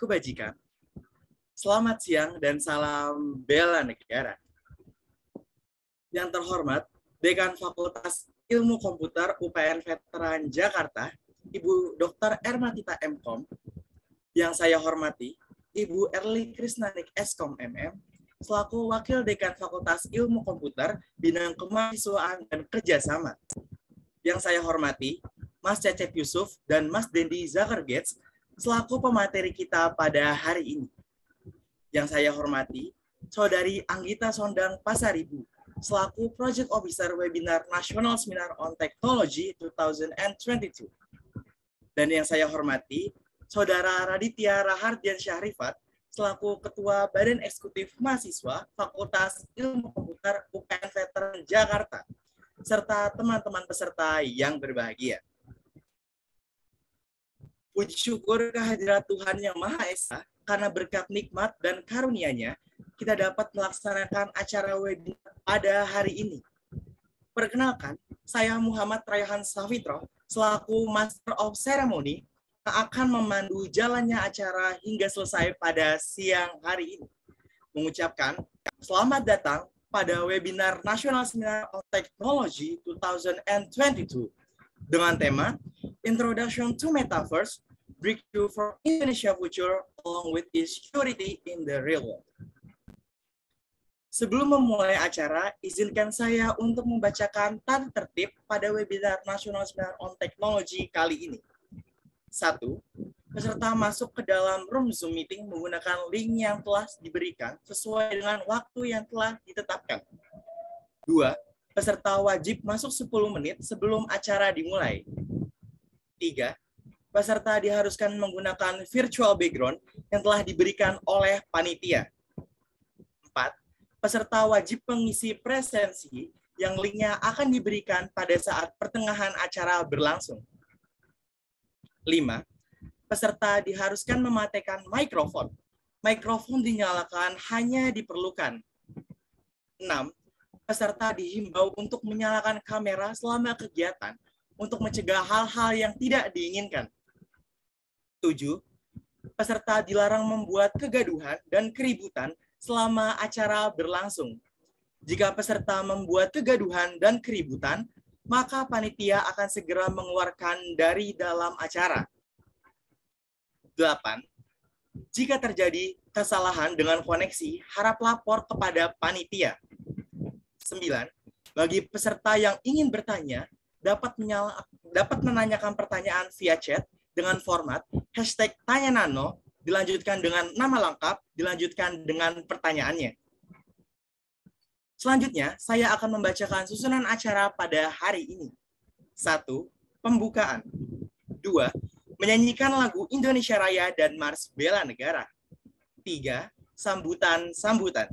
Kebajikan, selamat siang dan salam bela negara. Yang terhormat, Dekan Fakultas Ilmu Komputer UPN Veteran Jakarta, Ibu Dr. Ermatita Mkom, yang saya hormati, Ibu Erli Krisnanik Eskom MM, selaku Wakil Dekan Fakultas Ilmu Komputer Bidang Kemahasiswaan dan Kerjasama. Yang saya hormati, Mas Cecep Yusuf dan Mas Dendi Gates, selaku pemateri kita pada hari ini. Yang saya hormati, Saudari Anggita Sondang Pasaribu, selaku Project Officer Webinar National Seminar on Technology 2022. Dan yang saya hormati, Saudara Raditya Rahardian Syahrifat, selaku Ketua Badan Eksekutif Mahasiswa Fakultas Ilmu Komputer UPN Veteran Jakarta, serta teman-teman peserta yang berbahagia. Puji syukur kehadirat Tuhan Yang Maha Esa, karena berkat nikmat dan karunia-Nya, kita dapat melaksanakan acara webinar pada hari ini. Perkenalkan, saya Muhammad Rayhan Safitro, selaku Master of Ceremony, akan memandu jalannya acara hingga selesai pada siang hari ini. Mengucapkan selamat datang pada webinar National Seminar of Technology 2022 dengan tema Introduction to Metaverse bring you for Indonesia future along with its security in the real world. Sebelum memulai acara, izinkan saya untuk membacakan tanda tertib pada webinar nasional seminar on technology kali ini. Satu, peserta masuk ke dalam room Zoom meeting menggunakan link yang telah diberikan sesuai dengan waktu yang telah ditetapkan. Dua, peserta wajib masuk 10 menit sebelum acara dimulai. Tiga, peserta diharuskan menggunakan virtual background yang telah diberikan oleh panitia. 4. Peserta wajib mengisi presensi yang linknya akan diberikan pada saat pertengahan acara berlangsung. 5. Peserta diharuskan mematikan mikrofon. Mikrofon dinyalakan hanya diperlukan. 6. Peserta dihimbau untuk menyalakan kamera selama kegiatan untuk mencegah hal-hal yang tidak diinginkan. 7, peserta dilarang membuat kegaduhan dan keributan selama acara berlangsung. Jika peserta membuat kegaduhan dan keributan, maka panitia akan segera mengeluarkan dari dalam acara. 8. Jika terjadi kesalahan dengan koneksi, harap lapor kepada panitia. 9. Bagi peserta yang ingin bertanya, dapat, menyala, dapat menanyakan pertanyaan via chat dengan format hashtag tanya nano, dilanjutkan dengan nama lengkap, dilanjutkan dengan pertanyaannya. Selanjutnya, saya akan membacakan susunan acara pada hari ini. satu Pembukaan. dua Menyanyikan lagu Indonesia Raya dan Mars Bela Negara. tiga Sambutan-sambutan.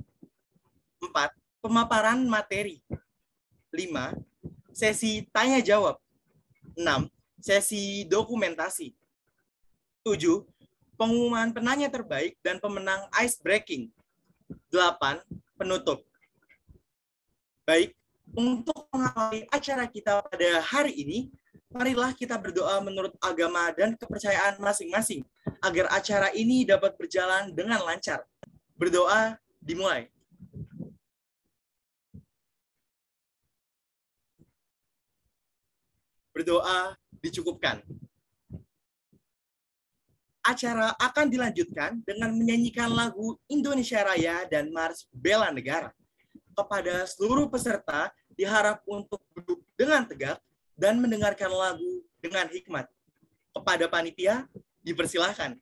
empat Pemaparan materi. lima Sesi tanya-jawab. enam sesi dokumentasi. 7. Pengumuman penanya terbaik dan pemenang ice breaking. 8. Penutup. Baik, untuk mengawali acara kita pada hari ini, marilah kita berdoa menurut agama dan kepercayaan masing-masing agar acara ini dapat berjalan dengan lancar. Berdoa dimulai. Berdoa dicukupkan. Acara akan dilanjutkan dengan menyanyikan lagu Indonesia Raya dan Mars Bela Negara. Kepada seluruh peserta diharap untuk duduk dengan tegak dan mendengarkan lagu dengan hikmat. Kepada panitia, dipersilahkan.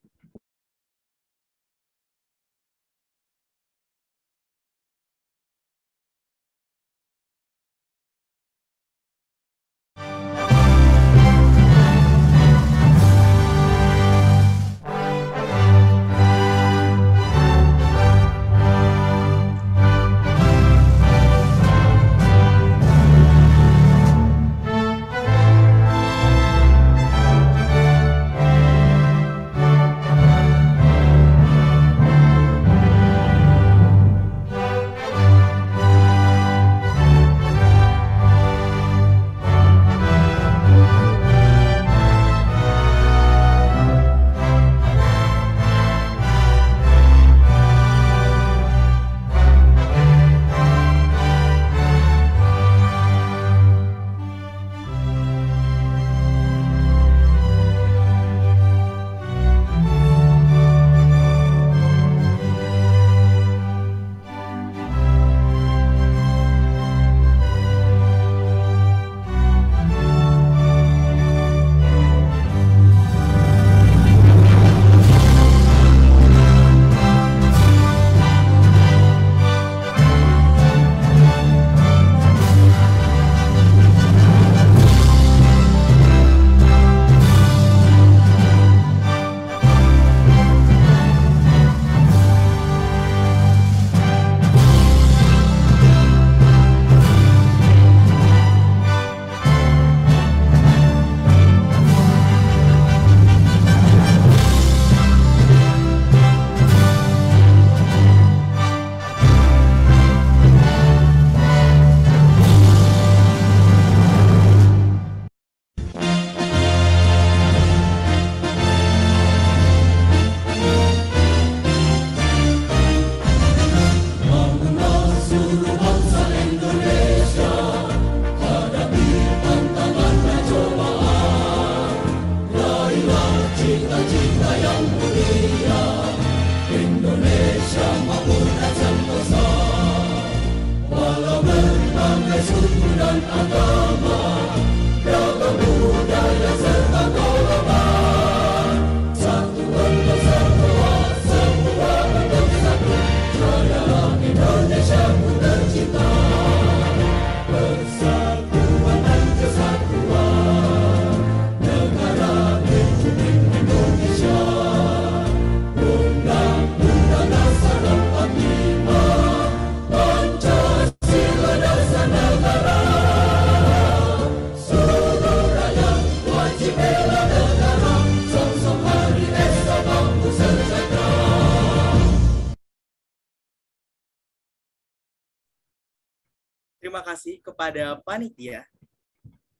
Terima kasih kepada panitia.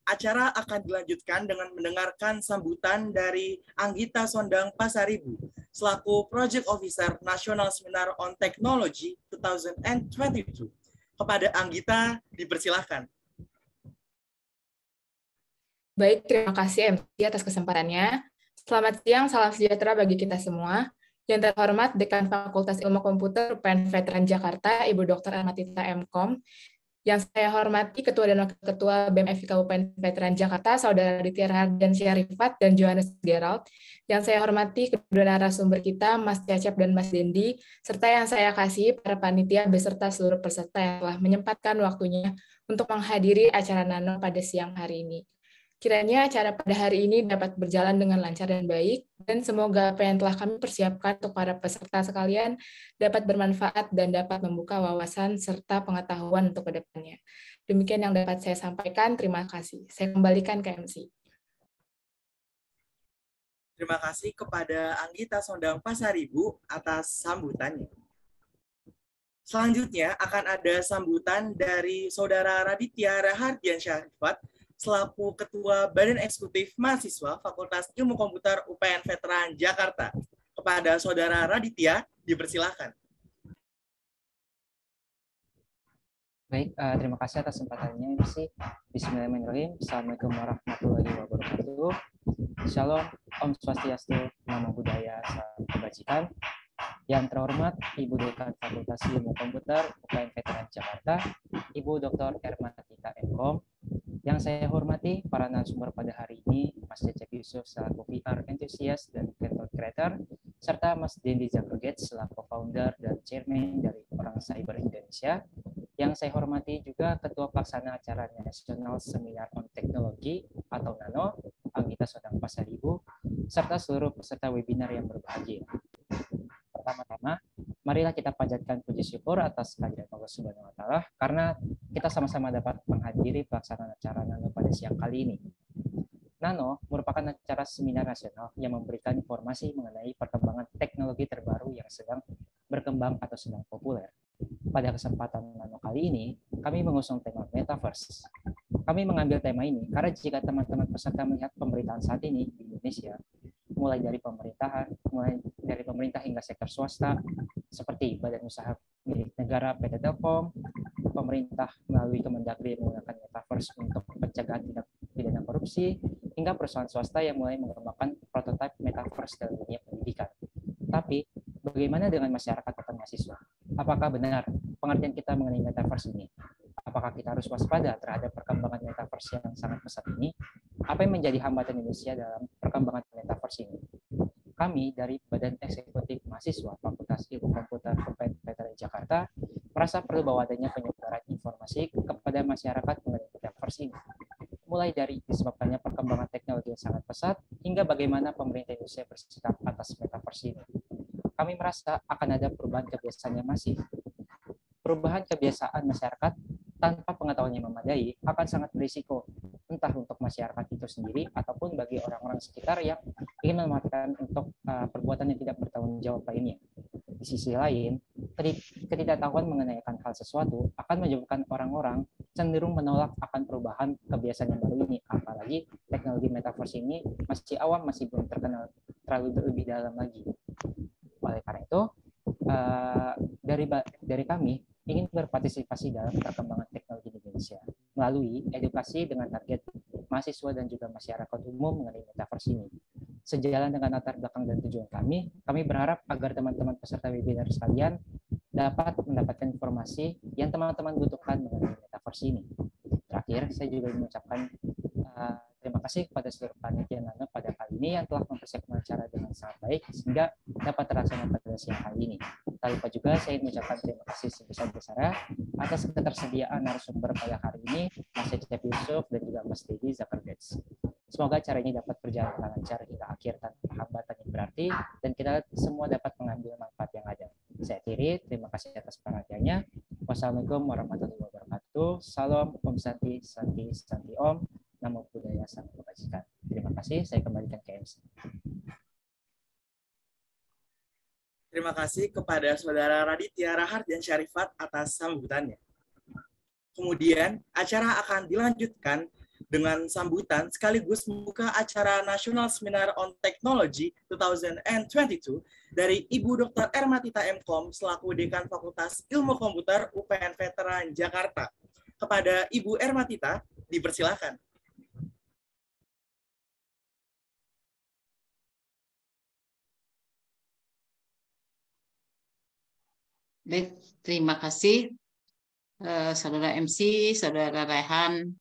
Acara akan dilanjutkan dengan mendengarkan sambutan dari Anggita Sondang Pasaribu selaku Project Officer National Seminar on Technology 2022. Kepada Anggita, dipersilahkan. Baik, terima kasih MC atas kesempatannya. Selamat siang, salam sejahtera bagi kita semua. Yang terhormat Dekan Fakultas Ilmu Komputer UPN Veteran Jakarta, Ibu Dr. Anatita Mkom. Yang saya hormati Ketua dan Wakil Ketua BMFI Kabupaten Veteran Jakarta, Saudara Aditya Rahardian Syarifat dan Johannes Gerald. Yang saya hormati kedua narasumber kita, Mas Cecep dan Mas Dendi, serta yang saya kasih para panitia beserta seluruh peserta yang telah menyempatkan waktunya untuk menghadiri acara Nano pada siang hari ini. Kiranya acara pada hari ini dapat berjalan dengan lancar dan baik, dan semoga apa yang telah kami persiapkan untuk para peserta sekalian dapat bermanfaat dan dapat membuka wawasan serta pengetahuan untuk kedepannya. Demikian yang dapat saya sampaikan. Terima kasih. Saya kembalikan ke MC. Terima kasih kepada Anggita Sondang Pasaribu atas sambutannya. Selanjutnya akan ada sambutan dari Saudara Raditya Rahardian Syarifat, selaku Ketua Badan Eksekutif Mahasiswa Fakultas Ilmu Komputer UPN Veteran Jakarta. Kepada Saudara Raditya, dipersilahkan. Baik, uh, terima kasih atas kesempatannya Bismillahirrahmanirrahim. Assalamualaikum warahmatullahi wabarakatuh. Shalom, Om Swastiastu, Namo Buddhaya, Salam Kebajikan. Yang terhormat Ibu Dekan Fakultas Ilmu Komputer UPN Veteran Jakarta, Ibu Dr. Tita Enkom, yang saya hormati para narasumber pada hari ini, Mas Cecep Yusuf selaku VR enthusiast dan content creator, serta Mas Dendi Zakroget selaku founder dan chairman dari Orang Cyber Indonesia. Yang saya hormati juga Ketua Pelaksana Acara Nasional Seminar on Teknologi atau NANO, Anggita Sodang Pasaribu, serta seluruh peserta webinar yang berbahagia. Pertama-tama, marilah kita panjatkan puji syukur atas kehadiran Allah Subhanahu wa taala karena kita sama-sama dapat menghadiri pelaksanaan acara Nano pada siang kali ini. Nano merupakan acara seminar nasional yang memberikan informasi mengenai perkembangan teknologi terbaru yang sedang berkembang atau sedang populer. Pada kesempatan nano kali ini, kami mengusung tema Metaverse. Kami mengambil tema ini karena jika teman-teman peserta melihat pemberitaan saat ini di Indonesia, mulai dari pemerintahan, mulai dari pemerintah hingga sektor swasta, seperti badan usaha milik negara PT Telkom, pemerintah melalui Kemendagri menggunakan metaverse untuk pencegahan tindak pidana korupsi, hingga perusahaan swasta yang mulai mengembangkan prototipe metaverse dalam dunia pendidikan. Tapi, bagaimana dengan masyarakat atau mahasiswa? apakah benar pengertian kita mengenai metaverse ini? Apakah kita harus waspada terhadap perkembangan metaverse yang sangat pesat ini? Apa yang menjadi hambatan Indonesia dalam perkembangan metaverse ini? Kami dari Badan Eksekutif Mahasiswa Fakultas Ilmu Komputer Veteran Jakarta merasa perlu bahwa adanya penyebaran informasi kepada masyarakat mengenai metaverse ini. Mulai dari disebabkannya perkembangan teknologi yang sangat pesat hingga bagaimana pemerintah Indonesia bersikap atas metaverse ini kami merasa akan ada perubahan kebiasaan yang masif. Perubahan kebiasaan masyarakat tanpa pengetahuan yang memadai akan sangat berisiko, entah untuk masyarakat itu sendiri ataupun bagi orang-orang sekitar yang ingin memanfaatkan untuk uh, perbuatan yang tidak bertanggung jawab lainnya. Di sisi lain, ketidaktahuan mengenai akan hal sesuatu akan menyebabkan orang-orang cenderung menolak akan perubahan kebiasaan yang baru ini, apalagi teknologi metaverse ini masih awam, masih belum terkenal terlalu lebih dalam lagi. Oleh karena itu, eh, dari dari kami ingin berpartisipasi dalam perkembangan teknologi di Indonesia melalui edukasi dengan target mahasiswa dan juga masyarakat umum mengenai metaverse ini. Sejalan dengan latar belakang dan tujuan kami, kami berharap agar teman-teman peserta webinar sekalian dapat mendapatkan informasi yang teman-teman butuhkan mengenai metaverse ini. Terakhir, saya juga mengucapkan eh, Terima kasih kepada seluruh panitia Nana pada kali ini yang telah mempersiapkan acara dengan sangat baik sehingga dapat terlaksana pada siang hari ini. Tak lupa juga saya ingin mengucapkan terima kasih sebesar-besarnya atas ketersediaan narasumber pada hari ini Mas Cep Yusuf dan juga Mas Dedi Zuckerberg. Semoga acara ini dapat berjalan dengan lancar hingga akhir tanpa hambatan yang berarti dan kita semua dapat mengambil manfaat yang ada. Saya Tiri, terima kasih atas perhatiannya. Wassalamualaikum warahmatullahi wabarakatuh. Salam Om Santi, Santi, Santi Om. Nama budaya sang kebajikan. Terima kasih, saya kembalikan ke MC. Terima kasih kepada Saudara Raditya Rahar dan Syarifat atas sambutannya. Kemudian, acara akan dilanjutkan dengan sambutan sekaligus membuka acara National Seminar on Technology 2022 dari Ibu Dr. Ermatita Mkom selaku Dekan Fakultas Ilmu Komputer UPN Veteran Jakarta. Kepada Ibu Ermatita, dipersilakan. Baik, terima kasih uh, saudara MC, saudara Rehan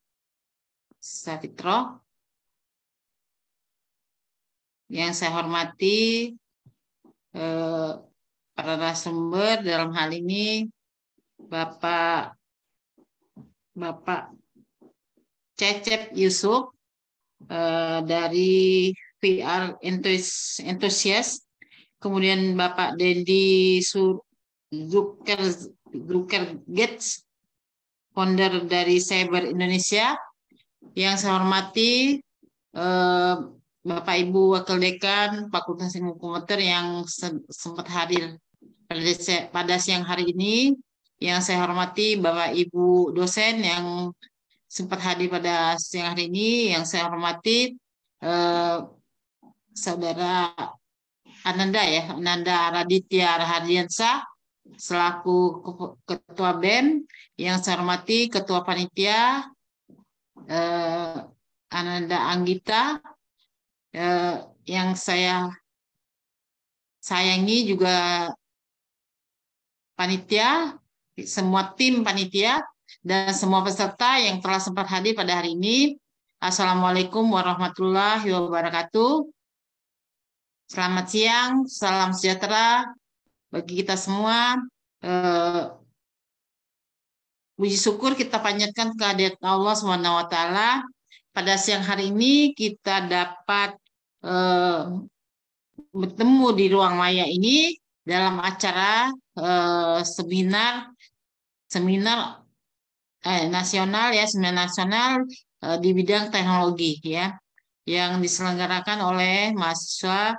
Savitro. Yang saya hormati uh, para narasumber dalam hal ini Bapak Bapak Cecep Yusuf uh, dari VR Enthusiast, kemudian Bapak Dendi Sur Zucker, Zucker Gates, founder dari Cyber Indonesia, yang saya hormati eh, Bapak Ibu Wakil Dekan Fakultas Ilmu Komputer yang sempat hadir pada, siang hari ini, yang saya hormati Bapak Ibu dosen yang sempat hadir pada siang hari ini, yang saya hormati eh, Saudara Ananda ya, Ananda Raditya Rahardiansa, selaku Ketua BEM, yang saya hormati Ketua Panitia, eh, Ananda Anggita, eh, yang saya sayangi juga panitia, semua tim panitia, dan semua peserta yang telah sempat hadir pada hari ini. Assalamualaikum warahmatullahi wabarakatuh. Selamat siang, salam sejahtera, bagi kita semua eh, puji syukur kita panjatkan kehadirat Allah swt. pada siang hari ini kita dapat eh, bertemu di ruang maya ini dalam acara eh, seminar seminar eh, nasional ya seminar nasional eh, di bidang teknologi ya yang diselenggarakan oleh mahasiswa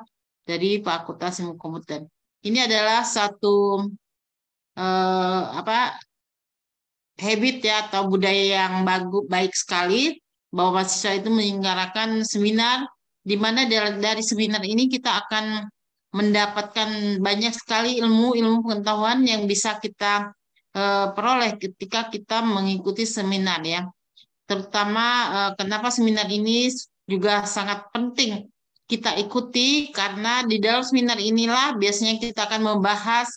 dari Fakultas Ilmu Komputer ini adalah satu eh, apa habit ya atau budaya yang bagus baik sekali bahwa mahasiswa itu menyelenggarakan seminar di mana dari, seminar ini kita akan mendapatkan banyak sekali ilmu-ilmu pengetahuan yang bisa kita eh, peroleh ketika kita mengikuti seminar ya. Terutama eh, kenapa seminar ini juga sangat penting kita ikuti karena di dalam seminar inilah biasanya kita akan membahas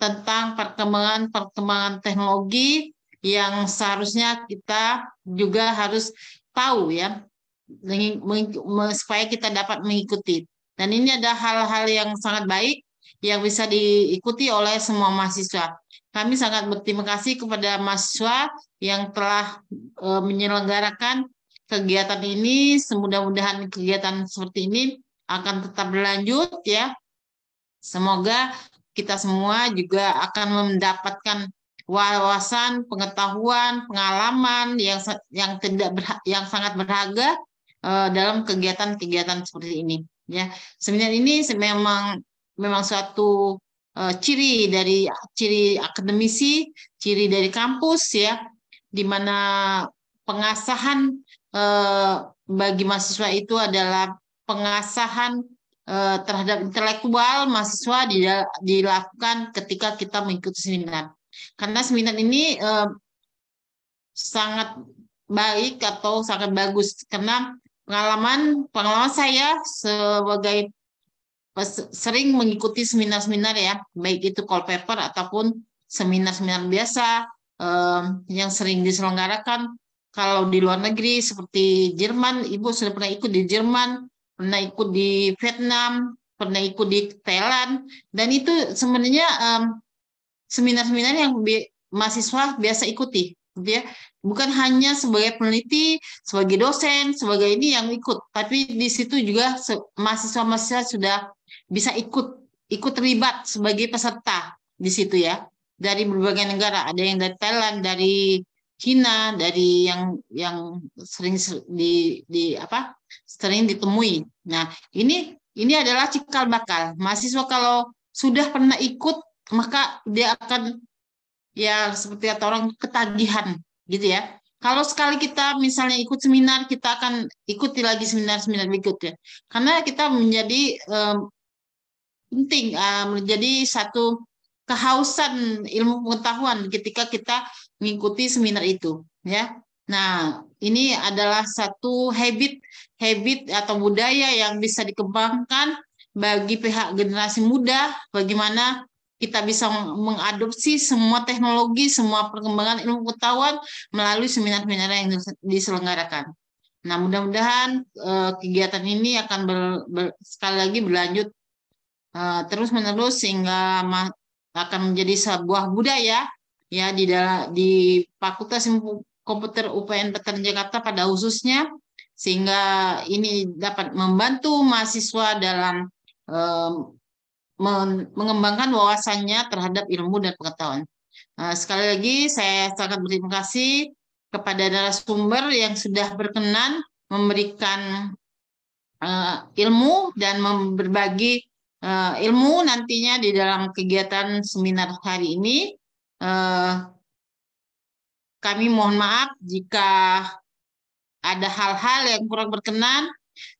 tentang perkembangan-perkembangan teknologi yang seharusnya kita juga harus tahu ya supaya kita dapat mengikuti. Dan ini ada hal-hal yang sangat baik yang bisa diikuti oleh semua mahasiswa. Kami sangat berterima kasih kepada mahasiswa yang telah e, menyelenggarakan kegiatan ini semudah-mudahan kegiatan seperti ini akan tetap berlanjut ya. Semoga kita semua juga akan mendapatkan wawasan, pengetahuan, pengalaman yang yang tidak berha, yang sangat berharga uh, dalam kegiatan-kegiatan seperti ini ya. Seminar ini memang memang suatu uh, ciri dari ciri akademisi, ciri dari kampus ya di mana pengasahan Eh, bagi mahasiswa itu adalah pengasahan eh, terhadap intelektual mahasiswa dilakukan ketika kita mengikuti seminar. Karena seminar ini eh, sangat baik atau sangat bagus karena pengalaman pengalaman saya sebagai sering mengikuti seminar-seminar ya baik itu call paper ataupun seminar-seminar biasa yang sering diselenggarakan kalau di luar negeri seperti Jerman, ibu sudah pernah ikut di Jerman, pernah ikut di Vietnam, pernah ikut di Thailand, dan itu sebenarnya um, seminar-seminar yang bi mahasiswa biasa ikuti, gitu ya. Bukan hanya sebagai peneliti, sebagai dosen, sebagai ini yang ikut, tapi di situ juga mahasiswa-mahasiswa sudah bisa ikut ikut terlibat sebagai peserta di situ ya dari berbagai negara ada yang dari Thailand dari Cina dari yang yang sering di di apa sering ditemui. Nah ini ini adalah cikal bakal mahasiswa kalau sudah pernah ikut maka dia akan ya seperti kata orang ketagihan gitu ya. Kalau sekali kita misalnya ikut seminar kita akan ikuti lagi seminar-seminar berikutnya karena kita menjadi um, penting uh, menjadi satu kehausan ilmu pengetahuan ketika kita mengikuti seminar itu ya. Nah, ini adalah satu habit habit atau budaya yang bisa dikembangkan bagi pihak generasi muda bagaimana kita bisa mengadopsi semua teknologi, semua perkembangan ilmu pengetahuan melalui seminar-seminar yang diselenggarakan. Nah, mudah-mudahan eh, kegiatan ini akan ber, ber, sekali lagi berlanjut eh, terus-menerus sehingga akan menjadi sebuah budaya ya di dalam di Fakultas Komputer UPN Veteran Jakarta pada khususnya sehingga ini dapat membantu mahasiswa dalam um, mengembangkan wawasannya terhadap ilmu dan pengetahuan. Nah, sekali lagi saya sangat berterima kasih kepada narasumber yang sudah berkenan memberikan uh, ilmu dan berbagi uh, ilmu nantinya di dalam kegiatan seminar hari ini. Eh, kami mohon maaf jika ada hal-hal yang kurang berkenan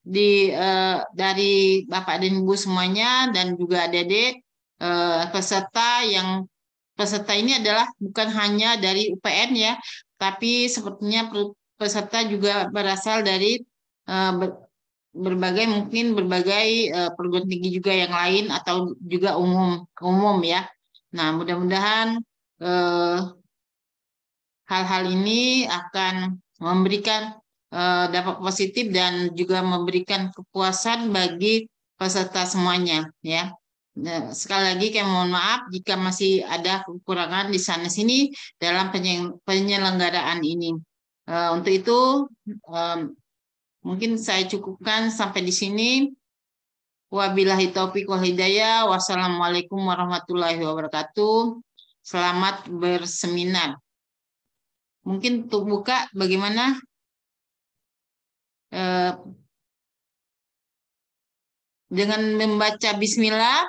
di uh, dari Bapak dan Ibu semuanya dan juga Dede uh, peserta yang peserta ini adalah bukan hanya dari UPN ya, tapi sepertinya peserta juga berasal dari uh, berbagai mungkin berbagai uh, perguruan tinggi juga yang lain atau juga umum umum ya. Nah, mudah-mudahan Eh, hal-hal eh, ini akan memberikan eh, dampak positif dan juga memberikan kepuasan bagi peserta semuanya ya. Nah, sekali lagi kami mohon maaf jika masih ada kekurangan di sana sini dalam penyelenggaraan ini. Eh, untuk itu mungkin saya cukupkan sampai di sini. Wabillahi taufiq wal hidayah. Wassalamualaikum warahmatullahi wabarakatuh. Selamat berseminar. Mungkin untuk buka bagaimana eh, dengan membaca bismillah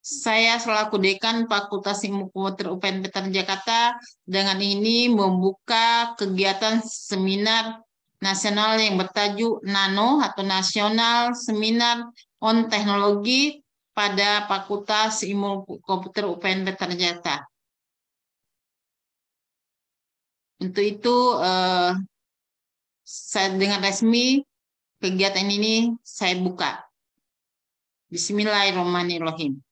saya selaku dekan Fakultas Ilmu Komputer UPN Veteran Jakarta dengan ini membuka kegiatan seminar nasional yang bertajuk Nano atau Nasional Seminar on Teknologi pada Fakultas Ilmu Komputer UPN Veteran Jakarta. Untuk itu uh, saya dengan resmi kegiatan ini saya buka. Bismillahirrahmanirrahim.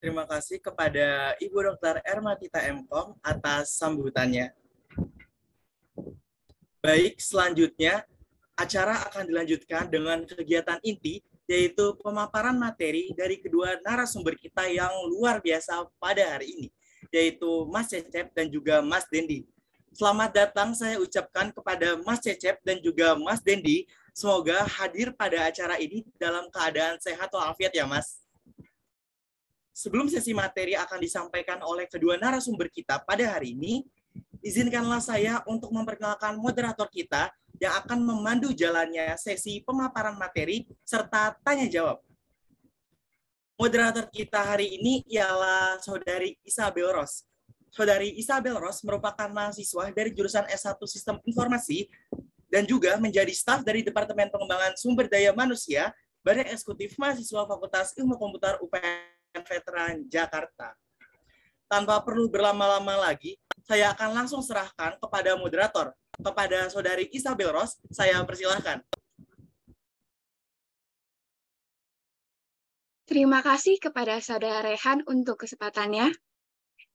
Terima kasih kepada Ibu Dr. Ermatita Mkom atas sambutannya. Baik, selanjutnya acara akan dilanjutkan dengan kegiatan inti yaitu pemaparan materi dari kedua narasumber kita yang luar biasa pada hari ini, yaitu Mas Cecep dan juga Mas Dendi. Selamat datang saya ucapkan kepada Mas Cecep dan juga Mas Dendi. Semoga hadir pada acara ini dalam keadaan sehat walafiat ya Mas. Sebelum sesi materi akan disampaikan oleh kedua narasumber kita pada hari ini, izinkanlah saya untuk memperkenalkan moderator kita, yang akan memandu jalannya sesi pemaparan materi serta tanya jawab. Moderator kita hari ini ialah saudari Isabel Ros. Saudari Isabel Ros merupakan mahasiswa dari jurusan S1 Sistem Informasi dan juga menjadi staf dari Departemen Pengembangan Sumber Daya Manusia Badan Eksekutif Mahasiswa Fakultas Ilmu Komputer UPN Veteran Jakarta. Tanpa perlu berlama-lama lagi, saya akan langsung serahkan kepada moderator kepada saudari Isabel Ros, saya persilahkan. Terima kasih kepada saudara Rehan untuk kesempatannya.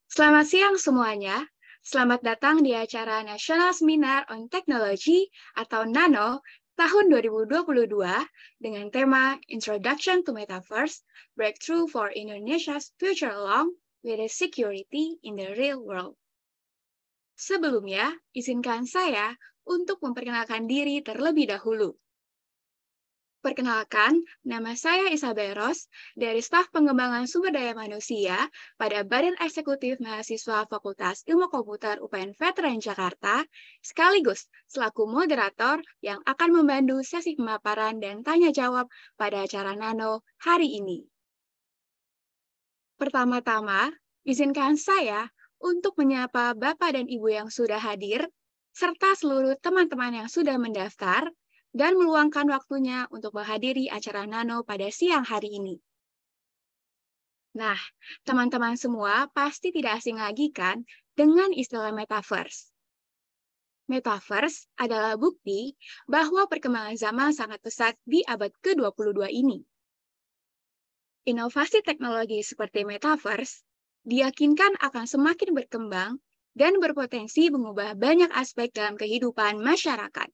Selamat siang semuanya. Selamat datang di acara National Seminar on Technology atau NANO tahun 2022 dengan tema Introduction to Metaverse, Breakthrough for Indonesia's Future Along with Security in the Real World. Sebelumnya, izinkan saya untuk memperkenalkan diri terlebih dahulu. Perkenalkan, nama saya Isabel Ros dari Staf Pengembangan Sumber Daya Manusia pada Badan Eksekutif Mahasiswa Fakultas Ilmu Komputer UPN Veteran Jakarta, sekaligus selaku moderator yang akan membantu sesi pemaparan dan tanya-jawab pada acara Nano hari ini. Pertama-tama, izinkan saya untuk menyapa Bapak dan Ibu yang sudah hadir, serta seluruh teman-teman yang sudah mendaftar dan meluangkan waktunya untuk menghadiri acara Nano pada siang hari ini. Nah, teman-teman semua pasti tidak asing lagi kan dengan istilah metaverse. Metaverse adalah bukti bahwa perkembangan zaman sangat pesat di abad ke-22 ini. Inovasi teknologi seperti metaverse diyakinkan akan semakin berkembang dan berpotensi mengubah banyak aspek dalam kehidupan masyarakat.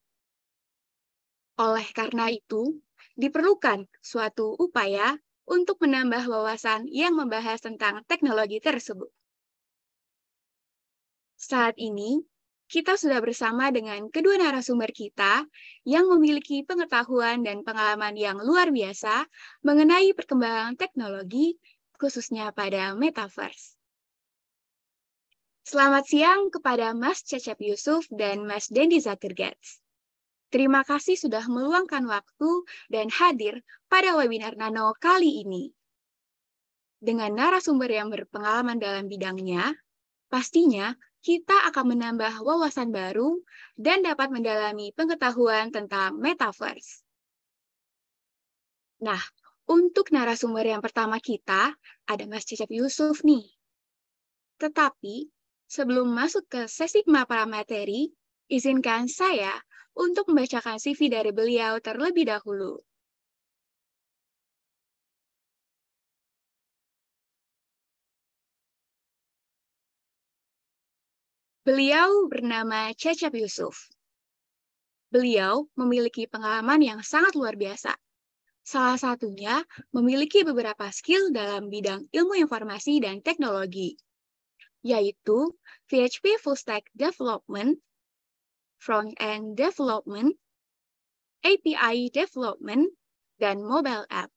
Oleh karena itu, diperlukan suatu upaya untuk menambah wawasan yang membahas tentang teknologi tersebut. Saat ini, kita sudah bersama dengan kedua narasumber kita yang memiliki pengetahuan dan pengalaman yang luar biasa mengenai perkembangan teknologi khususnya pada metaverse. Selamat siang kepada Mas Cecep Yusuf dan Mas Dendi Gets. Terima kasih sudah meluangkan waktu dan hadir pada webinar Nano kali ini. Dengan narasumber yang berpengalaman dalam bidangnya, pastinya kita akan menambah wawasan baru dan dapat mendalami pengetahuan tentang metaverse. Nah, untuk narasumber yang pertama kita, ada Mas Cecep Yusuf nih. Tetapi, sebelum masuk ke sesi pemaparan materi, izinkan saya untuk membacakan CV dari beliau terlebih dahulu. Beliau bernama Cecep Yusuf. Beliau memiliki pengalaman yang sangat luar biasa – Salah satunya memiliki beberapa skill dalam bidang ilmu informasi dan teknologi, yaitu PHP Full Stack Development, Front End Development, API Development, dan Mobile App.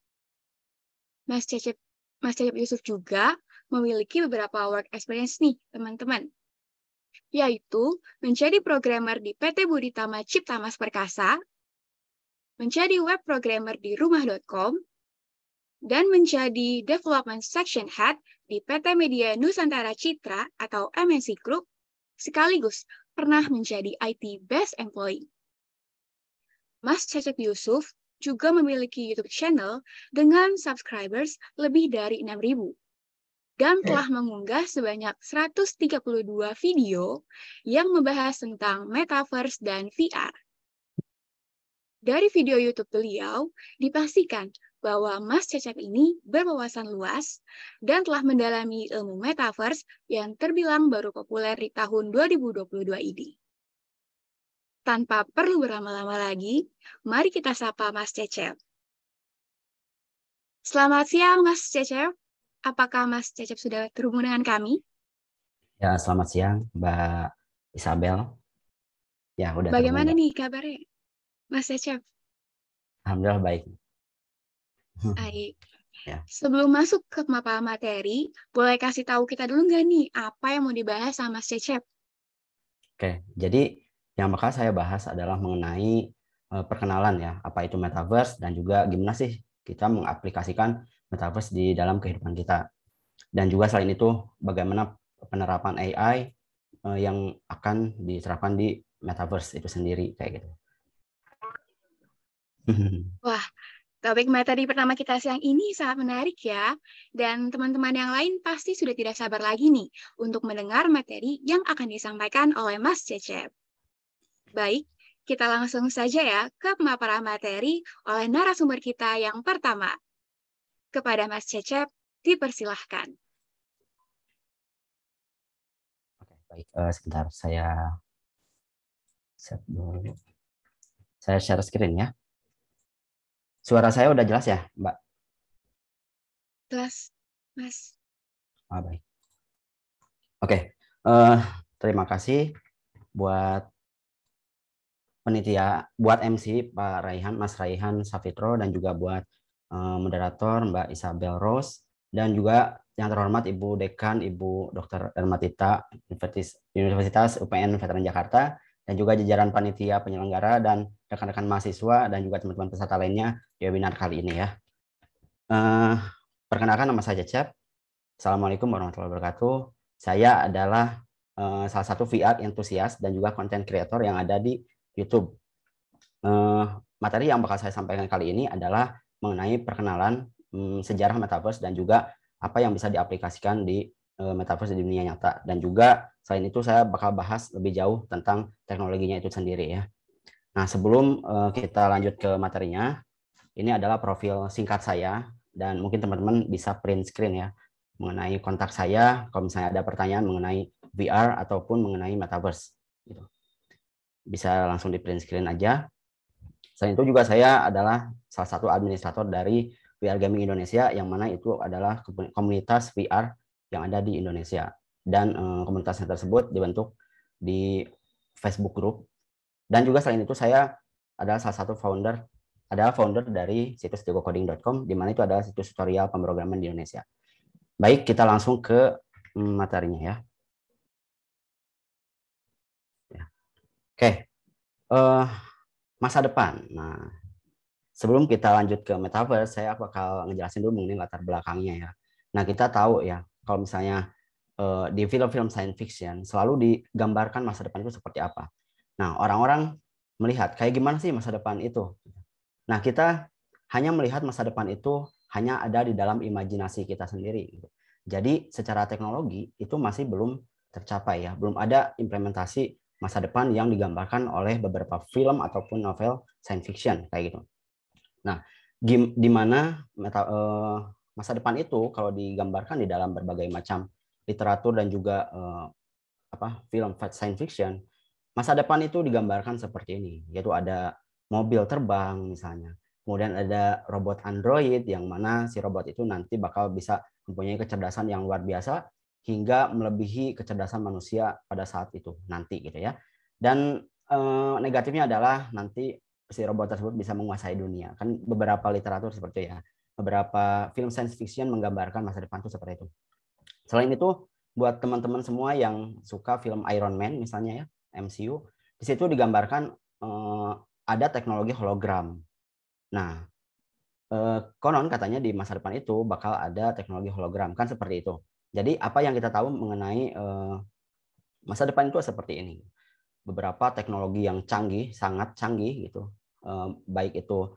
Mas Cecep, Mas Cecep Yusuf juga memiliki beberapa work experience nih, teman-teman yaitu menjadi programmer di PT Buditama Cipta Mas Perkasa menjadi web programmer di rumah.com, dan menjadi Development Section Head di PT Media Nusantara Citra atau MNC Group, sekaligus pernah menjadi IT Best Employee. Mas Cecep Yusuf juga memiliki YouTube channel dengan subscribers lebih dari 6.000 dan telah mengunggah sebanyak 132 video yang membahas tentang metaverse dan VR. Dari video YouTube beliau, dipastikan bahwa Mas Cecep ini berwawasan luas dan telah mendalami ilmu metaverse yang terbilang baru populer di tahun 2022 ini. Tanpa perlu berlama-lama lagi, mari kita sapa Mas Cecep. Selamat siang Mas Cecep. Apakah Mas Cecep sudah terhubung dengan kami? Ya, selamat siang Mbak Isabel. Ya, udah. Bagaimana terhubung. nih kabarnya? Mas Acep? Alhamdulillah baik. Baik. Ya. Sebelum masuk ke mapa materi, boleh kasih tahu kita dulu nggak nih apa yang mau dibahas sama Mas Cecep? Oke, jadi yang bakal saya bahas adalah mengenai eh, perkenalan ya, apa itu metaverse dan juga gimana sih kita mengaplikasikan metaverse di dalam kehidupan kita. Dan juga selain itu bagaimana penerapan AI eh, yang akan diterapkan di metaverse itu sendiri kayak gitu. Mm-hmm. Wah, Topik materi pertama kita siang ini sangat menarik ya, dan teman-teman yang lain pasti sudah tidak sabar lagi nih untuk mendengar materi yang akan disampaikan oleh Mas Cecep. Baik, kita langsung saja ya ke pemaparan materi oleh narasumber kita yang pertama. Kepada Mas Cecep, dipersilahkan. Oke, baik. Uh, sebentar, saya... Saya share screen ya. Suara saya udah jelas ya, Mbak? Jelas, Mas. Ah, baik. Oke, uh, terima kasih buat penitia, buat MC Pak Raihan, Mas Raihan Safitro, dan juga buat uh, moderator Mbak Isabel Rose, dan juga yang terhormat Ibu Dekan, Ibu Dr. Ermatita Universitas UPN Veteran Jakarta, dan juga jajaran panitia penyelenggara dan rekan-rekan mahasiswa dan juga teman-teman peserta lainnya di webinar kali ini ya. Uh, perkenalkan nama saya Cecep. Assalamualaikum warahmatullahi wabarakatuh. Saya adalah uh, salah satu VR entusias dan juga konten creator yang ada di YouTube. Uh, materi yang bakal saya sampaikan kali ini adalah mengenai perkenalan um, sejarah metaverse dan juga apa yang bisa diaplikasikan di uh, metaverse di dunia nyata dan juga Selain itu saya bakal bahas lebih jauh tentang teknologinya itu sendiri ya. Nah sebelum eh, kita lanjut ke materinya, ini adalah profil singkat saya dan mungkin teman-teman bisa print screen ya mengenai kontak saya kalau misalnya ada pertanyaan mengenai VR ataupun mengenai metaverse. Gitu. Bisa langsung di print screen aja. Selain itu juga saya adalah salah satu administrator dari VR Gaming Indonesia yang mana itu adalah komunitas VR yang ada di Indonesia dan uh, komunitasnya tersebut dibentuk di Facebook group dan juga selain itu saya adalah salah satu founder adalah founder dari situs jagocoding.com di mana itu adalah situs tutorial pemrograman di Indonesia. Baik, kita langsung ke mm, materinya ya. ya. Oke, uh, masa depan. Nah, sebelum kita lanjut ke metaverse, saya bakal ngejelasin dulu mengenai latar belakangnya ya. Nah, kita tahu ya, kalau misalnya Eh, di film-film science fiction selalu digambarkan masa depan itu seperti apa. Nah, orang-orang melihat kayak gimana sih masa depan itu. Nah, kita hanya melihat masa depan itu hanya ada di dalam imajinasi kita sendiri. Gitu. Jadi secara teknologi itu masih belum tercapai ya, belum ada implementasi masa depan yang digambarkan oleh beberapa film ataupun novel science fiction kayak gitu. Nah, di mana eh, masa depan itu kalau digambarkan di dalam berbagai macam literatur dan juga uh, apa film science fiction masa depan itu digambarkan seperti ini yaitu ada mobil terbang misalnya kemudian ada robot android yang mana si robot itu nanti bakal bisa mempunyai kecerdasan yang luar biasa hingga melebihi kecerdasan manusia pada saat itu nanti gitu ya dan e, negatifnya adalah nanti si robot tersebut bisa menguasai dunia kan beberapa literatur seperti itu ya beberapa film science fiction menggambarkan masa depan itu seperti itu Selain itu, buat teman-teman semua yang suka film Iron Man misalnya ya, MCU, di situ digambarkan eh, ada teknologi hologram. Nah, eh, konon katanya di masa depan itu bakal ada teknologi hologram, kan seperti itu. Jadi apa yang kita tahu mengenai eh, masa depan itu seperti ini. Beberapa teknologi yang canggih, sangat canggih gitu, eh, baik itu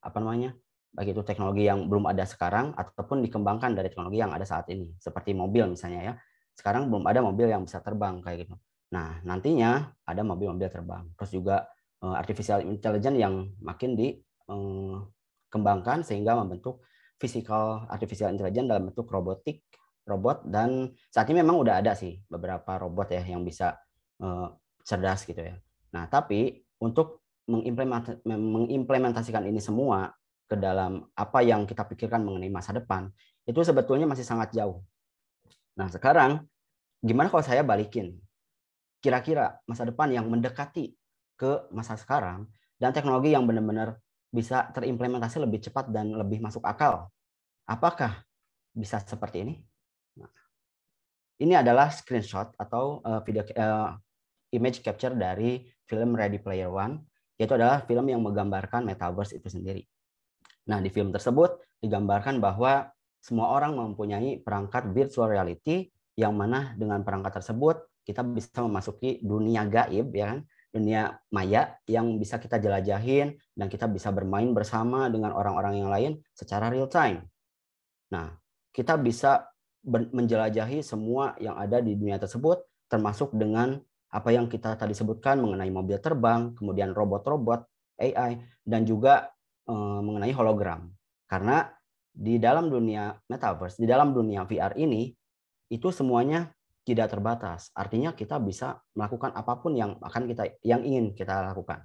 apa namanya baik itu teknologi yang belum ada sekarang ataupun dikembangkan dari teknologi yang ada saat ini seperti mobil misalnya ya sekarang belum ada mobil yang bisa terbang kayak gitu nah nantinya ada mobil-mobil terbang terus juga eh, artificial intelligence yang makin dikembangkan eh, sehingga membentuk physical artificial intelligence dalam bentuk robotik robot dan saat ini memang udah ada sih beberapa robot ya yang bisa eh, cerdas gitu ya nah tapi untuk mengimplementasikan ini semua ke dalam apa yang kita pikirkan mengenai masa depan, itu sebetulnya masih sangat jauh. Nah, sekarang gimana kalau saya balikin? Kira-kira masa depan yang mendekati ke masa sekarang dan teknologi yang benar-benar bisa terimplementasi lebih cepat dan lebih masuk akal. Apakah bisa seperti ini? Nah, ini adalah screenshot atau uh, video uh, image capture dari film Ready Player One, yaitu adalah film yang menggambarkan metaverse itu sendiri. Nah, di film tersebut digambarkan bahwa semua orang mempunyai perangkat virtual reality yang mana dengan perangkat tersebut kita bisa memasuki dunia gaib ya kan, dunia maya yang bisa kita jelajahin dan kita bisa bermain bersama dengan orang-orang yang lain secara real time. Nah, kita bisa menjelajahi semua yang ada di dunia tersebut termasuk dengan apa yang kita tadi sebutkan mengenai mobil terbang, kemudian robot-robot, AI dan juga Eh, mengenai hologram karena di dalam dunia metaverse, di dalam dunia VR ini itu semuanya tidak terbatas. Artinya kita bisa melakukan apapun yang akan kita yang ingin kita lakukan.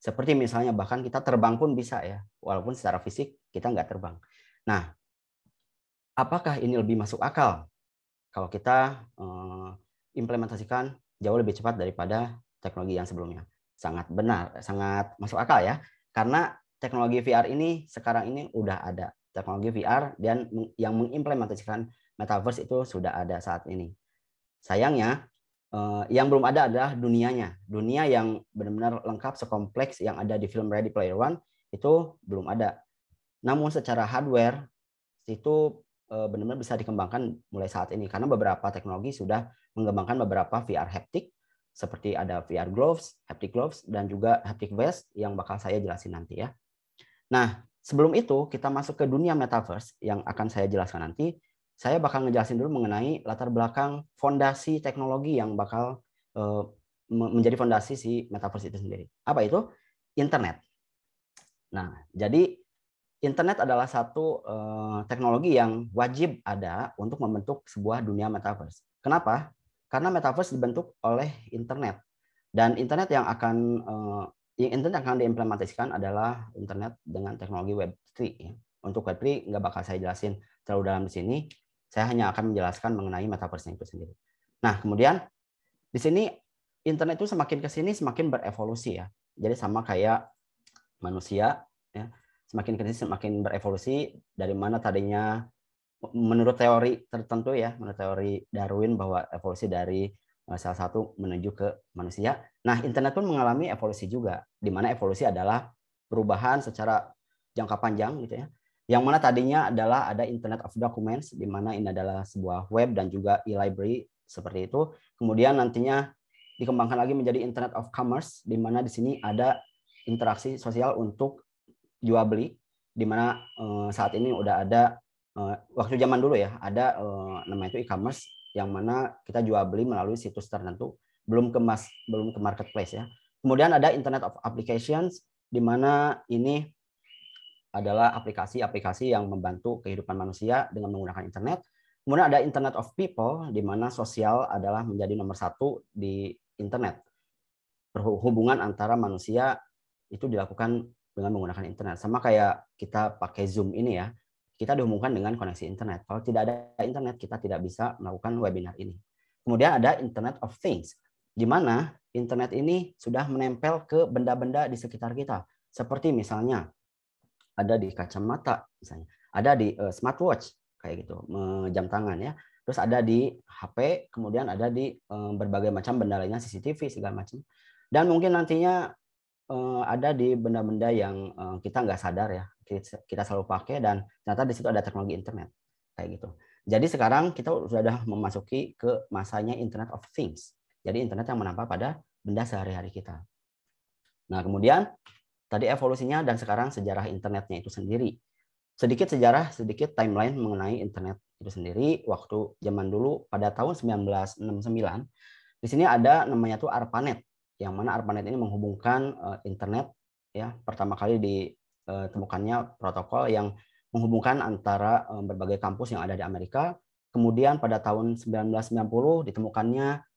Seperti misalnya bahkan kita terbang pun bisa ya, walaupun secara fisik kita nggak terbang. Nah, apakah ini lebih masuk akal kalau kita eh, implementasikan jauh lebih cepat daripada teknologi yang sebelumnya? Sangat benar, sangat masuk akal ya, karena teknologi VR ini sekarang ini udah ada teknologi VR dan yang mengimplementasikan metaverse itu sudah ada saat ini. Sayangnya eh, yang belum ada adalah dunianya. Dunia yang benar-benar lengkap sekompleks yang ada di film Ready Player One itu belum ada. Namun secara hardware itu eh, benar-benar bisa dikembangkan mulai saat ini karena beberapa teknologi sudah mengembangkan beberapa VR haptic seperti ada VR gloves, haptic gloves dan juga haptic vest yang bakal saya jelasin nanti ya. Nah, sebelum itu kita masuk ke dunia metaverse yang akan saya jelaskan nanti, saya bakal ngejelasin dulu mengenai latar belakang fondasi teknologi yang bakal eh, menjadi fondasi si metaverse itu sendiri. Apa itu? Internet. Nah, jadi internet adalah satu eh, teknologi yang wajib ada untuk membentuk sebuah dunia metaverse. Kenapa? Karena metaverse dibentuk oleh internet dan internet yang akan eh, yang internet akan diimplementasikan adalah internet dengan teknologi Web3. Ya. Untuk Web3 nggak bakal saya jelasin terlalu dalam di sini. Saya hanya akan menjelaskan mengenai metaverse itu sendiri. Nah, kemudian di sini internet itu semakin ke sini semakin berevolusi ya. Jadi sama kayak manusia ya. Semakin ke sini semakin berevolusi dari mana tadinya menurut teori tertentu ya, menurut teori Darwin bahwa evolusi dari eh, salah satu menuju ke manusia. Nah, internet pun mengalami evolusi juga, di mana evolusi adalah perubahan secara jangka panjang gitu ya. Yang mana tadinya adalah ada Internet of Documents, di mana ini adalah sebuah web dan juga e-library seperti itu. Kemudian nantinya dikembangkan lagi menjadi Internet of Commerce, di mana di sini ada interaksi sosial untuk jual beli, di mana eh, saat ini udah ada eh, waktu zaman dulu ya, ada eh, namanya itu e-commerce yang mana kita jual beli melalui situs tertentu belum ke mas, belum ke marketplace ya. Kemudian ada Internet of Applications di mana ini adalah aplikasi-aplikasi yang membantu kehidupan manusia dengan menggunakan internet. Kemudian ada Internet of People, di mana sosial adalah menjadi nomor satu di internet. Perhubungan antara manusia itu dilakukan dengan menggunakan internet. Sama kayak kita pakai Zoom ini ya, kita dihubungkan dengan koneksi internet. Kalau tidak ada internet, kita tidak bisa melakukan webinar ini. Kemudian ada Internet of Things, di mana internet ini sudah menempel ke benda-benda di sekitar kita. Seperti misalnya ada di kacamata misalnya, ada di uh, smartwatch kayak gitu, jam tangan ya. Terus ada di HP, kemudian ada di uh, berbagai macam benda lainnya CCTV segala macam. Dan mungkin nantinya uh, ada di benda-benda yang uh, kita nggak sadar ya, kita selalu pakai dan ternyata di situ ada teknologi internet kayak gitu. Jadi sekarang kita sudah memasuki ke masanya Internet of Things jadi internet yang menampak pada benda sehari-hari kita. Nah, kemudian tadi evolusinya dan sekarang sejarah internetnya itu sendiri. Sedikit sejarah, sedikit timeline mengenai internet itu sendiri. Waktu zaman dulu pada tahun 1969, di sini ada namanya tuh ARPANET, yang mana ARPANET ini menghubungkan eh, internet ya pertama kali ditemukannya eh, protokol yang menghubungkan antara eh, berbagai kampus yang ada di Amerika. Kemudian pada tahun 1990 ditemukannya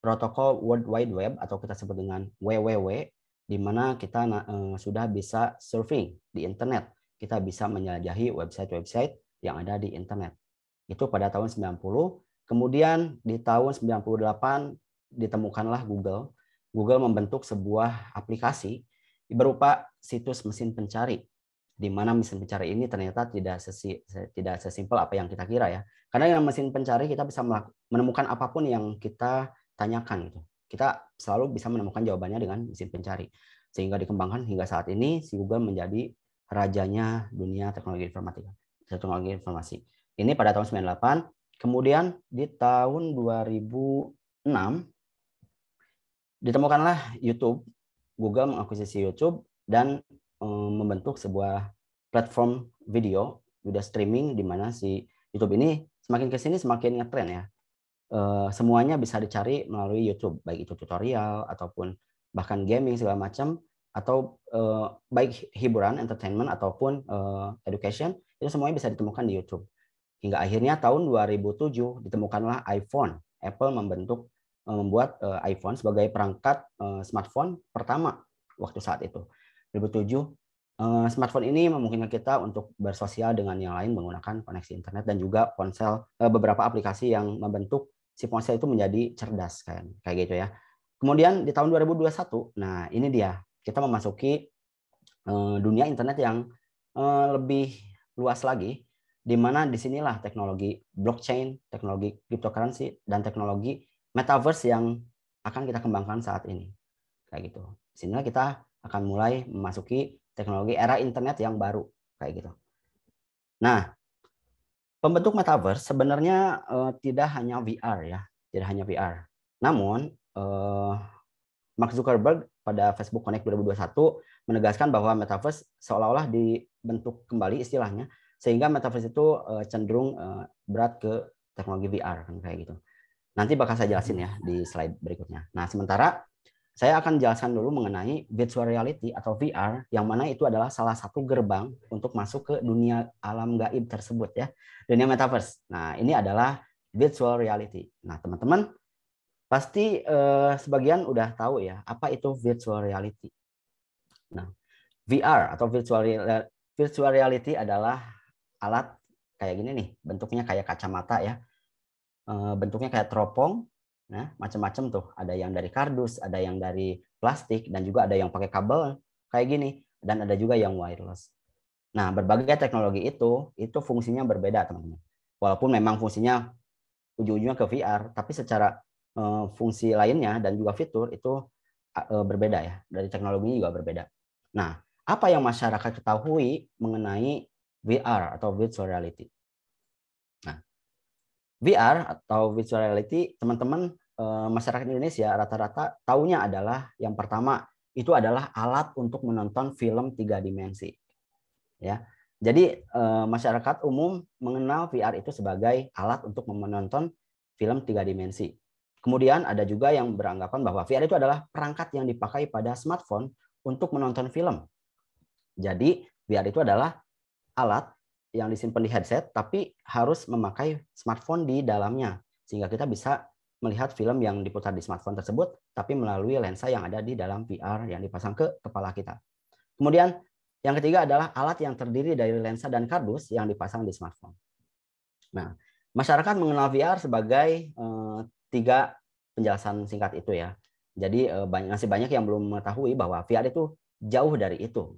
protokol World Wide Web atau kita sebut dengan WWW di mana kita eh, sudah bisa surfing di internet. Kita bisa menjelajahi website-website yang ada di internet. Itu pada tahun 90. Kemudian di tahun 98 ditemukanlah Google. Google membentuk sebuah aplikasi berupa situs mesin pencari di mana mesin pencari ini ternyata tidak sesi, tidak sesimpel apa yang kita kira ya. Karena dengan mesin pencari kita bisa menemukan apapun yang kita tanyakan gitu. Kita selalu bisa menemukan jawabannya dengan mesin pencari. Sehingga dikembangkan hingga saat ini si Google menjadi rajanya dunia teknologi informatika, teknologi informasi. Ini pada tahun 98, kemudian di tahun 2006 ditemukanlah YouTube. Google mengakuisisi YouTube dan eh, membentuk sebuah platform video, video streaming di mana si YouTube ini semakin ke sini semakin ngetren ya. Eh, semuanya bisa dicari melalui YouTube, baik itu tutorial ataupun bahkan gaming segala macam atau uh, baik hiburan, entertainment ataupun uh, education itu semuanya bisa ditemukan di YouTube. Hingga akhirnya tahun 2007 ditemukanlah iPhone. Apple membentuk membuat uh, iPhone sebagai perangkat uh, smartphone pertama waktu saat itu. 2007 smartphone ini memungkinkan kita untuk bersosial dengan yang lain menggunakan koneksi internet dan juga ponsel beberapa aplikasi yang membentuk si ponsel itu menjadi cerdas kan kayak gitu ya. Kemudian di tahun 2021, nah ini dia kita memasuki eh, dunia internet yang eh, lebih luas lagi di mana disinilah teknologi blockchain, teknologi cryptocurrency dan teknologi metaverse yang akan kita kembangkan saat ini. Kayak gitu. Sinilah kita akan mulai memasuki teknologi era internet yang baru kayak gitu. Nah, Pembentuk metaverse sebenarnya uh, tidak hanya VR ya, tidak hanya VR. Namun uh, Mark Zuckerberg pada Facebook Connect 2021 menegaskan bahwa metaverse seolah-olah dibentuk kembali istilahnya sehingga metaverse itu uh, cenderung uh, berat ke teknologi VR kan kayak gitu. Nanti bakal saya jelasin ya di slide berikutnya. Nah, sementara saya akan jelaskan dulu mengenai virtual reality atau VR, yang mana itu adalah salah satu gerbang untuk masuk ke dunia alam gaib tersebut ya, dunia metaverse. Nah, ini adalah virtual reality. Nah, teman-teman pasti eh, sebagian udah tahu ya apa itu virtual reality. Nah, VR atau virtual eh, virtual reality adalah alat kayak gini nih, bentuknya kayak kacamata ya. Eh, bentuknya kayak teropong, Nah, macam-macam tuh. Ada yang dari kardus, ada yang dari plastik, dan juga ada yang pakai kabel kayak gini. Dan ada juga yang wireless. Nah, berbagai teknologi itu, itu fungsinya berbeda, teman-teman. Walaupun memang fungsinya ujung-ujungnya ke VR, tapi secara uh, fungsi lainnya dan juga fitur itu uh, berbeda ya. Dari teknologinya juga berbeda. Nah, apa yang masyarakat ketahui mengenai VR atau virtual reality? Nah, VR atau virtual reality, teman-teman Eh, masyarakat Indonesia rata-rata tahunya adalah yang pertama itu adalah alat untuk menonton film tiga dimensi. Ya. Jadi eh, masyarakat umum mengenal VR itu sebagai alat untuk menonton film tiga dimensi. Kemudian ada juga yang beranggapan bahwa VR itu adalah perangkat yang dipakai pada smartphone untuk menonton film. Jadi VR itu adalah alat yang disimpan di headset tapi harus memakai smartphone di dalamnya sehingga kita bisa melihat film yang diputar di smartphone tersebut, tapi melalui lensa yang ada di dalam VR yang dipasang ke kepala kita. Kemudian yang ketiga adalah alat yang terdiri dari lensa dan kardus yang dipasang di smartphone. Nah, masyarakat mengenal VR sebagai eh, tiga penjelasan singkat itu ya. Jadi eh, banyak, masih banyak yang belum mengetahui bahwa VR itu jauh dari itu.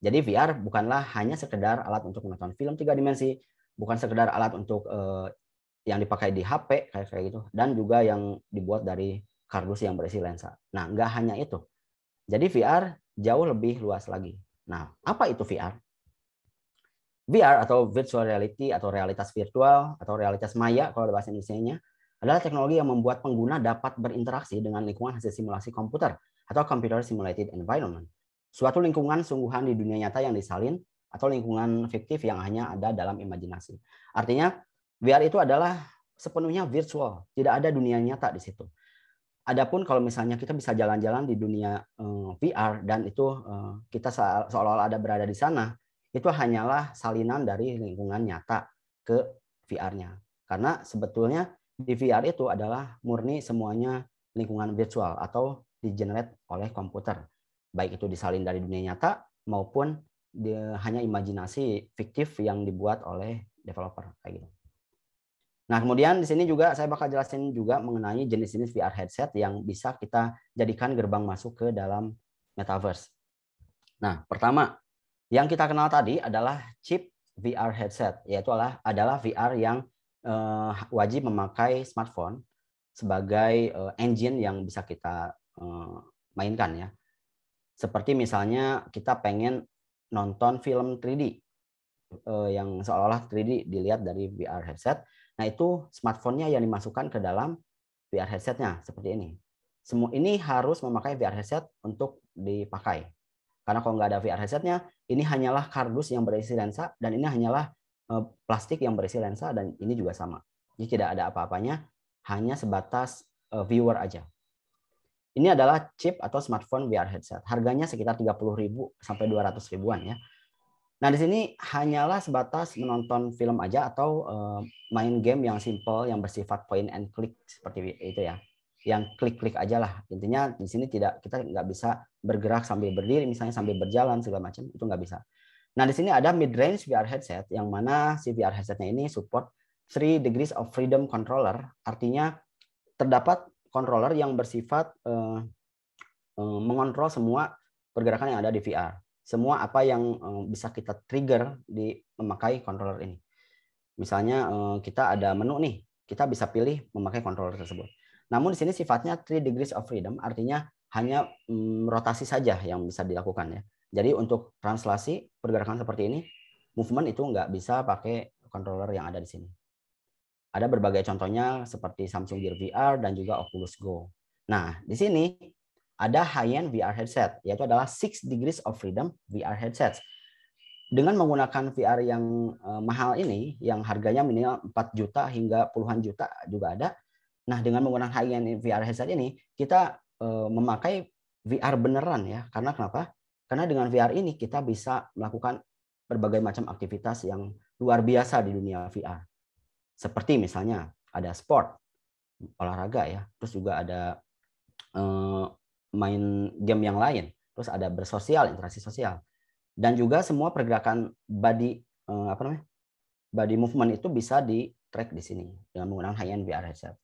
Jadi VR bukanlah hanya sekedar alat untuk menonton film tiga dimensi, bukan sekedar alat untuk eh, yang dipakai di HP kayak kayak gitu dan juga yang dibuat dari kardus yang berisi lensa. Nah, nggak hanya itu. Jadi VR jauh lebih luas lagi. Nah, apa itu VR? VR atau virtual reality atau realitas virtual atau realitas maya kalau bahasa Indonesia-nya adalah teknologi yang membuat pengguna dapat berinteraksi dengan lingkungan hasil simulasi komputer atau computer simulated environment. Suatu lingkungan sungguhan di dunia nyata yang disalin atau lingkungan fiktif yang hanya ada dalam imajinasi. Artinya VR itu adalah sepenuhnya virtual, tidak ada dunia nyata di situ. Adapun kalau misalnya kita bisa jalan-jalan di dunia eh, VR dan itu eh, kita seolah-olah ada berada di sana, itu hanyalah salinan dari lingkungan nyata ke VR-nya. Karena sebetulnya di VR itu adalah murni semuanya lingkungan virtual atau di generate oleh komputer. Baik itu disalin dari dunia nyata maupun di, hanya imajinasi fiktif yang dibuat oleh developer kayak gitu. Nah, kemudian di sini juga saya bakal jelasin juga mengenai jenis-jenis VR headset yang bisa kita jadikan gerbang masuk ke dalam metaverse. Nah, pertama yang kita kenal tadi adalah chip VR headset, yaitu adalah, adalah VR yang uh, wajib memakai smartphone sebagai uh, engine yang bisa kita uh, mainkan ya. Seperti misalnya kita pengen nonton film 3D yang seolah-olah 3D dilihat dari VR headset Nah itu smartphone-nya yang dimasukkan ke dalam VR headset-nya seperti ini. Semua ini harus memakai VR headset untuk dipakai. Karena kalau nggak ada VR headset-nya, ini hanyalah kardus yang berisi lensa dan ini hanyalah eh, plastik yang berisi lensa dan ini juga sama. Jadi tidak ada apa-apanya, hanya sebatas eh, viewer aja. Ini adalah chip atau smartphone VR headset. Harganya sekitar 30.000 sampai 200 ribuan ya. Nah, di sini hanyalah sebatas menonton film aja atau uh, main game yang simple yang bersifat point and click seperti itu ya. Yang klik-klik aja lah. Intinya di sini tidak kita nggak bisa bergerak sambil berdiri misalnya sambil berjalan segala macam itu nggak bisa. Nah, di sini ada mid range VR headset yang mana si VR headsetnya ini support 3 degrees of freedom controller. Artinya terdapat controller yang bersifat uh, uh, mengontrol semua pergerakan yang ada di VR semua apa yang eh, bisa kita trigger di memakai controller ini. Misalnya eh, kita ada menu nih, kita bisa pilih memakai controller tersebut. Namun di sini sifatnya three degrees of freedom, artinya hanya mm, rotasi saja yang bisa dilakukan ya. Jadi untuk translasi pergerakan seperti ini, movement itu nggak bisa pakai controller yang ada di sini. Ada berbagai contohnya seperti Samsung Gear VR dan juga Oculus Go. Nah, di sini ada high-end VR headset, yaitu adalah Six Degrees of Freedom VR headset. Dengan menggunakan VR yang eh, mahal ini, yang harganya minimal 4 juta hingga puluhan juta juga ada. Nah, dengan menggunakan high-end VR headset ini, kita eh, memakai VR beneran ya. Karena kenapa? Karena dengan VR ini kita bisa melakukan berbagai macam aktivitas yang luar biasa di dunia VR. Seperti misalnya ada sport, olahraga ya, terus juga ada eh, main game yang lain. Terus ada bersosial, interaksi sosial. Dan juga semua pergerakan body eh, apa namanya? body movement itu bisa di track di sini dengan menggunakan high end VR headset.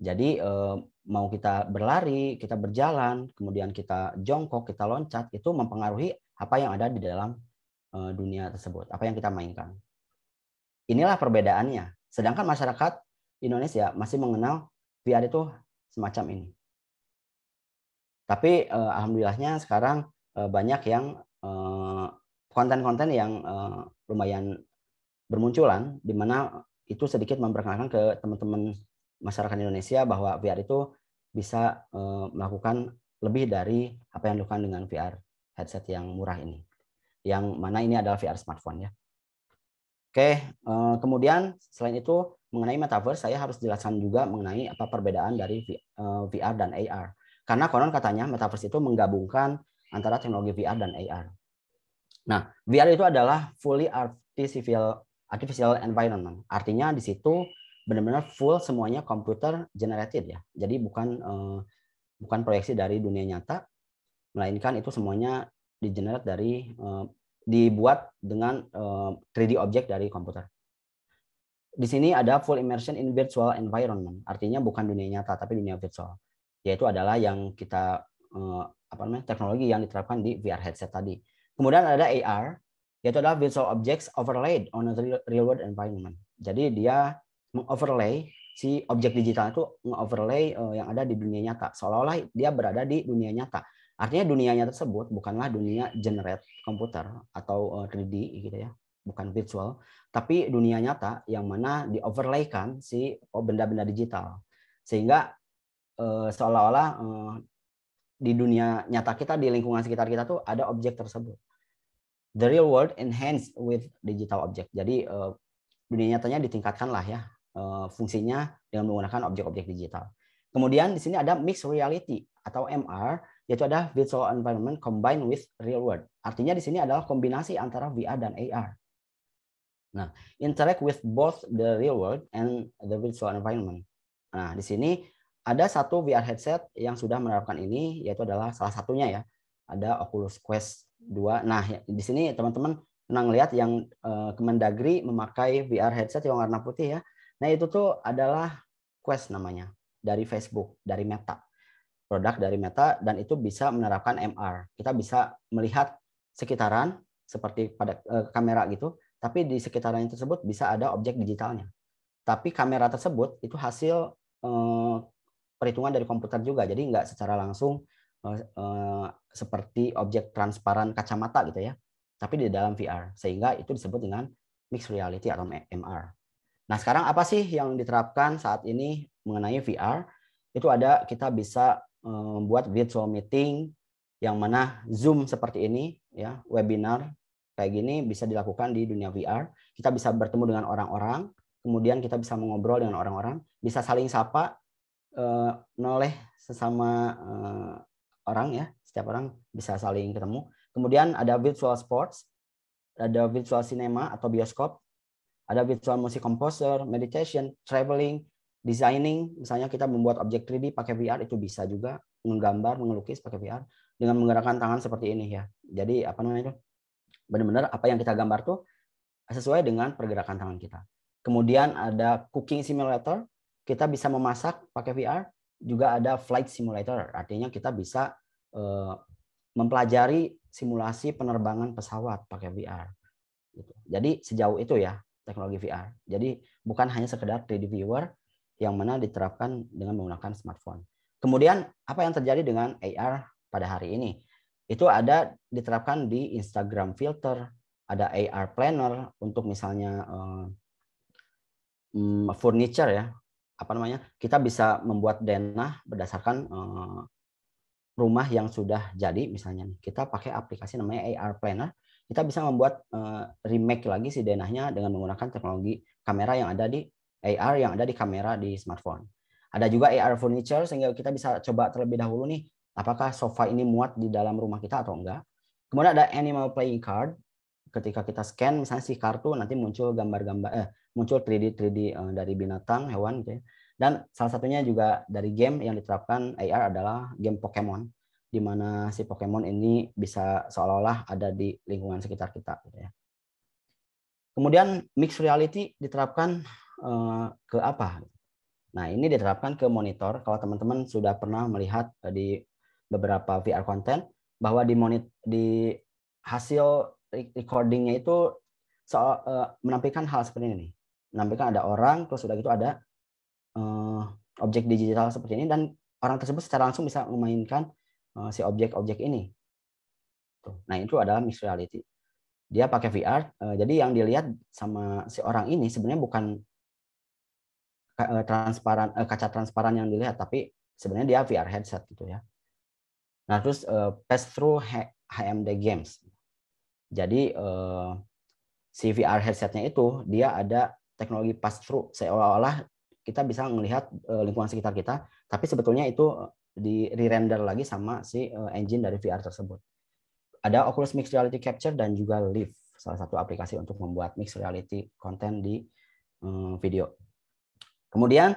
Jadi eh, mau kita berlari, kita berjalan, kemudian kita jongkok, kita loncat itu mempengaruhi apa yang ada di dalam eh, dunia tersebut, apa yang kita mainkan. Inilah perbedaannya. Sedangkan masyarakat Indonesia masih mengenal VR itu semacam ini. Tapi uh, alhamdulillahnya sekarang uh, banyak yang eh, konten-konten uh, yang uh, lumayan bermunculan di mana itu sedikit memperkenalkan ke teman-teman masyarakat Indonesia bahwa VR itu bisa uh, melakukan lebih dari apa yang dilakukan dengan VR headset yang murah ini. Yang mana ini adalah VR smartphone ya. Oke, uh, kemudian selain itu mengenai metaverse saya harus jelaskan juga mengenai apa perbedaan dari VR dan AR. Karena konon katanya metaverse itu menggabungkan antara teknologi VR dan AR. Nah, VR itu adalah fully artificial artificial environment. Artinya di situ benar-benar full semuanya komputer generated ya. Jadi bukan eh, bukan proyeksi dari dunia nyata, melainkan itu semuanya di generate dari eh, dibuat dengan 3D eh, objek dari komputer. Di sini ada full immersion in virtual environment. Artinya bukan dunia nyata tapi dunia virtual yaitu adalah yang kita eh, apa namanya teknologi yang diterapkan di VR headset tadi. Kemudian ada AR, yaitu adalah visual objects overlaid on a real world environment. Jadi dia mengoverlay si objek digital itu mengoverlay uh, yang ada di dunia nyata, seolah-olah dia berada di dunia nyata. Artinya dunianya tersebut bukanlah dunia generate komputer atau 3D eh, gitu ya, bukan virtual, tapi dunia nyata yang mana dioverlaykan si oh, benda-benda digital. Sehingga Eh, seolah-olah eh, di dunia nyata kita di lingkungan sekitar kita tuh ada objek tersebut. The real world enhanced with digital object. Jadi eh, dunia nyatanya ditingkatkan lah ya fungsinya dengan menggunakan objek-objek digital. Kemudian di sini ada mixed reality atau MR yaitu ada virtual environment combined with real world. Artinya di sini adalah kombinasi antara VR dan AR. Nah, interact with both the real world and the virtual environment. Nah, di sini ada satu VR headset yang sudah menerapkan ini yaitu adalah salah satunya ya ada Oculus Quest 2. Nah ya, di sini teman-teman pernah melihat yang eh, Kemendagri memakai VR headset yang warna putih ya. Nah itu tuh adalah Quest namanya dari Facebook dari Meta produk dari Meta dan itu bisa menerapkan MR. Kita bisa melihat sekitaran seperti pada eh, kamera gitu, tapi di sekitaran tersebut bisa ada objek digitalnya. Tapi kamera tersebut itu hasil eh, perhitungan dari komputer juga jadi nggak secara langsung eh, eh, seperti objek transparan kacamata gitu ya tapi di dalam VR sehingga itu disebut dengan mixed reality atau MR. Nah sekarang apa sih yang diterapkan saat ini mengenai VR? Itu ada kita bisa membuat eh, virtual meeting yang mana Zoom seperti ini ya, webinar kayak gini bisa dilakukan di dunia VR. Kita bisa bertemu dengan orang-orang, kemudian kita bisa mengobrol dengan orang-orang, bisa saling sapa, uh, noleh sesama uh, orang ya setiap orang bisa saling ketemu kemudian ada virtual sports ada virtual cinema atau bioskop ada virtual music composer meditation traveling designing misalnya kita membuat objek 3D pakai VR itu bisa juga menggambar mengelukis pakai VR dengan menggerakkan tangan seperti ini ya jadi apa namanya itu benar-benar apa yang kita gambar tuh sesuai dengan pergerakan tangan kita kemudian ada cooking simulator kita bisa memasak pakai VR, juga ada flight simulator. Artinya kita bisa uh, mempelajari simulasi penerbangan pesawat pakai VR. Gitu. Jadi sejauh itu ya teknologi VR. Jadi bukan hanya sekedar 3D viewer yang mana diterapkan dengan menggunakan smartphone. Kemudian apa yang terjadi dengan AR pada hari ini? Itu ada diterapkan di Instagram filter, ada AR planner untuk misalnya uh, furniture ya apa namanya kita bisa membuat denah berdasarkan uh, rumah yang sudah jadi misalnya nih kita pakai aplikasi namanya AR Planner kita bisa membuat uh, remake lagi si denahnya dengan menggunakan teknologi kamera yang ada di AR yang ada di kamera di smartphone ada juga AR furniture sehingga kita bisa coba terlebih dahulu nih apakah sofa ini muat di dalam rumah kita atau enggak kemudian ada animal playing card ketika kita scan misalnya si kartu nanti muncul gambar-gambar eh, muncul 3D 3D eh, dari binatang hewan gitu ya. dan salah satunya juga dari game yang diterapkan AR adalah game Pokemon di mana si Pokemon ini bisa seolah-olah ada di lingkungan sekitar kita gitu ya. Kemudian mixed reality diterapkan eh, ke apa? Nah, ini diterapkan ke monitor. Kalau teman-teman sudah pernah melihat eh, di beberapa VR content bahwa di monit di hasil recordingnya itu so, uh, menampilkan hal seperti ini menampilkan ada orang terus sudah gitu ada uh, objek digital seperti ini dan orang tersebut secara langsung bisa memainkan uh, si objek-objek ini. Tuh. Nah itu adalah mixed reality. Dia pakai VR, uh, eh, jadi yang dilihat sama si orang ini sebenarnya bukan transparan uh, kaca transparan yang dilihat tapi sebenarnya dia VR headset gitu ya. Nah terus uh, pass through HMD games. Jadi uh, si VR headsetnya itu dia ada teknologi pass through seolah-olah kita bisa melihat eh, lingkungan sekitar kita tapi sebetulnya itu eh, di re-render lagi sama si eh, engine dari VR tersebut. Ada Oculus Mixed Reality Capture dan juga Live, salah satu aplikasi untuk membuat mixed reality konten di video. Kemudian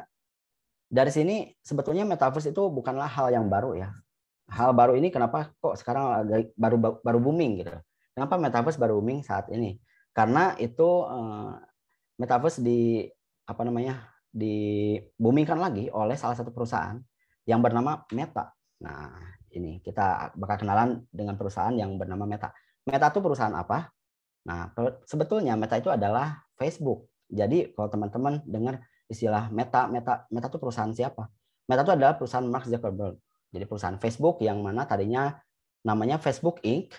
dari sini sebetulnya metaverse itu bukanlah hal yang baru ya. Hal baru ini kenapa kok sekarang baru baru booming gitu. Kenapa metaverse baru booming saat ini? Karena itu metaverse di apa namanya di booming lagi oleh salah satu perusahaan yang bernama Meta. Nah, ini kita bakal kenalan dengan perusahaan yang bernama Meta. Meta itu perusahaan apa? Nah, sebetulnya Meta itu adalah Facebook. Jadi kalau teman-teman dengar istilah Meta, Meta, Meta itu perusahaan siapa? Meta itu adalah perusahaan Mark Zuckerberg. Jadi perusahaan Facebook yang mana tadinya namanya Facebook Inc.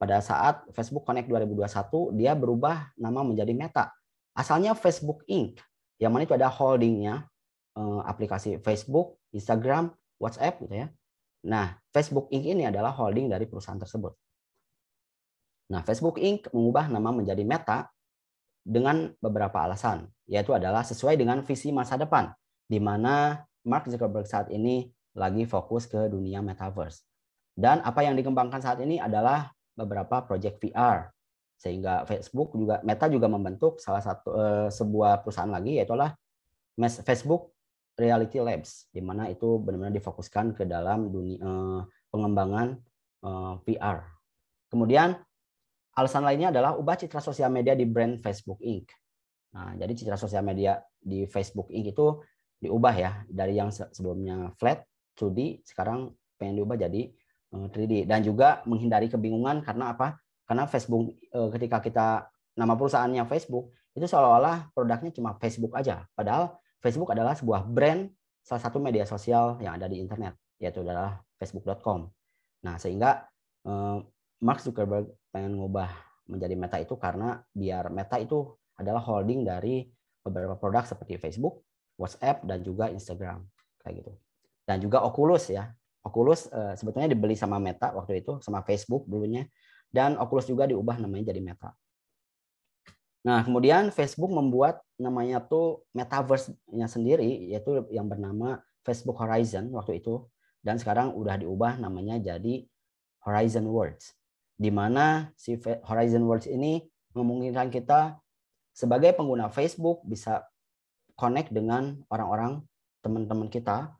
Pada saat Facebook Connect 2021, dia berubah nama menjadi Meta. Asalnya Facebook Inc. Yang mana itu ada holdingnya eh, aplikasi Facebook, Instagram, WhatsApp gitu ya. Nah, Facebook Inc. ini adalah holding dari perusahaan tersebut. Nah, Facebook Inc. mengubah nama menjadi Meta dengan beberapa alasan, yaitu adalah sesuai dengan visi masa depan, di mana Mark Zuckerberg saat ini lagi fokus ke dunia metaverse. Dan apa yang dikembangkan saat ini adalah beberapa proyek VR sehingga Facebook juga Meta juga membentuk salah satu eh, sebuah perusahaan lagi yaitu yaitulah Facebook Reality Labs di mana itu benar-benar difokuskan ke dalam dunia eh, pengembangan eh, VR. Kemudian alasan lainnya adalah ubah citra sosial media di brand Facebook Inc. Nah, jadi citra sosial media di Facebook Inc itu diubah ya dari yang sebelumnya flat 2D sekarang pengen diubah jadi 3D eh, dan juga menghindari kebingungan karena apa? Karena Facebook eh, ketika kita nama perusahaannya Facebook itu seolah-olah produknya cuma Facebook aja. Padahal Facebook adalah sebuah brand salah satu media sosial yang ada di internet yaitu adalah facebook.com. Nah, sehingga eh, Mark Zuckerberg pengen ngubah menjadi Meta itu karena biar Meta itu adalah holding dari beberapa produk seperti Facebook, WhatsApp dan juga Instagram kayak gitu. Dan juga Oculus ya. Oculus eh, sebetulnya dibeli sama Meta waktu itu sama Facebook dulunya dan Oculus juga diubah namanya jadi Meta. Nah, kemudian Facebook membuat namanya tuh metaverse-nya sendiri yaitu yang bernama Facebook Horizon waktu itu dan sekarang udah diubah namanya jadi Horizon Worlds. Di mana si Horizon Worlds ini memungkinkan kita sebagai pengguna Facebook bisa connect dengan orang-orang teman-teman kita,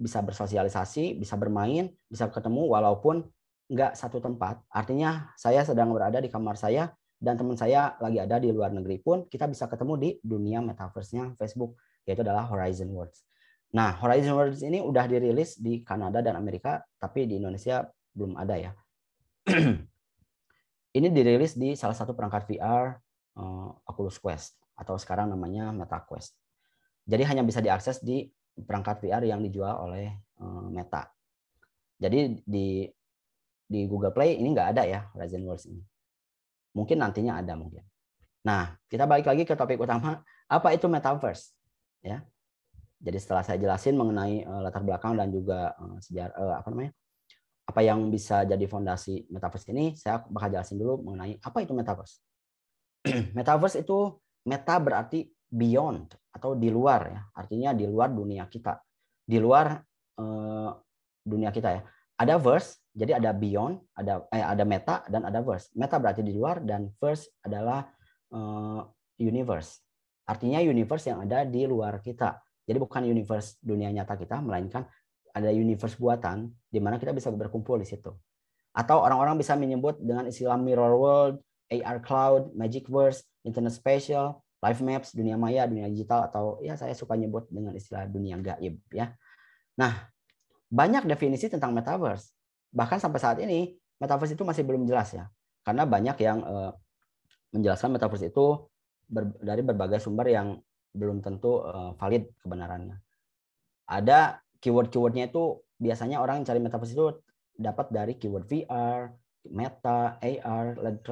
bisa bersosialisasi, bisa bermain, bisa ketemu walaupun nggak satu tempat, artinya saya sedang berada di kamar saya dan teman saya lagi ada di luar negeri pun kita bisa ketemu di dunia metaverse-nya Facebook yaitu adalah Horizon Worlds. Nah, Horizon Worlds ini udah dirilis di Kanada dan Amerika, tapi di Indonesia belum ada ya. ini dirilis di salah satu perangkat VR uh, eh, Oculus Quest atau sekarang namanya Meta Quest. Jadi hanya bisa diakses di perangkat VR yang dijual oleh uh, Meta. Jadi di di Google Play ini nggak ada ya Resident Worlds ini. Mungkin nantinya ada mungkin. Nah, kita balik lagi ke topik utama, apa itu metaverse? Ya. Jadi setelah saya jelasin mengenai eh, latar belakang dan juga uh, eh, sejarah eh, apa namanya? apa yang bisa jadi fondasi metaverse ini, saya bakal jelasin dulu mengenai apa itu metaverse. metaverse itu meta berarti beyond atau di luar ya. Artinya di luar dunia kita. Di luar uh, dunia kita ya. Ada verse jadi ada beyond, ada eh, ada meta dan ada verse. Meta berarti di luar dan verse adalah uh, universe. Artinya universe yang ada di luar kita. Jadi bukan universe dunia nyata kita, melainkan ada universe buatan di mana kita bisa berkumpul di situ. Atau orang-orang bisa menyebut dengan istilah mirror world, AR cloud, magic verse, internet Special, live maps, dunia maya, dunia digital atau ya saya suka nyebut dengan istilah dunia gaib ya. Nah, banyak definisi tentang metaverse bahkan sampai saat ini metaverse itu masih belum jelas ya karena banyak yang uh, menjelaskan metaverse itu ber, dari berbagai sumber yang belum tentu uh, valid kebenarannya ada keyword-keywordnya itu biasanya orang yang cari metaverse itu dapat dari keyword VR Meta AR land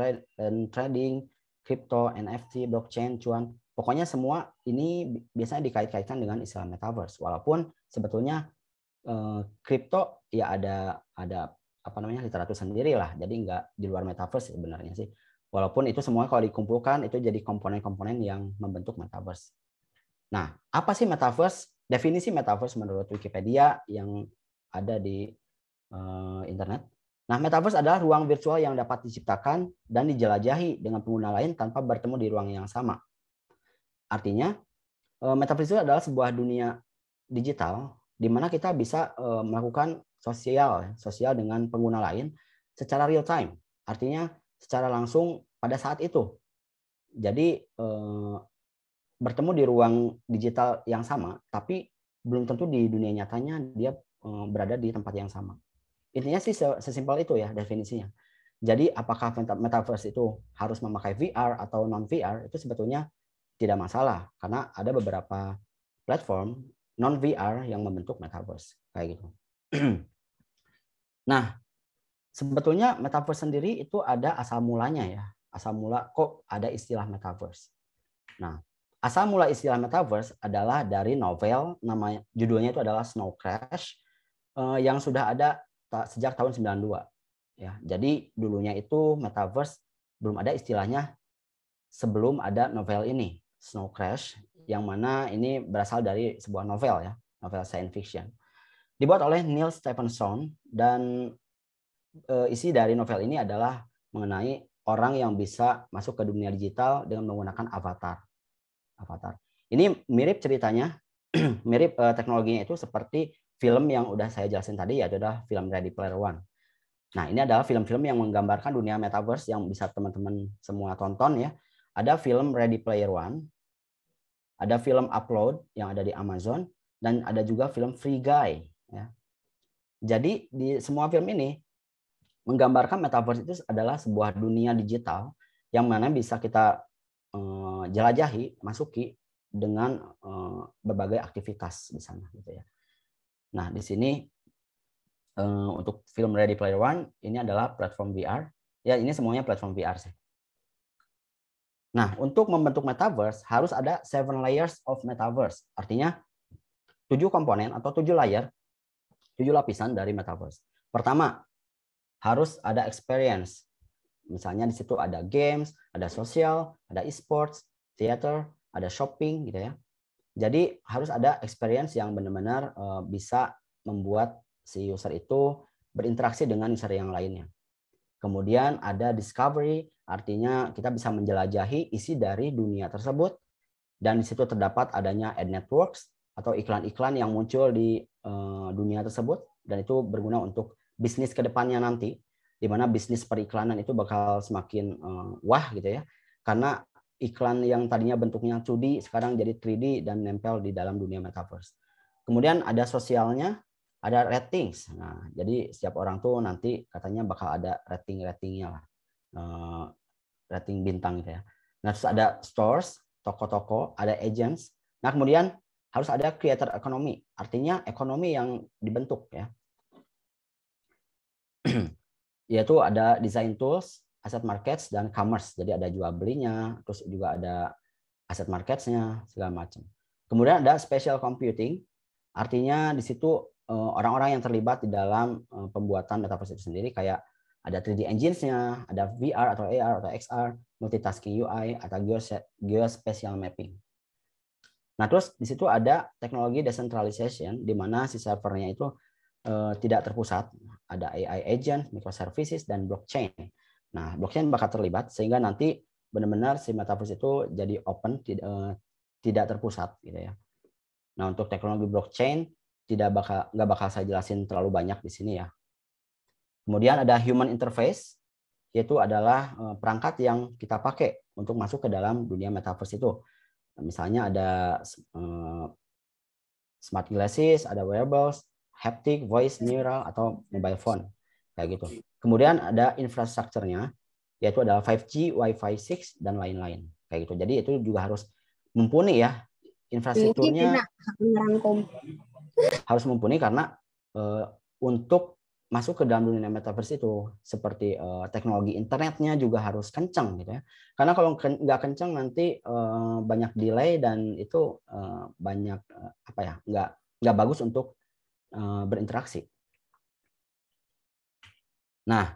trading crypto NFT blockchain cuan pokoknya semua ini biasanya dikait-kaitkan dengan istilah metaverse walaupun sebetulnya Eh, kripto ya ada ada apa namanya literatur sendiri lah jadi nggak di luar metaverse sebenarnya sih walaupun itu semua kalau dikumpulkan itu jadi komponen-komponen yang membentuk metaverse nah apa sih metaverse definisi metaverse menurut Wikipedia yang ada di uh, internet nah metaverse adalah ruang virtual yang dapat diciptakan dan dijelajahi dengan pengguna lain tanpa bertemu di ruang yang sama artinya uh, metaverse itu adalah sebuah dunia digital di mana kita bisa eh, melakukan sosial sosial dengan pengguna lain secara real time artinya secara langsung pada saat itu jadi eh, bertemu di ruang digital yang sama tapi belum tentu di dunia nyatanya dia eh, berada di tempat yang sama intinya sih sesimpel itu ya definisinya jadi apakah metaverse itu harus memakai VR atau non VR itu sebetulnya tidak masalah karena ada beberapa platform non VR yang membentuk metaverse kayak gitu. nah, sebetulnya metaverse sendiri itu ada asal mulanya ya. Asal mula kok ada istilah metaverse. Nah, asal mula istilah metaverse adalah dari novel namanya judulnya itu adalah Snow Crash eh, yang sudah ada sejak tahun 92. Ya, jadi dulunya itu metaverse belum ada istilahnya sebelum ada novel ini. Snow Crash yang mana ini berasal dari sebuah novel ya, novel science fiction. Dibuat oleh Neil Stephenson dan e, isi dari novel ini adalah mengenai orang yang bisa masuk ke dunia digital dengan menggunakan avatar. Avatar. Ini mirip ceritanya, mirip e, teknologinya itu seperti film yang udah saya jelasin tadi yaitu adalah film Ready Player One. Nah, ini adalah film-film yang menggambarkan dunia metaverse yang bisa teman-teman semua tonton ya ada film Ready Player One, ada film Upload yang ada di Amazon, dan ada juga film Free Guy. Ya. Jadi di semua film ini menggambarkan metaverse itu adalah sebuah dunia digital yang mana bisa kita uh, jelajahi, masuki dengan uh, berbagai aktivitas di sana gitu ya. Nah, di sini uh, untuk film Ready Player One ini adalah platform VR. Ya, ini semuanya platform VR sih. Nah, untuk membentuk metaverse harus ada seven layers of metaverse. Artinya tujuh komponen atau tujuh layer, tujuh lapisan dari metaverse. Pertama, harus ada experience. Misalnya di situ ada games, ada sosial, ada esports, theater, ada shopping gitu ya. Jadi harus ada experience yang benar-benar eh, bisa membuat si user itu berinteraksi dengan user yang lainnya. Kemudian ada discovery, artinya kita bisa menjelajahi isi dari dunia tersebut. Dan di situ terdapat adanya ad networks atau iklan-iklan yang muncul di eh, dunia tersebut. Dan itu berguna untuk bisnis kedepannya nanti, di mana bisnis periklanan itu bakal semakin eh, wah gitu ya. Karena iklan yang tadinya bentuknya 2D sekarang jadi 3D dan nempel di dalam dunia metaverse. Kemudian ada sosialnya, ada ratings. Nah, jadi setiap orang tuh nanti katanya bakal ada rating-ratingnya lah. Uh, rating bintang gitu ya. Nah, terus ada stores, toko-toko, ada agents. Nah, kemudian harus ada creator economy. Artinya ekonomi yang dibentuk ya. Yaitu ada design tools, asset markets dan commerce. Jadi ada jual belinya, terus juga ada aset marketsnya segala macam. Kemudian ada special computing, artinya di situ Eh, orang-orang yang terlibat di dalam eh, pembuatan metaverse itu sendiri kayak ada 3D engines-nya, ada VR atau AR atau XR, multitasking UI atau geospatial mapping. Nah, terus di situ ada teknologi decentralization di mana si servernya itu uh, tidak terpusat, ada AI agent, microservices dan blockchain. Nah, blockchain bakal terlibat sehingga nanti benar-benar si metaverse itu jadi open, tidak, tidak terpusat gitu ya. Nah, untuk teknologi blockchain tidak bakal nggak bakal saya jelasin terlalu banyak di sini ya. Kemudian ada human interface yaitu adalah eh, perangkat yang kita pakai untuk masuk ke dalam dunia metaverse itu. Misalnya ada eh, smart glasses, ada wearables, haptic, voice, neural atau mobile phone kayak gitu. Kemudian ada infrastrukturnya yaitu adalah 5G, Wi-Fi 6 dan lain-lain kayak gitu. Jadi itu juga harus mumpuni ya infrastrukturnya harus mumpuni karena uh, untuk masuk ke dalam dunia metaverse itu seperti uh, teknologi internetnya juga harus kencang gitu ya karena kalau nggak kencang nanti uh, banyak delay dan itu uh, banyak uh, apa ya nggak nggak bagus untuk uh, berinteraksi nah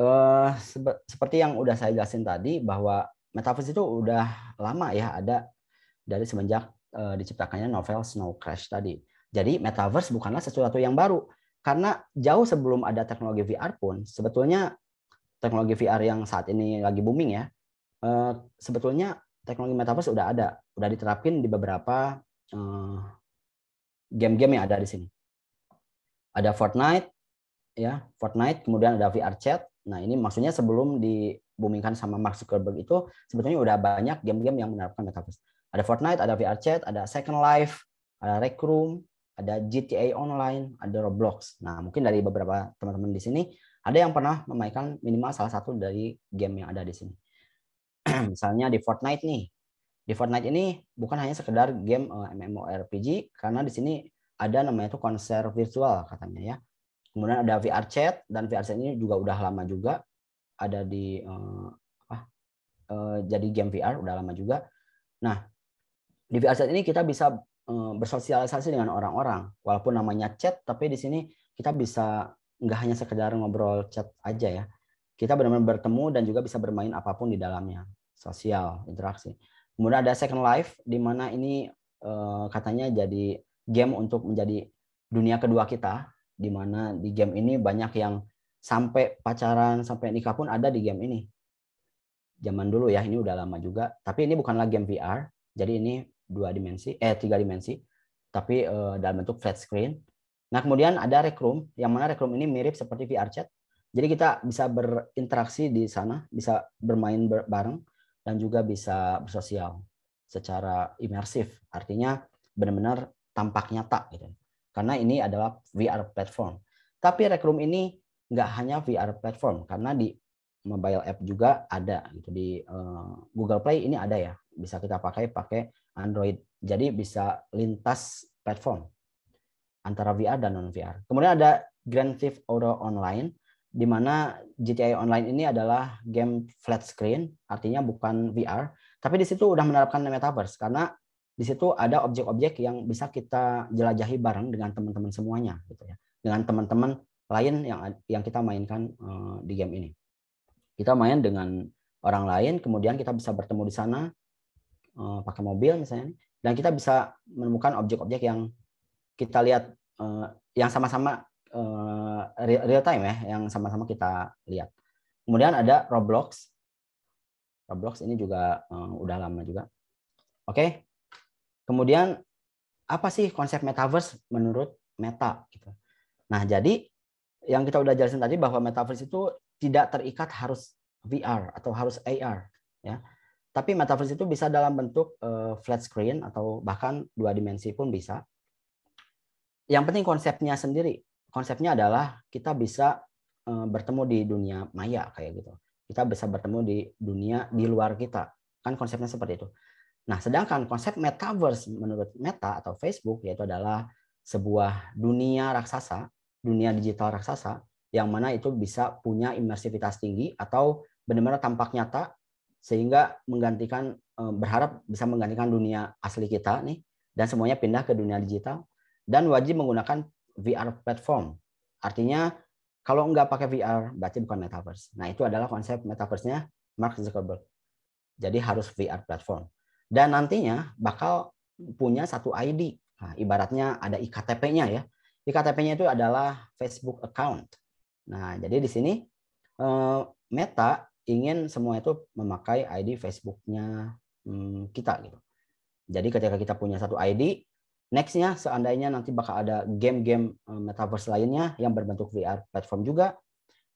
uh, sep seperti yang udah saya jelasin tadi bahwa metaverse itu udah lama ya ada dari semenjak uh, diciptakannya novel Snow Crash tadi jadi metaverse bukanlah sesuatu yang baru karena jauh sebelum ada teknologi VR pun sebetulnya teknologi VR yang saat ini lagi booming ya. Eh, sebetulnya teknologi metaverse udah ada, udah diterapin di beberapa eh, game-game yang ada di sini. Ada Fortnite ya, Fortnite, kemudian ada VR chat. Nah, ini maksudnya sebelum di boomingkan sama Mark Zuckerberg itu sebetulnya udah banyak game-game yang menerapkan metaverse. Ada Fortnite, ada VR Chat, ada Second Life, ada Rec Room, ada GTA Online, ada Roblox. Nah, mungkin dari beberapa teman-teman di sini ada yang pernah memainkan minimal salah satu dari game yang ada di sini. Misalnya di Fortnite nih. Di Fortnite ini bukan hanya sekedar game eh, MMORPG karena di sini ada namanya itu konser virtual katanya ya. Kemudian ada VR chat dan VR chat ini juga udah lama juga ada di eh, apa? Eh, jadi game VR udah lama juga. Nah, di VR chat ini kita bisa Eh, bersosialisasi dengan orang-orang. Walaupun namanya chat, tapi di sini kita bisa nggak hanya sekedar ngobrol chat aja ya. Kita benar-benar bertemu dan juga bisa bermain apapun di dalamnya, sosial, interaksi. Kemudian ada Second Life, di mana ini eh, katanya jadi game untuk menjadi dunia kedua kita, di mana di game ini banyak yang sampai pacaran, sampai nikah pun ada di game ini. Zaman dulu ya, ini udah lama juga. Tapi ini bukanlah game VR, jadi ini dua dimensi eh tiga dimensi tapi uh, dalam bentuk flat screen. Nah kemudian ada rec room yang mana rec room ini mirip seperti VR chat. Jadi kita bisa berinteraksi di sana, bisa bermain bareng dan juga bisa bersosial secara imersif. Artinya benar-benar tampak nyata gitu. Karena ini adalah VR platform. Tapi rec room ini nggak hanya VR platform karena di mobile app juga ada gitu di uh, Google Play ini ada ya bisa kita pakai pakai Android. Jadi bisa lintas platform antara VR dan non VR. Kemudian ada Grand Theft Auto Online di mana GTA Online ini adalah game flat screen, artinya bukan VR, tapi di situ udah menerapkan metaverse karena di situ ada objek-objek yang bisa kita jelajahi bareng dengan teman-teman semuanya gitu ya. Dengan teman-teman lain yang yang kita mainkan eh, di game ini. Kita main dengan orang lain, kemudian kita bisa bertemu di sana, Eh, pakai mobil misalnya dan kita bisa menemukan objek-objek yang kita lihat eh, yang sama-sama eh, real time ya yang sama-sama kita lihat kemudian ada Roblox Roblox ini juga udah lama juga oke kemudian apa sih konsep metaverse menurut Meta gitu nah jadi yang kita udah jelasin tadi bahwa metaverse itu tidak terikat harus VR atau harus AR ya tapi metaverse itu bisa dalam bentuk uh, flat screen atau bahkan dua dimensi pun bisa. Yang penting konsepnya sendiri. Konsepnya adalah kita bisa uh, bertemu di dunia maya kayak gitu. Kita bisa bertemu di dunia di luar kita. Kan konsepnya seperti itu. Nah, sedangkan konsep metaverse menurut Meta atau Facebook yaitu adalah sebuah dunia raksasa, dunia digital raksasa yang mana itu bisa punya imersivitas tinggi atau benar-benar tampak nyata sehingga menggantikan eh, berharap bisa menggantikan dunia asli kita nih dan semuanya pindah ke dunia digital dan wajib menggunakan VR platform. Artinya kalau nggak pakai VR berarti bukan metaverse. Nah itu adalah konsep metaverse-nya Mark Zuckerberg. Jadi harus VR platform. Dan nantinya bakal punya satu ID. Nah, ibaratnya ada IKTP-nya ya. IKTP-nya itu adalah Facebook account. Nah jadi di sini eh, Meta ingin semua itu memakai ID Facebooknya nya hmm, kita gitu. Jadi ketika kita punya satu ID, nextnya seandainya nanti bakal ada game-game eh, metaverse lainnya yang berbentuk VR platform juga,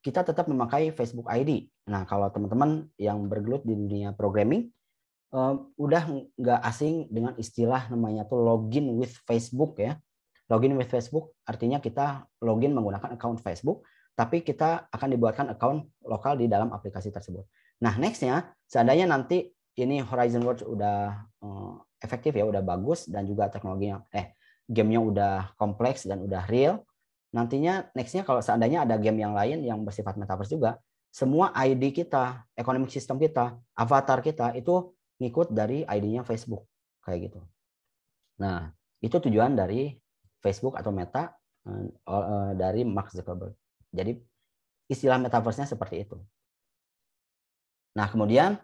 kita tetap memakai Facebook ID. Nah kalau teman-teman yang bergelut di dunia programming, eh, udah nggak asing dengan istilah namanya tuh login with Facebook ya. Login with Facebook artinya kita login menggunakan account Facebook tapi kita akan dibuatkan account lokal di dalam aplikasi tersebut. Nah, nextnya, seandainya nanti ini Horizon Worlds udah uh, efektif ya, udah bagus dan juga teknologinya, eh, gamenya udah kompleks dan udah real. Nantinya nextnya kalau seandainya ada game yang lain yang bersifat metaverse juga, semua ID kita, economic system kita, avatar kita itu ngikut dari ID-nya Facebook kayak gitu. Nah, itu tujuan dari Facebook atau Meta eh, eh, dari Mark Zuckerberg. Jadi istilah metaverse-nya seperti itu. Nah, kemudian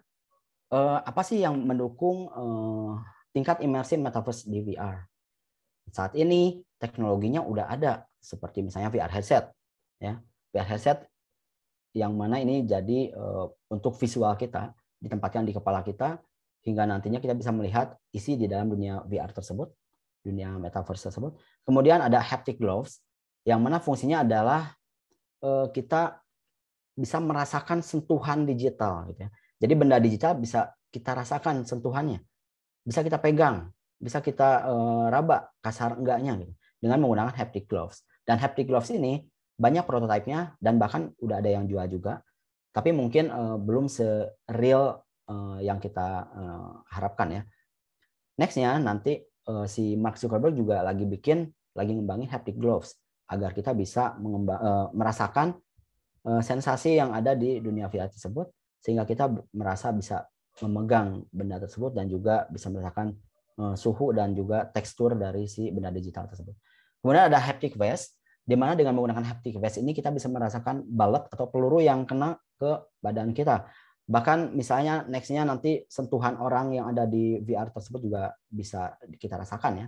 eh, apa sih yang mendukung eh, tingkat imersi metaverse di VR? Saat ini teknologinya udah ada seperti misalnya VR headset ya. VR headset yang mana ini jadi eh, untuk visual kita ditempatkan di kepala kita hingga nantinya kita bisa melihat isi di dalam dunia VR tersebut, dunia metaverse tersebut. Kemudian ada haptic gloves yang mana fungsinya adalah Eh, kita bisa merasakan sentuhan digital gitu ya. Jadi benda digital bisa kita rasakan sentuhannya. Bisa kita pegang, bisa kita uh, raba kasar enggaknya gitu, dengan menggunakan haptic gloves. Dan haptic gloves ini banyak prototipenya dan bahkan udah ada yang jual juga. Tapi mungkin eh, belum se-real yang kita harapkan ya. Nextnya nanti si Mark Zuckerberg juga lagi bikin, lagi ngembangin haptic gloves agar kita bisa mengembang, eh, merasakan eh, sensasi yang ada di dunia VR tersebut sehingga kita merasa bisa memegang benda tersebut dan juga bisa merasakan eh, suhu dan juga tekstur dari si benda digital tersebut. Kemudian ada haptic vest, di mana dengan menggunakan haptic vest ini kita bisa merasakan balet atau peluru yang kena ke badan kita. Bahkan misalnya nextnya nanti sentuhan orang yang ada di VR tersebut juga bisa kita rasakan ya.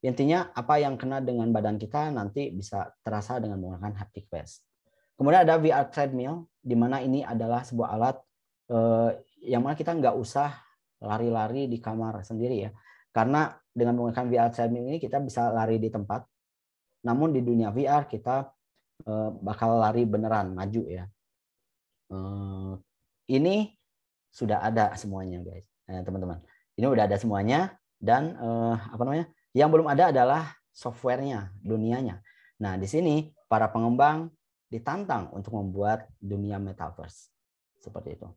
Intinya apa yang kena dengan badan kita nanti bisa terasa dengan menggunakan haptic vest. Kemudian ada VR treadmill, di mana ini adalah sebuah alat eh, yang mana kita nggak usah lari-lari di kamar sendiri ya. Karena dengan menggunakan VR treadmill ini kita bisa lari di tempat. Namun di dunia VR kita eh, bakal lari beneran, maju ya. Eh, ini sudah ada semuanya guys, teman-teman. ini udah ada semuanya dan apa namanya? Yang belum ada adalah softwarenya, dunianya. Nah, di sini para pengembang ditantang untuk membuat dunia metaverse. Seperti itu.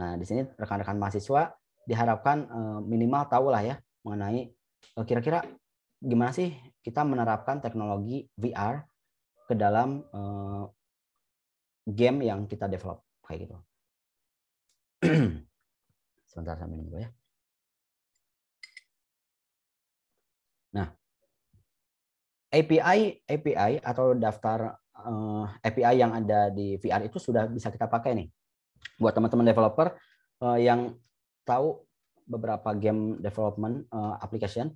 Nah, di sini rekan-rekan mahasiswa diharapkan eh, minimal tahu lah ya mengenai eh, kira-kira gimana sih kita menerapkan teknologi VR ke dalam eh, game yang kita develop kayak gitu. Sebentar saya sambil nunggu ya. Nah, API API atau daftar uh, eh, API yang ada di VR itu sudah bisa kita pakai nih. Buat teman-teman developer uh, yang tahu beberapa game development uh, application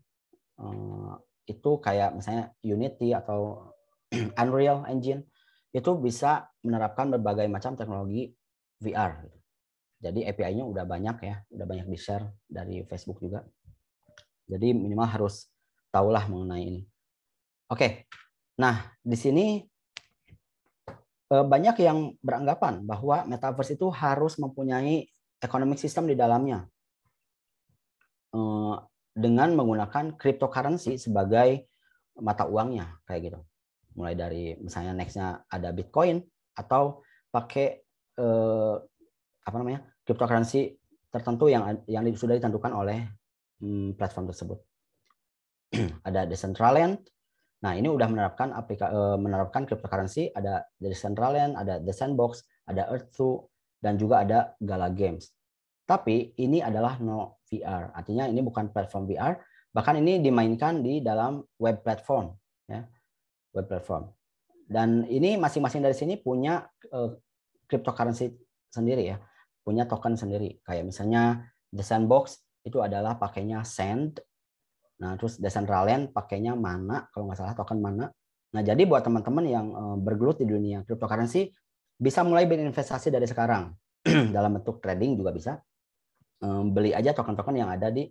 uh, itu kayak misalnya Unity atau Unreal Engine itu bisa menerapkan berbagai macam teknologi VR. Jadi API-nya udah banyak ya, udah banyak di share dari Facebook juga. Jadi minimal harus tahulah mengenai ini. Oke, nah di sini eh, banyak yang beranggapan bahwa metaverse itu harus mempunyai economic system di dalamnya eh, dengan menggunakan cryptocurrency sebagai mata uangnya kayak gitu. Mulai dari misalnya nextnya ada Bitcoin atau pakai eh, apa namanya cryptocurrency tertentu yang yang sudah ditentukan oleh hmm, platform tersebut. ada Decentraland. Nah, ini udah menerapkan aplika, eh, menerapkan cryptocurrency, ada Decentraland, ada The Sandbox, ada Earth2 dan juga ada Gala Games. Tapi ini adalah no VR. Artinya ini bukan platform VR, bahkan ini dimainkan di dalam web platform ya. Web platform. Dan ini masing-masing dari sini punya uh, cryptocurrency sendiri ya, punya token sendiri. Kayak misalnya The Sandbox itu adalah pakainya Sand Nah, terus Decentraland pakainya mana kalau nggak salah token mana. Nah, jadi buat teman-teman yang eh, bergelut di dunia cryptocurrency bisa mulai berinvestasi dari sekarang dalam bentuk trading juga bisa. Eh, beli aja token-token yang ada di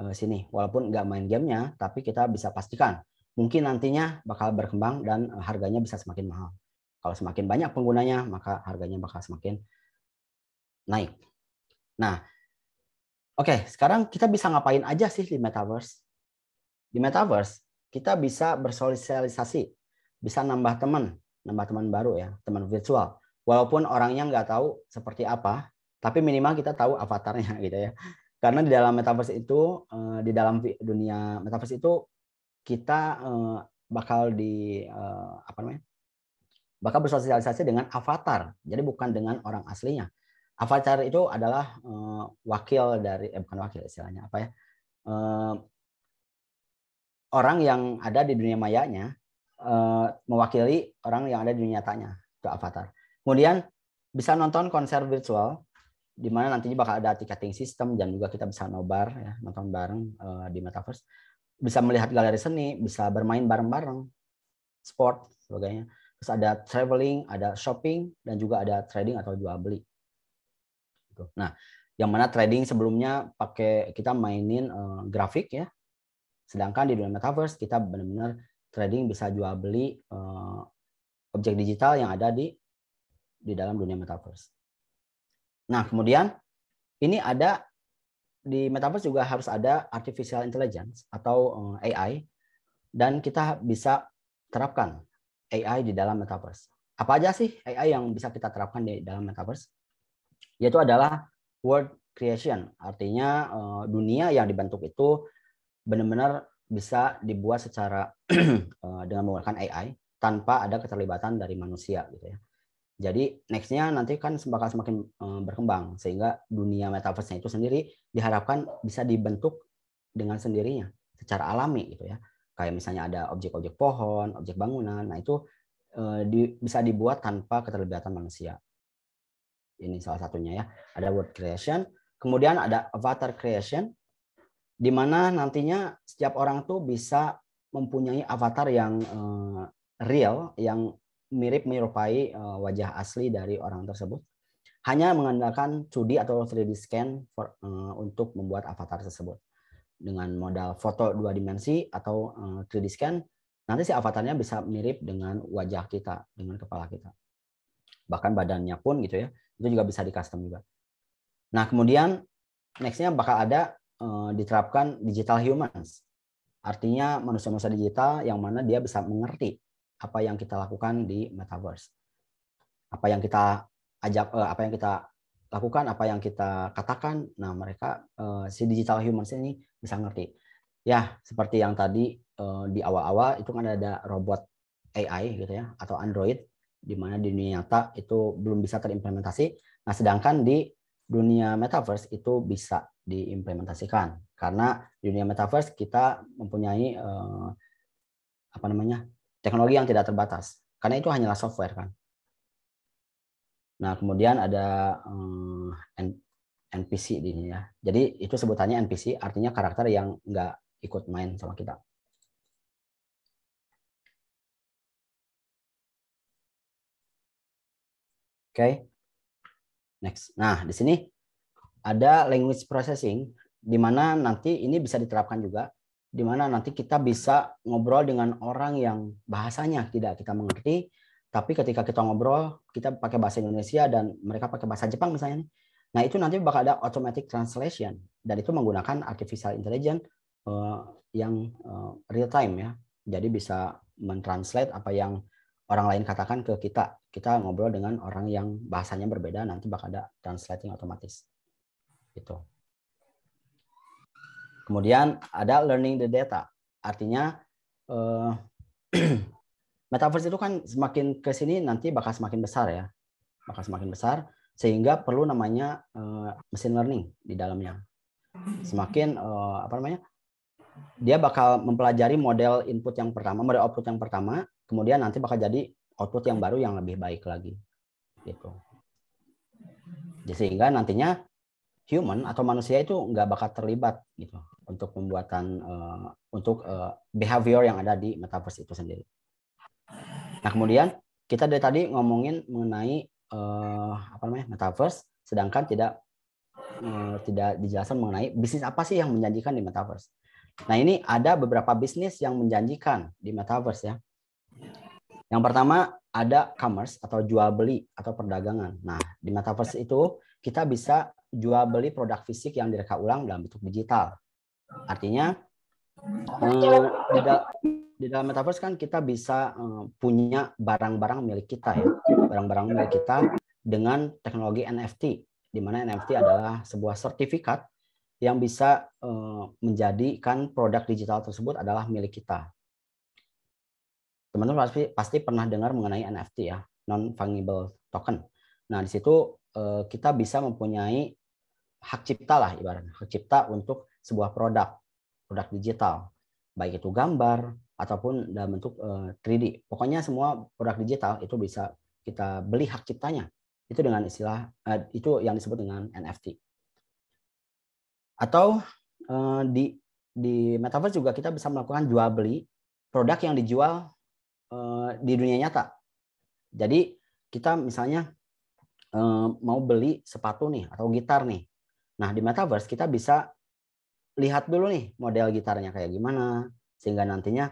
eh, sini. Walaupun nggak main gamenya, tapi kita bisa pastikan mungkin nantinya bakal berkembang dan harganya bisa semakin mahal. Kalau semakin banyak penggunanya, maka harganya bakal semakin naik. Nah, oke, okay, sekarang kita bisa ngapain aja sih di metaverse? Di metaverse, kita bisa bersosialisasi, bisa nambah teman, nambah teman baru ya, teman virtual. Walaupun orangnya nggak tahu seperti apa, tapi minimal kita tahu avatarnya gitu ya. Karena di dalam metaverse itu, eh, di dalam dunia metaverse itu kita eh, bakal di eh, apa namanya? Bakal bersosialisasi dengan avatar, jadi bukan dengan orang aslinya. Avatar itu adalah wakil dari, eh, bukan wakil istilahnya apa ya? orang yang ada di dunia mayanya eh, mewakili orang yang ada di dunia nyatanya itu avatar. Kemudian bisa nonton konser virtual di mana nantinya bakal ada ticketing system dan juga kita bisa nobar ya nonton bareng eh, di metaverse bisa melihat galeri seni bisa bermain bareng-bareng sport sebagainya terus ada traveling ada shopping dan juga ada trading atau jual beli gitu. nah yang mana trading sebelumnya pakai kita mainin eh, grafik ya Sedangkan di dunia metaverse kita benar-benar trading bisa jual beli uh, objek digital yang ada di di dalam dunia metaverse. Nah, kemudian ini ada di metaverse juga harus ada artificial intelligence atau eh, AI dan kita bisa terapkan AI di dalam metaverse. Apa aja sih AI yang bisa kita terapkan di dalam metaverse? Yaitu adalah world creation, artinya eh, dunia yang dibentuk itu benar-benar bisa dibuat secara eh, dengan menggunakan AI tanpa ada keterlibatan dari manusia gitu ya. Jadi nextnya nanti kan bakal semakin eh, berkembang sehingga dunia metaverse itu sendiri diharapkan bisa dibentuk dengan sendirinya secara alami gitu ya. Kayak misalnya ada objek-objek pohon, objek bangunan, nah itu eh, bisa dibuat tanpa keterlibatan manusia. Ini salah satunya ya. Ada word creation, kemudian ada avatar creation di mana nantinya setiap orang tuh bisa mempunyai avatar yang uh, real yang mirip menyerupai uh, wajah asli dari orang tersebut hanya mengandalkan 2D atau 3D scan for, uh, untuk membuat avatar tersebut dengan modal foto dua dimensi atau uh, 3D scan nanti si avatarnya bisa mirip dengan wajah kita dengan kepala kita bahkan badannya pun gitu ya itu juga bisa di custom juga nah kemudian nextnya bakal ada Eh, diterapkan digital humans. Artinya manusia-manusia digital yang mana dia bisa mengerti apa yang kita lakukan di metaverse. Apa yang kita ajak eh, apa yang kita lakukan, apa yang kita katakan, nah mereka eh, si digital humans ini bisa ngerti. Ya, seperti yang tadi di awal-awal itu kan ada robot AI gitu ya atau Android di mana di dunia nyata itu belum bisa terimplementasi. Nah, sedangkan di dunia metaverse itu bisa diimplementasikan karena dunia metaverse kita mempunyai eh, apa namanya teknologi yang tidak terbatas karena itu hanyalah software kan nah kemudian ada eh, NPC di sini ya jadi itu sebutannya NPC artinya karakter yang nggak ikut main sama kita oke okay. Next. Nah, di sini ada language processing di mana nanti ini bisa diterapkan juga di mana nanti kita bisa ngobrol dengan orang yang bahasanya tidak kita mengerti, tapi ketika kita ngobrol kita pakai bahasa Indonesia dan mereka pakai bahasa Jepang misalnya. Nah, itu nanti bakal ada automatic translation dan itu menggunakan artificial intelligence uh, yang uh, real time ya. Jadi bisa mentranslate apa yang orang lain katakan ke kita kita ngobrol dengan orang yang bahasanya berbeda nanti bakal ada translating otomatis gitu kemudian ada learning the data artinya uh, metaverse itu kan semakin ke sini nanti bakal semakin besar ya bakal semakin besar sehingga perlu namanya uh, eh, mesin learning di dalamnya semakin uh, apa namanya dia bakal mempelajari model input yang pertama, model output yang pertama, kemudian nanti bakal jadi output yang baru yang lebih baik lagi gitu Jadi sehingga nantinya human atau manusia itu nggak bakal terlibat gitu untuk pembuatan uh, untuk uh, behavior yang ada di metaverse itu sendiri. Nah kemudian kita dari tadi ngomongin mengenai uh, apa namanya metaverse, sedangkan tidak uh, tidak dijelaskan mengenai bisnis apa sih yang menjanjikan di metaverse. Nah ini ada beberapa bisnis yang menjanjikan di metaverse ya. Yang pertama ada commerce atau jual beli atau perdagangan. Nah, di metaverse itu kita bisa jual beli produk fisik yang direka ulang dalam bentuk digital. Artinya eh, di, dalam metaverse kan kita bisa eh, punya barang-barang milik kita ya, barang-barang milik kita dengan teknologi NFT, di mana NFT adalah sebuah sertifikat yang bisa eh, menjadikan produk digital tersebut adalah milik kita teman-teman pasti pasti pernah dengar mengenai NFT ya, non fungible token. Nah, di situ eh, kita bisa mempunyai hak cipta lah ibaratnya, hak cipta untuk sebuah produk, produk digital, baik itu gambar ataupun dalam bentuk 3D. Eh, Pokoknya semua produk digital itu bisa kita beli hak ciptanya. Itu dengan istilah eh, itu yang disebut dengan NFT. Atau di di metaverse juga kita bisa melakukan jual beli produk yang dijual Eh, di dunia nyata. Jadi kita misalnya eh, mau beli sepatu nih atau gitar nih. Nah di metaverse kita bisa lihat dulu nih model gitarnya kayak gimana sehingga nantinya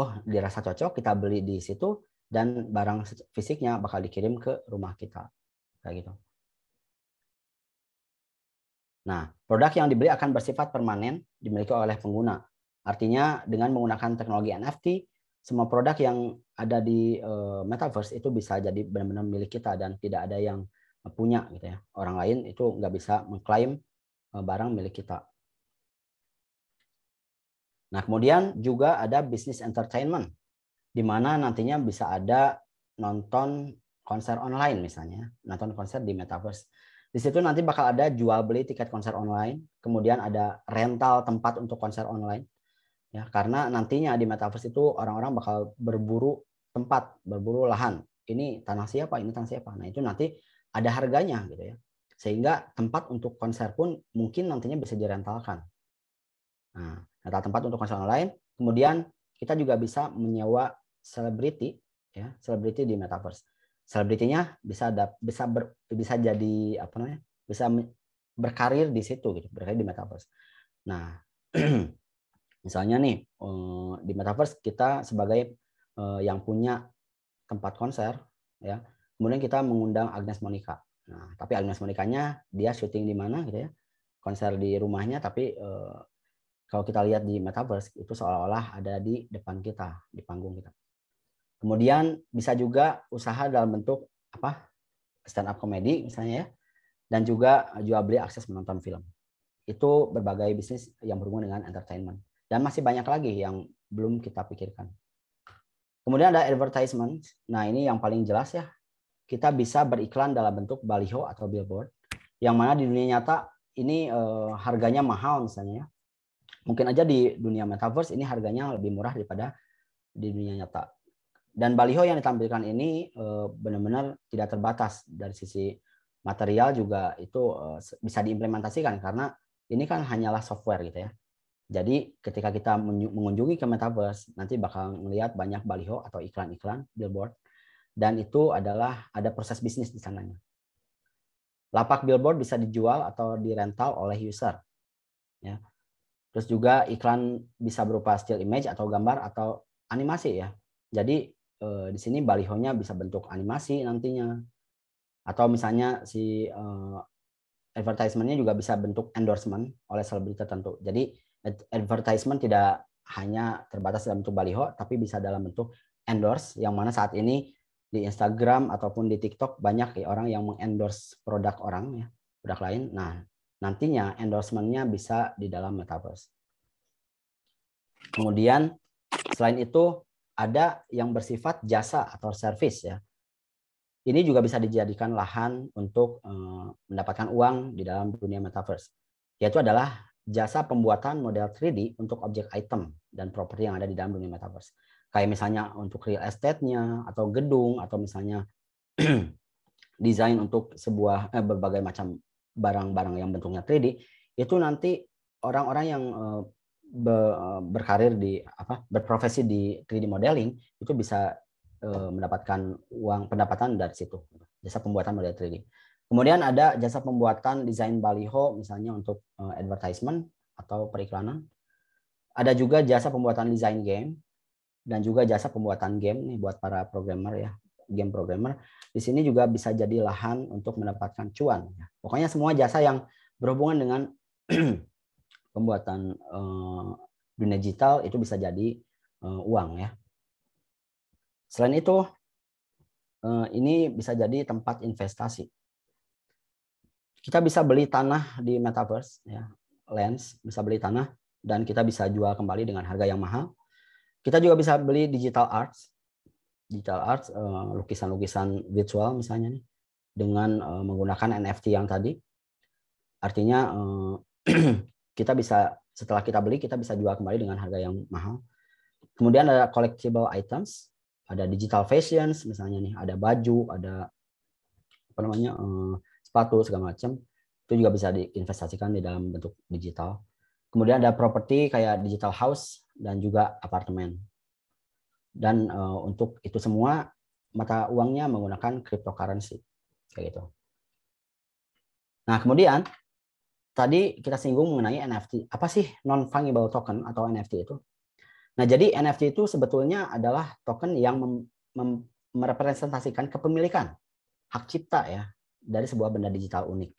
oh dirasa cocok kita beli di situ dan barang fisiknya bakal dikirim ke rumah kita kayak gitu. Nah, produk yang dibeli akan bersifat permanen dimiliki oleh pengguna. Artinya dengan menggunakan teknologi NFT, semua produk yang ada di uh, metaverse itu bisa jadi benar-benar milik kita dan tidak ada yang punya gitu ya orang lain itu nggak bisa mengklaim uh, barang milik kita. Nah kemudian juga ada bisnis entertainment di mana nantinya bisa ada nonton konser online misalnya nonton konser di metaverse. Di situ nanti bakal ada jual beli tiket konser online, kemudian ada rental tempat untuk konser online, ya karena nantinya di metaverse itu orang-orang bakal berburu tempat berburu lahan ini tanah siapa ini tanah siapa nah itu nanti ada harganya gitu ya sehingga tempat untuk konser pun mungkin nantinya bisa direntalkan nah tempat untuk konser online kemudian kita juga bisa menyewa selebriti ya selebriti di metaverse selebritinya bisa ada bisa ber, bisa jadi apa namanya bisa berkarir di situ gitu berkarir di metaverse nah Misalnya nih eh, di metaverse kita sebagai eh, yang punya tempat konser ya. Kemudian kita mengundang Agnes Monica. Nah, tapi Agnes Monica-nya dia syuting di mana gitu ya. Konser di rumahnya tapi eh, kalau kita lihat di metaverse itu seolah-olah ada di depan kita, di panggung kita. Kemudian bisa juga usaha dalam bentuk apa? stand up comedy misalnya ya. Dan juga jual beli akses menonton film. Itu berbagai bisnis yang berhubungan dengan entertainment. Dan masih banyak lagi yang belum kita pikirkan. Kemudian ada advertisement. Nah, ini yang paling jelas ya. Kita bisa beriklan dalam bentuk baliho atau billboard. Yang mana di dunia nyata ini eh, harganya mahal misalnya ya. Mungkin aja di dunia metaverse ini harganya lebih murah daripada di dunia nyata. Dan baliho yang ditampilkan ini eh, benar-benar tidak terbatas dari sisi material juga itu eh, bisa diimplementasikan karena ini kan hanyalah software gitu ya. Jadi ketika kita mengunjungi ke metaverse, nanti bakal melihat banyak baliho atau iklan-iklan billboard dan itu adalah ada proses bisnis di sananya. Lapak billboard bisa dijual atau dirental oleh user. Ya. Terus juga iklan bisa berupa still image atau gambar atau animasi ya. Jadi eh, di sini balihonya bisa bentuk animasi nantinya. Atau misalnya si eh, advertisementnya juga bisa bentuk endorsement oleh selebriti tertentu. Jadi advertisement tidak hanya terbatas dalam bentuk baliho, tapi bisa dalam bentuk endorse, yang mana saat ini di Instagram ataupun di TikTok banyak ya orang yang mengendorse produk orang ya, produk lain. Nah, nantinya endorsementnya bisa di dalam metaverse. Kemudian selain itu ada yang bersifat jasa atau service ya. Ini juga bisa dijadikan lahan untuk eh, mendapatkan uang di dalam dunia metaverse. Yaitu adalah jasa pembuatan model 3D untuk objek item dan properti yang ada di dalam dunia metaverse. Kayak misalnya untuk real estate-nya atau gedung atau misalnya desain untuk sebuah eh, berbagai macam barang-barang yang bentuknya 3D itu nanti orang-orang yang eh, be, eh, berkarir di apa berprofesi di 3D modeling itu bisa eh, mendapatkan uang pendapatan dari situ jasa pembuatan model 3D. Kemudian ada jasa pembuatan desain baliho misalnya untuk eh, advertisement atau periklanan. Ada juga jasa pembuatan desain game dan juga jasa pembuatan game nih buat para programmer ya, game programmer. Di sini juga bisa jadi lahan untuk mendapatkan cuan. Ya. Pokoknya semua jasa yang berhubungan dengan pembuatan uh, dunia digital itu bisa jadi uh, uang ya. Selain itu, uh, ini bisa jadi tempat investasi kita bisa beli tanah di metaverse ya lens bisa beli tanah dan kita bisa jual kembali dengan harga yang mahal kita juga bisa beli digital arts digital arts eh, lukisan-lukisan virtual misalnya nih dengan eh, menggunakan NFT yang tadi artinya eh, kita bisa setelah kita beli kita bisa jual kembali dengan harga yang mahal kemudian ada collectible items ada digital fashions misalnya nih ada baju ada apa namanya sepatu segala macam itu juga bisa diinvestasikan di dalam bentuk digital. Kemudian ada properti kayak digital house dan juga apartemen. Dan uh, untuk itu semua mata uangnya menggunakan cryptocurrency kayak gitu. Nah, kemudian tadi kita singgung mengenai NFT. Apa sih non fungible token atau NFT itu? Nah, jadi NFT itu sebetulnya adalah token yang merepresentasikan kepemilikan hak cipta ya dari sebuah benda digital unik.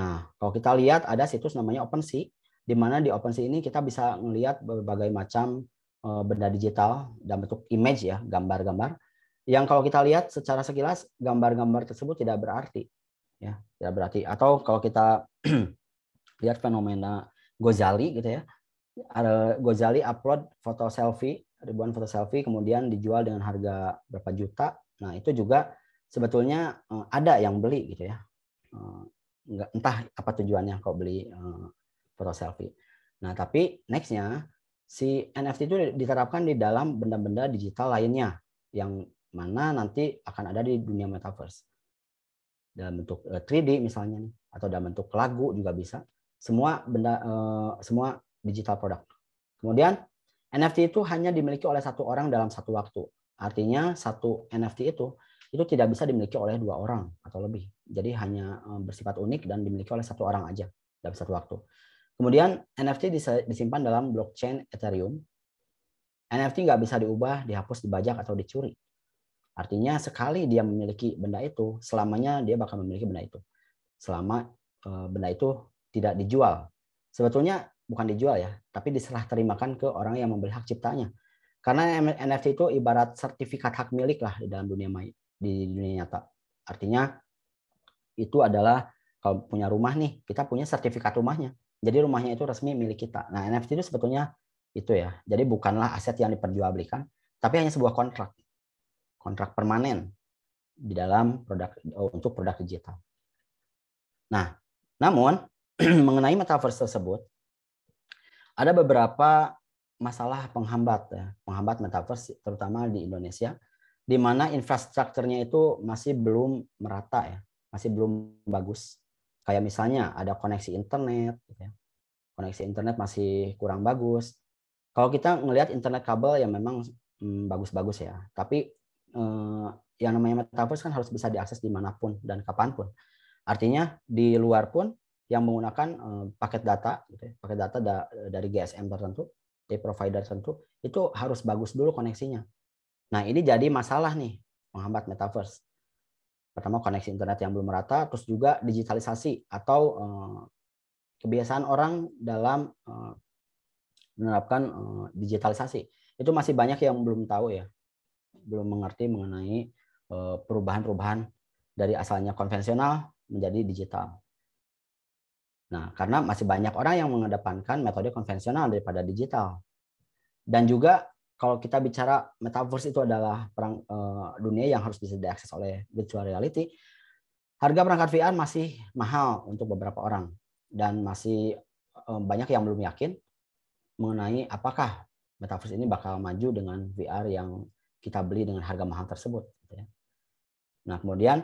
Nah, kalau kita lihat ada situs namanya OpenSea, di mana di OpenSea ini kita bisa melihat berbagai macam eh, benda digital dalam bentuk image ya, gambar-gambar. Yang kalau kita lihat secara sekilas gambar-gambar tersebut tidak berarti, ya tidak berarti. Atau kalau kita lihat fenomena Gozali gitu ya, ada Gozali upload foto selfie ribuan foto selfie kemudian dijual dengan harga berapa juta. Nah, itu juga sebetulnya eh, ada yang beli gitu ya. Eh, nggak entah apa tujuannya kok beli uh, foto selfie. Nah, tapi nextnya si NFT itu diterapkan di dalam benda-benda digital lainnya yang mana nanti akan ada di dunia metaverse dalam bentuk 3D misalnya atau dalam bentuk lagu juga bisa semua benda semua digital product kemudian NFT itu hanya dimiliki oleh satu orang dalam satu waktu artinya satu NFT itu itu tidak bisa dimiliki oleh dua orang atau lebih. Jadi hanya eh, bersifat unik dan dimiliki oleh satu orang aja dalam satu waktu. Kemudian NFT disimpan dalam blockchain Ethereum. NFT nggak bisa diubah, dihapus, dibajak, atau dicuri. Artinya sekali dia memiliki benda itu, selamanya dia bakal memiliki benda itu. Selama eh, benda itu tidak dijual. Sebetulnya bukan dijual ya, tapi diserah terimakan ke orang yang membeli hak ciptanya. Karena NFT itu ibarat sertifikat hak milik lah di dalam dunia maya di dunia nyata. Artinya itu adalah kalau punya rumah nih, kita punya sertifikat rumahnya. Jadi rumahnya itu resmi milik kita. Nah, NFT itu sebetulnya itu ya. Jadi bukanlah aset yang diperjualbelikan, tapi hanya sebuah kontrak. Kontrak permanen di dalam produk oh, untuk produk digital. Nah, namun mengenai metaverse tersebut ada beberapa masalah penghambat ya, penghambat metaverse terutama di Indonesia di mana infrastrukturnya itu masih belum merata ya, masih belum bagus. Kayak misalnya ada koneksi internet, gitu ya. koneksi internet masih kurang bagus. Kalau kita ngelihat internet kabel ya memang hmm, bagus-bagus hmm, ya, tapi eh, yang namanya metaverse kan harus bisa diakses dimanapun dan kapanpun. Artinya di luar pun yang menggunakan eh, paket data, gitu ya, paket data da dari GSM tertentu, dari provider tertentu, itu harus bagus dulu koneksinya Nah, ini jadi masalah nih menghambat metaverse. Pertama koneksi internet yang belum merata, terus juga digitalisasi atau eh, kebiasaan orang dalam eh, menerapkan eh, digitalisasi. Itu masih banyak yang belum tahu ya. Belum mengerti mengenai perubahan-perubahan dari asalnya konvensional menjadi digital. Nah, karena masih banyak orang yang mengedepankan metode konvensional daripada digital. Dan juga kalau kita bicara metaverse itu adalah perang uh, dunia yang harus bisa diakses oleh virtual reality, harga perangkat VR masih mahal untuk beberapa orang dan masih um, banyak yang belum yakin mengenai apakah metaverse ini bakal maju dengan VR yang kita beli dengan harga mahal tersebut. Gitu ya. Nah kemudian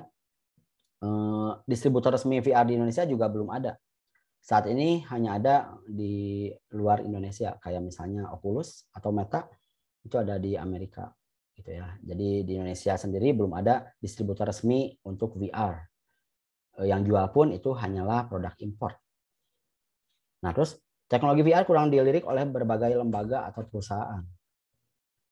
eh, distributor resmi VR di Indonesia juga belum ada. Saat ini hanya ada di luar Indonesia, kayak misalnya Oculus atau Meta itu ada di Amerika gitu ya. Jadi di Indonesia sendiri belum ada distributor resmi untuk VR. Eh, yang jual pun itu hanyalah produk impor. Nah, terus teknologi VR kurang dilirik oleh berbagai lembaga atau perusahaan.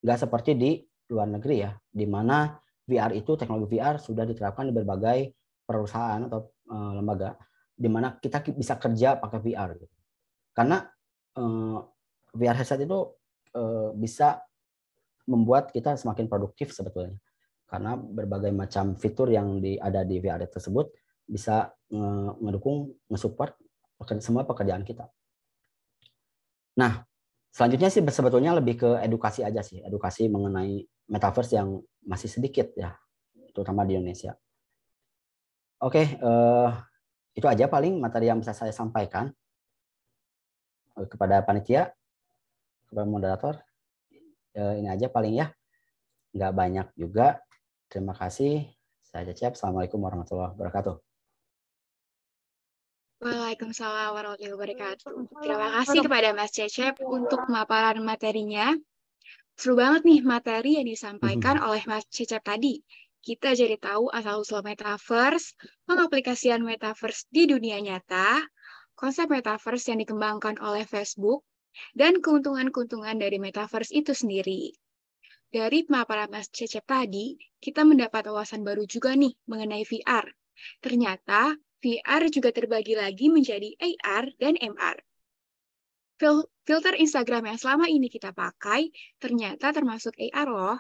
Enggak seperti di luar negeri ya, di mana VR itu teknologi VR sudah diterapkan di berbagai perusahaan atau eh, lembaga di mana kita bisa kerja pakai VR gitu. Karena eh, VR headset itu bisa membuat kita semakin produktif sebetulnya karena berbagai macam fitur yang di, ada di VR tersebut bisa mendukung, mensupport semua pekerjaan kita. Nah, selanjutnya sih sebetulnya lebih ke edukasi aja sih, edukasi mengenai metaverse yang masih sedikit ya, terutama di Indonesia. Oke, eh, itu aja paling materi yang bisa saya sampaikan eh, kepada panitia, kepada moderator. Eh, ini aja paling ya. Nggak banyak juga. Terima kasih. Saya Cecep. Assalamualaikum warahmatullahi wabarakatuh. Waalaikumsalam warahmatullahi wabarakatuh. Terima kasih kepada Mas Cecep untuk pemaparan materinya. Seru banget nih materi yang disampaikan mhm. oleh Mas Cecep tadi. Kita jadi tahu asal-usul metaverse, pengaplikasian metaverse di dunia nyata, konsep metaverse yang dikembangkan oleh Facebook, dan keuntungan-keuntungan dari metaverse itu sendiri. Dari pemaparan Mas Cecep tadi, kita mendapat wawasan baru juga nih mengenai VR. Ternyata VR juga terbagi lagi menjadi AR dan MR. Fil filter Instagram yang selama ini kita pakai ternyata termasuk AR loh.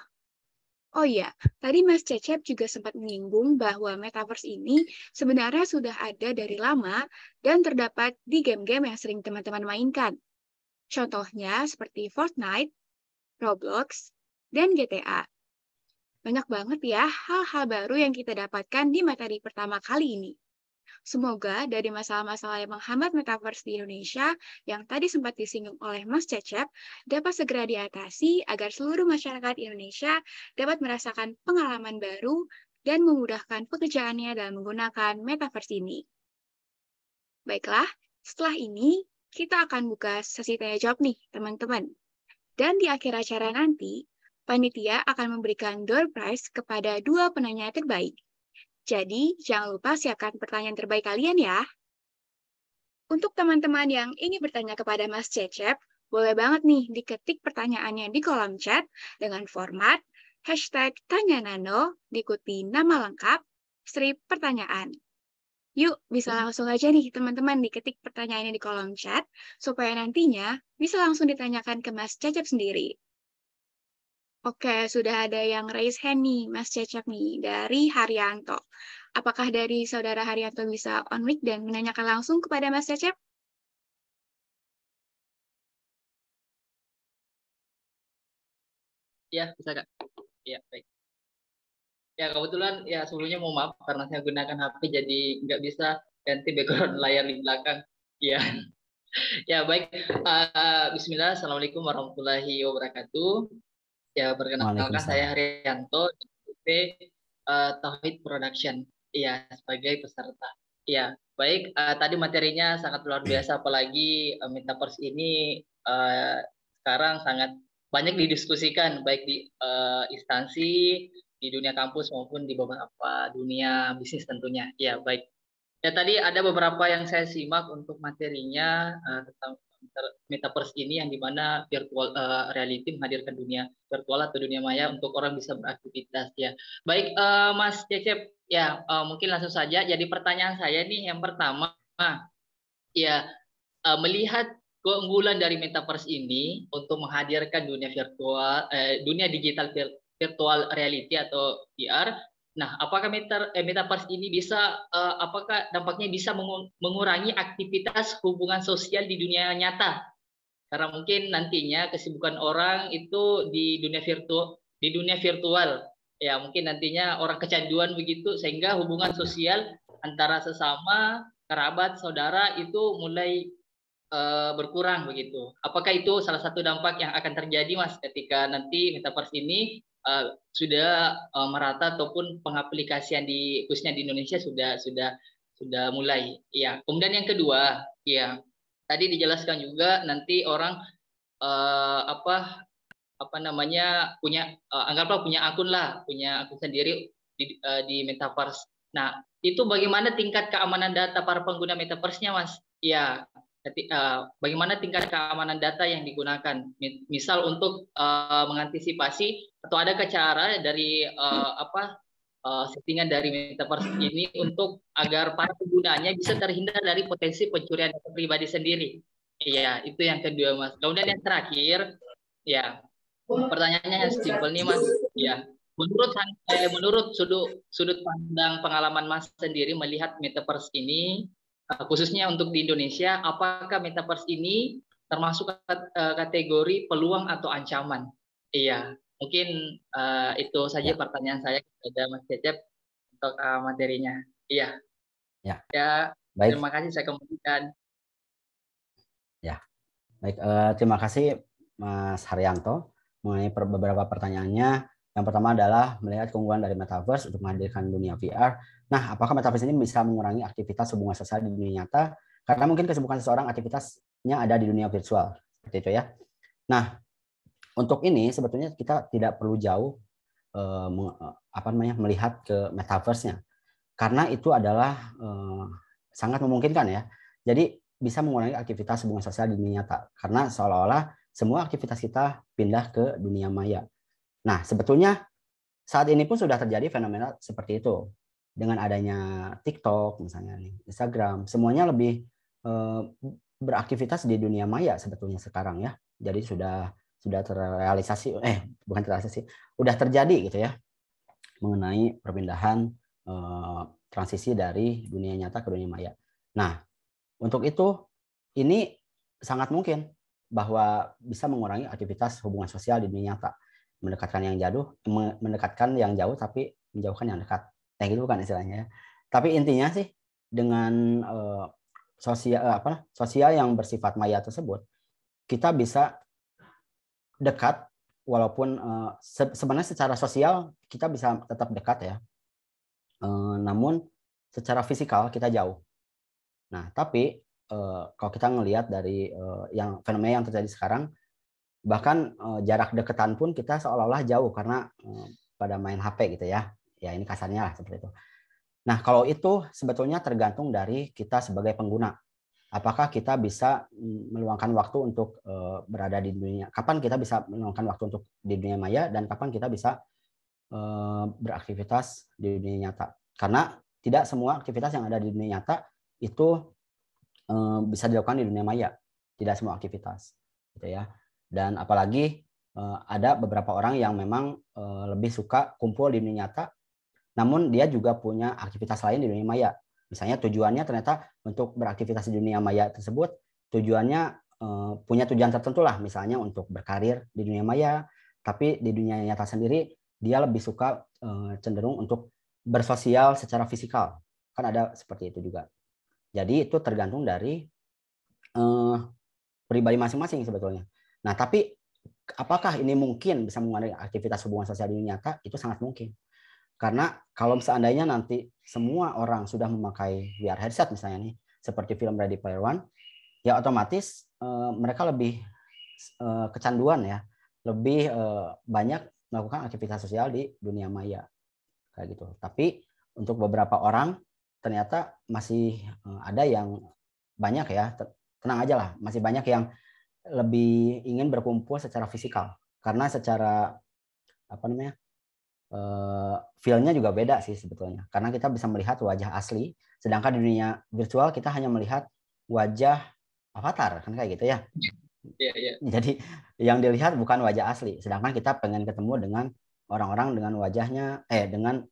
Oh iya, tadi Mas Cecep juga sempat menyinggung bahwa metaverse ini sebenarnya sudah ada dari lama dan terdapat di game-game yang sering teman-teman mainkan. Contohnya seperti Fortnite, Roblox, dan GTA. Banyak banget ya hal-hal baru yang kita dapatkan di materi pertama kali ini. Semoga dari masalah-masalah yang menghambat metaverse di Indonesia yang tadi sempat disinggung oleh Mas Cecep dapat segera diatasi agar seluruh masyarakat Indonesia dapat merasakan pengalaman baru dan memudahkan pekerjaannya dalam menggunakan metaverse ini. Baiklah, setelah ini kita akan buka sesi tanya jawab nih, teman-teman. Dan di akhir acara nanti, panitia akan memberikan door prize kepada dua penanya terbaik. Jadi, jangan lupa siapkan pertanyaan terbaik kalian ya. Untuk teman-teman yang ingin bertanya kepada Mas Cecep, boleh banget nih diketik pertanyaannya di kolom chat dengan format hashtag tanya nano diikuti nama lengkap, strip pertanyaan. Yuk, bisa hmm. langsung aja nih teman-teman diketik pertanyaannya di kolom chat, supaya nantinya bisa langsung ditanyakan ke Mas Cecep sendiri. Oke, sudah ada yang raise hand nih, Mas Cecep nih, dari Haryanto. Apakah dari saudara Haryanto bisa on mic dan menanyakan langsung kepada Mas Cecep? Ya, bisa Kak. Ya, baik ya kebetulan ya sebelumnya mau maaf karena saya gunakan HP jadi nggak bisa ganti background layar di belakang ya ya baik uh, Bismillah Assalamualaikum warahmatullahi wabarakatuh ya perkenalkan saya Haryanto dari uh, eh, Tauhid Production ya sebagai peserta ya baik uh, tadi materinya sangat luar biasa apalagi uh, pers ini uh, sekarang sangat banyak didiskusikan baik di uh, instansi di dunia kampus maupun di beberapa dunia bisnis tentunya. Ya, baik. Ya, tadi ada beberapa yang saya simak untuk materinya uh, tentang metaverse ini yang dimana virtual uh, reality menghadirkan dunia virtual atau dunia maya untuk orang bisa beraktivitas ya. Baik, uh, Mas Cecep, ya uh, mungkin langsung saja. Jadi pertanyaan saya nih yang pertama, ya uh, melihat keunggulan dari metaverse ini untuk menghadirkan dunia virtual, uh, dunia digital virtual virtual reality atau VR. Nah, apakah meter, eh, metaverse ini bisa uh, apakah dampaknya bisa mengurangi aktivitas hubungan sosial di dunia nyata? Karena mungkin nantinya kesibukan orang itu di dunia virtual di dunia virtual. Ya, mungkin nantinya orang kecanduan begitu sehingga hubungan sosial antara sesama, kerabat, saudara itu mulai eh, berkurang begitu. Apakah itu salah satu dampak yang akan terjadi Mas ketika nanti metaverse ini Eh, sudah uh, merata ataupun pengaplikasian di khususnya di Indonesia sudah sudah sudah mulai. Ya. Kemudian yang kedua, ya tadi dijelaskan juga nanti orang uh, apa apa namanya punya uh, anggaplah punya akun lah, punya akun sendiri di, uh, di metaverse. Nah, itu bagaimana tingkat keamanan data para pengguna metaverse-nya, Mas? Ya, Eh, bagaimana tingkat keamanan data yang digunakan. Misal untuk eh, mengantisipasi atau ada cara dari eh, apa settingan dari metaverse ini untuk agar para penggunanya bisa terhindar dari potensi pencurian data pribadi sendiri. Iya, itu yang kedua Mas. Kemudian yang terakhir, ya. Pertanyaannya yang simpel nih Mas. Ya. Menurut menurut sudut sudut pandang pengalaman Mas sendiri melihat metaverse ini khususnya untuk di Indonesia, apakah metaverse ini termasuk eh, kategori peluang atau ancaman? Iya, mungkin uh, itu saja ya. pertanyaan saya kepada Mas Cecep untuk uh, materinya. Iya. Ya. Ya. Baik. Terima kasih saya kemudian. Ya. Baik, uh, terima kasih Mas Haryanto mengenai beberapa pertanyaannya. Yang pertama adalah melihat keunggulan dari metaverse untuk menghadirkan dunia VR Nah, apakah metaverse ini bisa mengurangi aktivitas hubungan sosial di dunia nyata? Karena mungkin kesibukan seseorang aktivitasnya ada di dunia virtual, seperti itu ya. Nah, untuk ini sebetulnya kita tidak perlu jauh eh, eh, apa namanya melihat ke metaverse-nya. Karena itu adalah eh, sangat memungkinkan ya. Jadi bisa mengurangi aktivitas hubungan sosial di dunia nyata karena seolah-olah semua aktivitas kita pindah ke dunia maya. Nah, sebetulnya saat ini pun sudah terjadi fenomena seperti itu dengan adanya TikTok misalnya nih, Instagram, semuanya lebih eh, beraktivitas di dunia maya sebetulnya sekarang ya. Jadi sudah sudah terrealisasi eh bukan terrealisasi, sudah terjadi gitu ya mengenai perpindahan eh, transisi dari dunia nyata ke dunia maya. Nah, untuk itu ini sangat mungkin bahwa bisa mengurangi aktivitas hubungan sosial di dunia nyata, mendekatkan yang jauh, mendekatkan yang jauh tapi menjauhkan yang dekat kayak gitu kan istilahnya tapi intinya sih dengan uh, eh, sosial uh, eh, apa sosial yang bersifat maya tersebut kita bisa dekat walaupun uh, se sebenarnya secara sosial kita bisa tetap dekat ya uh, namun secara fisikal kita jauh nah tapi uh, kalau kita ngelihat dari uh, yang fenomena yang terjadi sekarang bahkan uh, jarak deketan pun kita seolah-olah jauh karena uh, pada main HP gitu ya Ya, ini kasarnya lah seperti itu. Nah, kalau itu sebetulnya tergantung dari kita sebagai pengguna. Apakah kita bisa meluangkan waktu untuk eh, berada di dunia? Kapan kita bisa meluangkan waktu untuk di dunia maya dan kapan kita bisa eh, beraktivitas di dunia nyata? Karena tidak semua aktivitas yang ada di dunia nyata itu eh, bisa dilakukan di dunia maya. Tidak semua aktivitas, gitu ya. Dan apalagi ada beberapa orang yang memang lebih suka kumpul di dunia nyata namun dia juga punya aktivitas lain di dunia maya. Misalnya tujuannya ternyata untuk beraktivitas di dunia maya tersebut tujuannya eh, punya tujuan tertentu lah, misalnya untuk berkarir di dunia maya, tapi di dunia nyata sendiri dia lebih suka eh, cenderung untuk bersosial secara fisikal. Kan ada seperti itu juga. Jadi itu tergantung dari eh, pribadi masing-masing sebetulnya. Nah, tapi apakah ini mungkin bisa mengandalkan aktivitas hubungan sosial di dunia nyata? Itu sangat mungkin. Karena kalau seandainya nanti semua orang sudah memakai VR headset misalnya nih, seperti film Ready Player One, ya otomatis uh, mereka lebih uh, kecanduan ya, lebih uh, banyak melakukan aktivitas sosial di dunia maya kayak gitu. Tapi untuk beberapa orang ternyata masih ada yang banyak ya, tenang aja lah, masih banyak yang lebih ingin berkumpul secara fisikal karena secara apa namanya uh, feel-nya juga beda sih sebetulnya. Karena kita bisa melihat wajah asli, sedangkan di dunia virtual kita hanya melihat wajah avatar kan kayak gitu ya. Yeah, iya. yeah. Jadi yang dilihat bukan wajah asli, sedangkan kita pengen ketemu dengan orang-orang dengan wajahnya eh dengan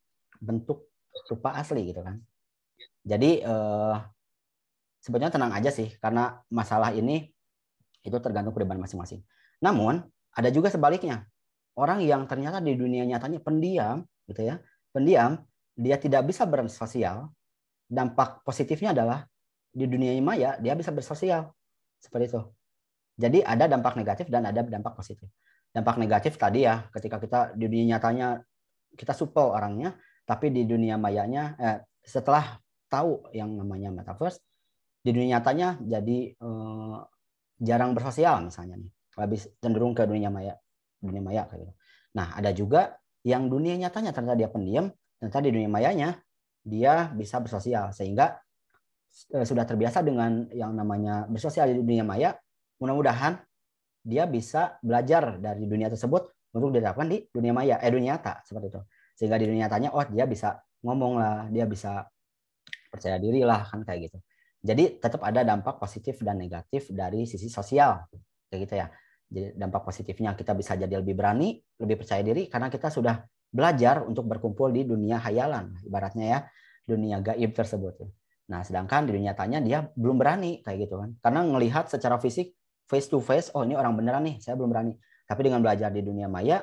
bentuk rupa asli gitu kan. Jadi uh, sebetulnya tenang aja sih karena masalah ini itu tergantung kehidupan masing-masing. Namun ada juga sebaliknya orang yang ternyata di dunia nyatanya pendiam gitu ya pendiam dia tidak bisa bersosial dampak positifnya adalah di dunia maya dia bisa bersosial seperti itu jadi ada dampak negatif dan ada dampak positif dampak negatif tadi ya ketika kita di dunia nyatanya kita supel orangnya tapi di dunia mayanya eh, setelah tahu yang namanya metaverse di dunia nyatanya jadi eh, jarang bersosial misalnya nih lebih cenderung ke dunia maya dunia maya kayak gitu. Nah, ada juga yang dunia nyatanya ternyata dia pendiam, ternyata di dunia mayanya dia bisa bersosial sehingga eh, sudah terbiasa dengan yang namanya bersosial di dunia maya, mudah-mudahan dia bisa belajar dari dunia tersebut untuk diterapkan di dunia maya, eh dunia nyata seperti itu. Sehingga di dunia nyatanya oh dia bisa ngomong lah, dia bisa percaya diri lah kan kayak gitu. Jadi tetap ada dampak positif dan negatif dari sisi sosial kayak gitu ya. Jadi dampak positifnya kita bisa jadi lebih berani, lebih percaya diri karena kita sudah belajar untuk berkumpul di dunia hayalan, ibaratnya ya dunia gaib tersebut. Nah, sedangkan di dunia nyatanya dia belum berani kayak gitu kan. Karena ngelihat secara fisik face to face, oh ini orang beneran nih, saya belum berani. Tapi dengan belajar di dunia maya,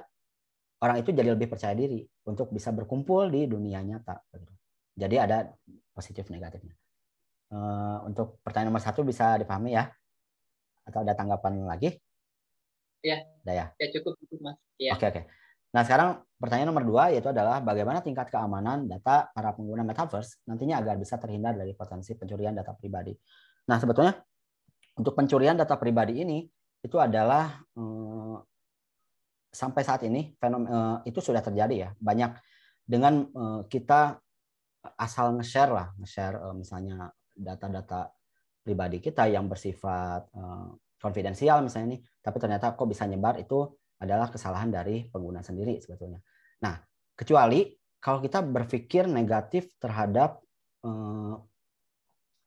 orang itu jadi lebih percaya diri untuk bisa berkumpul di dunia nyata. Jadi ada positif negatifnya. Eh, untuk pertanyaan nomor satu bisa dipahami ya, atau ada tanggapan lagi? Ya. Udah ya. Ya cukup mas. Ya. Oke oke. Nah sekarang pertanyaan nomor dua yaitu adalah bagaimana tingkat keamanan data para pengguna metaverse nantinya agar bisa terhindar dari potensi pencurian data pribadi. Nah sebetulnya untuk pencurian data pribadi ini itu adalah eh, sampai saat ini fenomena eh, itu sudah terjadi ya banyak dengan eh, kita asal nge-share lah nge-share misalnya data-data pribadi kita yang bersifat konfidensial misalnya nih, tapi ternyata kok bisa nyebar itu adalah kesalahan dari pengguna sendiri sebetulnya. Nah, kecuali kalau kita berpikir negatif terhadap eh,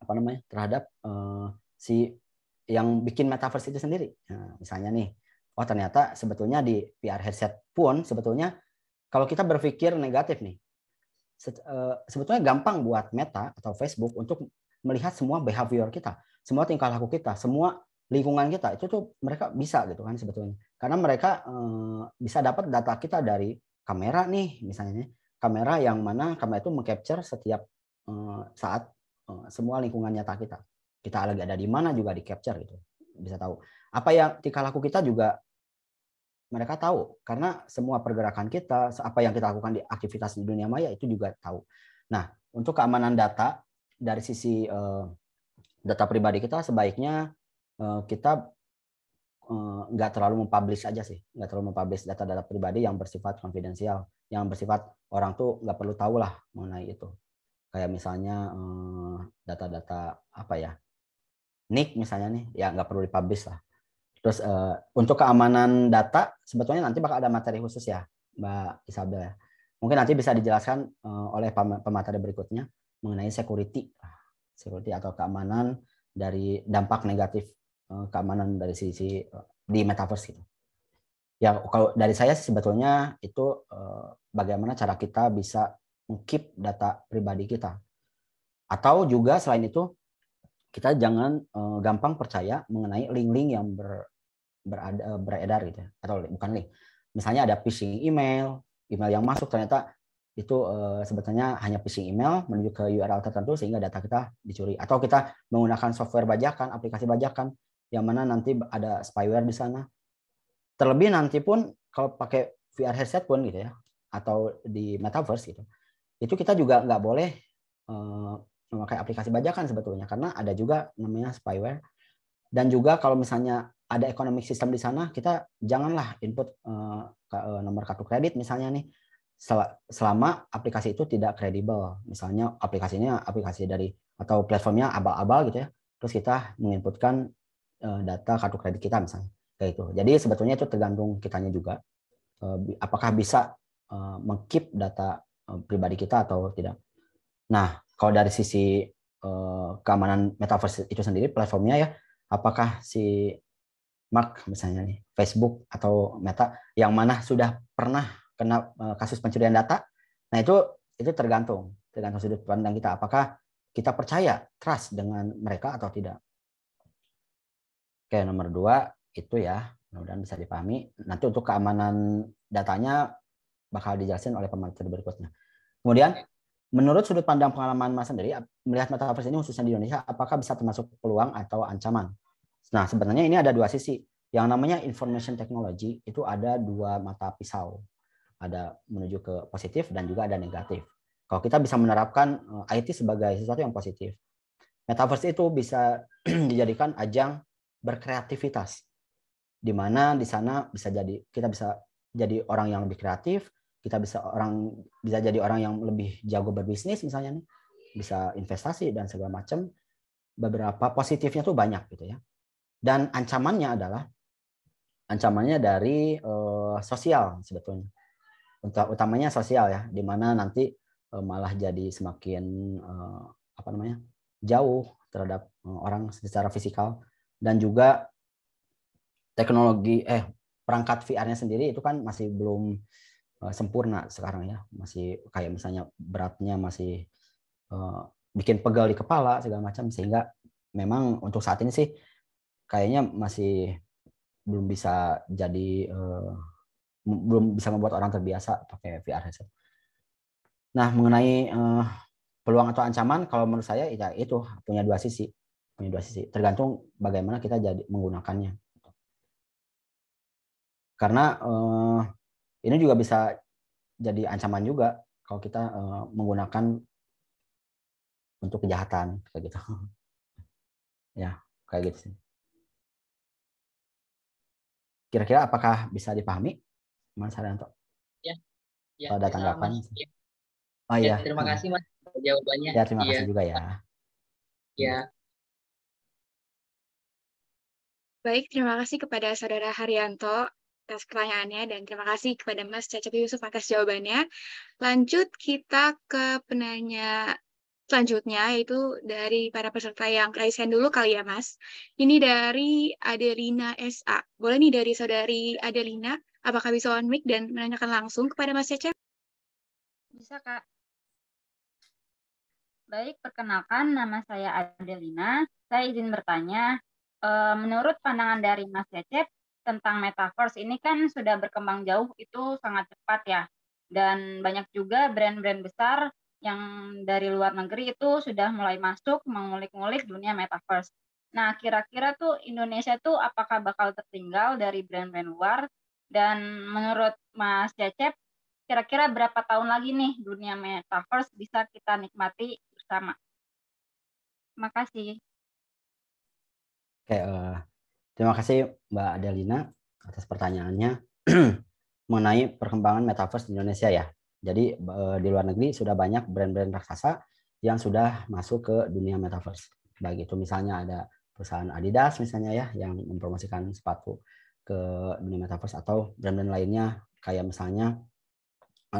apa namanya? terhadap eh, si yang bikin metaverse itu sendiri. Nah, misalnya nih, oh ternyata sebetulnya di VR headset pun sebetulnya kalau kita berpikir negatif nih, eh, sebetulnya gampang buat Meta atau Facebook untuk melihat semua behavior kita, semua tingkah laku kita, semua lingkungan kita itu tuh mereka bisa gitu kan sebetulnya karena mereka eh, bisa dapat data kita dari kamera nih misalnya kamera yang mana kamera itu mengcapture setiap eh, saat eh, semua lingkungan nyata kita kita lagi ada di mana juga di capture gitu bisa tahu apa yang tingkah laku kita juga mereka tahu karena semua pergerakan kita apa yang kita lakukan di aktivitas di dunia maya itu juga tahu nah untuk keamanan data dari sisi eh, data pribadi kita sebaiknya Eh, kita eh, nggak terlalu mempublish aja sih, nggak terlalu mempublish data-data pribadi yang bersifat konfidensial, yang bersifat orang tuh nggak perlu tahu lah mengenai itu. Kayak misalnya eh, data-data apa ya, nick misalnya nih, ya nggak perlu dipublish lah. Terus untuk keamanan data sebetulnya nanti bakal ada materi khusus ya, Mbak Isabel ya. Mungkin nanti bisa dijelaskan oleh pemateri berikutnya mengenai security, security atau keamanan dari dampak negatif Eh, keamanan dari sisi eh, di metaverse gitu. Ya kalau dari saya sebetulnya itu eh, bagaimana cara kita bisa mengkeep data pribadi kita. Atau juga selain itu kita jangan gampang percaya mengenai link-link yang ber, berada, beredar gitu ya. atau bukan link. Misalnya ada phishing email, email yang masuk ternyata itu sebetulnya hanya phishing email menuju ke URL tertentu sehingga data kita dicuri atau kita menggunakan software bajakan, aplikasi bajakan yang mana nanti ada spyware di sana. Terlebih nanti pun kalau pakai VR headset pun gitu ya, atau di metaverse gitu, itu kita juga nggak boleh eh, memakai aplikasi bajakan sebetulnya karena ada juga namanya spyware dan juga kalau misalnya ada economic system di sana kita janganlah input eh, eh, nomor kartu kredit misalnya nih selama aplikasi itu tidak kredibel misalnya aplikasinya aplikasi dari atau platformnya abal-abal gitu ya terus kita menginputkan Eh, data kartu kredit kita misalnya kayak itu. Jadi sebetulnya itu tergantung kitanya juga eh, apakah bisa eh, mengkeep data pribadi kita atau tidak. Nah, kalau dari sisi keamanan metaverse itu sendiri platformnya ya, apakah si Mark misalnya nih, Facebook atau Meta yang mana sudah pernah kena kasus pencurian data? Nah, itu itu tergantung, tergantung sudut pandang kita apakah kita percaya trust dengan mereka atau tidak. Oke, nomor dua itu ya. Mudah-mudahan bisa dipahami. Nanti untuk keamanan datanya bakal dijelasin oleh pemateri berikutnya. Kemudian, menurut sudut pandang pengalaman Mas sendiri, melihat metaverse ini khususnya di Indonesia, apakah bisa termasuk peluang atau ancaman? Nah, sebenarnya ini ada dua sisi. Yang namanya information technology itu ada dua mata pisau. Ada menuju ke positif dan juga ada negatif. Kalau kita bisa menerapkan eh, IT sebagai sesuatu yang positif, metaverse itu bisa dijadikan ajang berkreativitas. Di mana di sana bisa jadi kita bisa jadi orang yang lebih kreatif, kita bisa orang bisa jadi orang yang lebih jago berbisnis misalnya nih, bisa investasi dan segala macam. Beberapa positifnya tuh banyak gitu ya. Dan ancamannya adalah ancamannya dari uh, sosial sebetulnya. Untuk Utamanya sosial ya, di mana nanti uh, malah jadi semakin uh, apa namanya? jauh terhadap orang secara fisikal dan juga teknologi eh perangkat VR-nya sendiri itu kan masih belum eh, sempurna sekarang ya masih kayak misalnya beratnya masih uh, bikin pegal di kepala segala macam sehingga memang untuk saat ini sih kayaknya masih belum bisa jadi uh, belum bisa membuat orang terbiasa pakai VR headset. Nah mengenai uh, peluang atau ancaman kalau menurut saya ya itu punya dua sisi punya dua sisi tergantung bagaimana kita jadi menggunakannya karena eh, ini juga bisa jadi ancaman juga kalau kita eh, menggunakan untuk kejahatan kayak gitu ya kayak gitu sih kira-kira apakah bisa dipahami Mas Haryanto ya, ya ada tanggapan ya. oh ya, iya ya, terima iya. kasih Mas jawabannya ya terima ya. kasih juga ya ya Baik, terima kasih kepada Saudara Haryanto atas pertanyaannya dan terima kasih kepada Mas Cecep Yusuf atas jawabannya. Lanjut kita ke penanya selanjutnya yaitu dari para peserta yang hand dulu kali ya Mas. Ini dari Adelina SA. Boleh nih dari saudari Adelina, apakah bisa on mic dan menanyakan langsung kepada Mas Cecep? Bisa Kak. Baik, perkenalkan nama saya Adelina. Saya izin bertanya, Eh, menurut pandangan dari Mas Cecep tentang metaverse ini kan sudah berkembang jauh itu sangat cepat ya dan banyak juga brand-brand besar yang dari luar negeri itu sudah mulai masuk mengulik-ngulik dunia metaverse. Nah, kira-kira tuh Indonesia tuh apakah bakal tertinggal dari brand-brand luar? Dan menurut Mas Cecep, kira-kira berapa tahun lagi nih dunia metaverse bisa kita nikmati bersama? Terima kasih. Oke, uh, terima kasih Mbak Adelina atas pertanyaannya mengenai perkembangan metaverse di Indonesia ya. Jadi uh, di luar negeri sudah banyak brand-brand raksasa yang sudah masuk ke dunia metaverse. Baik itu misalnya ada perusahaan Adidas misalnya ya yang mempromosikan sepatu ke dunia metaverse atau brand-brand lainnya kayak misalnya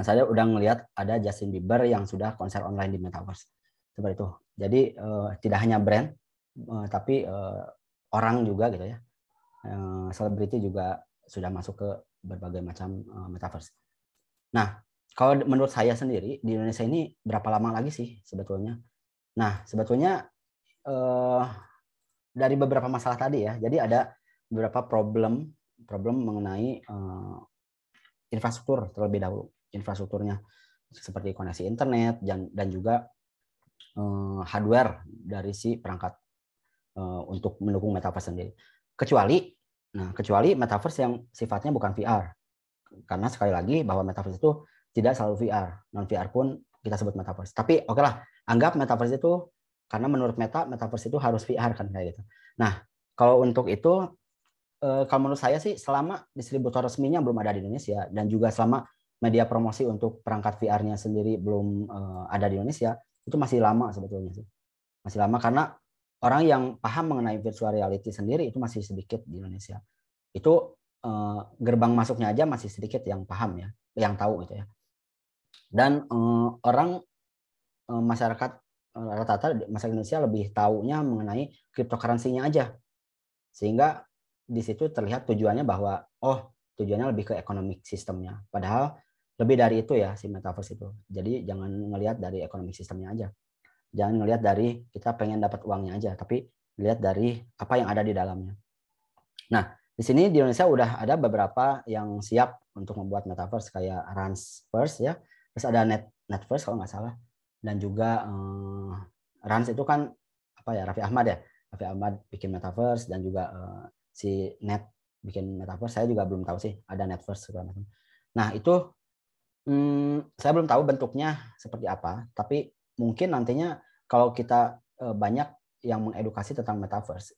saya udah ngelihat ada Justin Bieber yang sudah konser online di metaverse. Seperti itu. Jadi uh, tidak hanya brand uh, tapi uh, orang juga gitu ya eh, selebriti juga sudah masuk ke berbagai macam eh, metaverse. Nah, kalau menurut saya sendiri di Indonesia ini berapa lama lagi sih sebetulnya? Nah, sebetulnya eh, dari beberapa masalah tadi ya, jadi ada beberapa problem problem mengenai eh, infrastruktur terlebih dahulu infrastrukturnya seperti koneksi internet dan dan juga eh, hardware dari si perangkat Eh, untuk mendukung metaverse sendiri. Kecuali nah kecuali metaverse yang sifatnya bukan VR. Karena sekali lagi bahwa metaverse itu tidak selalu VR. Non VR pun kita sebut metaverse. Tapi oke okay lah, anggap metaverse itu karena menurut Meta metaverse itu harus VR kan kayak gitu. Nah, kalau untuk itu eh, kalau menurut saya sih selama distributor resminya belum ada di Indonesia dan juga selama media promosi untuk perangkat VR-nya sendiri belum eh, ada di Indonesia, itu masih lama sebetulnya sih. Masih lama karena orang yang paham mengenai virtual reality sendiri itu masih sedikit di Indonesia. Itu eh, gerbang masuknya aja masih sedikit yang paham ya, yang tahu gitu ya. Dan eh, orang eh, masyarakat rata-rata masyarakat Indonesia lebih tahunya mengenai cryptocurrency-nya aja. Sehingga di situ terlihat tujuannya bahwa oh, tujuannya lebih ke economic sistemnya. Padahal lebih dari itu ya si metaverse itu. Jadi jangan melihat dari economic sistemnya aja jangan ngelihat dari kita pengen dapat uangnya aja tapi lihat dari apa yang ada di dalamnya nah di sini di Indonesia udah ada beberapa yang siap untuk membuat metaverse kayak First ya terus ada Net Netverse kalau nggak salah dan juga eh, Rans itu kan apa ya Raffi Ahmad ya Raffi Ahmad bikin metaverse dan juga eh, si Net bikin metaverse saya juga belum tahu sih ada Netverse segala macam nah itu hmm, saya belum tahu bentuknya seperti apa tapi mungkin nantinya kalau kita eh, banyak yang mengedukasi tentang metaverse,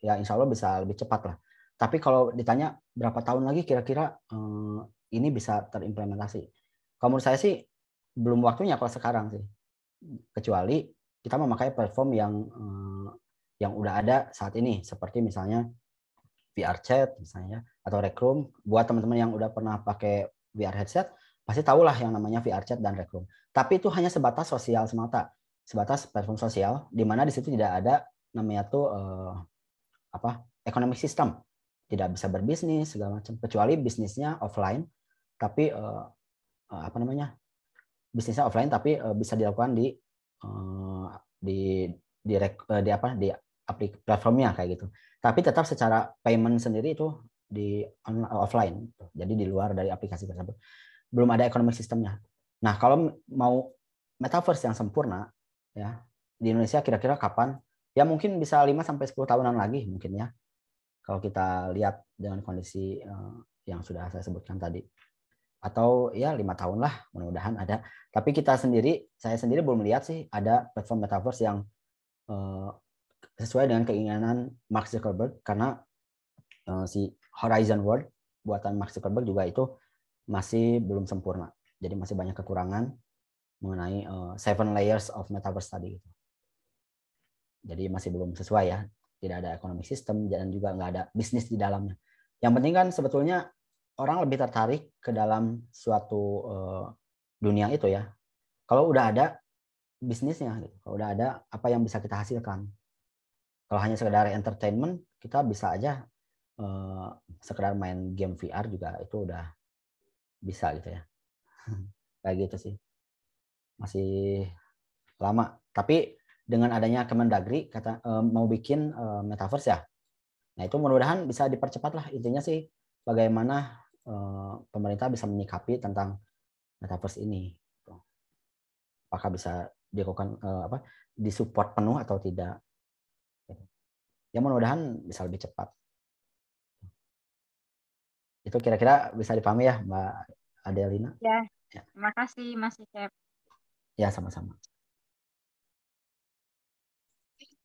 ya insya Allah bisa lebih cepat lah. Tapi kalau ditanya berapa tahun lagi kira-kira eh, ini bisa terimplementasi, kalau menurut saya sih belum waktunya kalau sekarang sih. Kecuali kita memakai platform yang eh, yang udah ada saat ini, seperti misalnya VR chat misalnya atau Rec Buat teman-teman yang udah pernah pakai VR headset, pasti tahulah yang namanya VR chat dan rec Tapi itu hanya sebatas sosial semata, sebatas platform sosial, di mana di situ tidak ada namanya tuh eh, apa ekonomi sistem, tidak bisa berbisnis segala macam kecuali bisnisnya offline, tapi eh, eh, apa namanya bisnisnya offline tapi eh, bisa dilakukan di eh, di di, rek, eh, di apa di aplik platformnya kayak gitu. Tapi tetap secara payment sendiri itu di on, offline, jadi di luar dari aplikasi tersebut belum ada ekonomi sistemnya. Nah, kalau mau metaverse yang sempurna ya di Indonesia kira-kira kapan? Ya mungkin bisa 5 sampai 10 tahunan lagi mungkin ya. Kalau kita lihat dengan kondisi eh, yang sudah saya sebutkan tadi. Atau ya lima tahun lah mudah-mudahan ada. Tapi kita sendiri, saya sendiri belum lihat sih ada platform metaverse yang eh, sesuai dengan keinginan Mark Zuckerberg karena eh, si Horizon World buatan Mark Zuckerberg juga itu masih belum sempurna. Jadi masih banyak kekurangan mengenai uh, seven layers of metaverse tadi. Gitu. Jadi masih belum sesuai ya. Tidak ada ekonomi sistem dan juga nggak ada bisnis di dalamnya. Yang penting kan sebetulnya orang lebih tertarik ke dalam suatu uh, dunia itu ya. Kalau udah ada bisnisnya, gitu. kalau udah ada apa yang bisa kita hasilkan. Kalau hanya sekedar entertainment, kita bisa aja uh, sekedar main game VR juga itu udah bisa gitu ya kayak gitu sih masih lama tapi dengan adanya Kemendagri kata eh, mau bikin eh, metaverse ya nah itu mudah-mudahan bisa dipercepat lah intinya sih bagaimana eh, pemerintah bisa menyikapi tentang metaverse ini apakah bisa dilakukan apa disupport penuh atau tidak ya mudah-mudahan bisa lebih cepat itu kira-kira bisa dipahami ya Mbak Adelina? Ya, terima ya. kasih Mas Icep. Ya, sama-sama.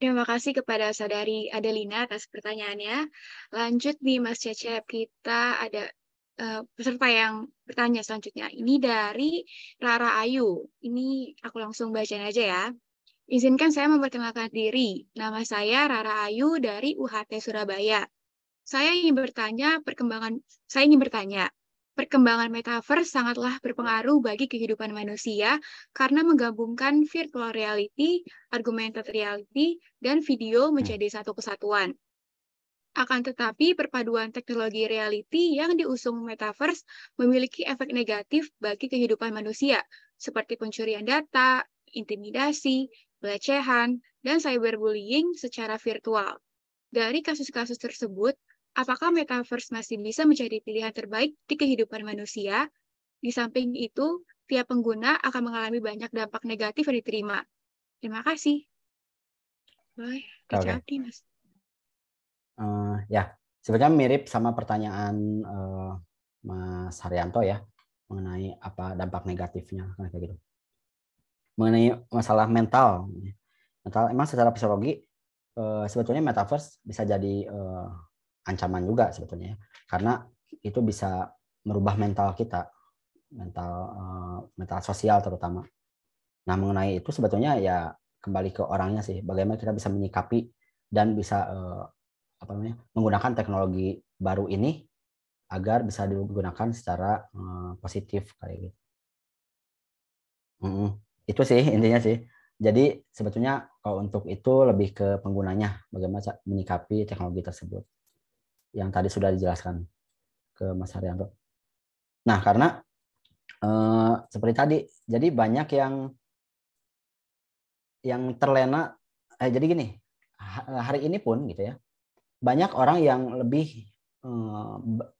Terima kasih kepada saudari Adelina atas pertanyaannya. Lanjut di Mas Cecep, kita ada uh, peserta yang bertanya selanjutnya. Ini dari Rara Ayu. Ini aku langsung bacain aja ya. Izinkan saya memperkenalkan diri. Nama saya Rara Ayu dari UHT Surabaya. Saya ingin bertanya perkembangan saya ingin bertanya perkembangan metaverse sangatlah berpengaruh bagi kehidupan manusia karena menggabungkan virtual reality, augmented reality, dan video hmm. menjadi satu kesatuan. Akan tetapi, perpaduan teknologi reality yang diusung metaverse memiliki efek negatif bagi kehidupan manusia, seperti pencurian data, intimidasi, pelecehan, dan cyberbullying secara virtual. Dari kasus-kasus tersebut, apakah metaverse masih bisa menjadi pilihan terbaik di kehidupan manusia? Di samping itu, tiap pengguna akan mengalami banyak dampak negatif yang diterima. Terima kasih. Boleh, dijawab okay. Mas. Uh, ya, sebenarnya mirip sama pertanyaan uh, Mas Haryanto ya mengenai apa dampak negatifnya kan, kayak gitu. Mengenai masalah mental. Mental emang secara psikologi uh, sebetulnya metaverse bisa jadi uh, ancaman juga sebetulnya ya. karena itu bisa merubah mental kita mental eh, mental sosial terutama nah mengenai itu sebetulnya ya kembali ke orangnya sih bagaimana kita bisa menyikapi dan bisa uh, apa namanya menggunakan teknologi baru ini agar bisa digunakan secara uh, positif kayak gitu mm -mm. itu sih intinya sih jadi sebetulnya kalau untuk itu lebih ke penggunanya bagaimana menyikapi teknologi tersebut yang tadi sudah dijelaskan ke Mas Haryanto. Nah, karena eh, seperti tadi, jadi banyak yang yang terlena. Eh, jadi gini, hari ini pun gitu ya, banyak orang yang lebih eh,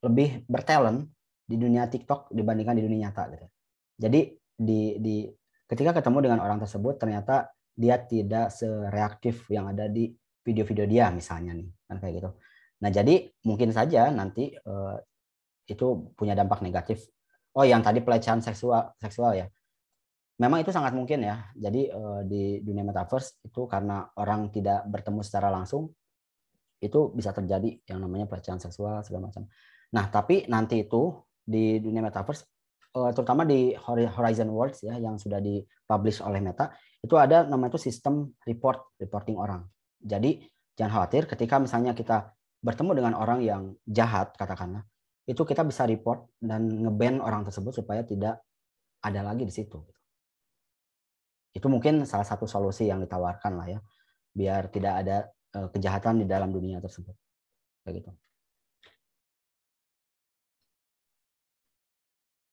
lebih bertalent di dunia TikTok dibandingkan di dunia nyata gitu. Jadi di di ketika ketemu dengan orang tersebut ternyata dia tidak sereaktif yang ada di video-video dia misalnya nih kan kayak gitu. Nah, jadi mungkin saja nanti uh, itu punya dampak negatif. Oh, yang tadi pelecehan seksual seksual ya. Memang itu sangat mungkin ya. Jadi uh, di dunia metaverse itu karena orang tidak bertemu secara langsung itu bisa terjadi yang namanya pelecehan seksual segala macam. Nah, tapi nanti itu di dunia metaverse eh, terutama di Horizon Worlds ya yang sudah dipublish oleh Meta itu ada namanya itu sistem report reporting orang. Jadi jangan khawatir ketika misalnya kita bertemu dengan orang yang jahat katakanlah itu kita bisa report dan ngeban orang tersebut supaya tidak ada lagi di situ itu mungkin salah satu solusi yang ditawarkan lah ya biar tidak ada eh, kejahatan di dalam dunia tersebut kayak gitu.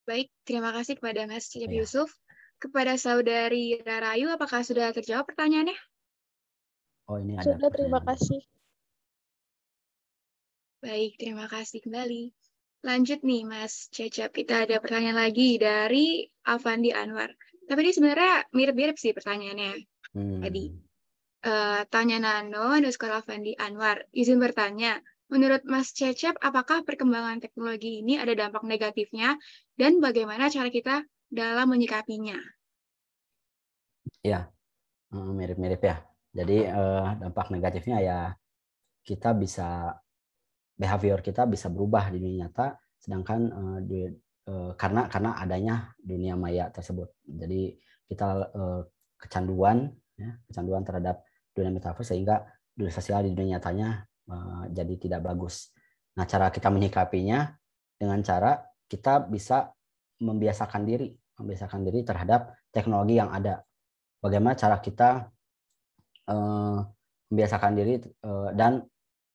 baik terima kasih kepada Mas Cip ya. Yusuf kepada saudari Rarayu apakah sudah terjawab pertanyaannya oh ini ada sudah terima kasih Baik, terima kasih kembali. Lanjut nih Mas Cecep, kita ada pertanyaan lagi dari Avandi Anwar. Tapi ini sebenarnya mirip-mirip sih pertanyaannya hmm. tadi. Uh, tanya Nano underscore Avandi Anwar. Izin bertanya, menurut Mas Cecep, apakah perkembangan teknologi ini ada dampak negatifnya dan bagaimana cara kita dalam menyikapinya? Ya, mm, mirip-mirip ya. Jadi uh, dampak negatifnya ya kita bisa behavior kita bisa berubah di dunia nyata sedangkan uh, di, uh, karena karena adanya dunia maya tersebut jadi kita uh, kecanduan ya, kecanduan terhadap dunia metaverse sehingga dunia sosial di dunia nyatanya uh, jadi tidak bagus nah cara kita menyikapinya dengan cara kita bisa membiasakan diri membiasakan diri terhadap teknologi yang ada bagaimana cara kita uh, membiasakan diri uh, dan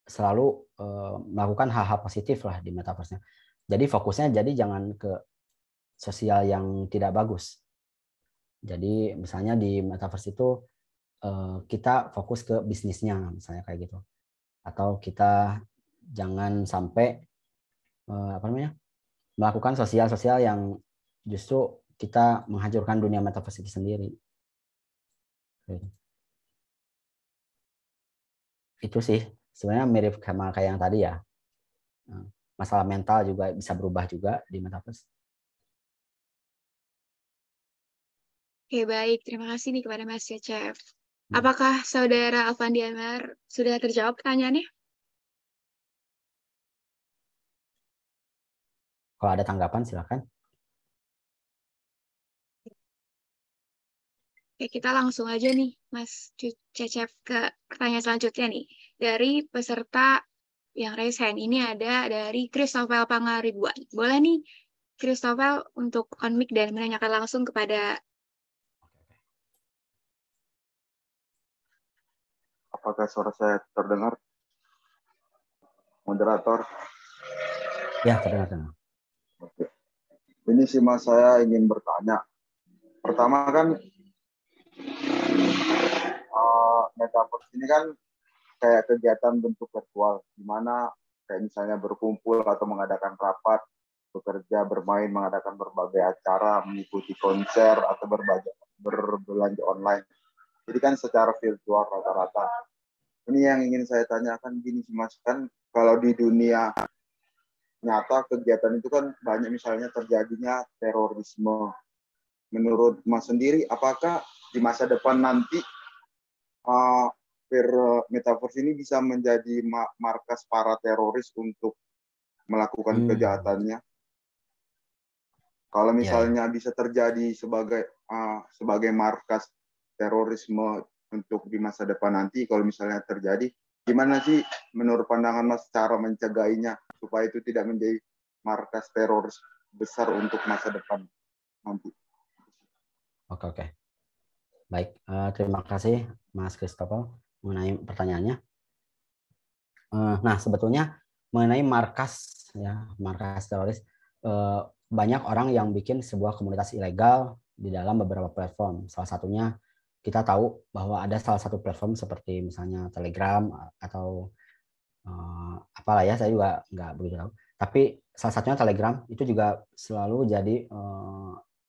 selalu eh, melakukan hal-hal positif lah di metaverse-nya. Jadi fokusnya jadi jangan ke sosial yang tidak bagus. Jadi misalnya di metaverse itu eh, kita fokus ke bisnisnya misalnya kayak gitu. Atau kita jangan sampai eh, apa namanya? melakukan sosial-sosial yang justru kita menghancurkan dunia metaverse itu sendiri. Gitu. Itu sih sebenarnya mirip sama kayak yang tadi ya. Eh, masalah mental juga bisa berubah juga di metaverse. Oke baik, terima kasih nih kepada Mas Cecep. Hmm. Apakah saudara Alvan Dianar sudah terjawab pertanyaannya? Kalau ada tanggapan silakan. Oke, kita langsung aja nih Mas Cecep ke pertanyaan selanjutnya nih dari peserta yang resen. ini ada dari Christopher Pangaribuan. Boleh nih Christopher untuk on mic dan menanyakan langsung kepada Apakah suara saya terdengar? Moderator. Ya, terdengar. Oke. Ini sih Mas saya ingin bertanya. Pertama kan uh, metaverse ini kan kayak kegiatan bentuk virtual, di mana kayak misalnya berkumpul atau mengadakan rapat, bekerja, bermain, mengadakan berbagai acara, mengikuti konser atau berbagai berbelanja online. Jadi kan secara virtual rata-rata. Ini yang ingin saya tanyakan gini sih Mas, kan kalau di dunia nyata kegiatan itu kan banyak misalnya terjadinya terorisme. Menurut Mas sendiri, apakah di masa depan nanti uh, Eh, metaverse ini bisa menjadi markas para teroris untuk melakukan hmm. kejahatannya. Kalau ya, ya. misalnya yeah. bisa terjadi sebagai uh, sebagai markas terorisme untuk di masa depan nanti, kalau misalnya terjadi, gimana sih menurut pandangan Mas cara mencegahinya supaya itu tidak menjadi markas teroris besar untuk masa depan nanti? Oke okay, oke, okay. baik. Uh, terima kasih Mas Kristopel mengenai pertanyaannya. Eh, nah, sebetulnya mengenai markas ya, markas teroris eh, banyak orang yang bikin sebuah komunitas ilegal di dalam beberapa platform. Salah satunya kita tahu bahwa ada salah satu platform seperti misalnya Telegram atau uh, apalah ya, saya juga nggak begitu tahu. Tapi salah satunya Telegram itu juga selalu jadi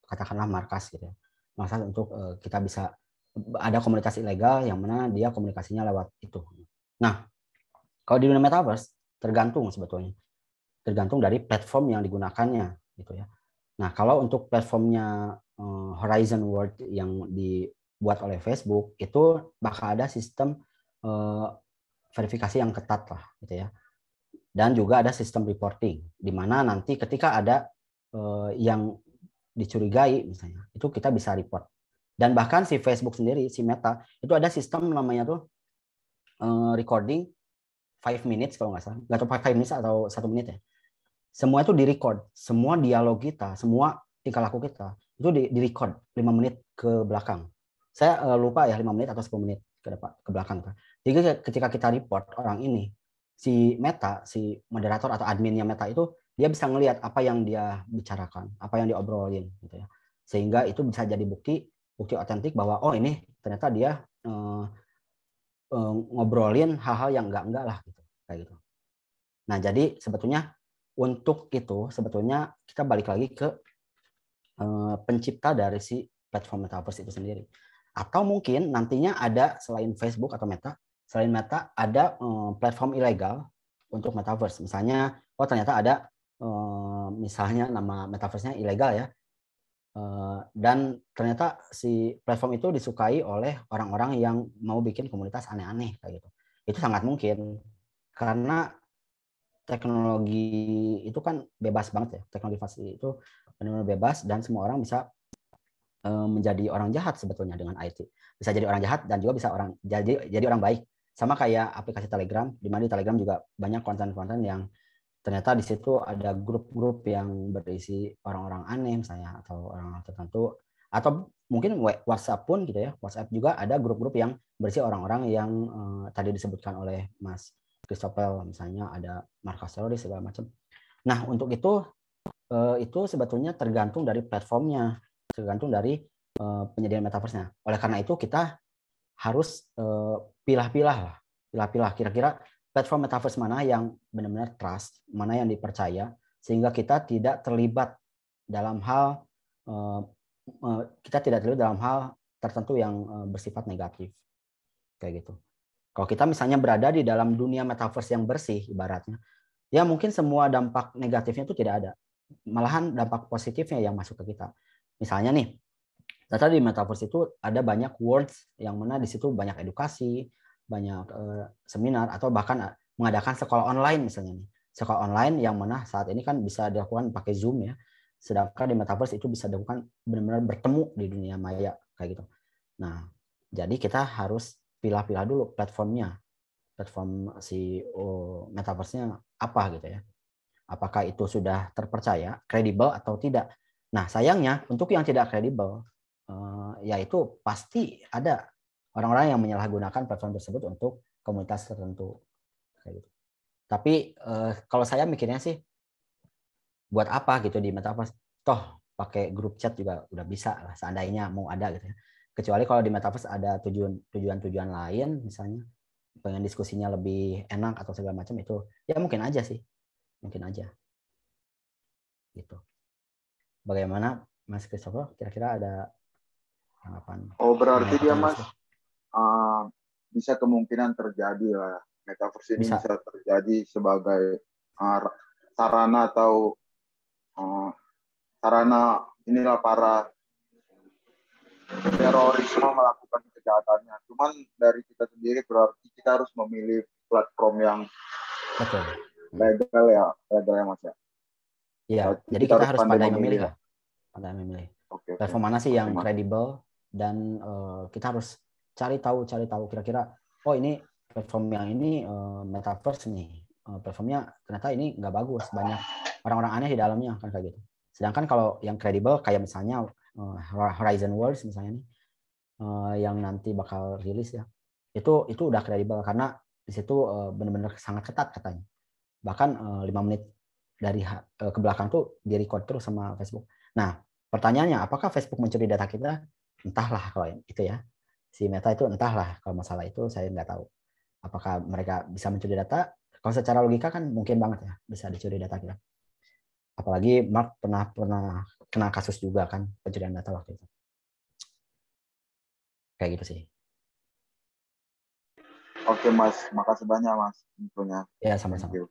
katakanlah markas gitu ya. Markas untuk kita bisa ada komunikasi ilegal yang mana dia komunikasinya lewat itu. Nah, kalau di dunia metaverse tergantung sebetulnya. Tergantung dari platform yang digunakannya gitu ya. Nah, kalau untuk platformnya eh, Horizon World yang dibuat oleh Facebook itu bakal ada sistem eh, verifikasi yang ketat lah gitu ya. Dan juga ada sistem reporting di mana nanti ketika ada eh, yang dicurigai misalnya, itu kita bisa report dan bahkan si Facebook sendiri, si Meta, itu ada sistem namanya tuh eh, recording 5 minutes kalau nggak salah. Nggak tahu 5 minutes atau satu menit ya. Semua itu direcord. Semua dialog kita, semua tingkah laku kita itu di, record 5 menit ke belakang. Saya eh, lupa ya 5 menit atau 10 menit ke depan ke belakang. Jadi ketika kita report orang ini, si Meta, si moderator atau adminnya Meta itu dia bisa ngelihat apa yang dia bicarakan, apa yang diobrolin gitu ya. Sehingga itu bisa jadi bukti bukti otentik bahwa oh ini ternyata dia uh, uh, ngobrolin hal-hal yang enggak-enggak lah gitu kayak gitu. Nah, jadi sebetulnya untuk itu sebetulnya kita balik lagi ke uh, pencipta dari si platform metaverse itu sendiri. Atau mungkin nantinya ada selain Facebook atau Meta, selain Meta ada platform ilegal untuk metaverse. Misalnya, oh ternyata ada misalnya nama metaverse-nya ilegal ya. Eh, dan ternyata si platform itu disukai oleh orang-orang yang mau bikin komunitas aneh-aneh kayak gitu. Itu sangat mungkin karena teknologi itu kan bebas banget ya. Teknologi fasilitas itu benar-benar bebas dan semua orang bisa eh, menjadi orang jahat sebetulnya dengan IT. Bisa jadi orang jahat dan juga bisa orang jadi jadi orang baik. Sama kayak aplikasi Telegram di mana di Telegram juga banyak konten-konten yang ternyata di situ ada grup-grup yang berisi orang-orang aneh misalnya atau orang-orang tertentu atau mungkin WhatsApp pun gitu ya WhatsApp juga ada grup-grup yang berisi orang-orang yang uh, tadi disebutkan oleh Mas Christopher misalnya ada markas teroris segala macam nah untuk itu uh, itu sebetulnya tergantung dari platformnya tergantung dari uh, penyediaan metaverse-nya oleh karena itu kita harus pilah-pilah lah pilah-pilah kira-kira platform metaverse mana yang benar-benar trust, mana yang dipercaya, sehingga kita tidak terlibat dalam hal eh, eh, kita tidak terlibat dalam hal tertentu yang eh, bersifat negatif kayak gitu. Kalau kita misalnya berada di dalam dunia metaverse yang bersih ibaratnya, ya mungkin semua dampak negatifnya itu tidak ada. Malahan dampak positifnya yang masuk ke kita. Misalnya nih, data di metaverse itu ada banyak words yang mana di situ banyak edukasi, banyak uh, seminar atau bahkan eh, mengadakan sekolah online misalnya nih sekolah online yang mana saat ini kan bisa dilakukan pakai zoom ya sedangkan di metaverse itu bisa dilakukan benar-benar bertemu di dunia maya kayak gitu nah jadi kita harus pilih-pilih dulu platformnya platform si oh, metaverse-nya apa gitu ya apakah itu sudah terpercaya kredibel atau tidak nah sayangnya untuk yang tidak kredibel ya yaitu pasti ada orang-orang yang menyalahgunakan platform tersebut untuk komunitas tertentu kayak gitu. Tapi eh, kalau saya mikirnya sih buat apa gitu di metaverse? Toh pakai grup chat juga udah bisa lah seandainya mau ada gitu ya. Kecuali kalau di metaverse ada tujuan tujuan lain misalnya pengen diskusinya lebih enak atau segala macam itu ya mungkin aja sih. Mungkin aja. Gitu. Bagaimana Mas Christopher kira-kira ada tanggapan? Oh, berarti dia Mas Eh, bisa kemungkinan terjadi lah metaverse ini bisa, bisa terjadi sebagai uh, sarana atau uh, sarana inilah para terorisme melakukan kejahatannya. Cuman dari kita sendiri berarti kita harus memilih platform yang okay. legal ya, legal ya mas ya. Iya, jadi kita, kita harus pandai, pandai memilih lah, pandai memilih. Okay, platform okay. mana sih yang kredibel dan uh, kita harus cari tahu cari tahu kira-kira oh ini platform yang ini uh, metaverse nih uh, platformnya ternyata ini nggak bagus banyak orang-orang aneh di dalamnya kan kayak gitu sedangkan kalau yang kredibel kayak misalnya uh, Horizon Worlds misalnya nih uh, yang nanti bakal rilis ya itu itu udah kredibel karena di situ uh, benar-benar sangat ketat katanya bahkan lima uh, menit dari uh, ke belakang tuh di record terus sama Facebook nah pertanyaannya apakah Facebook mencuri data kita entahlah kalau itu ya si Meta itu entahlah kalau masalah itu saya nggak tahu apakah mereka bisa mencuri data kalau secara logika kan mungkin banget ya bisa dicuri data kita apalagi Mark pernah pernah kena kasus juga kan pencurian data waktu itu kayak gitu sih oke mas makasih banyak mas infonya ya sama-sama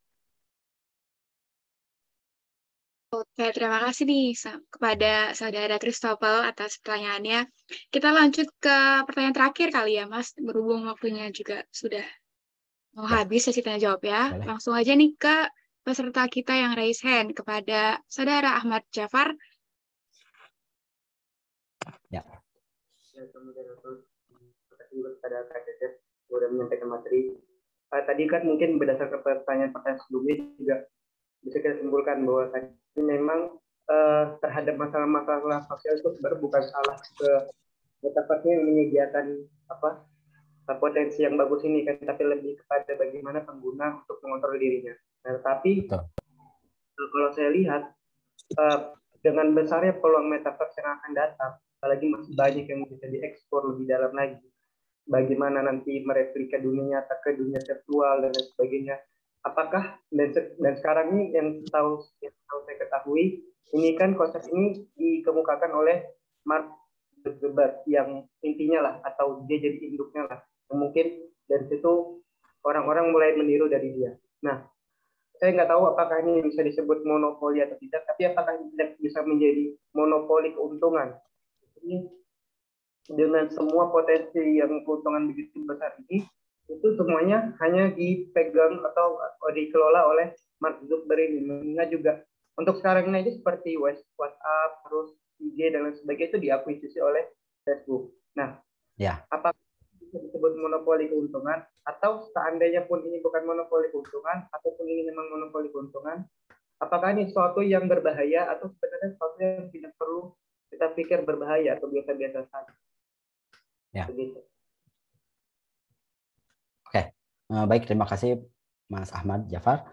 Oke, terima kasih nih kepada saudara Kristopel atas pertanyaannya. Kita lanjut ke pertanyaan terakhir kali ya, Mas, berhubung waktunya juga sudah mau ya. habis saya tanya jawab ya. Boleh. Langsung aja nih ke peserta kita yang raise hand kepada saudara Ahmad Jafar. Ya. kepada Kak menyampaikan materi. Eh, tadi kan mungkin berdasarkan pertanyaan-pertanyaan sebelumnya juga bisa kita simpulkan bahwa memang uh, terhadap masalah-masalah sosial itu sebenarnya bukan salah ke betapa ya, yang menyediakan apa potensi yang bagus ini kan tapi lebih kepada bagaimana pengguna untuk mengontrol dirinya. Nah, tapi Betul. Eh, kalau saya lihat uh, dengan besarnya peluang metaverse yang akan datang, apalagi masih banyak yang bisa diekspor lebih dalam lagi. Bagaimana nanti mereplika dunia nyata ke dunia virtual dan lain sebagainya apakah dan, dan sekarang ini yang tahu yang tahu saya ketahui ini kan konsep ini dikemukakan oleh Mark Zuckerberg yang intinya lah atau dia jadi induknya lah mungkin dari situ orang-orang mulai meniru dari dia. Nah, saya nggak tahu apakah ini bisa disebut monopoli atau tidak, tapi apakah tidak bisa menjadi monopoli keuntungan. Ini dengan semua potensi yang keuntungan begitu besar ini, itu semuanya hanya dipegang atau, dikelola oleh Mark Zuckerberg ini. Mengingat juga untuk sekarang ini aja seperti WhatsApp, terus IG dan lain sebagainya itu diakuisisi oleh Facebook. Nah, ya. apakah bisa disebut monopoli keuntungan atau seandainya pun ini bukan monopoli keuntungan ataupun ini memang monopoli keuntungan, apakah ini sesuatu yang berbahaya atau sebenarnya sesuatu yang tidak perlu kita pikir berbahaya atau biasa-biasa saja? Ya. Begitu. Eh, baik, terima kasih Mas Ahmad Jafar.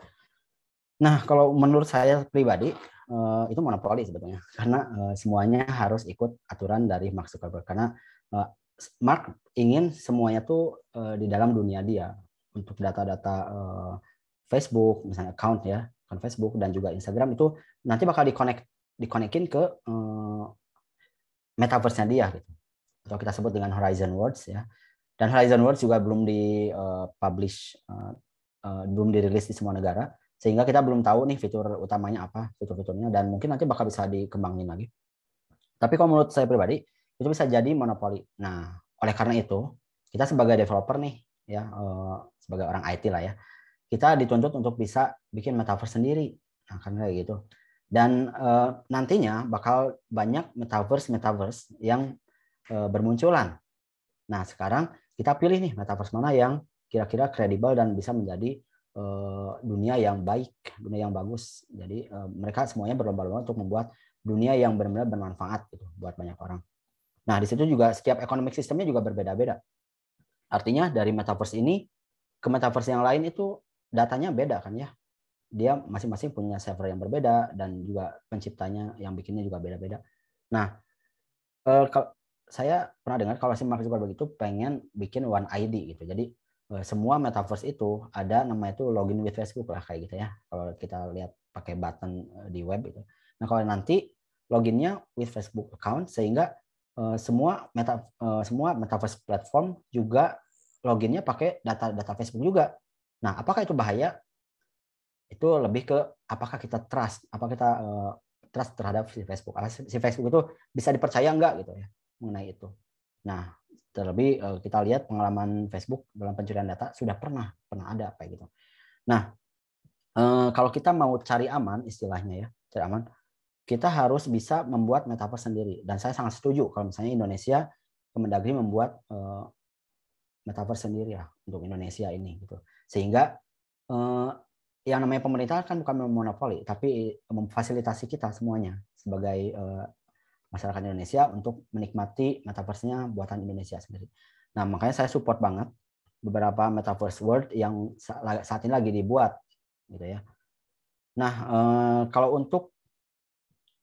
Nah, kalau menurut saya pribadi eh, itu monopoli sebetulnya karena eh, semuanya harus ikut aturan dari Mark Zuckerberg karena Mark ingin semuanya tuh di dalam dunia dia untuk data-data Facebook misalnya account ya account Facebook dan juga Instagram itu nanti bakal dikonek dikonekin ke metaverse-nya dia gitu atau kita sebut dengan Horizon Worlds ya dan Horizon Worlds juga belum di eh, publish, uh, uh, belum dirilis di semua negara, sehingga kita belum tahu nih fitur utamanya apa, fitur-fiturnya, dan mungkin nanti bakal bisa dikembangin lagi. Tapi kalau menurut saya pribadi, itu bisa jadi monopoli. Nah, oleh karena itu, kita sebagai developer nih, ya uh, sebagai orang IT lah ya, kita dituntut untuk bisa bikin metaverse sendiri. Nah, karena kayak gitu. Dan uh, nantinya bakal banyak metaverse-metaverse yang uh, bermunculan. Nah, sekarang kita pilih nih metaverse mana yang kira-kira kredibel dan bisa menjadi eh, dunia yang baik, dunia yang bagus. Jadi eh, mereka semuanya berlomba-lomba untuk membuat dunia yang benar-benar bermanfaat gitu buat banyak orang. Nah, di situ juga setiap ekonomi sistemnya juga berbeda-beda. Artinya dari metaverse ini ke metaverse yang lain itu datanya beda kan ya. Dia masing-masing punya server yang berbeda dan juga penciptanya yang bikinnya juga beda-beda. Nah, eh, saya pernah dengar kalau si Mark Zuckerberg itu pengen bikin one ID gitu. Jadi eh, semua metaverse itu ada nama itu login with Facebook lah kayak gitu ya. Kalau kita lihat pakai button eh, di web itu. Nah kalau nanti loginnya with Facebook account sehingga eh, semua meta semua metaverse platform juga loginnya pakai data-data Facebook juga. Nah apakah itu bahaya? Itu lebih ke apakah kita trust, apa kita trust terhadap si Facebook. Si Facebook itu bisa dipercaya nggak gitu ya? mengenai itu. Nah, terlebih eh, kita lihat pengalaman Facebook dalam pencurian data sudah pernah pernah ada apa gitu. Nah, eh, kalau kita mau cari aman istilahnya ya, cari aman, kita harus bisa membuat metaverse sendiri. Dan saya sangat setuju kalau misalnya Indonesia Kemendagri membuat eh, metaverse sendiri ya untuk Indonesia ini gitu. Sehingga yang namanya pemerintah kan bukan memonopoli tapi memfasilitasi kita semuanya sebagai masyarakat Indonesia untuk menikmati metaverse-nya buatan Indonesia sendiri. Nah, makanya saya support banget beberapa metaverse world yang saat ini lagi dibuat gitu ya. Nah, eh, kalau untuk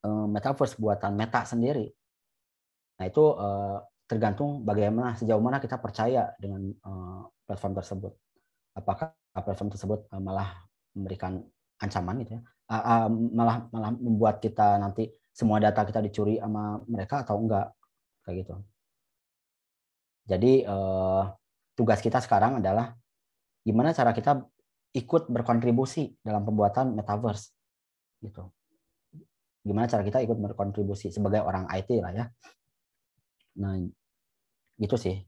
eh, metaverse buatan Meta sendiri, nah itu eh, tergantung bagaimana sejauh mana kita percaya dengan platform tersebut. Apakah platform tersebut malah memberikan ancaman gitu ya, malah malah membuat kita nanti semua data kita dicuri sama mereka atau enggak kayak gitu. Jadi eh, tugas kita sekarang adalah gimana cara kita ikut berkontribusi dalam pembuatan metaverse gitu. Gimana cara kita ikut berkontribusi sebagai orang IT lah ya. Nah, gitu sih.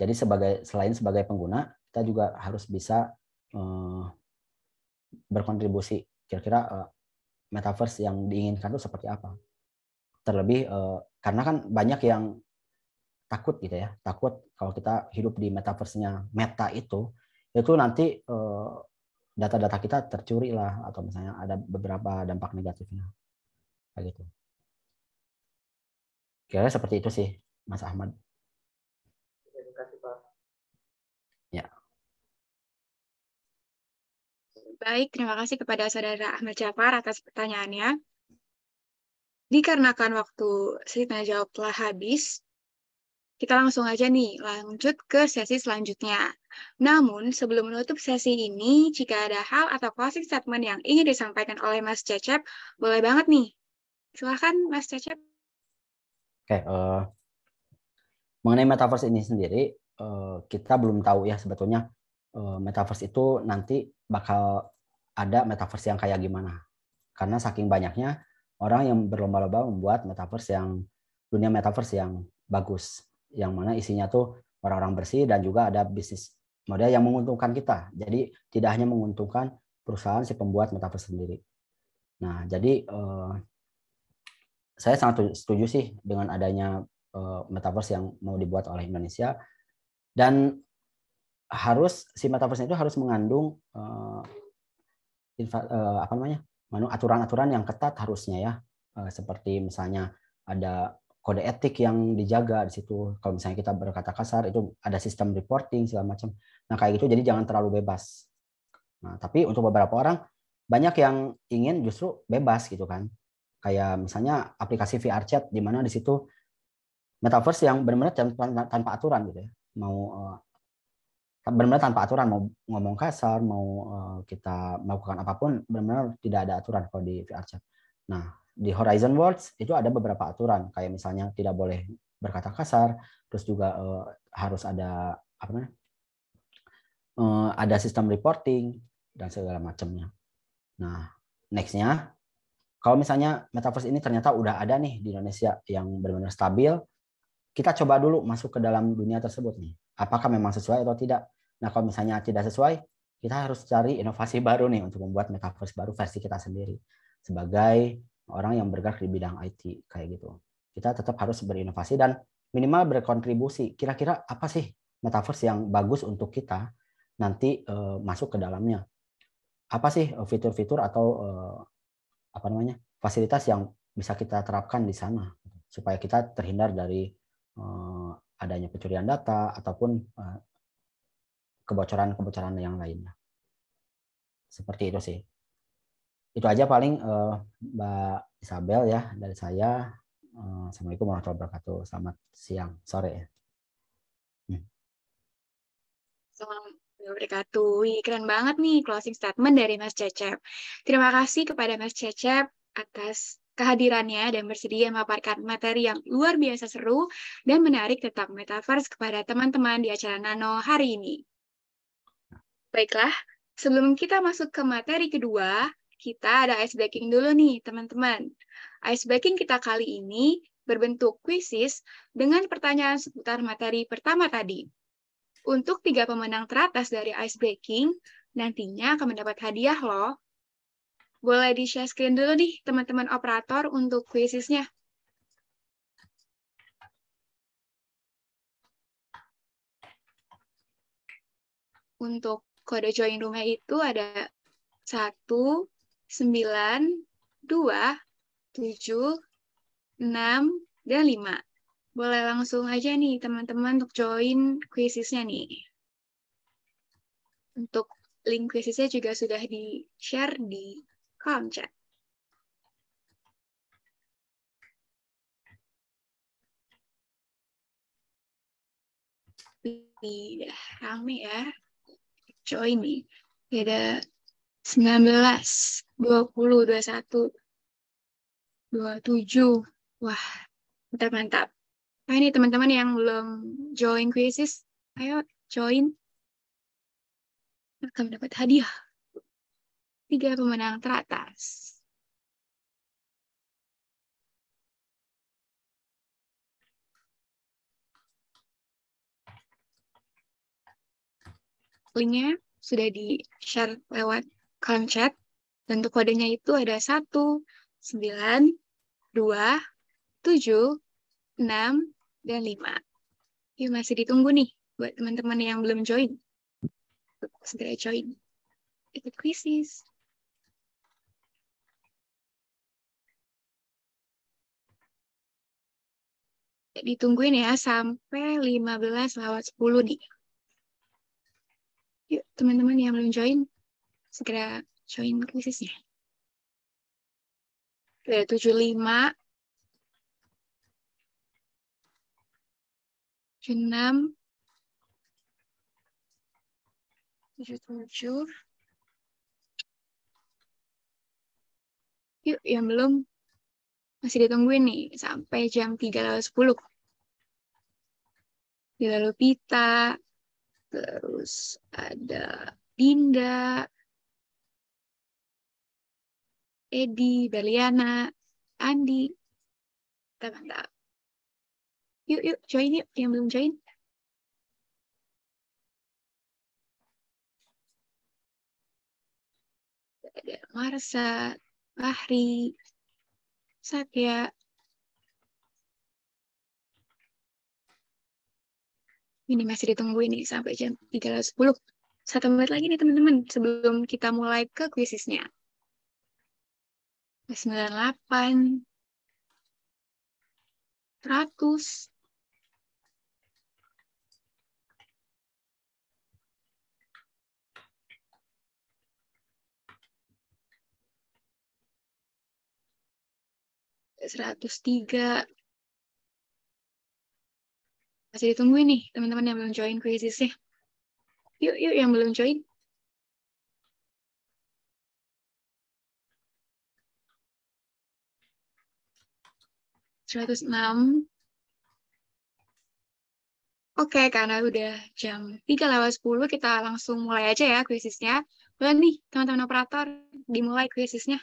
Jadi sebagai selain sebagai pengguna, kita juga harus bisa eh, berkontribusi. Kira-kira eh, metaverse yang diinginkan itu seperti apa. Terlebih uh, karena kan banyak yang takut gitu ya, takut kalau kita hidup di metaverse-nya meta itu, itu nanti data eh, data-data kita tercuri lah atau misalnya ada beberapa dampak negatifnya kayak gitu. Kira seperti itu sih, Mas Ahmad. Baik, terima kasih kepada saudara Ahmad Jafar atas pertanyaannya. Dikarenakan waktu sesi tanya jawab telah habis, kita langsung aja nih lanjut ke sesi selanjutnya. Namun, sebelum menutup sesi ini, jika ada hal atau closing statement yang ingin disampaikan oleh Mas Cecep, boleh banget nih. Silahkan, Mas Cecep. Oke, okay, uh, eh, mengenai metaverse ini sendiri, uh, kita belum tahu ya sebetulnya uh, metaverse itu nanti bakal ada metaverse yang kayak gimana. Karena saking banyaknya orang yang berlomba-lomba membuat metaverse yang dunia metaverse yang bagus, yang mana isinya tuh orang-orang bersih dan juga ada bisnis model yang menguntungkan kita. Jadi tidak hanya menguntungkan perusahaan si pembuat metaverse sendiri. Nah, jadi eh, saya sangat setuju sih dengan adanya eh, metaverse yang mau dibuat oleh Indonesia dan harus si metaverse itu harus mengandung eh, uh, apa namanya aturan-aturan yang ketat harusnya ya eh, seperti misalnya ada kode etik yang dijaga di situ kalau misalnya kita berkata kasar itu ada sistem reporting segala macam nah kayak gitu jadi jangan terlalu bebas nah tapi untuk beberapa orang banyak yang ingin justru bebas gitu kan kayak misalnya aplikasi VR chat di mana di situ metaverse yang benar-benar tanpa aturan gitu ya mau eh, benar-benar tanpa aturan mau ngomong kasar mau eh, kita melakukan apapun benar-benar tidak ada aturan kalau di VR chat. Nah di Horizon Worlds itu ada beberapa aturan kayak misalnya tidak boleh berkata kasar terus juga eh, harus ada apa namanya eh, ada sistem reporting dan segala macamnya. Nah nextnya kalau misalnya metaverse ini ternyata udah ada nih di Indonesia yang benar-benar stabil kita coba dulu masuk ke dalam dunia tersebut nih apakah memang sesuai atau tidak Nah, kalau misalnya tidak sesuai, kita harus cari inovasi baru nih untuk membuat metaverse baru versi kita sendiri sebagai orang yang bergerak di bidang IT kayak gitu. Kita tetap harus berinovasi dan minimal berkontribusi. Kira-kira apa sih metaverse yang bagus untuk kita nanti uh, masuk ke dalamnya? Apa sih eh, fitur-fitur atau uh, apa namanya fasilitas yang bisa kita terapkan di sana supaya kita terhindar dari uh, adanya pencurian data ataupun kebocoran-kebocoran yang lainnya. Seperti itu sih. Itu aja paling uh, Mbak Isabel ya dari saya. Uh, Assalamualaikum warahmatullahi wabarakatuh. Selamat siang, sore ya. Hmm. wabarakatuh. keren banget nih closing statement dari Mas Cecep. Terima kasih kepada Mas Cecep atas kehadirannya dan bersedia memaparkan materi yang luar biasa seru dan menarik tentang metaverse kepada teman-teman di acara Nano hari ini. Baiklah, sebelum kita masuk ke materi kedua, kita ada ice breaking dulu nih, teman-teman. Ice breaking kita kali ini berbentuk kuisis dengan pertanyaan seputar materi pertama tadi. Untuk tiga pemenang teratas dari ice breaking, nantinya akan mendapat hadiah loh. Boleh di-share screen dulu nih, teman-teman operator, untuk kuisisnya. Untuk Kode join roomnya itu ada 1, 9, 2, 7, 6, dan 5. Boleh langsung aja nih teman-teman untuk join kuisisnya nih. Untuk link kuisisnya juga sudah di-share di kolom chat. Udah rame ya join ini beda 19 20 21 27 wah mantap mantap nah, ini teman-teman yang belum join kuisis ayo join akan mendapat hadiah tiga pemenang teratas linknya sudah di-share lewat kolom chat. dan untuk kodenya itu ada satu sembilan dua tujuh enam dan lima Yuk masih ditunggu nih buat teman-teman yang belum join. Segera join. itu krisis Ditungguin ya sampai 15 lewat 10 nih. Yuk, teman-teman yang belum join, segera join kuisisnya. Ada 75, 76, 77. Yuk, yang belum masih ditungguin nih sampai jam 3 lewat 10. Di lalu pita, terus ada Dinda, Edi, Beliana, Andi. Mantap, Yuk, yuk, join yuk yang belum join. Ada Marsa, Fahri, Satya, ini masih ditunggu ini sampai jam 3.10. Satu menit lagi nih teman-teman sebelum kita mulai ke kuisisnya. 98 100 103 masih ditungguin nih teman-teman yang belum join kuisisnya. Yuk, yuk yang belum join. Seratus enam. Oke, karena udah jam tiga lewat sepuluh kita langsung mulai aja ya kuisisnya. Boleh nih, teman-teman operator, dimulai kuisisnya.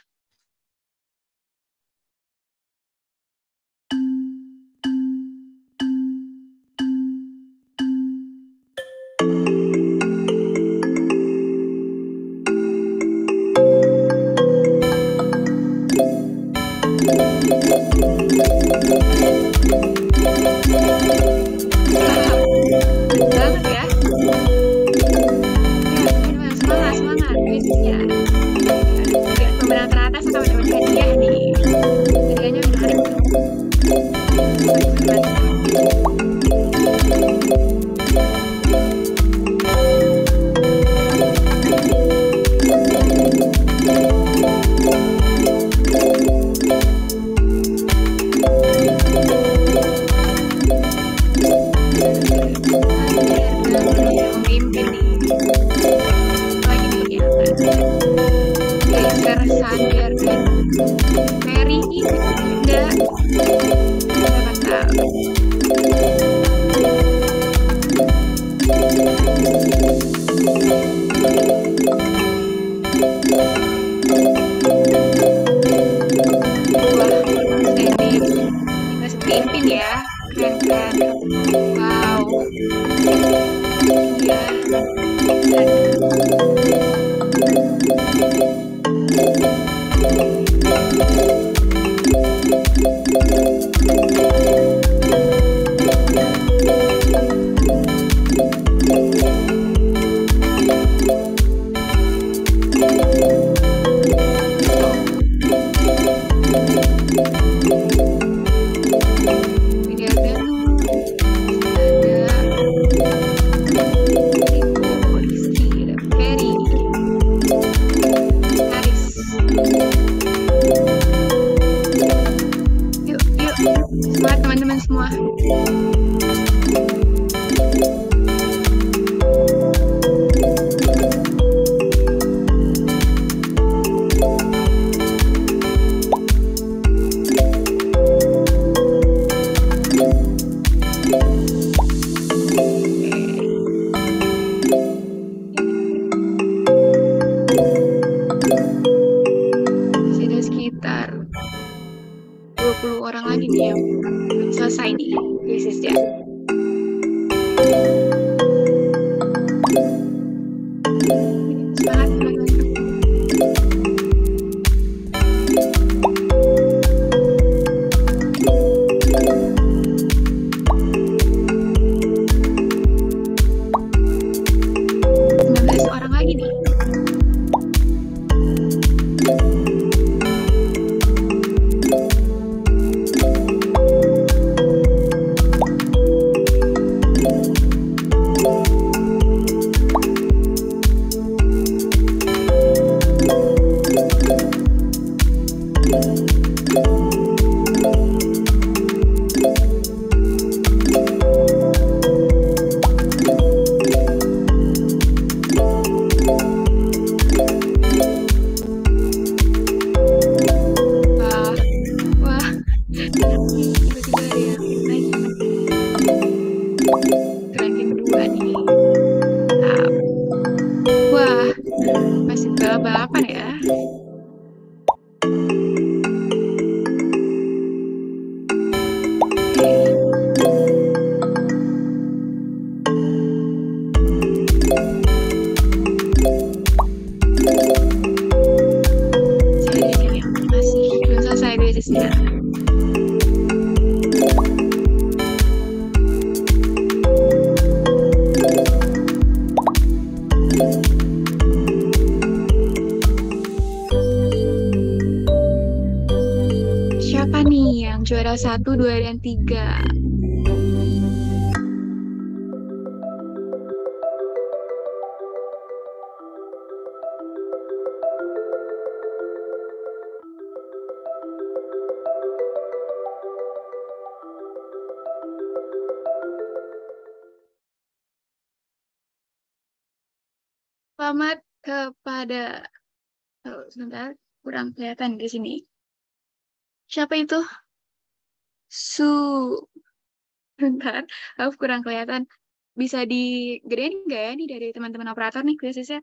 bisa digedein nggak ya nih dari teman-teman operator nih krisisnya?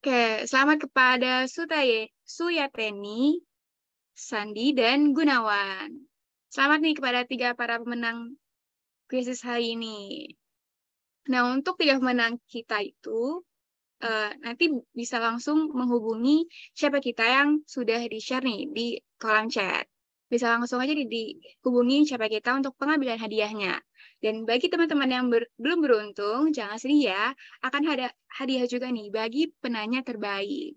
Oke, selamat kepada Sutaye, Suyateni, Sandi, dan Gunawan. Selamat nih kepada tiga para pemenang krisis hari ini. Nah, untuk tiga pemenang kita itu, uh, nanti bisa langsung menghubungi siapa kita yang sudah di-share nih di kolom chat. Bisa langsung aja dihubungi siapa kita untuk pengambilan hadiahnya. Dan bagi teman-teman yang ber, belum beruntung, jangan sedih ya, akan ada hadiah juga nih bagi penanya terbaik.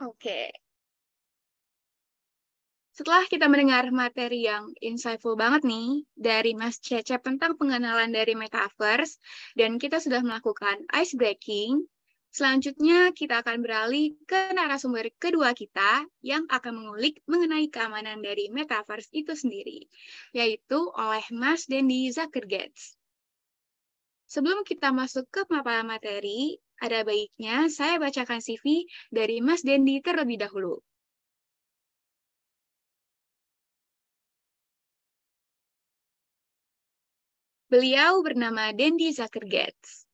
Oke. Okay. Setelah kita mendengar materi yang insightful banget nih dari Mas Cecep tentang pengenalan dari metaverse dan kita sudah melakukan ice breaking, Selanjutnya, kita akan beralih ke narasumber kedua kita yang akan mengulik mengenai keamanan dari metaverse itu sendiri, yaitu oleh Mas Dendi Zuckergates. Sebelum kita masuk ke pemaparan materi, ada baiknya saya bacakan CV dari Mas Dendi terlebih dahulu. Beliau bernama Dendi Zuckergates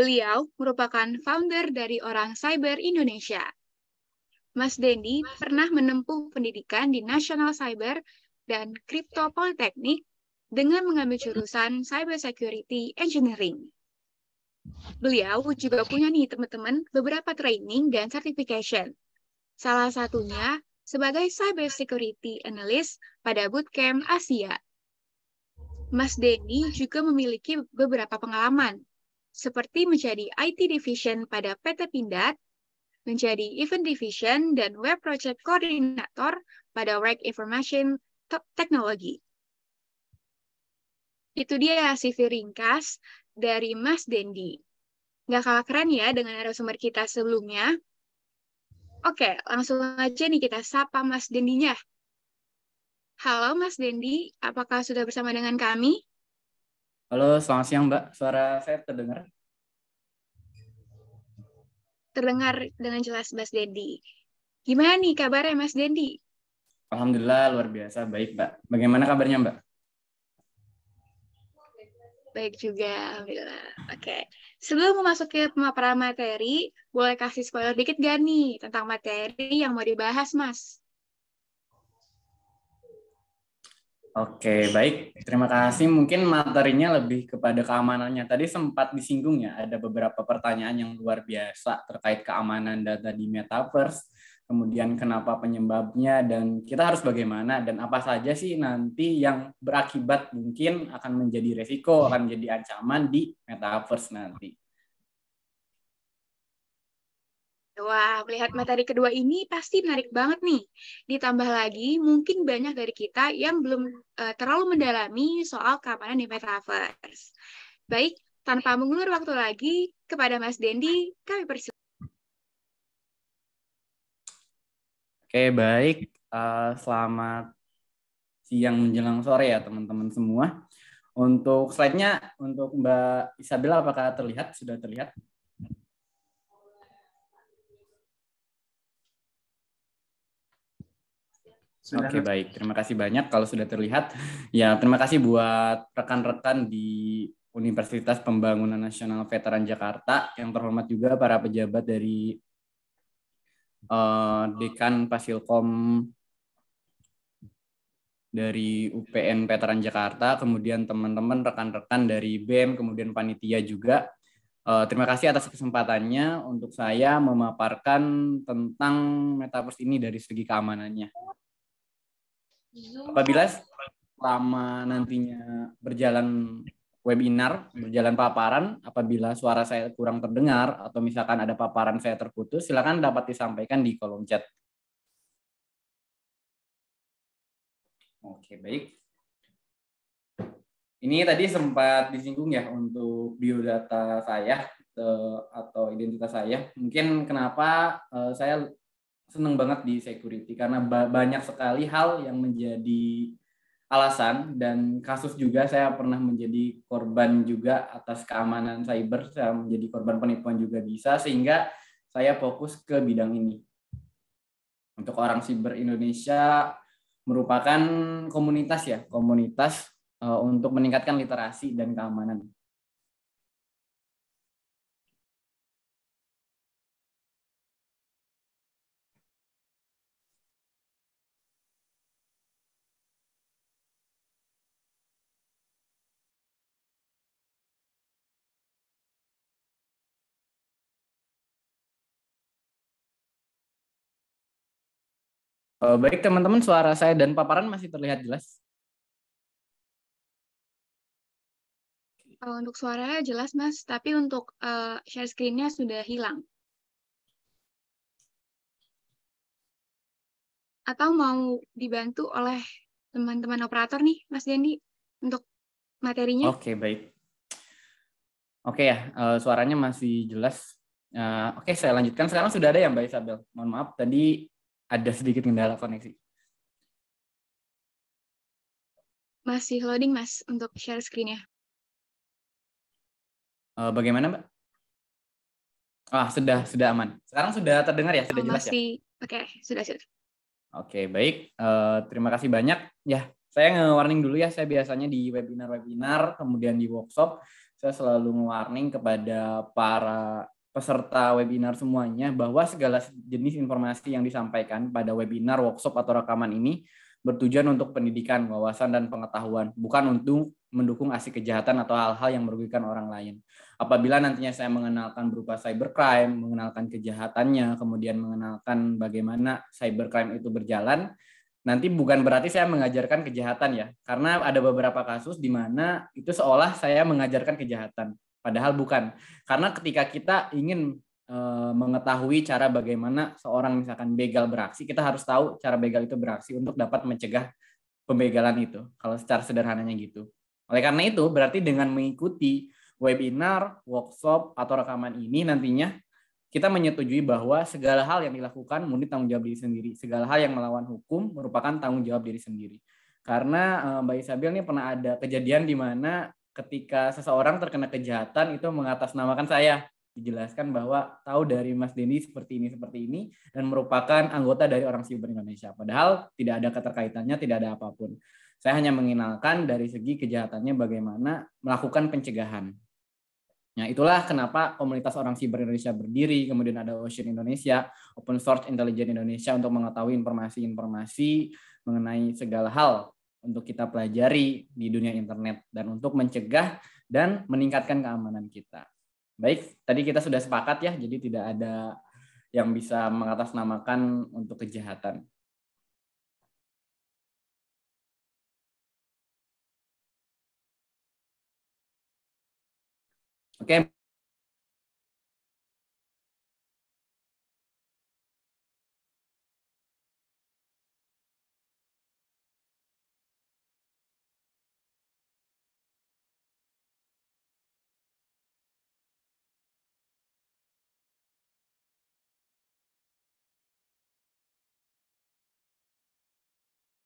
Beliau merupakan founder dari Orang Cyber Indonesia. Mas Dendi pernah menempuh pendidikan di National Cyber dan Crypto Polytechnic dengan mengambil jurusan Cyber Security Engineering. Beliau juga punya nih teman-teman beberapa training dan certification. Salah satunya sebagai Cyber Security Analyst pada Bootcamp Asia. Mas Denny juga memiliki beberapa pengalaman, seperti menjadi IT Division pada PT Pindad, menjadi Event Division dan Web Project Coordinator pada Work Information Technology. Itu dia CV ringkas dari Mas Dendi. Nggak kalah keren ya dengan narasumber kita sebelumnya. Oke, langsung aja nih kita sapa Mas Dendinya. Halo Mas Dendi, apakah sudah bersama dengan kami? Halo, selamat siang Mbak. Suara saya terdengar? Terdengar dengan jelas Mas Dendi. Gimana nih kabarnya Mas Dendi? Alhamdulillah luar biasa baik Mbak. Bagaimana kabarnya Mbak? Baik juga, alhamdulillah. Oke. Okay. Sebelum memasuki pemaparan materi, boleh kasih spoiler dikit gak nih tentang materi yang mau dibahas, Mas? Oke, baik. Terima kasih. Mungkin materinya lebih kepada keamanannya. Tadi sempat disinggung ya, ada beberapa pertanyaan yang luar biasa terkait keamanan data di metaverse. Kemudian kenapa penyebabnya dan kita harus bagaimana dan apa saja sih nanti yang berakibat mungkin akan menjadi resiko, akan menjadi ancaman di metaverse nanti. Wah, melihat materi kedua ini pasti menarik banget nih. Ditambah lagi, mungkin banyak dari kita yang belum uh, terlalu mendalami soal keamanan di metaverse. Baik, tanpa mengulur waktu lagi, kepada Mas Dendi, kami persilakan. Oke, baik. Uh, selamat siang menjelang sore ya teman-teman semua. Untuk slide-nya, untuk Mbak Isabella apakah terlihat? Sudah terlihat? Oke okay, baik, terima kasih banyak kalau sudah terlihat. Ya terima kasih buat rekan-rekan di Universitas Pembangunan Nasional Veteran Jakarta yang terhormat juga para pejabat dari uh, Dekan Pasilkom dari UPN Veteran Jakarta, kemudian teman-teman rekan-rekan dari BEM, kemudian panitia juga. Uh, terima kasih atas kesempatannya untuk saya memaparkan tentang metaverse ini dari segi keamanannya. Apabila selama nantinya berjalan webinar, berjalan paparan, apabila suara saya kurang terdengar atau misalkan ada paparan saya terputus, silakan dapat disampaikan di kolom chat. Oke, baik. Ini tadi sempat disinggung ya untuk biodata saya eh, atau identitas saya. Mungkin kenapa eh, saya seneng banget di security karena ba banyak sekali hal yang menjadi alasan dan kasus juga saya pernah menjadi korban juga atas keamanan cyber saya menjadi korban penipuan juga bisa sehingga saya fokus ke bidang ini untuk orang cyber Indonesia merupakan komunitas ya komunitas uh, untuk meningkatkan literasi dan keamanan Oh, baik teman-teman, suara saya dan paparan masih terlihat jelas? Oh, untuk suara jelas mas, tapi untuk uh, share screennya sudah hilang. Atau mau dibantu oleh teman-teman operator nih, Mas Dendi, untuk materinya? Oke, okay, baik. Oke ya, eh, suaranya masih jelas. Oke, saya lanjutkan. Sekarang sudah ada ya Mbak Isabel. Mohon maaf, tadi ada sedikit kendala koneksi. Masih loading, Mas, untuk share screen-nya. Uh, bagaimana, Mbak? Ah, sudah sudah aman. Sekarang sudah terdengar ya, sudah oh, jelas ya? masih, ya? Oke, okay, sudah sudah. Oke, okay, baik. Uh, terima kasih banyak. Ya, saya nge-warning dulu ya. Saya biasanya di webinar-webinar, kemudian di workshop, saya selalu nge-warning kepada para peserta webinar semuanya bahwa segala jenis informasi yang disampaikan pada webinar, workshop, atau rekaman ini bertujuan untuk pendidikan, wawasan, dan pengetahuan, bukan untuk mendukung aksi kejahatan atau hal-hal yang merugikan orang lain. Apabila nantinya saya mengenalkan berupa cybercrime, mengenalkan kejahatannya, kemudian mengenalkan bagaimana cybercrime itu berjalan, nanti bukan berarti saya mengajarkan kejahatan ya, karena ada beberapa kasus di mana itu seolah saya mengajarkan kejahatan. Padahal bukan. Karena ketika kita ingin e, mengetahui cara bagaimana seorang misalkan begal beraksi, kita harus tahu cara begal itu beraksi untuk dapat mencegah pembegalan itu. Kalau secara sederhananya gitu. Oleh karena itu, berarti dengan mengikuti webinar, workshop, atau rekaman ini nantinya kita menyetujui bahwa segala hal yang dilakukan murni tanggung jawab diri sendiri. Segala hal yang melawan hukum merupakan tanggung jawab diri sendiri. Karena eh, Mbak Isabel ini pernah ada kejadian di mana ketika seseorang terkena kejahatan itu mengatasnamakan saya dijelaskan bahwa tahu dari Mas Denny seperti ini seperti ini dan merupakan anggota dari orang siber Indonesia padahal tidak ada keterkaitannya tidak ada apapun saya hanya mengenalkan dari segi kejahatannya bagaimana melakukan pencegahan Nah, itulah kenapa komunitas orang siber Indonesia berdiri, kemudian ada Ocean Indonesia, Open Source Intelligence Indonesia untuk mengetahui informasi-informasi mengenai segala hal untuk kita pelajari di dunia internet dan untuk mencegah dan meningkatkan keamanan kita. Baik, tadi kita sudah sepakat ya, jadi tidak ada yang bisa mengatasnamakan untuk kejahatan. Oke,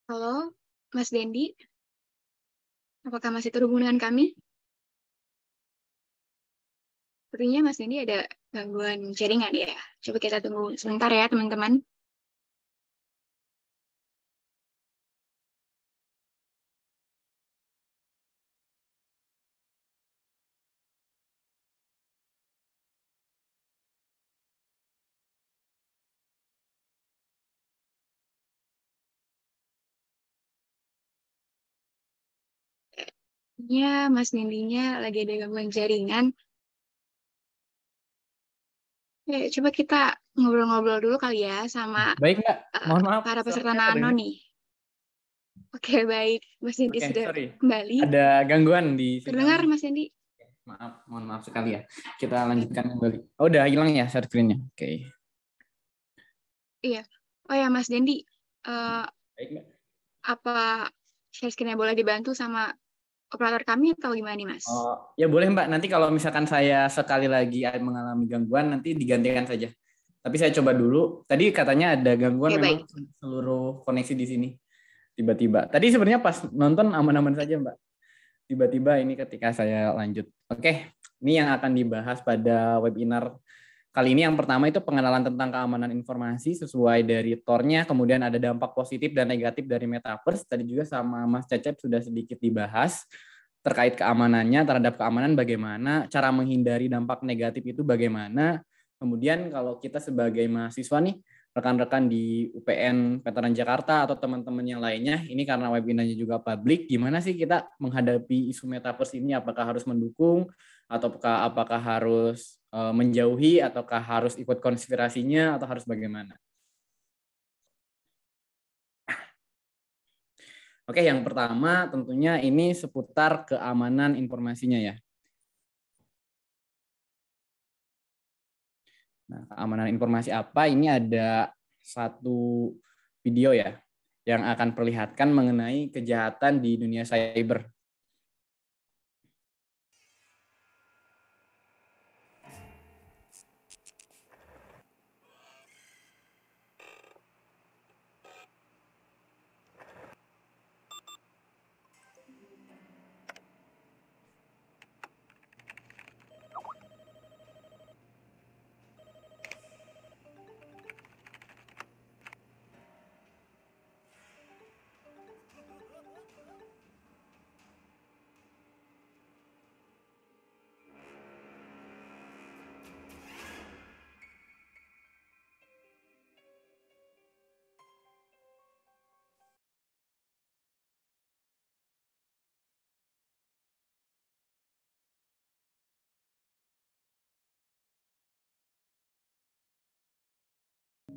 Halo, Mas Dendi. Apakah masih terhubung dengan kami? Sepertinya Mas Dendi ada gangguan jaringan ya. Coba kita tunggu sebentar ya, teman-teman. Sepertinya Mas Nindinya lagi ada gangguan jaringan. Ya, coba kita ngobrol-ngobrol dulu kali ya sama Baik, Mbak. Eh, mohon maaf. para peserta Nano nih. Oke, baik. Mas Nindi okay, sudah sorry. kembali. Ada gangguan di Terdengar Mas Nindi? Maaf, mohon maaf sekali ya. Kita lanjutkan kembali. Oh, udah hilang ya share screen-nya. Oke. Okay. Iya. Oh ya, Mas Dendi. Uh, eh, baik, Mbak. Apa share screen-nya boleh dibantu sama operator kami atau gimana nih mas? Oh, ya boleh mbak. Nanti kalau misalkan saya sekali lagi mengalami gangguan nanti digantikan saja. Tapi saya coba dulu. Tadi katanya ada gangguan ya, memang seluruh koneksi di sini tiba-tiba. Tadi sebenarnya pas nonton aman-aman saja mbak. Tiba-tiba ini ketika saya lanjut. Oke, ini yang akan dibahas pada webinar Kali ini yang pertama itu pengenalan tentang keamanan informasi sesuai dari tornya, kemudian ada dampak positif dan negatif dari metaverse. Tadi juga sama Mas Cecep sudah sedikit dibahas terkait keamanannya, terhadap keamanan bagaimana, cara menghindari dampak negatif itu bagaimana. Kemudian kalau kita sebagai mahasiswa nih, rekan-rekan di UPN Veteran Jakarta atau teman-teman yang lainnya, ini karena webinarnya juga publik, gimana sih kita menghadapi isu metaverse ini? Apakah harus mendukung, ataukah apakah harus eh, menjauhi ataukah harus ikut konspirasinya atau harus bagaimana? Oke, yang pertama tentunya ini seputar keamanan informasinya ya. Nah, keamanan informasi apa? Ini ada satu video ya yang akan perlihatkan mengenai kejahatan di dunia cyber.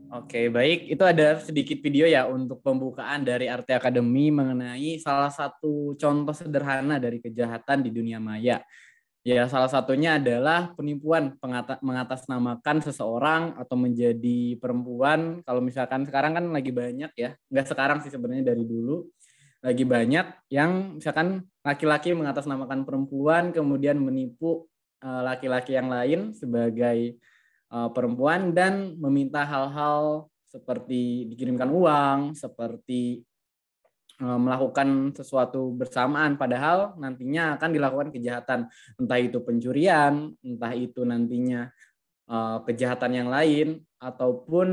Oke, baik. Itu ada sedikit video ya untuk pembukaan dari Arti Akademi mengenai salah satu contoh sederhana dari kejahatan di dunia maya. Ya, salah satunya adalah penipuan mengatasnamakan seseorang atau menjadi perempuan. Kalau misalkan sekarang kan lagi banyak ya, nggak sekarang sih sebenarnya dari dulu, lagi banyak yang misalkan laki-laki mengatasnamakan perempuan kemudian menipu eh, laki-laki yang lain sebagai Eh, perempuan dan meminta hal-hal seperti dikirimkan uang, seperti eh, melakukan sesuatu bersamaan padahal nantinya akan dilakukan kejahatan entah itu pencurian, entah itu nantinya eh, kejahatan yang lain ataupun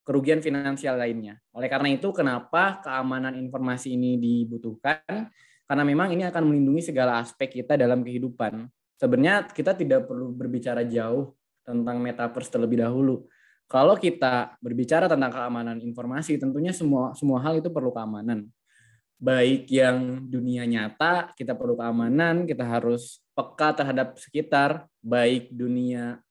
kerugian finansial lainnya. Oleh karena itu kenapa keamanan informasi ini dibutuhkan? Karena memang ini akan melindungi segala aspek kita dalam kehidupan. Sebenarnya kita tidak perlu berbicara jauh tentang metaverse terlebih dahulu. Kalau kita berbicara tentang keamanan informasi, tentunya semua semua hal itu perlu keamanan. Baik yang dunia nyata, kita perlu keamanan, kita harus peka terhadap sekitar, baik dunia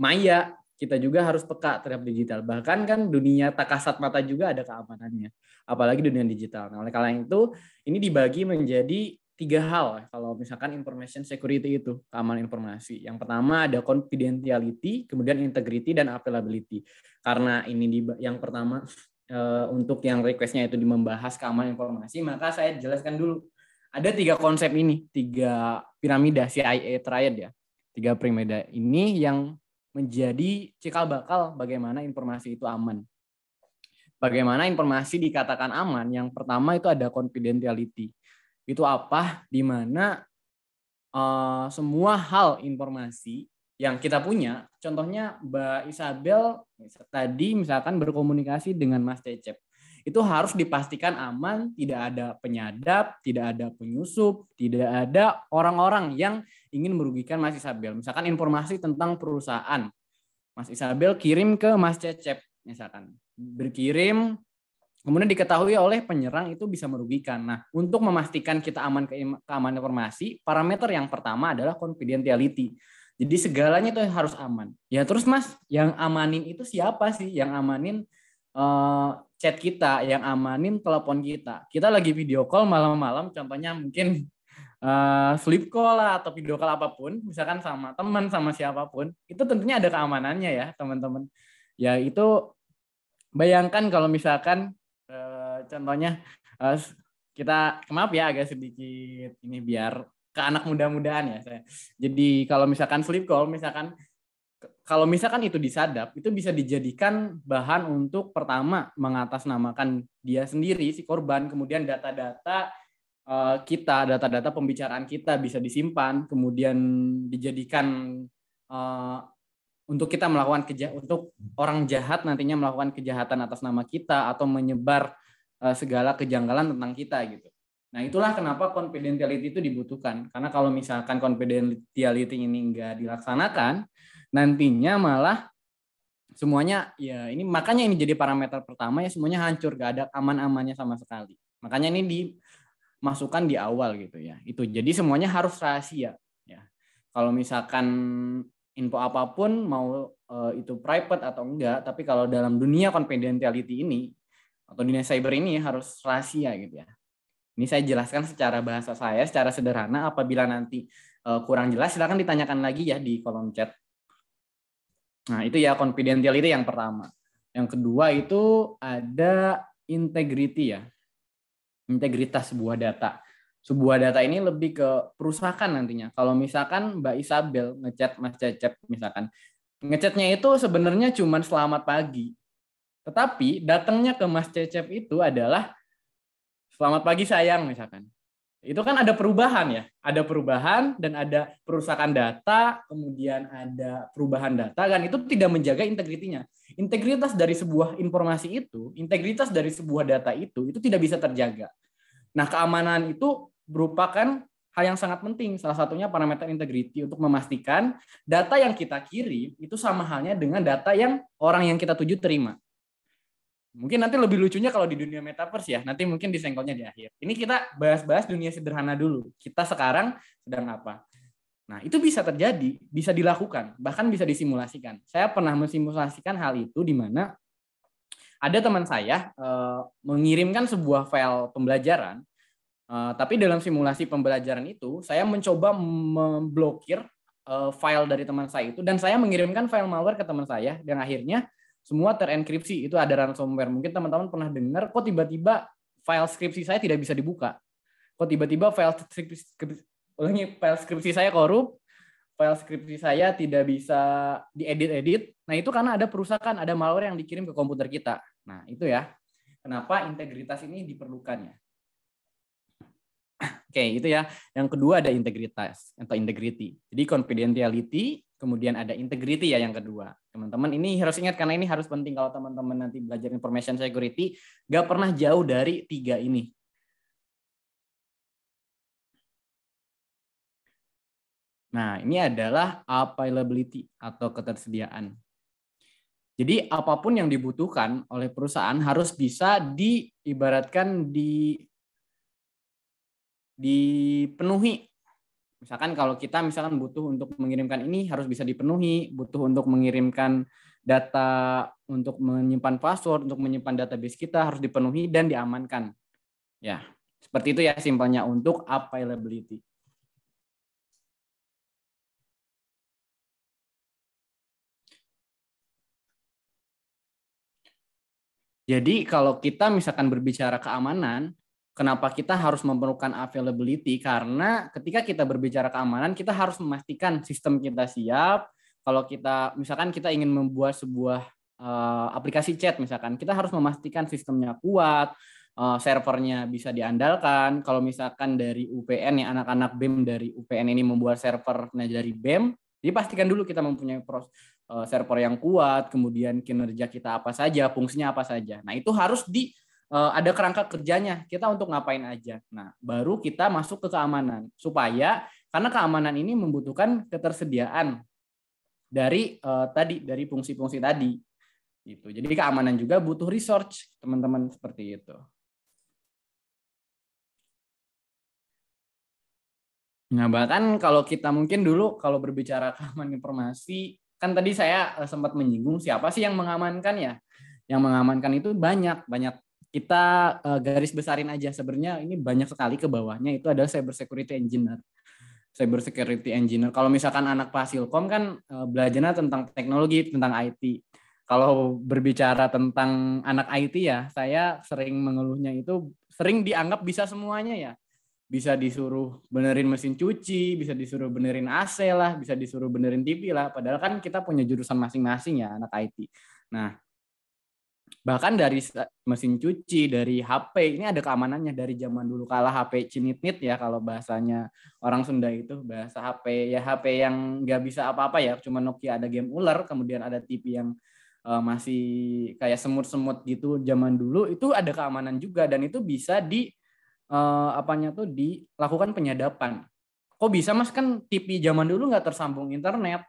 maya, kita juga harus peka terhadap digital. Bahkan kan dunia tak kasat mata juga ada keamanannya, apalagi dunia digital. Nah, oleh karena itu, ini dibagi menjadi tiga hal kalau misalkan information security itu keamanan informasi. Yang pertama ada confidentiality, kemudian integrity dan availability. Karena ini di yang pertama eh, untuk yang requestnya itu di membahas keamanan informasi, maka saya jelaskan dulu ada tiga konsep ini, tiga piramida CIA triad ya. Tiga piramida ini yang menjadi cikal bakal bagaimana informasi itu aman. Bagaimana informasi dikatakan aman? Yang pertama itu ada confidentiality itu apa di mana uh, semua hal informasi yang kita punya contohnya Mbak Isabel tadi misalkan berkomunikasi dengan Mas Cecep itu harus dipastikan aman, tidak ada penyadap, tidak ada penyusup, tidak ada orang-orang yang ingin merugikan Mas Isabel. Misalkan informasi tentang perusahaan, Mas Isabel kirim ke Mas Cecep, misalkan berkirim Kemudian diketahui oleh penyerang itu bisa merugikan. Nah, untuk memastikan kita aman keamanan informasi, parameter yang pertama adalah confidentiality. Jadi segalanya itu harus aman. Ya terus Mas, yang amanin itu siapa sih? Yang amanin uh, chat kita, yang amanin telepon kita. Kita lagi video call malam-malam, contohnya mungkin uh, sleep call lah atau video call apapun, misalkan sama teman sama siapapun, itu tentunya ada keamanannya ya teman-teman. Ya itu bayangkan kalau misalkan Eh, contohnya uh, kita maaf ya agak sedikit ini biar ke anak muda-mudaan ya saya. Jadi kalau misalkan sleep call misalkan kalau misalkan itu disadap itu bisa dijadikan bahan untuk pertama mengatasnamakan dia sendiri si korban kemudian data-data eh, kita data-data pembicaraan kita bisa disimpan kemudian dijadikan untuk kita melakukan keja untuk orang jahat nantinya melakukan kejahatan atas nama kita atau menyebar eh, segala kejanggalan tentang kita gitu. Nah, itulah kenapa confidentiality itu dibutuhkan. Karena kalau misalkan confidentiality ini enggak dilaksanakan, nantinya malah semuanya ya ini makanya ini jadi parameter pertama ya semuanya hancur, gak ada aman-amannya sama sekali. Makanya ini dimasukkan di awal gitu ya. Itu. Jadi semuanya harus rahasia ya. Kalau misalkan info apapun mau uh, itu private atau enggak tapi kalau dalam dunia confidentiality ini atau dunia cyber ini harus rahasia gitu ya ini saya jelaskan secara bahasa saya secara sederhana apabila nanti uh, kurang jelas silahkan ditanyakan lagi ya di kolom chat nah itu ya confidentiality yang pertama yang kedua itu ada integrity ya integritas sebuah data sebuah data ini lebih ke perusakan nantinya. Kalau misalkan Mbak Isabel ngechat Mas Cecep misalkan, ngechatnya itu sebenarnya cuma selamat pagi. Tetapi datangnya ke Mas Cecep itu adalah selamat pagi sayang misalkan. Itu kan ada perubahan ya. Ada perubahan dan ada perusakan data, kemudian ada perubahan data kan itu tidak menjaga integritinya. Integritas dari sebuah informasi itu, integritas dari sebuah data itu itu tidak bisa terjaga. Nah, keamanan itu merupakan hal yang sangat penting. Salah satunya parameter integrity untuk memastikan data yang kita kirim itu sama halnya dengan data yang orang yang kita tuju terima. Mungkin nanti lebih lucunya kalau di dunia metaverse ya, nanti mungkin disengkolnya di akhir. Ini kita bahas-bahas dunia sederhana dulu. Kita sekarang sedang apa? Nah, itu bisa terjadi, bisa dilakukan, bahkan bisa disimulasikan. Saya pernah mensimulasikan hal itu di mana ada teman saya eh, mengirimkan sebuah file pembelajaran Eh, tapi dalam simulasi pembelajaran itu, saya mencoba memblokir uh, file dari teman saya itu, dan saya mengirimkan file malware ke teman saya, dan akhirnya semua terenkripsi. Itu ada ransomware. Mungkin teman-teman pernah dengar, kok tiba-tiba file skripsi saya tidak bisa dibuka? Kok tiba-tiba file file skripsi saya korup, file skripsi saya tidak bisa diedit-edit. Nah itu karena ada perusakan, ada malware yang dikirim ke komputer kita. Nah itu ya, kenapa integritas ini diperlukannya. Oke, okay, itu ya. Yang kedua ada integritas atau integrity. Jadi confidentiality, kemudian ada integrity ya yang kedua. Teman-teman ini harus ingat karena ini harus penting kalau teman-teman nanti belajar information security, nggak pernah jauh dari tiga ini. Nah, ini adalah availability atau ketersediaan. Jadi apapun yang dibutuhkan oleh perusahaan harus bisa diibaratkan di dipenuhi. Misalkan kalau kita misalkan butuh untuk mengirimkan ini harus bisa dipenuhi, butuh untuk mengirimkan data untuk menyimpan password, untuk menyimpan database kita harus dipenuhi dan diamankan. Ya, seperti itu ya simpelnya untuk availability. Jadi kalau kita misalkan berbicara keamanan, kenapa kita harus memerlukan availability karena ketika kita berbicara keamanan kita harus memastikan sistem kita siap kalau kita misalkan kita ingin membuat sebuah uh, aplikasi chat misalkan kita harus memastikan sistemnya kuat uh, servernya bisa diandalkan kalau misalkan dari UPN ya anak-anak BEM dari UPN ini membuat servernya dari BEM dipastikan dulu kita mempunyai pros, eh, server yang kuat kemudian kinerja kita apa saja fungsinya apa saja nah itu harus di Eh, ada kerangka kerjanya kita untuk ngapain aja. Nah, baru kita masuk ke keamanan supaya karena keamanan ini membutuhkan ketersediaan dari uh, tadi dari fungsi-fungsi tadi gitu. Jadi keamanan juga butuh research teman-teman seperti itu. Nah, bahkan kalau kita mungkin dulu kalau berbicara keamanan informasi, kan tadi saya eh, sempat menyinggung siapa sih yang mengamankan ya? Yang mengamankan itu banyak, banyak kita uh, garis besarin aja sebenarnya ini banyak sekali ke bawahnya itu adalah cyber security engineer. Cyber security engineer. Kalau misalkan anak Pasilkom kan uh, belajarnya tentang teknologi, tentang IT. Kalau berbicara tentang anak IT ya, saya sering mengeluhnya itu sering dianggap bisa semuanya ya. Bisa disuruh benerin mesin cuci, bisa disuruh benerin AC lah, bisa disuruh benerin TV lah. Padahal kan kita punya jurusan masing-masing ya anak IT. Nah, bahkan dari mesin cuci dari HP ini ada keamanannya dari zaman dulu kalah HP cinit-nit ya kalau bahasanya orang Sunda itu bahasa HP ya HP yang nggak bisa apa-apa ya cuma Nokia ada game ular kemudian ada TV yang uh, masih kayak semut-semut gitu zaman dulu itu ada keamanan juga dan itu bisa di uh, apanya tuh dilakukan penyadapan kok bisa mas kan TV zaman dulu nggak tersambung internet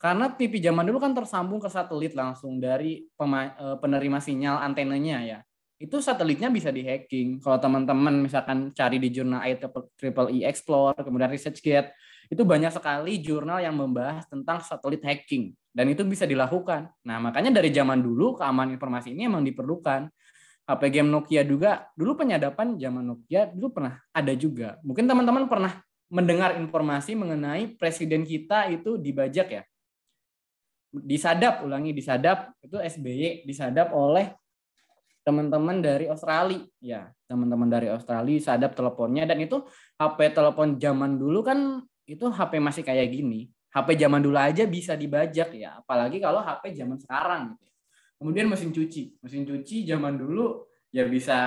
karena TV zaman dulu kan tersambung ke satelit langsung dari e, penerima sinyal antenanya ya. Itu satelitnya bisa dihacking. Kalau teman-teman misalkan cari di jurnal IEEE e Explore, kemudian ResearchGate, itu banyak sekali jurnal yang membahas tentang satelit hacking dan itu bisa dilakukan. Nah, makanya dari zaman dulu keamanan informasi ini emang diperlukan. HP game Nokia juga dulu penyadapan zaman Nokia dulu pernah ada juga. Mungkin teman-teman pernah mendengar informasi mengenai presiden kita itu dibajak ya disadap ulangi disadap itu SBY disadap oleh teman-teman dari Australia ya teman-teman dari Australia sadap teleponnya dan itu HP telepon zaman dulu kan itu HP masih kayak gini HP zaman dulu aja bisa dibajak ya apalagi kalau HP zaman sekarang gitu ya. kemudian mesin cuci mesin cuci zaman dulu ya bisa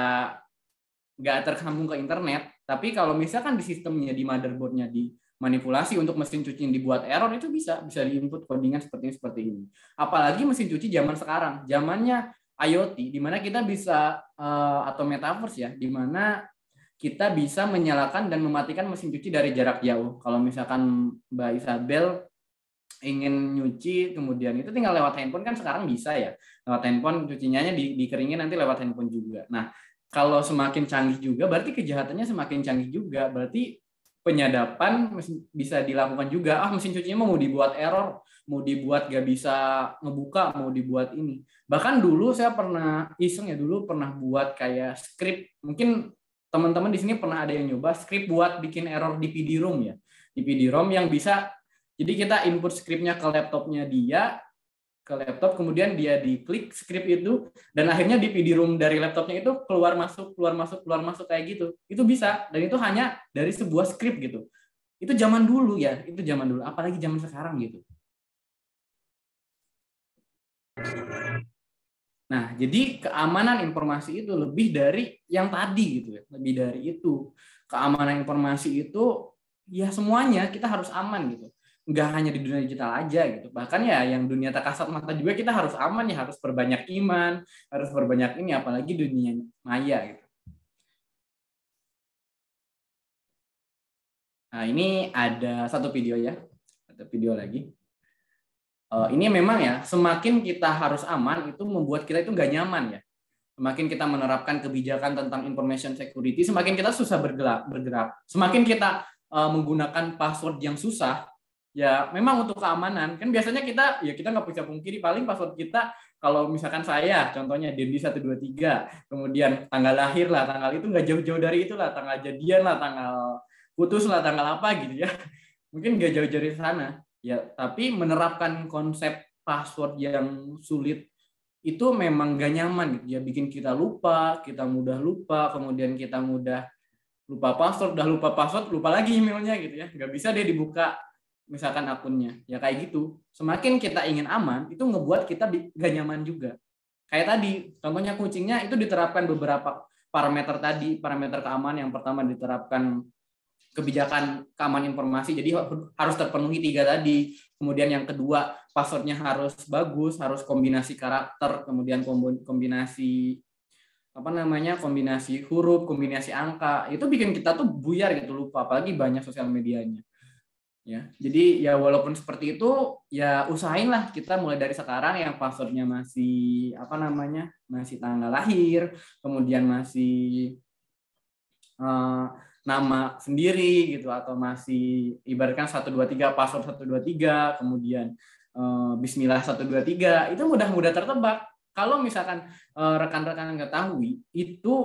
nggak tersambung ke internet tapi kalau misalkan di sistemnya di motherboardnya di manipulasi untuk mesin cuci yang dibuat error itu bisa bisa diinput codingan seperti ini seperti ini. Apalagi mesin cuci zaman sekarang, zamannya IoT, di mana kita bisa eh, atau metaverse ya, di mana kita bisa menyalakan dan mematikan mesin cuci dari jarak jauh. Kalau misalkan Mbak Isabel ingin nyuci kemudian itu tinggal lewat handphone kan sekarang bisa ya lewat handphone cucinya di, dikeringin nanti lewat handphone juga nah kalau semakin canggih juga berarti kejahatannya semakin canggih juga berarti penyadapan bisa dilakukan juga. Ah, mesin cucinya mau dibuat error, mau dibuat gak bisa ngebuka, mau dibuat ini. Bahkan dulu saya pernah iseng ya dulu pernah buat kayak script. Mungkin teman-teman di sini pernah ada yang nyoba script buat bikin error di PD-ROM ya. Di PD-ROM yang bisa jadi kita input scriptnya ke laptopnya dia, ke laptop kemudian dia diklik script itu dan akhirnya di PD room dari laptopnya itu keluar masuk keluar masuk keluar masuk kayak gitu itu bisa dan itu hanya dari sebuah script gitu itu zaman dulu ya itu zaman dulu apalagi zaman sekarang gitu nah jadi keamanan informasi itu lebih dari yang tadi gitu ya lebih dari itu keamanan informasi itu ya semuanya kita harus aman gitu nggak hanya di dunia digital aja gitu bahkan ya yang dunia tak kasat mata juga kita harus aman ya harus perbanyak iman harus perbanyak ini apalagi dunia maya gitu nah ini ada satu video ya satu video lagi uh, ini memang ya semakin kita harus aman itu membuat kita itu nggak nyaman ya semakin kita menerapkan kebijakan tentang information security semakin kita susah bergerak bergerak semakin kita eh, menggunakan password yang susah ya memang untuk keamanan kan biasanya kita ya kita nggak bisa pungkiri paling password kita kalau misalkan saya contohnya Dendi 123 kemudian tanggal lahir lah tanggal itu nggak jauh-jauh dari itu lah tanggal jadian lah tanggal putus lah tanggal apa gitu ya mungkin nggak jauh jauh dari sana ya tapi menerapkan konsep password yang sulit itu memang gak nyaman gitu ya bikin kita lupa kita mudah lupa kemudian kita mudah lupa password udah lupa password lupa lagi emailnya gitu ya nggak bisa dia dibuka misalkan akunnya ya kayak gitu semakin kita ingin aman itu ngebuat kita gak nyaman juga kayak tadi contohnya kucingnya itu diterapkan beberapa parameter tadi parameter keamanan yang pertama diterapkan kebijakan keamanan informasi jadi harus terpenuhi tiga tadi kemudian yang kedua passwordnya harus bagus harus kombinasi karakter kemudian kombinasi apa namanya kombinasi huruf kombinasi angka itu bikin kita tuh buyar gitu lupa apalagi banyak sosial medianya ya jadi ya walaupun seperti itu ya usahainlah kita mulai dari sekarang yang passwordnya masih apa namanya masih tanggal lahir kemudian masih uh, nama sendiri gitu atau masih ibaratkan tiga password satu dua tiga kemudian uh, bismillah tiga itu mudah-mudah tertebak kalau misalkan rekan eh, rekan-rekan tahu itu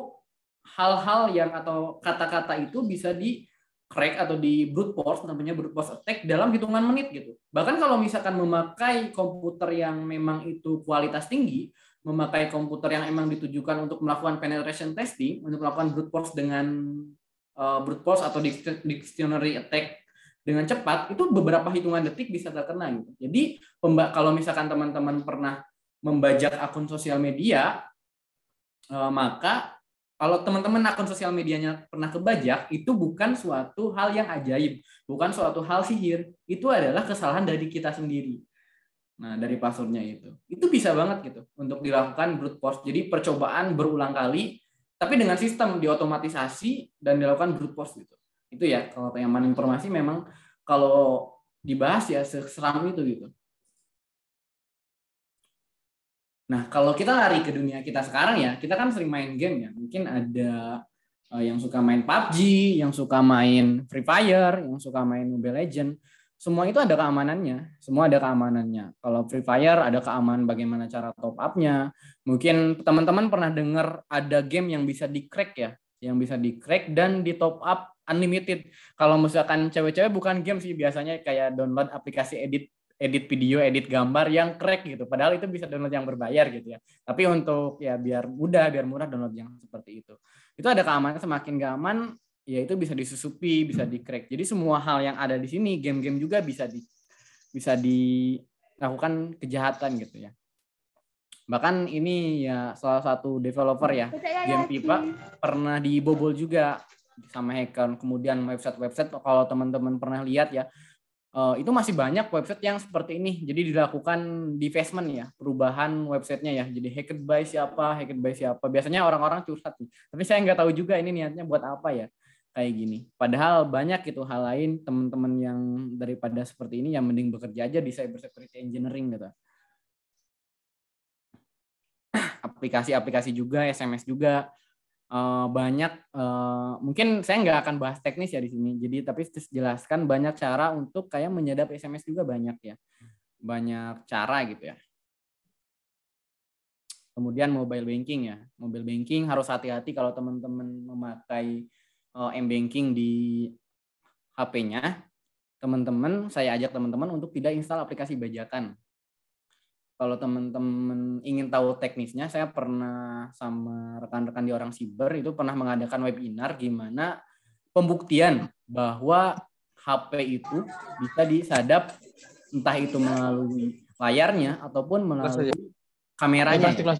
hal-hal yang atau kata-kata itu bisa di crack atau di brute force namanya brute force attack dalam hitungan menit gitu. Bahkan kalau misalkan memakai komputer yang memang itu kualitas tinggi, memakai komputer yang emang ditujukan untuk melakukan penetration testing, untuk melakukan brute force dengan uh, brute force atau dictionary attack dengan cepat, itu beberapa hitungan detik bisa terkena gitu. Jadi kalau misalkan teman-teman pernah membajak akun sosial media, eh, maka kalau teman-teman akun sosial medianya pernah kebajak, itu bukan suatu hal yang ajaib, bukan suatu hal sihir. Itu adalah kesalahan dari kita sendiri. Nah, dari passwordnya itu. Itu bisa banget gitu untuk dilakukan brute force. Jadi percobaan berulang kali, tapi dengan sistem diotomatisasi dan dilakukan brute force gitu. Itu ya, kalau pengaman informasi memang kalau dibahas ya seram itu gitu. Nah, kalau kita lari ke dunia kita sekarang ya, kita kan sering main game ya. Mungkin ada uh, yang suka main PUBG, yang suka main Free Fire, yang suka main Mobile Legend. Semua itu ada keamanannya, semua ada keamanannya. Kalau Free Fire ada keamanan bagaimana cara top up-nya. Mungkin teman-teman pernah dengar ada game yang bisa di-crack ya, yang bisa di-crack dan di top up unlimited. Kalau misalkan cewek-cewek bukan game sih biasanya kayak download aplikasi edit edit video, edit gambar yang crack gitu. Padahal itu bisa download yang berbayar gitu ya. Tapi untuk ya biar mudah, biar murah download yang seperti itu. Itu ada keamanan semakin gak aman, ya itu bisa disusupi, bisa di crack. Jadi semua hal yang ada di sini, game-game juga bisa di bisa dilakukan kejahatan gitu ya. Bahkan ini ya salah satu developer ya, ya game pipa pernah dibobol juga sama hacker. Kemudian website-website kalau teman-teman pernah lihat ya, Eh, itu masih banyak website yang seperti ini. Jadi dilakukan divestment ya, perubahan websitenya ya. Jadi hacked by siapa, hacked by siapa. Biasanya orang-orang curhat. nih. Tapi saya nggak tahu juga ini niatnya buat apa ya kayak gini. Padahal banyak itu hal lain teman-teman yang daripada seperti ini yang mending bekerja aja di cyber security engineering gitu. Aplikasi-aplikasi juga, SMS juga, Eh, banyak uh, mungkin saya nggak akan bahas teknis ya di sini. Jadi tapi jelaskan banyak cara untuk kayak menyadap SMS juga banyak ya. Banyak cara gitu ya. Kemudian mobile banking ya. Mobile banking harus hati-hati kalau teman-teman memakai uh, eh, M-banking di HP-nya. Teman-teman, saya ajak teman-teman untuk tidak install aplikasi bajakan kalau teman-teman ingin tahu teknisnya, saya pernah sama rekan-rekan di orang siber itu pernah mengadakan webinar gimana pembuktian bahwa HP itu bisa disadap entah itu melalui layarnya ataupun melalui kameranya. Ya.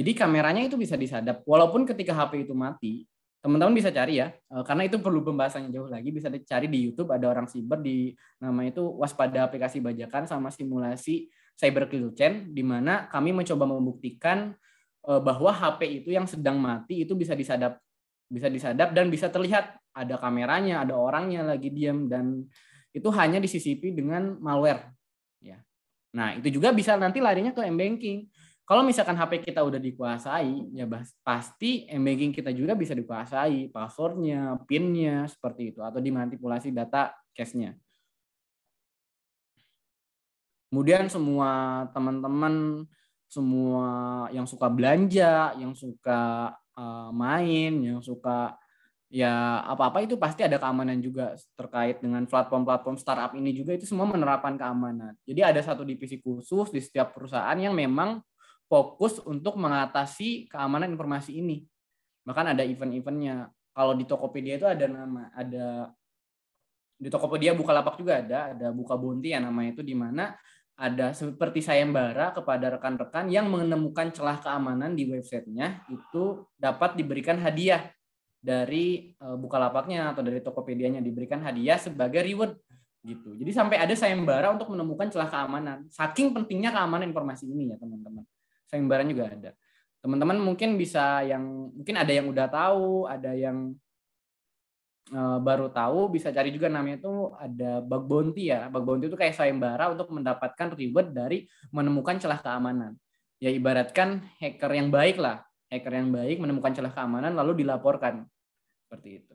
Jadi kameranya itu bisa disadap. Walaupun ketika HP itu mati, teman-teman bisa cari ya, eh, karena itu perlu pembahasannya jauh lagi. Bisa dicari di YouTube ada orang siber di nama itu waspada aplikasi bajakan sama simulasi Cyber Kill Chain di mana kami mencoba membuktikan eh, bahwa HP itu yang sedang mati itu bisa disadap bisa disadap dan bisa terlihat ada kameranya, ada orangnya lagi diam dan itu hanya di disisipi dengan malware ya. Nah, itu juga bisa nanti larinya ke m-banking. Kalau misalkan HP kita udah dikuasai, ya pasti m-banking kita juga bisa dikuasai, passwordnya, pinnya, seperti itu, atau dimanipulasi data cashnya. Kemudian semua teman-teman semua yang suka belanja, yang suka eh, main, yang suka ya apa-apa itu pasti ada keamanan juga terkait dengan platform-platform startup ini juga itu semua menerapkan keamanan. Jadi ada satu divisi khusus di setiap perusahaan yang memang fokus untuk mengatasi keamanan informasi ini. Bahkan ada event-eventnya. Kalau di Tokopedia itu ada nama, ada di Tokopedia Bukalapak juga ada, ada Buka Bonti ya namanya itu di mana ada seperti sayembara kepada rekan-rekan yang menemukan celah keamanan di websitenya itu dapat diberikan hadiah dari eh, Bukalapaknya atau dari Tokopedia-nya diberikan hadiah sebagai reward gitu. Jadi sampai ada sayembara untuk menemukan celah keamanan. Saking pentingnya keamanan informasi ini ya teman-teman. Sayembara juga ada. Teman-teman mungkin bisa yang mungkin ada yang udah tahu, ada yang Eh, baru tahu bisa cari juga namanya itu ada bug bounty ya. Bug bounty itu kayak sayembara untuk mendapatkan reward dari menemukan celah keamanan. Ya ibaratkan hacker yang baik lah. Hacker yang baik menemukan celah keamanan lalu dilaporkan. Seperti itu.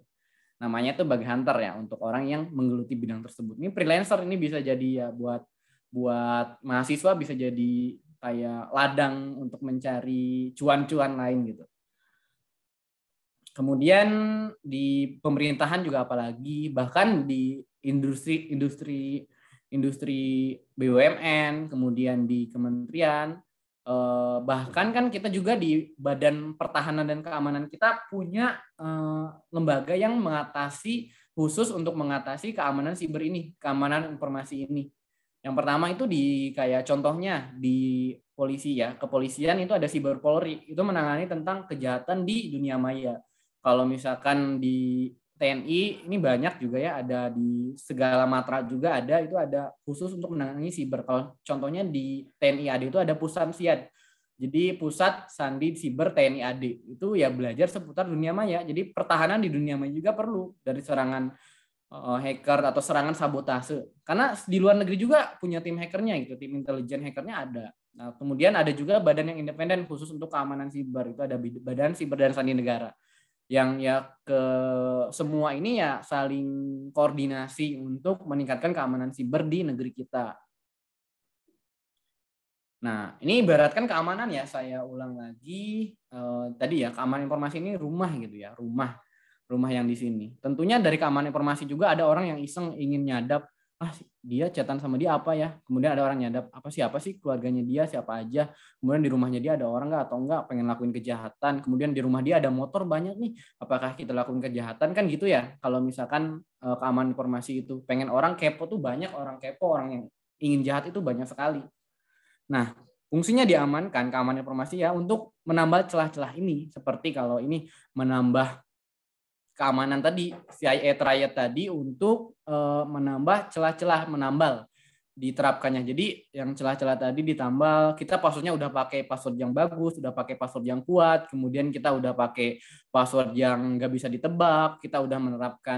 Namanya tuh bug hunter ya untuk orang yang menggeluti bidang tersebut. Ini freelancer ini bisa jadi ya buat buat mahasiswa bisa jadi kayak ladang untuk mencari cuan-cuan lain gitu kemudian di pemerintahan juga apalagi bahkan di industri industri industri BUMN kemudian di kementerian eh, bahkan kan kita juga di badan pertahanan dan keamanan kita punya eh, lembaga yang mengatasi khusus untuk mengatasi keamanan siber ini keamanan informasi ini yang pertama itu di kayak contohnya di polisi ya kepolisian itu ada siber polri itu menangani tentang kejahatan di dunia maya kalau misalkan di TNI ini banyak juga ya ada di segala matra juga ada itu ada khusus untuk menangani siber. Kalau contohnya di TNI AD itu ada pusat siad. Jadi pusat sandi siber TNI AD itu ya belajar seputar dunia maya. Jadi pertahanan di dunia maya juga perlu dari serangan eh, hacker atau serangan sabotase. Karena di luar negeri juga punya tim hackernya gitu, tim intelijen hackernya ada. Nah, kemudian ada juga badan yang independen khusus untuk keamanan siber itu ada badan siber dan sandi negara yang ya ke semua ini ya saling koordinasi untuk meningkatkan keamanan siber di negeri kita. Nah, ini ibaratkan keamanan ya, saya ulang lagi eh, tadi ya, keamanan informasi ini rumah gitu ya, rumah rumah yang di sini. Tentunya dari keamanan informasi juga ada orang yang iseng ingin nyadap ah dia catatan sama dia apa ya kemudian ada orang nyadap apa sih apa sih keluarganya dia siapa aja kemudian di rumahnya dia ada orang nggak atau nggak pengen lakuin kejahatan kemudian di rumah dia ada motor banyak nih apakah kita lakuin kejahatan kan gitu ya kalau misalkan eh, keamanan informasi itu pengen orang kepo tuh banyak orang kepo orang yang ingin jahat itu banyak sekali nah fungsinya diamankan keamanan informasi ya untuk menambah celah-celah ini seperti kalau ini menambah keamanan tadi, CIA triad tadi untuk uh, menambah celah-celah menambal diterapkannya. Jadi yang celah-celah tadi ditambal, kita passwordnya udah pakai password yang bagus, udah pakai password yang kuat, kemudian kita udah pakai password yang nggak bisa ditebak, kita udah menerapkan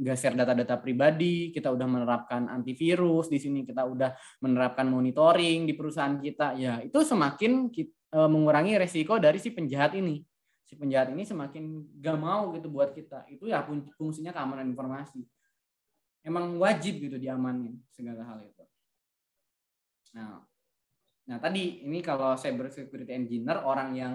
geser data-data pribadi, kita udah menerapkan antivirus di sini, kita udah menerapkan monitoring di perusahaan kita. Ya itu semakin kita, e, eh, mengurangi resiko dari si penjahat ini si penjahat ini semakin gak mau gitu buat kita itu ya fungsinya keamanan informasi emang wajib gitu diamanin segala hal itu nah nah tadi ini kalau cyber security engineer orang yang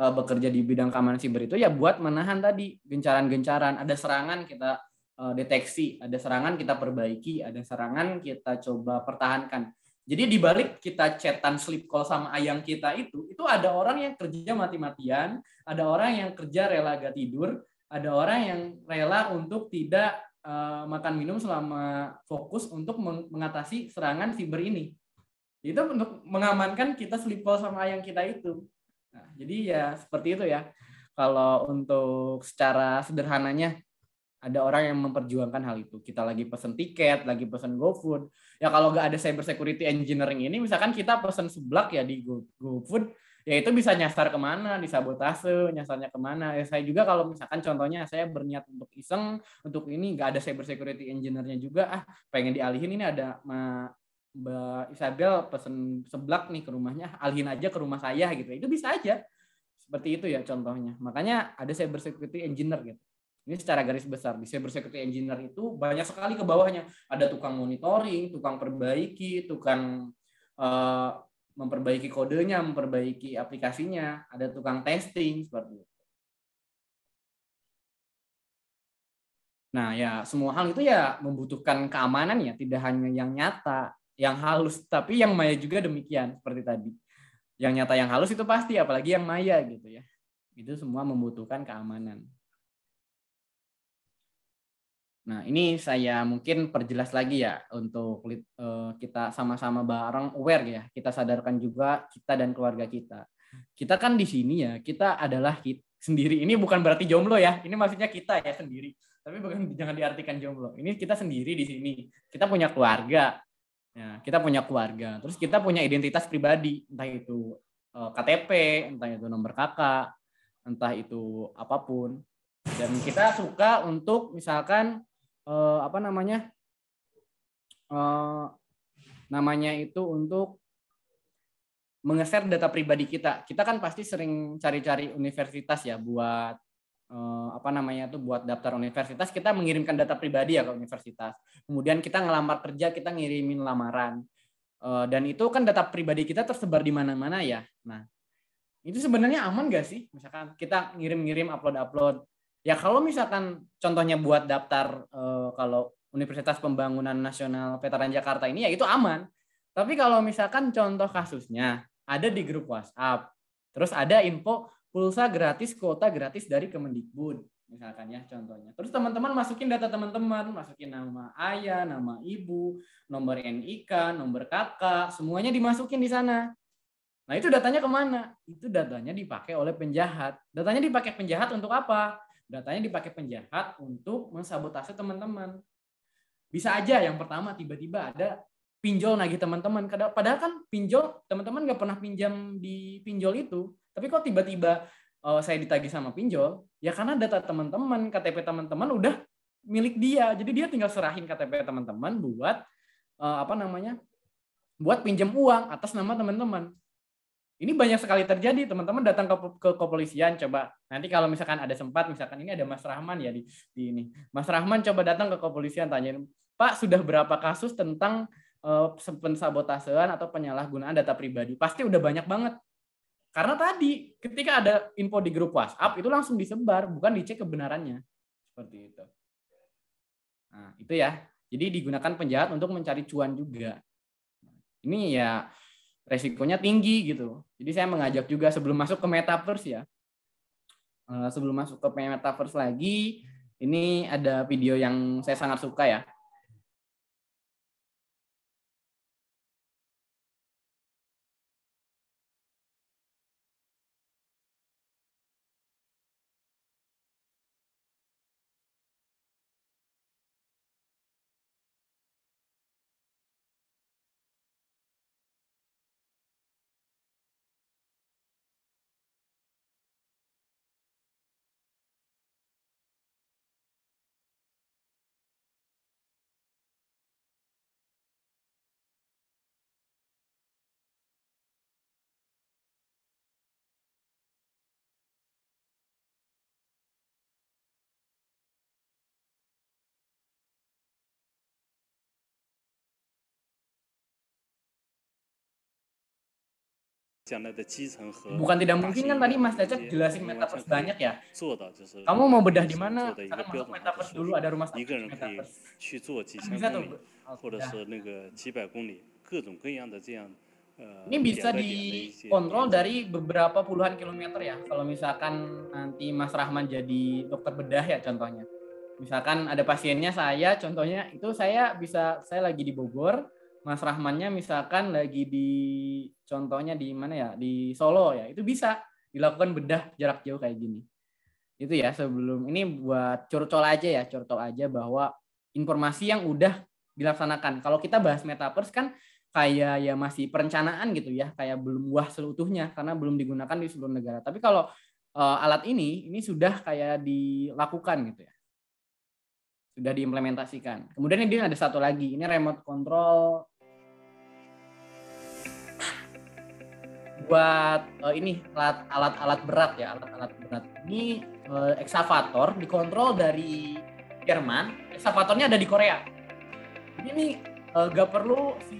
uh, bekerja di bidang keamanan siber itu ya buat menahan tadi gencaran-gencaran ada serangan kita uh, deteksi ada serangan kita perbaiki ada serangan kita coba pertahankan jadi di balik kita chatan sleep call sama ayang kita itu, itu ada orang yang kerja mati-matian, ada orang yang kerja rela gak tidur, ada orang yang rela untuk tidak uh, makan minum selama fokus untuk mengatasi serangan fiber ini. Itu untuk mengamankan kita sleep call sama ayang kita itu. Nah, jadi ya seperti itu ya. Kalau untuk secara sederhananya ada orang yang memperjuangkan hal itu. Kita lagi pesen tiket, lagi pesen GoFood. Ya kalau nggak ada cyber security engineering ini, misalkan kita pesen seblak ya di Go, GoFood, ya itu bisa nyasar kemana, disabotase, nyasarnya kemana. Ya saya juga kalau misalkan contohnya saya berniat untuk iseng, untuk ini nggak ada cyber security engineer juga, ah pengen dialihin ini ada Mbak Isabel pesen seblak nih ke rumahnya, ah, alihin aja ke rumah saya gitu. Itu bisa aja. Seperti itu ya contohnya. Makanya ada cyber security engineer gitu ini secara garis besar di cyber security engineer itu banyak sekali ke bawahnya. Ada tukang monitoring, tukang perbaiki, tukang uh, memperbaiki kodenya, memperbaiki aplikasinya, ada tukang testing seperti itu. Nah, ya semua hal itu ya membutuhkan keamanan ya, tidak hanya yang nyata, yang halus, tapi yang maya juga demikian seperti tadi. Yang nyata yang halus itu pasti, apalagi yang maya gitu ya. Itu semua membutuhkan keamanan. Nah, ini saya mungkin perjelas lagi ya untuk eh, kita sama-sama bareng aware ya. Kita sadarkan juga kita dan keluarga kita. Kita kan di sini ya, kita adalah kita sendiri. Ini bukan berarti jomblo ya. Ini maksudnya kita ya sendiri. Tapi bukan jangan diartikan jomblo. Ini kita sendiri di sini. Kita punya keluarga. Ya, kita punya keluarga. Terus kita punya identitas pribadi, entah itu eh, KTP, entah itu nomor kakak, entah itu apapun. Dan kita suka untuk misalkan eh, apa namanya eh, namanya itu untuk mengeser data pribadi kita. Kita kan pasti sering cari-cari universitas ya buat eh, apa namanya itu buat daftar universitas kita mengirimkan data pribadi ya ke universitas. Kemudian kita ngelamar kerja kita ngirimin lamaran eh, dan itu kan data pribadi kita tersebar di mana-mana ya. Nah itu sebenarnya aman gak sih? Misalkan kita ngirim-ngirim upload-upload Ya kalau misalkan contohnya buat daftar eh, kalau Universitas Pembangunan Nasional Veteran Jakarta ini ya itu aman. Tapi kalau misalkan contoh kasusnya ada di grup WhatsApp, terus ada info pulsa gratis, kuota gratis dari Kemendikbud misalkan ya contohnya. Terus teman-teman masukin data teman-teman, masukin nama ayah, nama ibu, nomor NIK, nomor kakak semuanya dimasukin di sana. Nah itu datanya kemana? Itu datanya dipakai oleh penjahat. Datanya dipakai penjahat untuk apa? Datanya dipakai penjahat untuk mensabotase teman-teman. Bisa aja yang pertama tiba-tiba ada pinjol lagi teman-teman. Padahal kan pinjol teman-teman nggak pernah pinjam di pinjol itu. Tapi kok tiba-tiba uh, saya ditagih sama pinjol, ya karena data teman-teman, KTP teman-teman udah milik dia. Jadi dia tinggal serahin KTP teman-teman buat eh, apa namanya? buat pinjam uang atas nama teman-teman. Ini banyak sekali terjadi, teman-teman datang ke, ke kepolisian coba. Nanti kalau misalkan ada sempat, misalkan ini ada Mas Rahman ya di, di ini. Mas Rahman coba datang ke kepolisian tanyain, "Pak, sudah berapa kasus tentang uh, eh, sabotasean atau penyalahgunaan data pribadi?" Pasti udah banyak banget. Karena tadi ketika ada info di grup WhatsApp itu langsung disebar, bukan dicek kebenarannya. Seperti itu. Nah, itu ya. Jadi digunakan penjahat untuk mencari cuan juga. Ini ya resikonya tinggi gitu. Jadi saya mengajak juga sebelum masuk ke metaverse ya. Eh, sebelum masuk ke metaverse lagi, ini ada video yang saya sangat suka ya. Bukan tidak mungkin kan tadi Mas Cecep jelasin metaverse banyak ya. Kamu mau bedah di mana? Karena masuk metaverse dulu ada rumah sakit metaverse. Bisa tuh. Ini bisa dikontrol dari beberapa puluhan kilometer ya. Kalau misalkan nanti Mas Rahman jadi dokter bedah ya contohnya. Misalkan ada pasiennya saya, contohnya itu saya bisa saya lagi di Bogor, Mas Rahmannya misalkan lagi di contohnya di mana ya di Solo ya itu bisa dilakukan bedah jarak jauh kayak gini itu ya sebelum ini buat curcol aja ya curcol aja bahwa informasi yang udah dilaksanakan kalau kita bahas metaverse kan kayak ya masih perencanaan gitu ya kayak belum wah seluruhnya karena belum digunakan di seluruh negara tapi kalau uh, alat ini ini sudah kayak dilakukan gitu ya sudah diimplementasikan kemudian ini ada satu lagi ini remote control buat uh, ini alat-alat berat ya alat-alat berat ini uh, eh, eksavator dikontrol dari Jerman eksavatornya ada di Korea jadi ini uh, gak perlu si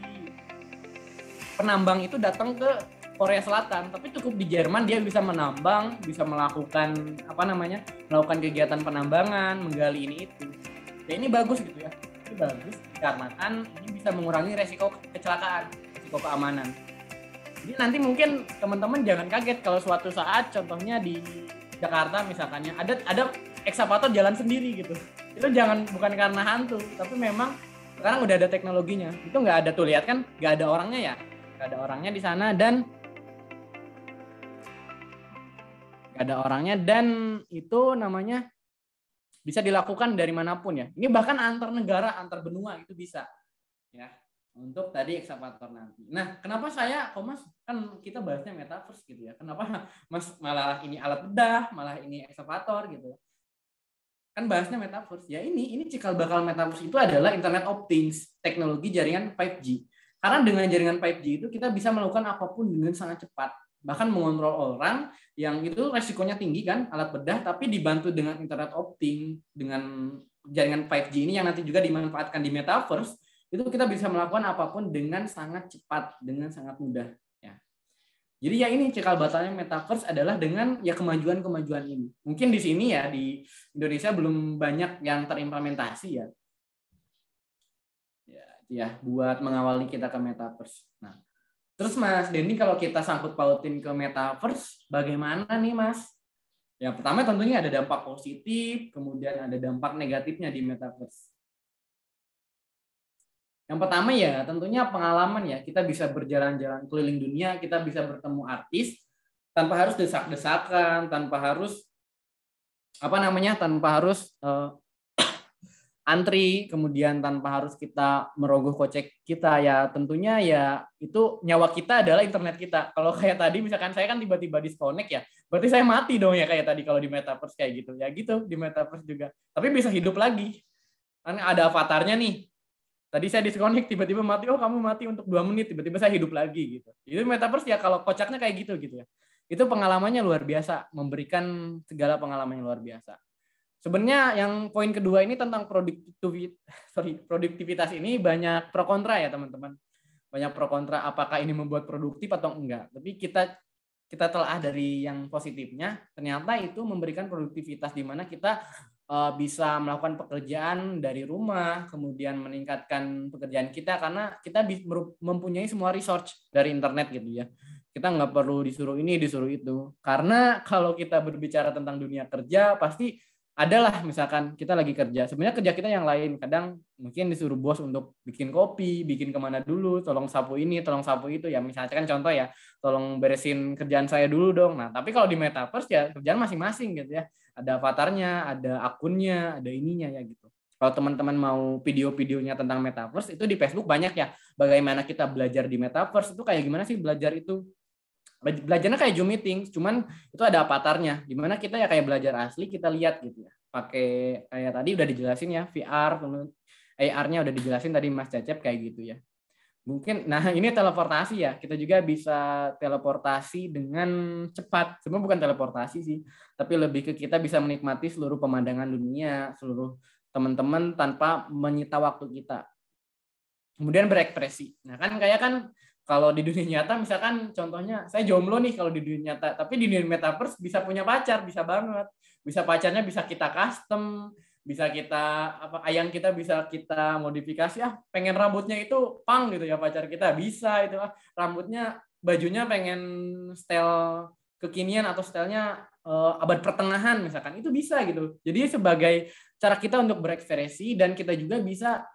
penambang itu datang ke Korea Selatan tapi cukup di Jerman dia bisa menambang bisa melakukan apa namanya melakukan kegiatan penambangan menggali ini itu ya ini bagus gitu ya ini bagus karena kan ini bisa mengurangi resiko kecelakaan resiko keamanan jadi nanti mungkin teman-teman jangan kaget kalau suatu saat contohnya di Jakarta misalkannya ada ada eksavator jalan sendiri gitu. Itu jangan bukan karena hantu, tapi memang sekarang udah ada teknologinya. Itu nggak ada tuh lihat kan, nggak ada orangnya ya, nggak ada orangnya di sana dan nggak ada orangnya dan itu namanya bisa dilakukan dari manapun ya. Ini bahkan antar negara, antar benua itu bisa. Ya untuk tadi ekskavator nanti. Nah, kenapa saya kok Mas kan kita bahasnya metaverse gitu ya. Kenapa Mas malah ini alat bedah, malah ini ekskavator gitu. Ya? Kan bahasnya metaverse. Ya ini ini cikal bakal metaverse itu adalah Internet of Things, teknologi jaringan 5G. Karena dengan jaringan 5G itu kita bisa melakukan apapun dengan sangat cepat. Bahkan mengontrol orang yang itu resikonya tinggi kan alat bedah tapi dibantu dengan Internet of Things dengan jaringan 5G ini yang nanti juga dimanfaatkan di metaverse itu kita bisa melakukan apapun dengan sangat cepat, dengan sangat mudah. Ya. Jadi ya ini cekal batalnya metaverse adalah dengan ya kemajuan-kemajuan ini. Mungkin di sini ya di Indonesia belum banyak yang terimplementasi ya. Ya, ya buat mengawali kita ke metaverse. Nah, terus Mas Dendi kalau kita sangkut pautin ke metaverse, bagaimana nih Mas? yang pertama tentunya ada dampak positif, kemudian ada dampak negatifnya di metaverse yang pertama ya tentunya pengalaman ya. Kita bisa berjalan-jalan keliling dunia, kita bisa bertemu artis tanpa harus desak-desakan, tanpa harus apa namanya? tanpa harus uh, antri, kemudian tanpa harus kita merogoh kocek kita ya tentunya ya itu nyawa kita adalah internet kita. Kalau kayak tadi misalkan saya kan tiba-tiba disconnect ya, berarti saya mati dong ya kayak tadi kalau di metaverse kayak gitu. Ya gitu di metaverse juga. Tapi bisa hidup lagi. Kan ada avatarnya nih tadi saya disconnect tiba-tiba mati oh kamu mati untuk dua menit tiba-tiba saya hidup lagi gitu itu metaverse ya kalau kocaknya kayak gitu gitu ya itu pengalamannya luar biasa memberikan segala pengalaman yang luar biasa sebenarnya yang poin kedua ini tentang produktivitas sorry produktivitas ini banyak pro kontra ya teman-teman banyak pro kontra apakah ini membuat produktif atau enggak tapi kita kita telah dari yang positifnya ternyata itu memberikan produktivitas di mana kita Eh, bisa melakukan pekerjaan dari rumah, kemudian meningkatkan pekerjaan kita karena kita mempunyai semua research dari internet gitu ya. Kita nggak perlu disuruh ini, disuruh itu. Karena kalau kita berbicara tentang dunia kerja, pasti adalah misalkan kita lagi kerja sebenarnya kerja kita yang lain kadang mungkin disuruh bos untuk bikin kopi bikin kemana dulu tolong sapu ini tolong sapu itu ya misalkan contoh ya tolong beresin kerjaan saya dulu dong nah tapi kalau di metaverse ya kerjaan masing-masing gitu ya ada avatarnya ada akunnya ada ininya ya gitu kalau teman-teman mau video-videonya tentang metaverse itu di Facebook banyak ya bagaimana kita belajar di metaverse itu kayak gimana sih belajar itu belajarnya kayak Zoom meeting, cuman itu ada avatarnya. Dimana kita ya kayak belajar asli kita lihat gitu ya. Pakai kayak tadi udah dijelasin ya VR, AR-nya udah dijelasin tadi Mas Cecep kayak gitu ya. Mungkin nah ini teleportasi ya. Kita juga bisa teleportasi dengan cepat. Semua bukan teleportasi sih, tapi lebih ke kita bisa menikmati seluruh pemandangan dunia, seluruh teman-teman tanpa menyita waktu kita. Kemudian berekspresi. Nah, kan kayak kan kalau di dunia nyata misalkan contohnya saya jomblo nih kalau di dunia nyata tapi di dunia metaverse bisa punya pacar bisa banget bisa pacarnya bisa kita custom bisa kita apa ayang kita bisa kita modifikasi ah pengen rambutnya itu pang gitu ya pacar kita bisa itu ah rambutnya bajunya pengen style kekinian atau stylenya uh, eh, abad pertengahan misalkan itu bisa gitu jadi sebagai cara kita untuk berekspresi dan kita juga bisa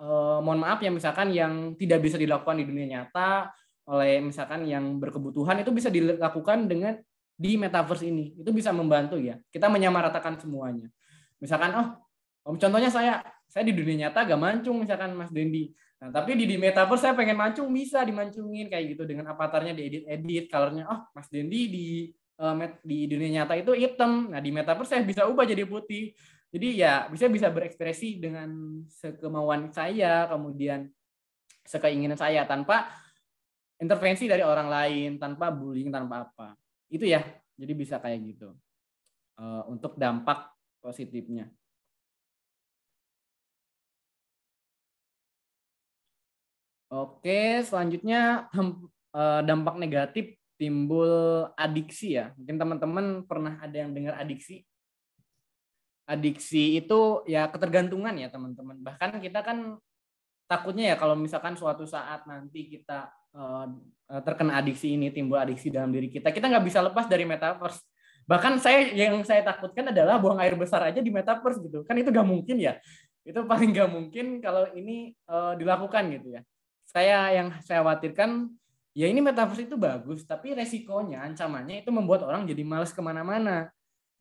eh, mohon maaf ya misalkan yang tidak bisa dilakukan di dunia nyata oleh misalkan yang berkebutuhan itu bisa dilakukan dengan di metaverse ini. Itu bisa membantu ya. Kita menyamaratakan semuanya. Misalkan oh Om contohnya saya, saya di dunia nyata gak mancung misalkan Mas Dendi. Nah, tapi di, di metaverse saya pengen mancung bisa dimancungin kayak gitu dengan avatarnya diedit-edit, colornya. Oh, Mas Dendi di eh, di dunia nyata itu hitam. Nah, di metaverse saya bisa ubah jadi putih jadi ya bisa bisa berekspresi dengan sekemauan saya kemudian sekeinginan saya tanpa intervensi dari orang lain tanpa bullying tanpa apa itu ya jadi bisa kayak gitu eh, untuk dampak positifnya oke selanjutnya eh, dampak negatif timbul adiksi ya mungkin teman-teman pernah ada yang dengar adiksi adiksi itu ya ketergantungan ya teman-teman. Bahkan kita kan takutnya ya kalau misalkan suatu saat nanti kita eh, eh, terkena adiksi ini timbul adiksi dalam diri kita, kita nggak bisa lepas dari metaverse. Bahkan saya yang saya takutkan adalah buang air besar aja di metaverse gitu. Kan itu nggak mungkin ya. Itu paling nggak mungkin kalau ini uh, dilakukan gitu ya. Saya yang saya khawatirkan ya ini metaverse itu bagus, tapi resikonya, ancamannya itu membuat orang jadi males kemana-mana,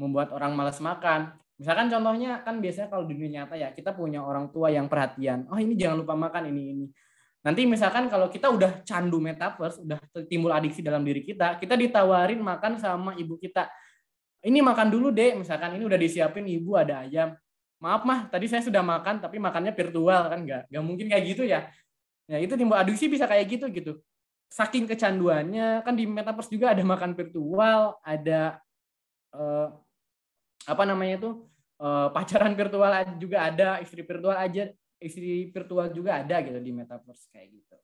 membuat orang males makan, Misalkan contohnya kan biasanya kalau di dunia nyata ya kita punya orang tua yang perhatian. Oh ini jangan lupa makan ini ini. Nanti misalkan kalau kita udah candu metaverse, udah timbul adiksi dalam diri kita, kita ditawarin makan sama ibu kita. Ini makan dulu deh, misalkan ini udah disiapin ibu ada ayam. Maaf mah, tadi saya sudah makan tapi makannya virtual kan nggak nggak mungkin kayak gitu ya. Ya itu timbul adiksi bisa kayak gitu gitu. Saking kecanduannya kan di metaverse juga ada makan virtual, ada eh, apa namanya tuh Eh, pacaran virtual juga ada, istri virtual aja, istri virtual juga ada gitu di metaverse kayak gitu.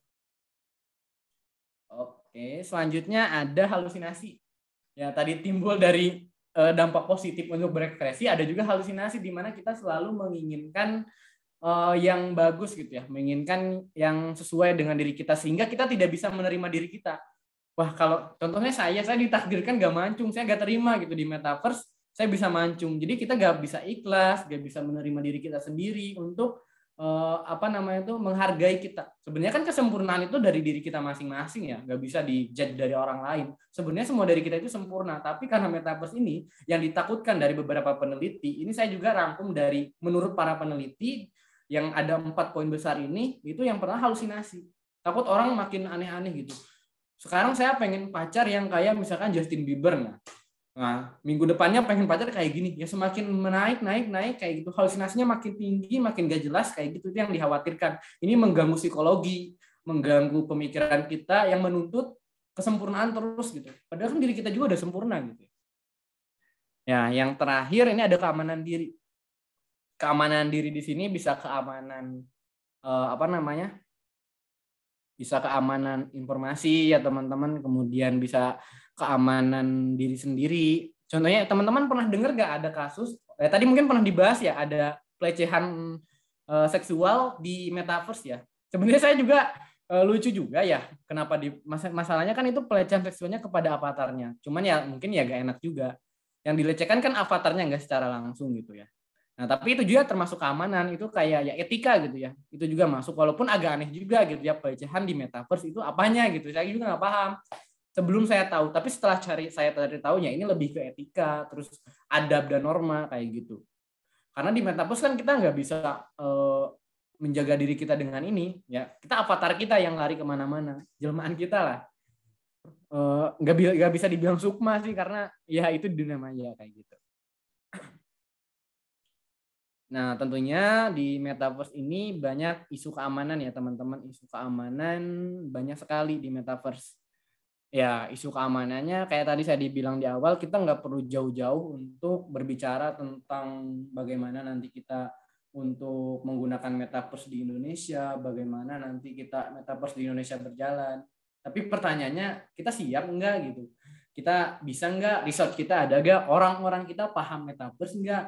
Oke, selanjutnya ada halusinasi. Ya tadi timbul dari eh, dampak positif untuk berekspresi, ada juga halusinasi di mana kita selalu menginginkan uh, yang bagus gitu ya, menginginkan yang sesuai dengan diri kita sehingga kita tidak bisa menerima diri kita. Wah kalau contohnya saya, saya ditakdirkan gak mancung, saya gak terima gitu di metaverse saya bisa mancung. Jadi kita nggak bisa ikhlas, nggak bisa menerima diri kita sendiri untuk eh, apa namanya itu menghargai kita. Sebenarnya kan kesempurnaan itu dari diri kita masing-masing ya, nggak bisa dijudge dari orang lain. Sebenarnya semua dari kita itu sempurna, tapi karena metaverse ini yang ditakutkan dari beberapa peneliti, ini saya juga rangkum dari menurut para peneliti yang ada empat poin besar ini itu yang pernah halusinasi. Takut orang makin aneh-aneh gitu. Sekarang saya pengen pacar yang kayak misalkan Justin Bieber nah Nah, minggu depannya pengen pacar kayak gini. Ya semakin menaik, naik, naik kayak gitu. Halusinasinya makin tinggi, makin gak jelas kayak gitu. Itu yang dikhawatirkan. Ini mengganggu psikologi, mengganggu pemikiran kita yang menuntut kesempurnaan terus gitu. Padahal kan diri kita juga udah sempurna gitu. Ya, yang terakhir ini ada keamanan diri. Keamanan diri di sini bisa keamanan eh, apa namanya? Bisa keamanan informasi ya teman-teman, kemudian bisa keamanan diri sendiri. Contohnya teman-teman pernah dengar nggak ada kasus? Eh, tadi mungkin pernah dibahas ya ada pelecehan eh, seksual di metaverse ya. Sebenarnya saya juga eh, lucu juga ya. Kenapa di mas masalahnya kan itu pelecehan seksualnya kepada avatarnya. Cuman ya mungkin ya gak enak juga. Yang dilecehkan kan avatarnya nggak secara langsung gitu ya. Nah, tapi itu juga termasuk keamanan, itu kayak ya etika gitu ya. Itu juga masuk walaupun agak aneh juga gitu ya pelecehan di metaverse itu apanya gitu. Saya juga nggak paham sebelum saya tahu tapi setelah cari saya cari tahunya ini lebih ke etika terus adab dan norma kayak gitu karena di metaverse kan kita nggak bisa uh, menjaga diri kita dengan ini ya kita avatar kita yang lari kemana-mana jelmaan kita lah eh, nggak uh, nggak bisa dibilang sukma sih karena ya itu di dunia maya kayak gitu nah tentunya di metaverse ini banyak isu keamanan ya teman-teman isu keamanan banyak sekali di metaverse ya isu keamanannya kayak tadi saya dibilang di awal kita nggak perlu jauh-jauh untuk berbicara tentang bagaimana nanti kita untuk menggunakan metaverse di Indonesia, bagaimana nanti kita metaverse di Indonesia berjalan. Tapi pertanyaannya, kita siap nggak gitu? Kita bisa nggak riset kita ada nggak Orang-orang kita paham metaverse nggak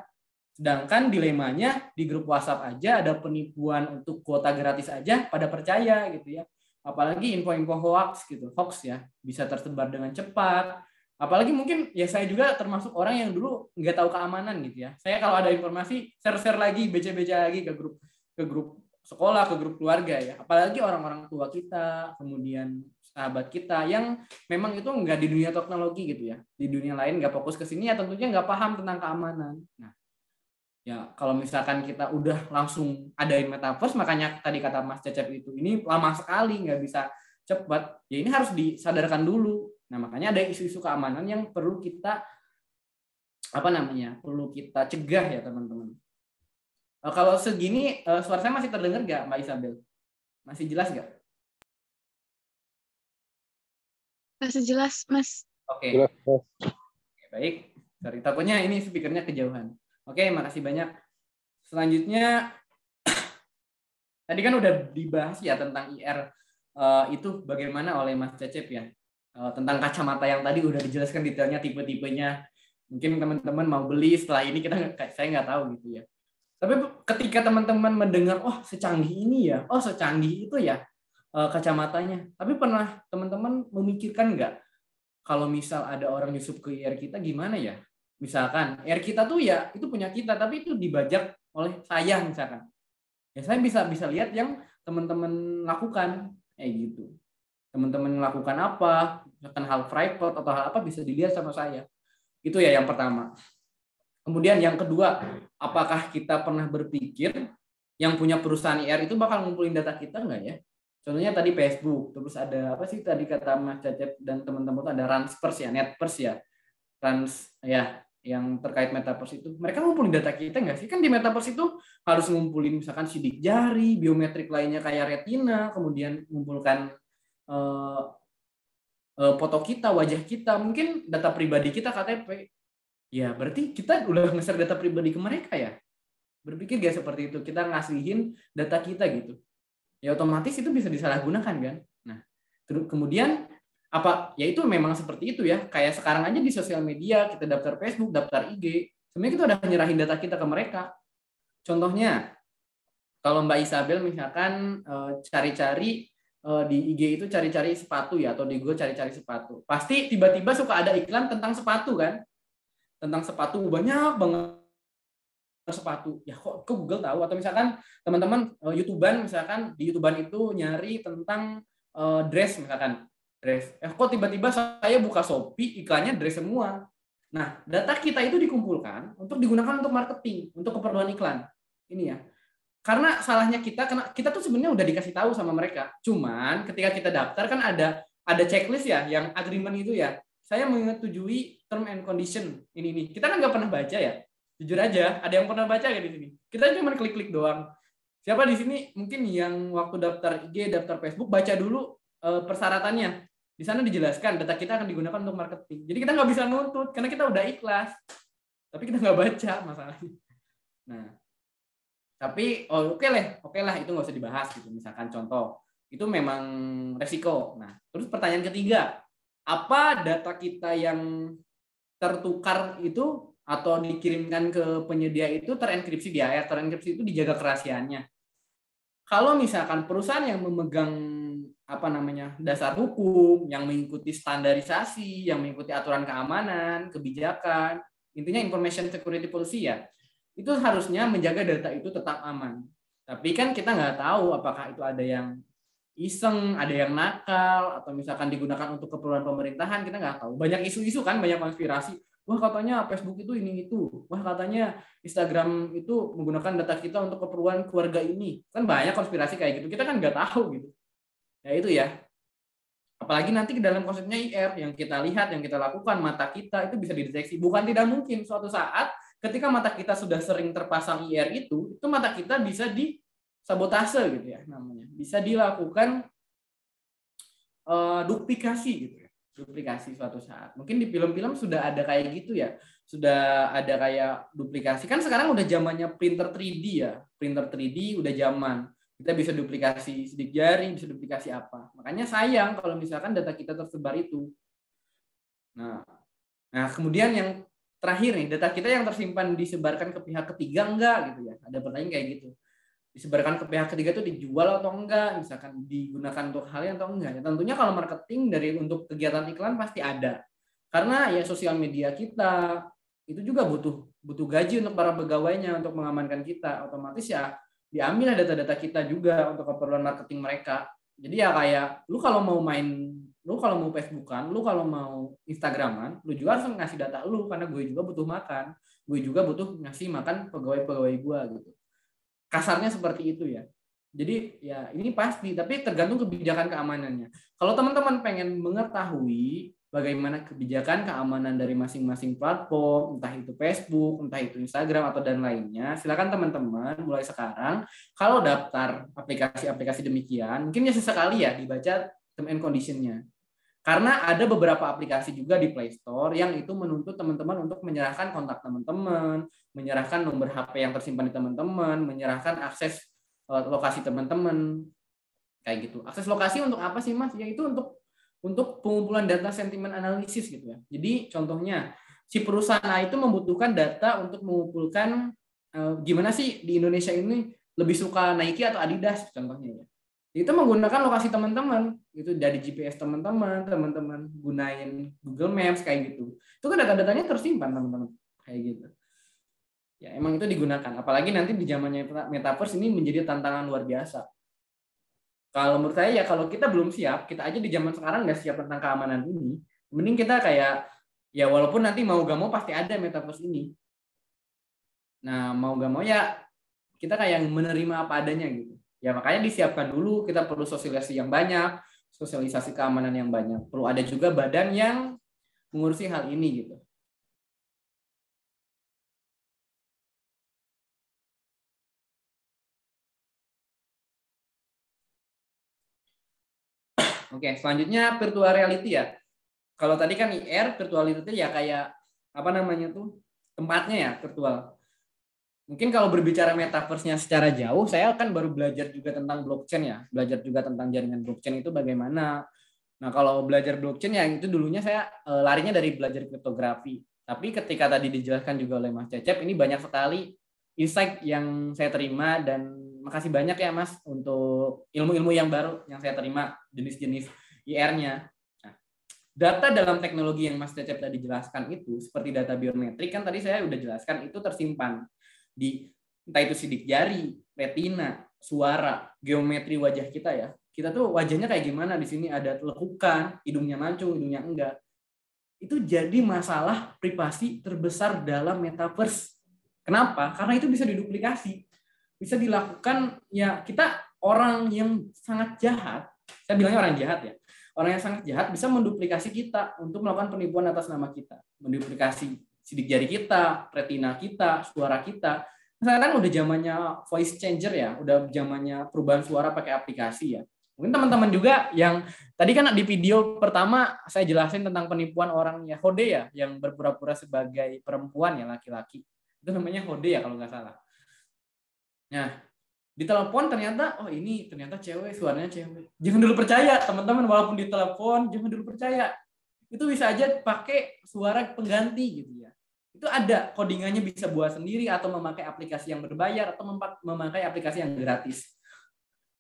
Sedangkan dilemanya di grup WhatsApp aja ada penipuan untuk kuota gratis aja pada percaya gitu ya apalagi info-info hoax gitu hoax ya bisa tersebar dengan cepat apalagi mungkin ya saya juga termasuk orang yang dulu nggak tahu keamanan gitu ya saya kalau ada informasi share share lagi baca baca lagi ke grup ke grup sekolah ke grup keluarga ya apalagi orang-orang tua kita kemudian sahabat kita yang memang itu nggak di dunia teknologi gitu ya di dunia lain nggak fokus ke sini ya tentunya nggak paham tentang keamanan nah ya kalau misalkan kita udah langsung adain metaverse makanya tadi kata Mas Cecep itu ini lama sekali nggak bisa cepat ya ini harus disadarkan dulu nah makanya ada isu-isu keamanan yang perlu kita apa namanya perlu kita cegah ya teman-teman eh, kalau segini eh, suara saya masih terdengar nggak Mbak Isabel masih jelas nggak masih jelas Mas oke okay. baik sorry takutnya ini speakernya kejauhan Oke, makasih banyak. Selanjutnya tadi kan udah dibahas ya tentang IR uh, eh, itu bagaimana oleh Mas Cecep ya. Uh, tentang kacamata yang tadi udah dijelaskan detailnya tipe-tipenya. Mungkin teman-teman mau beli setelah ini kita saya nggak tahu gitu ya. Tapi ketika teman-teman mendengar oh secanggih ini ya, oh secanggih itu ya eh, kacamatanya. Tapi pernah teman-teman memikirkan nggak kalau misal ada orang nyusup ke IR kita gimana ya? Misalkan air kita tuh ya itu punya kita, tapi itu dibajak oleh saya misalkan. Ya saya bisa bisa lihat yang teman-teman lakukan kayak gitu. Teman-teman lakukan apa, misalkan hal private atau hal apa bisa dilihat sama saya. Itu ya yang pertama. Kemudian yang kedua, apakah kita pernah berpikir yang punya perusahaan IR itu bakal ngumpulin data kita nggak ya? Contohnya tadi Facebook, terus ada apa sih tadi kata Mas Cecep dan teman-teman ada transpers ya, Netpers ya, Trans ya yang terkait metaverse itu, mereka ngumpulin data kita nggak sih? Kan di metaverse itu harus ngumpulin misalkan sidik jari, biometrik lainnya kayak retina, kemudian ngumpulkan uh, uh, foto kita, wajah kita, mungkin data pribadi kita KTP. Ya berarti kita udah ngeser data pribadi ke mereka ya? Berpikir gak seperti itu? Kita ngasihin data kita gitu. Ya otomatis itu bisa disalahgunakan kan? Nah, kemudian apa ya itu memang seperti itu ya kayak sekarang aja di sosial media kita daftar Facebook daftar IG sebenarnya kita udah nyerahin data kita ke mereka contohnya kalau Mbak Isabel misalkan eh, cari-cari eh, di IG itu cari-cari sepatu ya atau di Google cari-cari sepatu pasti tiba-tiba suka ada iklan tentang sepatu kan tentang sepatu banyak banget sepatu ya kok, ke Google tahu atau misalkan teman-teman eh, youtuber misalkan di youtuber itu nyari tentang dress misalkan dress. Eh kok tiba-tiba saya buka Shopee iklannya dress semua. Nah, data kita itu dikumpulkan untuk digunakan untuk marketing, untuk keperluan iklan. Ini ya. Karena salahnya kita karena kita tuh sebenarnya udah dikasih tahu sama mereka. Cuman ketika kita daftar kan ada ada checklist ya yang agreement itu ya. Saya menyetujui term and condition ini ini. Kita kan nggak pernah baca ya. Jujur aja, ada yang pernah baca ya di sini? Kita cuma klik-klik doang. Siapa di sini mungkin yang waktu daftar IG, daftar Facebook baca dulu Eh, persyaratannya. Di sana dijelaskan data kita akan digunakan untuk marketing. Jadi kita nggak bisa nuntut karena kita udah ikhlas. Tapi kita nggak baca masalahnya. Nah, tapi oh, oke okay lah, oke okay lah itu nggak usah dibahas gitu. Misalkan contoh itu memang resiko. Nah, terus pertanyaan ketiga, apa data kita yang tertukar itu atau dikirimkan ke penyedia itu terenkripsi di AR, terenkripsi itu dijaga kerahasiaannya. Kalau misalkan perusahaan yang memegang apa namanya dasar hukum yang mengikuti standarisasi yang mengikuti aturan keamanan kebijakan intinya information security policy ya itu harusnya menjaga data itu tetap aman tapi kan kita nggak tahu apakah itu ada yang iseng ada yang nakal atau misalkan digunakan untuk keperluan pemerintahan kita nggak tahu banyak isu-isu kan banyak konspirasi wah katanya Facebook itu ini itu, wah katanya Instagram itu menggunakan data kita untuk keperluan keluarga ini. Kan banyak konspirasi kayak gitu, kita kan nggak tahu gitu ya itu ya apalagi nanti ke dalam konsepnya IR yang kita lihat yang kita lakukan mata kita itu bisa dideteksi bukan tidak mungkin suatu saat ketika mata kita sudah sering terpasang IR itu itu mata kita bisa disabotase gitu ya namanya bisa dilakukan uh, duplikasi gitu ya duplikasi suatu saat mungkin di film-film sudah ada kayak gitu ya sudah ada kayak duplikasi kan sekarang udah zamannya printer 3D ya printer 3D udah zaman kita bisa duplikasi sidik jari, bisa duplikasi apa. Makanya sayang kalau misalkan data kita tersebar itu. Nah, nah kemudian yang terakhir nih, data kita yang tersimpan disebarkan ke pihak ketiga enggak gitu ya. Ada pertanyaan kayak gitu. Disebarkan ke pihak ketiga itu dijual atau enggak, misalkan digunakan untuk hal yang atau enggak. Ya, tentunya kalau marketing dari untuk kegiatan iklan pasti ada. Karena ya sosial media kita itu juga butuh butuh gaji untuk para pegawainya untuk mengamankan kita otomatis ya diambil data-data kita juga untuk keperluan marketing mereka. Jadi ya kayak lu kalau mau main, lu kalau mau Facebookan, lu kalau mau Instagraman, lu juga harus ngasih data lu karena gue juga butuh makan, gue juga butuh ngasih makan pegawai-pegawai gue gitu. Kasarnya seperti itu ya. Jadi ya ini pasti, tapi tergantung kebijakan keamanannya. Kalau teman-teman pengen mengetahui bagaimana kebijakan keamanan dari masing-masing platform, entah itu Facebook, entah itu Instagram atau dan lainnya. Silakan teman-teman mulai sekarang kalau daftar aplikasi-aplikasi demikian, mungkin ya sesekali ya dibaca term and condition-nya. Karena ada beberapa aplikasi juga di Play Store yang itu menuntut teman-teman untuk menyerahkan kontak teman-teman, menyerahkan nomor HP yang tersimpan di teman-teman, menyerahkan akses eh, lokasi teman-teman. Kayak gitu. Akses lokasi untuk apa sih, Mas? Ya itu untuk untuk pengumpulan data sentimen analisis gitu ya. Jadi contohnya si perusahaan A itu membutuhkan data untuk mengumpulkan eh, gimana sih di Indonesia ini lebih suka Nike atau Adidas contohnya ya. Itu menggunakan lokasi teman-teman itu dari GPS teman-teman, teman-teman gunain Google Maps kayak gitu. Itu kan data-datanya tersimpan teman-teman kayak gitu. Ya emang itu digunakan. Apalagi nanti di zamannya metaverse ini menjadi tantangan luar biasa kalau menurut saya ya kalau kita belum siap, kita aja di zaman sekarang nggak siap tentang keamanan ini, mending kita kayak ya walaupun nanti mau gak mau pasti ada metaverse ini. Nah mau gak mau ya kita kayak menerima apa adanya gitu. Ya makanya disiapkan dulu, kita perlu sosialisasi yang banyak, sosialisasi keamanan yang banyak. Perlu ada juga badan yang mengurusi hal ini gitu. Oke, selanjutnya virtual reality ya. Kalau tadi kan IR, virtual reality ya kayak apa namanya tuh tempatnya ya virtual. Mungkin kalau berbicara metaverse-nya secara jauh, saya kan baru belajar juga tentang blockchain ya, belajar juga tentang jaringan blockchain itu bagaimana. Nah, kalau belajar blockchain ya itu dulunya saya eh, larinya dari belajar kriptografi. Tapi ketika tadi dijelaskan juga oleh Mas Cecep, ini banyak sekali insight yang saya terima dan makasih banyak ya Mas untuk ilmu-ilmu yang baru yang saya terima jenis-jenis IR-nya. Nah, data dalam teknologi yang Mas Cecep tadi jelaskan itu seperti data biometrik kan tadi saya udah jelaskan itu tersimpan di entah itu sidik jari, retina, suara, geometri wajah kita ya. Kita tuh wajahnya kayak gimana di sini ada lekukan, hidungnya mancung, hidungnya enggak. Itu jadi masalah privasi terbesar dalam metaverse. Kenapa? Karena itu bisa diduplikasi bisa dilakukan ya kita orang yang sangat jahat, saya bilangnya orang jahat ya, orang yang sangat jahat bisa menduplikasi kita untuk melakukan penipuan atas nama kita, menduplikasi sidik jari kita, retina kita, suara kita. Sekarang kan udah zamannya voice changer ya, udah zamannya perubahan suara pakai aplikasi ya. Mungkin teman-teman juga yang tadi kan di video pertama saya jelasin tentang penipuan orang ya Hode ya yang berpura-pura sebagai perempuan ya laki-laki. Itu namanya Hode ya kalau nggak salah. Nah, ditelepon ternyata oh ini ternyata cewek suaranya cewek. Jangan dulu percaya teman-teman walaupun ditelepon jangan dulu percaya. Itu bisa aja pakai suara pengganti gitu ya. Itu ada codingannya bisa buat sendiri atau memakai aplikasi yang berbayar atau memakai aplikasi yang gratis.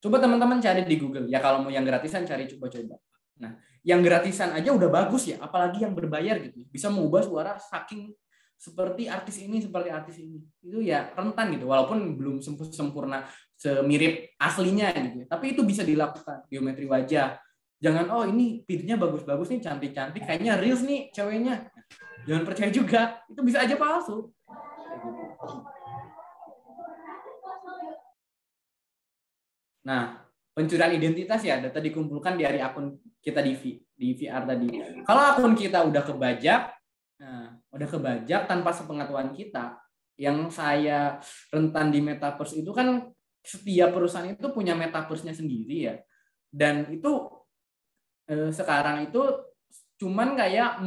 Coba teman-teman cari di Google. Ya kalau mau yang gratisan cari coba-coba. Nah, yang gratisan aja udah bagus ya, apalagi yang berbayar gitu. Bisa mengubah suara saking seperti artis ini seperti artis ini itu ya rentan gitu walaupun belum sempurna semirip aslinya gitu ya. tapi itu bisa dilakukan geometri wajah jangan oh ini pintunya bagus-bagus nih cantik-cantik kayaknya real nih ceweknya jangan percaya juga itu bisa aja palsu nah pencurian identitas ya data dikumpulkan dari akun kita di, v, di VR tadi kalau akun kita udah kebajak udah kebajak tanpa sepengetahuan kita yang saya rentan di metaverse itu kan setiap perusahaan itu punya metaverse-nya sendiri ya dan itu eh, sekarang itu cuman kayak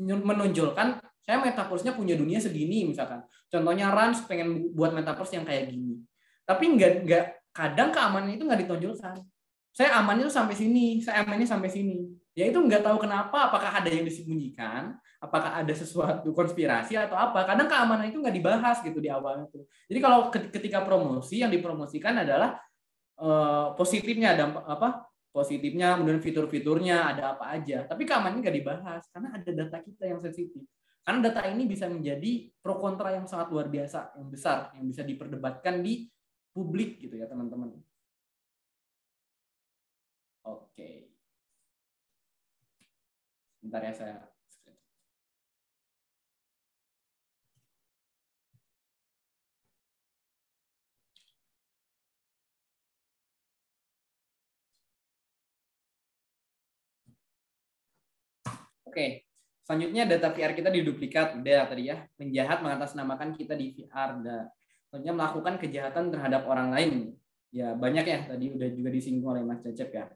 menonjolkan saya metaverse-nya punya dunia segini misalkan contohnya Rans pengen buat metaverse yang kayak gini tapi nggak nggak kadang keamanan itu nggak ditonjolkan saya amannya itu sampai sini saya amannya sampai sini ya itu nggak tahu kenapa apakah ada yang disembunyikan apakah ada sesuatu konspirasi atau apa kadang keamanan itu nggak dibahas gitu di awal itu jadi kalau ketika promosi yang dipromosikan adalah uh, positifnya ada apa positifnya kemudian fitur-fiturnya ada apa aja tapi keamanannya nggak dibahas karena ada data kita yang sensitif karena data ini bisa menjadi pro kontra yang sangat luar biasa yang besar yang bisa diperdebatkan di publik gitu ya teman-teman oke okay. Bentar ya saya. Oke, selanjutnya data VR kita diduplikat, udah tadi ya. Penjahat mengatasnamakan kita di VR, dan nah, Selanjutnya melakukan kejahatan terhadap orang lain. Ya banyak ya, tadi udah juga disinggung oleh Mas Cecep ya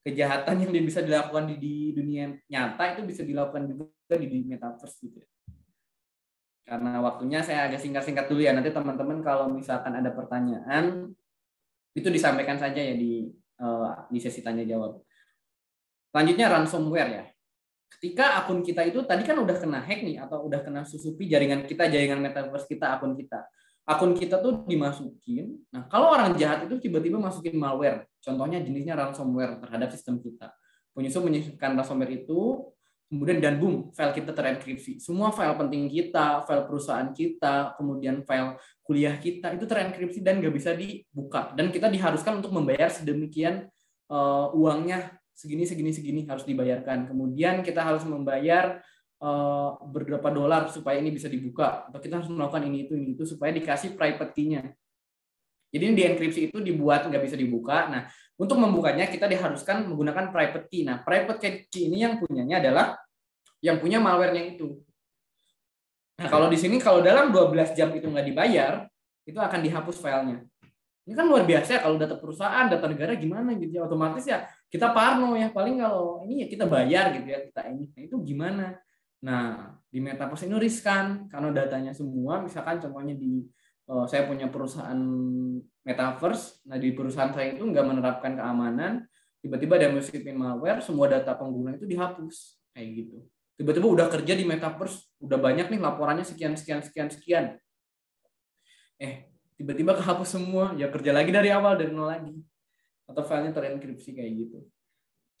kejahatan yang dia bisa dilakukan di, di dunia nyata itu bisa dilakukan juga di, di metaverse gitu. Ya. Karena waktunya saya agak singkat-singkat dulu ya. Nanti teman-teman kalau misalkan ada pertanyaan itu disampaikan saja ya di eh, di sesi tanya jawab. Selanjutnya ransomware ya. Ketika akun kita itu tadi kan udah kena hack nih atau udah kena susupi jaringan kita, jaringan metaverse kita, akun kita akun kita tuh dimasukin. Nah, kalau orang jahat itu tiba-tiba masukin malware, contohnya jenisnya ransomware terhadap sistem kita. Penyusup menyisipkan ransomware itu, kemudian dan boom, file kita terenkripsi. Semua file penting kita, file perusahaan kita, kemudian file kuliah kita itu terenkripsi dan nggak bisa dibuka. Dan kita diharuskan untuk membayar sedemikian uh, uangnya segini segini segini harus dibayarkan. Kemudian kita harus membayar uh, berapa dolar supaya ini bisa dibuka atau kita harus melakukan ini itu ini itu supaya dikasih private key-nya. Jadi ini dienkripsi itu dibuat nggak bisa dibuka. Nah, untuk membukanya kita diharuskan menggunakan private key. Nah, private key ini yang punyanya adalah yang punya malwarenya itu. Nah, kalau di sini kalau dalam 12 jam itu nggak dibayar, itu akan dihapus filenya. Ini kan luar biasa ya kalau data perusahaan, data negara gimana gitu ya otomatis ya kita parno ya paling kalau ini ya kita bayar gitu ya kita ini. Nah, itu gimana? Nah, di metaverse ini riskan karena datanya semua, misalkan contohnya di uh, saya punya perusahaan metaverse, nah di perusahaan saya itu nggak menerapkan keamanan, tiba-tiba ada meskipun malware, semua data pengguna itu dihapus, kayak gitu. Tiba-tiba udah kerja di metaverse, udah banyak nih laporannya sekian sekian sekian sekian. Eh, tiba-tiba kehapus semua, ya kerja lagi dari awal dari nol lagi. Atau filenya terenkripsi kayak gitu.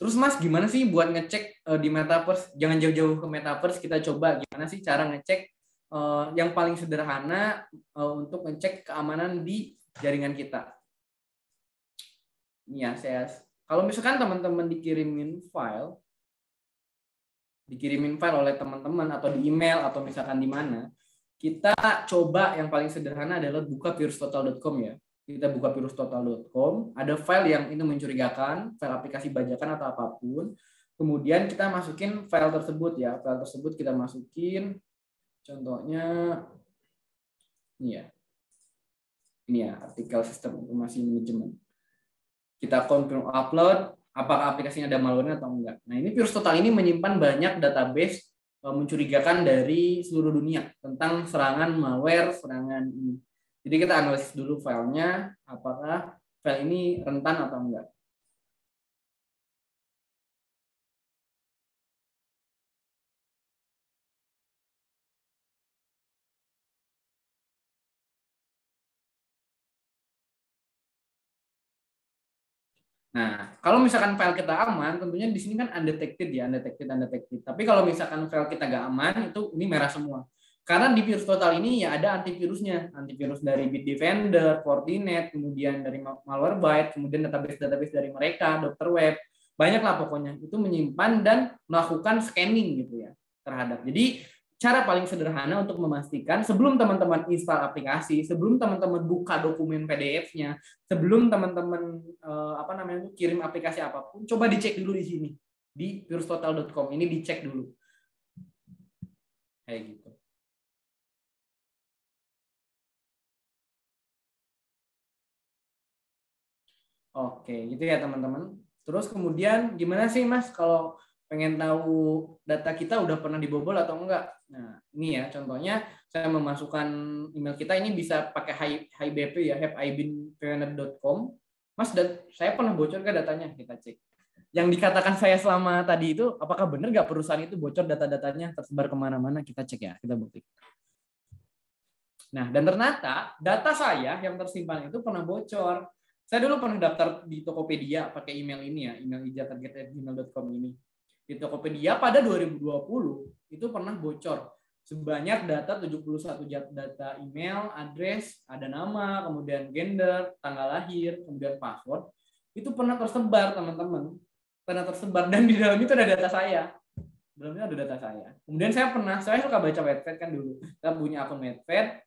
Terus Mas gimana sih buat ngecek uh, di metaverse? Jangan jauh-jauh ke metaverse, kita coba gimana sih cara ngecek uh, yang paling sederhana uh, untuk ngecek keamanan di jaringan kita. Ini ya, saya kalau misalkan teman-teman dikirimin file dikirimin file oleh teman-teman atau di email atau misalkan di mana, kita coba yang paling sederhana adalah buka virustotal.com ya kita buka virustotal.com, ada file yang itu mencurigakan, file aplikasi bajakan atau apapun. Kemudian kita masukin file tersebut ya, file tersebut kita masukin contohnya ini ya. Ini ya, artikel sistem informasi manajemen. Kita confirm upload apakah aplikasinya ada malware atau enggak. Nah, ini virus total ini menyimpan banyak database e, mencurigakan dari seluruh dunia tentang serangan malware, serangan ini jadi kita analisis dulu filenya, apakah file ini rentan atau enggak. Nah, kalau misalkan file kita aman, tentunya di sini kan undetected ya, undetected, undetected. Tapi kalau misalkan file kita nggak aman, itu ini merah semua. Karena di virus total ini ya ada antivirusnya, antivirus dari Bitdefender, Fortinet, kemudian dari Malwarebytes, kemudian database-database dari mereka, Dokter Web, banyak lah pokoknya. Itu menyimpan dan melakukan scanning gitu ya terhadap. Jadi cara paling sederhana untuk memastikan sebelum teman-teman install aplikasi, sebelum teman-teman buka dokumen PDF-nya, sebelum teman-teman eh, apa namanya kirim aplikasi apapun, coba dicek dulu di sini di virustotal.com ini dicek dulu. Kayak gitu. Oke, gitu ya teman-teman. Terus kemudian gimana sih Mas kalau pengen tahu data kita udah pernah dibobol atau enggak? Nah, ini ya contohnya saya memasukkan email kita ini bisa pakai HIBP ya, haveibeenprevented.com. Mas, saya pernah bocor ke datanya? Kita cek. Yang dikatakan saya selama tadi itu, apakah benar gak perusahaan itu bocor data-datanya tersebar kemana-mana? Kita cek ya, kita bukti. Nah, dan ternyata data saya yang tersimpan itu pernah bocor saya dulu pernah daftar di Tokopedia pakai email ini ya, email ijatarget@gmail.com ini. Di Tokopedia pada 2020 itu pernah bocor sebanyak data 71 data email, address, ada nama, kemudian gender, tanggal lahir, kemudian password. Itu pernah tersebar, teman-teman. Pernah tersebar dan di dalam itu ada data saya. Dalamnya ada data saya. Kemudian saya pernah, saya suka baca website kan dulu. Saya punya akun Wattpad.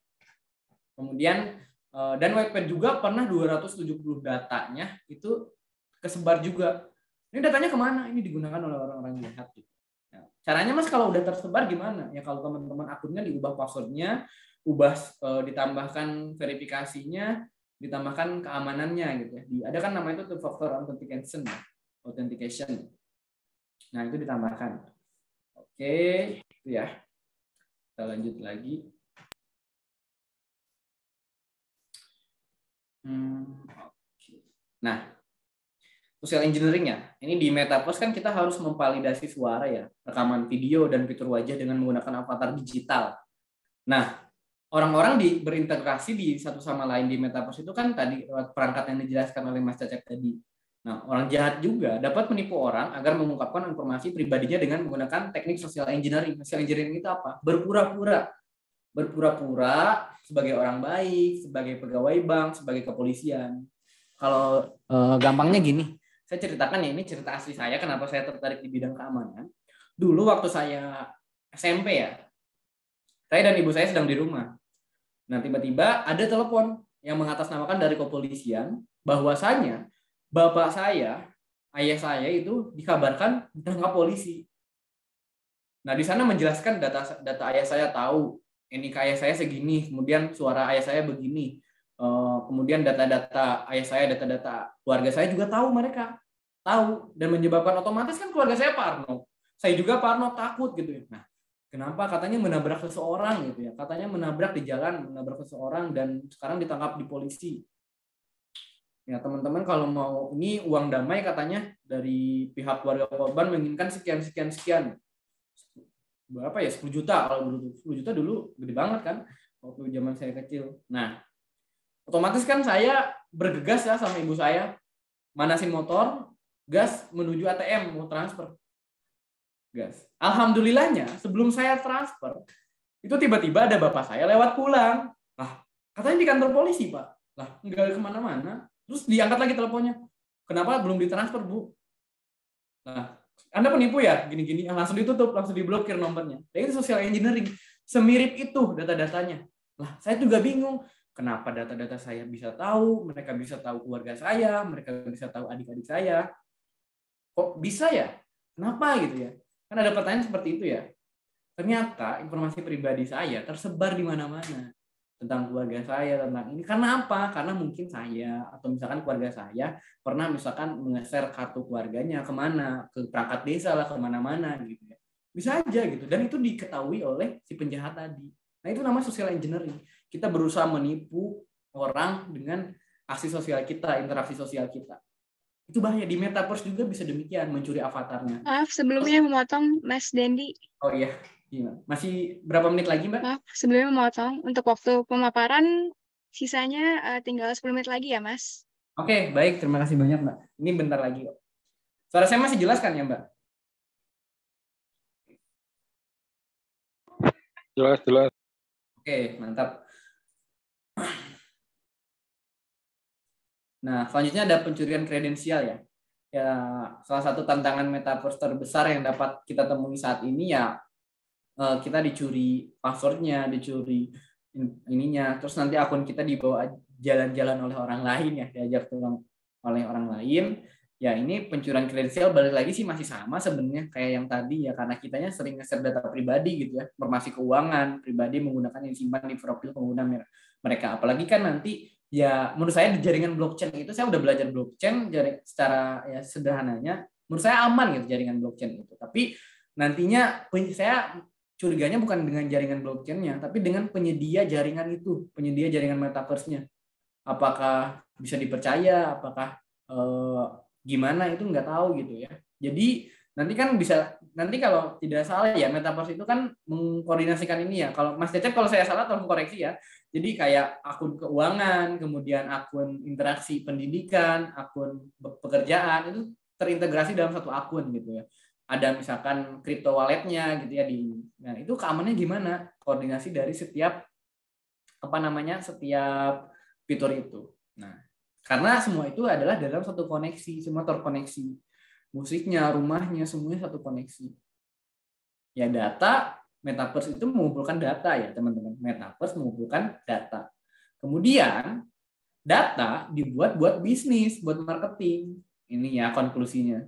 Kemudian Eh, dan Wattpad juga pernah 270 datanya itu kesebar juga. Ini datanya kemana? Ini digunakan oleh orang-orang jahat. Gitu. Ya. caranya mas kalau udah tersebar gimana? Ya kalau teman-teman akunnya diubah passwordnya, ubah e, ditambahkan verifikasinya, ditambahkan keamanannya gitu ya. Di, ada kan nama itu two factor authentication, authentication. Nah itu ditambahkan. Oke, itu ya. Kita lanjut lagi. Hmm. Nah, social engineering-nya. Ini di Metaverse kan kita harus memvalidasi suara ya, rekaman video dan fitur wajah dengan menggunakan avatar digital. Nah, orang-orang di berintegrasi di satu sama lain di Metaverse itu kan tadi perangkat yang dijelaskan oleh Mas Cacak tadi. Nah, orang jahat juga dapat menipu orang agar mengungkapkan informasi pribadinya dengan menggunakan teknik social engineering. Social engineering itu apa? Berpura-pura berpura-pura sebagai orang baik, sebagai pegawai bank, sebagai kepolisian. Kalau uh, gampangnya gini, saya ceritakan ya ini cerita asli saya kenapa saya tertarik di bidang keamanan. Dulu waktu saya SMP ya, saya dan ibu saya sedang di rumah. Nah tiba-tiba ada telepon yang mengatasnamakan dari kepolisian bahwasanya bapak saya, ayah saya itu dikabarkan ditangkap polisi. Nah di sana menjelaskan data data ayah saya tahu nik ayah saya segini, kemudian suara ayah saya begini, eh, kemudian data-data ayah saya, data-data keluarga saya juga tahu mereka tahu dan menyebabkan otomatis kan keluarga saya Parno, saya juga Parno takut gitu ya. Nah, kenapa katanya menabrak seseorang gitu ya? Katanya menabrak di jalan, menabrak seseorang dan sekarang ditangkap di polisi. Ya teman-teman kalau mau ini uang damai katanya dari pihak keluarga korban menginginkan sekian sekian sekian berapa ya 10 juta kalau dulu 10 juta dulu gede banget kan waktu zaman saya kecil. Nah, otomatis kan saya bergegas ya sama ibu saya manasin motor, gas menuju ATM mau transfer. Gas. Alhamdulillahnya sebelum saya transfer itu tiba-tiba ada bapak saya lewat pulang. Lah, katanya di kantor polisi pak. Lah, nggak kemana-mana. Terus diangkat lagi teleponnya. Kenapa belum ditransfer bu? Nah, anda penipu ya, gini-gini, ah, langsung ditutup, langsung diblokir nomornya. Dan nah, itu social engineering. Semirip itu data-datanya. Lah, saya juga bingung. Kenapa data-data saya bisa tahu, mereka bisa tahu keluarga saya, mereka bisa tahu adik-adik saya. Kok bisa ya? Kenapa gitu ya? Kan ada pertanyaan seperti itu ya. Ternyata informasi pribadi saya tersebar di mana-mana tentang keluarga saya tentang ini karena apa karena mungkin saya atau misalkan keluarga saya pernah misalkan mengeser kartu keluarganya kemana ke perangkat desa lah kemana-mana gitu ya bisa aja gitu dan itu diketahui oleh si penjahat tadi nah itu nama social engineering kita berusaha menipu orang dengan aksi sosial kita interaksi sosial kita itu bahaya di metaverse juga bisa demikian mencuri avatarnya maaf sebelumnya memotong Mas Dendi oh iya Gimana? Masih berapa menit lagi, Mbak? Maaf, ah, sebelumnya mau tahu untuk waktu pemaparan sisanya uh, tinggal 10 menit lagi ya, Mas. Oke, okay, baik. Terima kasih banyak, Mbak. Ini bentar lagi kok. Suara saya masih jelas kan ya, Mbak? Jelas, jelas. Oke, okay, mantap. Nah, selanjutnya ada pencurian kredensial ya. Ya, salah satu tantangan metaverse terbesar yang dapat kita temui saat ini ya Eh, kita dicuri passwordnya, dicuri ininya, terus nanti akun kita dibawa jalan-jalan oleh orang lain ya, diajak orang oleh orang lain. Ya ini pencurian kredensial balik lagi sih masih sama sebenarnya kayak yang tadi ya karena kitanya sering nge data pribadi gitu ya, informasi keuangan pribadi menggunakan yang simpan di profil pengguna mereka. Apalagi kan nanti ya menurut saya di jaringan blockchain itu saya udah belajar blockchain secara ya sederhananya menurut saya aman gitu jaringan blockchain itu. Tapi nantinya saya curiganya bukan dengan jaringan blockchainnya, tapi dengan penyedia jaringan itu, penyedia jaringan metaverse-nya. Apakah bisa dipercaya, apakah eh, gimana itu nggak tahu gitu ya. Jadi nanti kan bisa nanti kalau tidak salah ya metaverse itu kan mengkoordinasikan ini ya kalau Mas Cecep kalau saya salah tolong koreksi ya jadi kayak akun keuangan kemudian akun interaksi pendidikan akun pekerjaan itu terintegrasi dalam satu akun gitu ya ada misalkan crypto walletnya gitu ya di nah itu keamanannya gimana koordinasi dari setiap apa namanya setiap fitur itu nah karena semua itu adalah dalam satu koneksi semua terkoneksi musiknya rumahnya semuanya satu koneksi ya data metaverse itu mengumpulkan data ya teman-teman metaverse mengumpulkan data kemudian data dibuat buat bisnis buat marketing ini ya konklusinya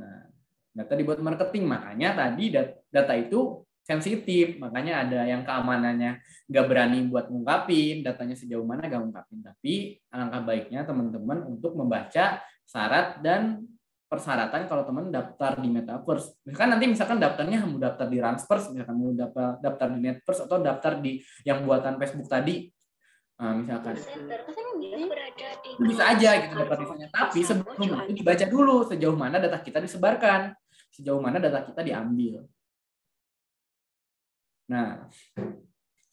nah data dibuat marketing makanya tadi data itu sensitif makanya ada yang keamanannya nggak berani buat ngungkapin datanya sejauh mana nggak ngungkapin tapi alangkah baiknya teman-teman untuk membaca syarat dan persyaratan kalau teman daftar di metaverse misalkan nanti misalkan daftarnya mau daftar di Ransverse misalkan mau daftar daftar di Netverse atau daftar di yang buatan Facebook tadi Nah, misalkan bisa aja gitu dapat misalnya tapi sebelum oh, itu dibaca dulu sejauh mana data kita disebarkan sejauh mana data kita diambil. Nah,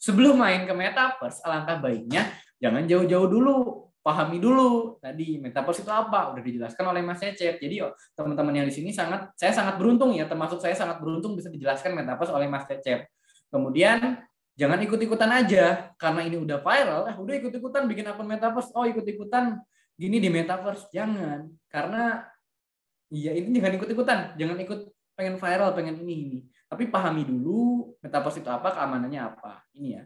sebelum main ke metaverse, alangkah baiknya jangan jauh-jauh dulu, pahami dulu tadi metaverse itu apa, udah dijelaskan oleh Mas Cecep. Jadi oh, teman-teman yang di sini sangat, saya sangat beruntung ya, termasuk saya sangat beruntung bisa dijelaskan metaverse oleh Mas Cecep. Kemudian jangan ikut-ikutan aja karena ini udah viral, eh, udah ikut-ikutan bikin akun metaverse, oh ikut-ikutan gini di metaverse, jangan karena Iya, ini jangan ikut-ikutan, jangan ikut pengen viral, pengen ini ini. Tapi pahami dulu metaverse itu apa, keamanannya apa. Ini ya.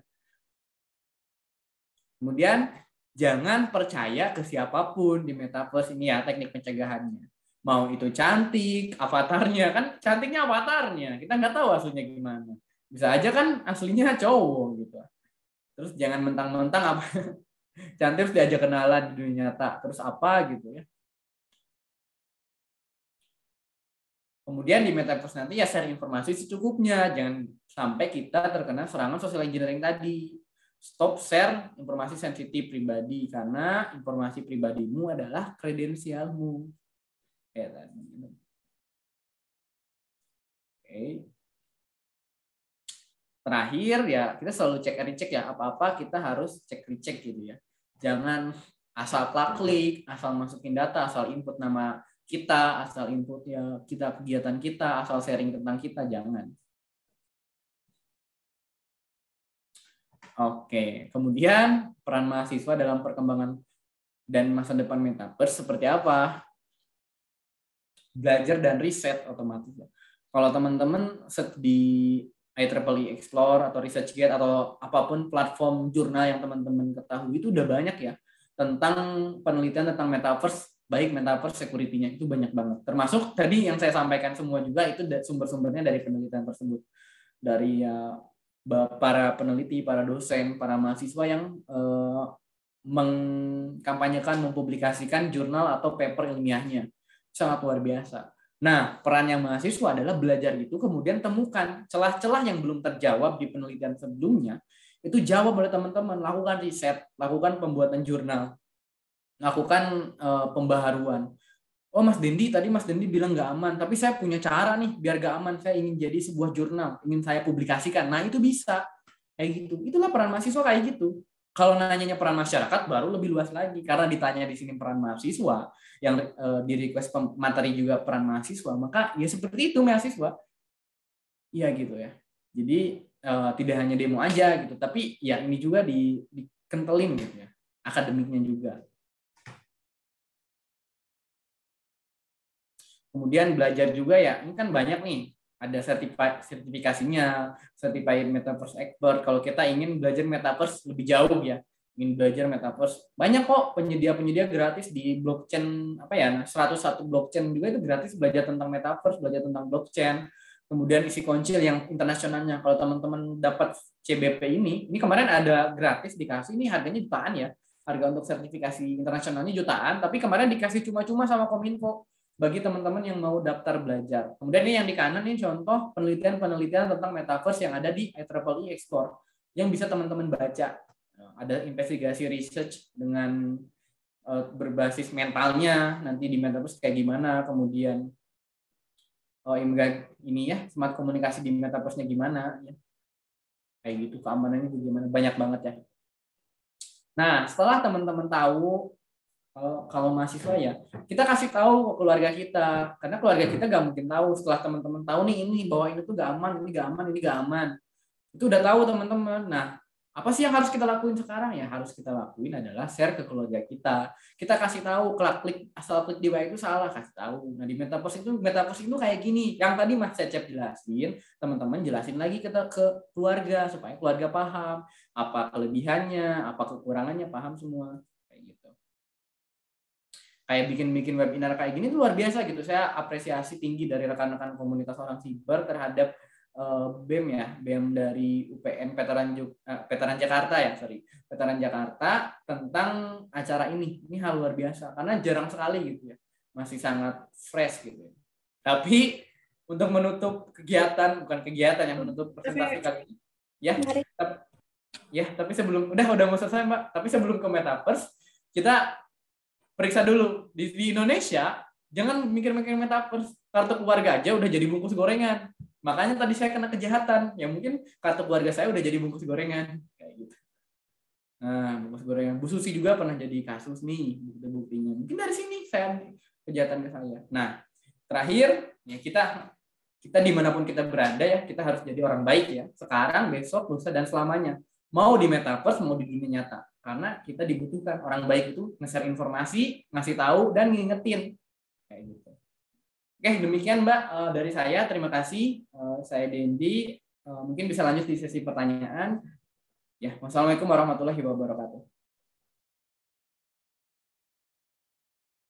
Kemudian jangan percaya ke siapapun di metaverse ini ya teknik pencegahannya. Mau itu cantik, avatarnya kan cantiknya avatarnya. Kita nggak tahu aslinya gimana. Bisa aja kan aslinya cowok gitu. Terus jangan mentang-mentang apa cantik diajak kenalan di dunia nyata terus apa gitu ya Kemudian di metaverse nanti ya share informasi secukupnya, jangan sampai kita terkena serangan social engineering tadi. Stop share informasi sensitif pribadi karena informasi pribadimu adalah kredensialmu. Ya, tadi. Oke. Terakhir ya kita selalu cek and recheck ya apa-apa kita harus cek recheck gitu ya. Jangan asal klik, asal masukin data, asal input nama kita, asal inputnya kita, kegiatan kita, asal sharing tentang kita, jangan. Oke, kemudian peran mahasiswa dalam perkembangan dan masa depan metaverse seperti apa? Belajar dan riset otomatis. Kalau teman-teman di IEEE e Explore atau ResearchGate atau apapun platform jurnal yang teman-teman ketahui itu udah banyak ya tentang penelitian tentang metaverse baik metaverse security-nya itu banyak banget. Termasuk tadi yang saya sampaikan semua juga itu sumber-sumbernya dari penelitian tersebut. Dari uh, para peneliti, para dosen, para mahasiswa yang uh, mengkampanyekan, mempublikasikan jurnal atau paper ilmiahnya. Sangat luar biasa. Nah, peran yang mahasiswa adalah belajar itu kemudian temukan celah-celah yang belum terjawab di penelitian sebelumnya, itu jawab oleh teman-teman, lakukan riset, lakukan pembuatan jurnal melakukan uh, pembaharuan. Oh Mas Dendi, tadi Mas Dendi bilang nggak aman, tapi saya punya cara nih biar nggak aman. Saya ingin jadi sebuah jurnal, ingin saya publikasikan. Nah itu bisa kayak gitu. Itulah peran mahasiswa kayak gitu. Kalau nanyanya peran masyarakat baru lebih luas lagi karena ditanya di sini peran mahasiswa yang e, di request materi juga peran mahasiswa, maka ya seperti itu mahasiswa. Iya gitu ya. Jadi e, tidak hanya demo aja gitu, tapi ya ini juga di dikentelin gitu ya. Akademiknya juga. kemudian belajar juga ya ini kan banyak nih ada sertifikasinya certified metaverse expert kalau kita ingin belajar metaverse lebih jauh ya ingin belajar metaverse banyak kok penyedia-penyedia gratis di blockchain apa ya 101 nah, blockchain juga itu gratis belajar tentang metaverse belajar tentang blockchain kemudian isi koncil yang internasionalnya kalau teman-teman dapat CBP ini ini kemarin ada gratis dikasih ini harganya jutaan ya harga untuk sertifikasi internasionalnya jutaan tapi kemarin dikasih cuma-cuma sama Kominfo bagi teman-teman yang mau daftar belajar. Kemudian ini yang di kanan ini contoh penelitian-penelitian tentang metaverse yang ada di IEEE Explore yang bisa teman-teman baca. Ada investigasi research dengan eh, berbasis mentalnya nanti di metaverse kayak gimana, kemudian oh, ini ya smart komunikasi di metaverse-nya gimana ya. Kayak gitu keamanannya gimana banyak banget ya. Nah, setelah teman-teman tahu kalau kalau mahasiswa ya kita kasih tahu ke keluarga kita karena keluarga kita gak mungkin tahu setelah teman-teman tahu nih ini bahwa ini tuh gak aman ini gak aman ini gak aman itu udah tahu teman-teman nah apa sih yang harus kita lakuin sekarang ya harus kita lakuin adalah share ke keluarga kita kita kasih tahu klik klik asal klik di bawah itu salah kasih tahu nah di metaverse itu metaverse itu kayak gini yang tadi mas cecep jelasin teman-teman jelasin lagi kita ke keluarga supaya keluarga paham apa kelebihannya apa kekurangannya paham semua kayak bikin-bikin webinar kayak gini itu luar biasa gitu. Saya apresiasi tinggi dari rekan-rekan komunitas orang siber terhadap uh, eh, BEM ya, BEM dari UPM Veteran uh, eh, Jakarta ya, sorry, Veteran Jakarta tentang acara ini. Ini hal luar biasa karena jarang sekali gitu ya, masih sangat fresh gitu. Ya. Tapi untuk menutup kegiatan bukan kegiatan yang menutup presentasi kali ini, ya, ya, tapi sebelum udah udah mau selesai mbak. Tapi sebelum ke metaverse kita periksa dulu di, di Indonesia jangan mikir-mikir metaverse kartu keluarga aja udah jadi bungkus gorengan makanya tadi saya kena kejahatan ya mungkin kartu keluarga saya udah jadi bungkus gorengan kayak gitu nah bungkus gorengan Bu Susi juga pernah jadi kasus nih bukti buktinya mungkin dari sini saya kejahatan ke saya nah terakhir ya kita kita dimanapun kita berada ya kita harus jadi orang baik ya sekarang besok lusa dan selamanya mau di metaverse mau di dunia nyata karena kita dibutuhkan orang baik itu nge informasi, ngasih tahu dan ngingetin kayak gitu. Oke, demikian Mbak eh, dari saya. Terima kasih. Eh, saya Dendi. Eh, mungkin bisa lanjut di sesi pertanyaan. Ya, wassalamualaikum warahmatullahi wabarakatuh.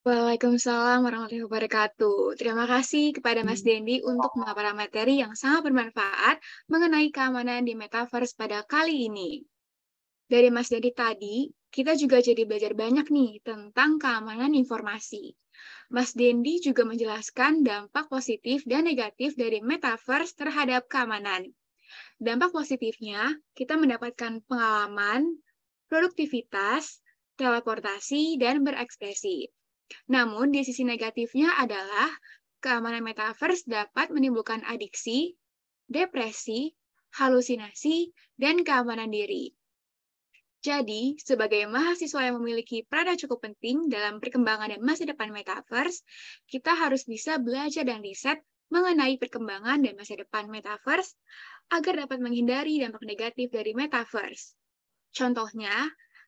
Waalaikumsalam warahmatullahi wabarakatuh. Terima kasih kepada Mas Dendi untuk pemaparan materi yang sangat bermanfaat mengenai keamanan di metaverse pada kali ini dari Mas Dedi tadi, kita juga jadi belajar banyak nih tentang keamanan informasi. Mas Dendi juga menjelaskan dampak positif dan negatif dari metaverse terhadap keamanan. Dampak positifnya, kita mendapatkan pengalaman, produktivitas, teleportasi, dan berekspresi. Namun, di sisi negatifnya adalah keamanan metaverse dapat menimbulkan adiksi, depresi, halusinasi, dan keamanan diri. Jadi, sebagai mahasiswa yang memiliki peran cukup penting dalam perkembangan dan masa depan metaverse, kita harus bisa belajar dan riset mengenai perkembangan dan masa depan metaverse agar dapat menghindari dampak negatif dari metaverse. Contohnya,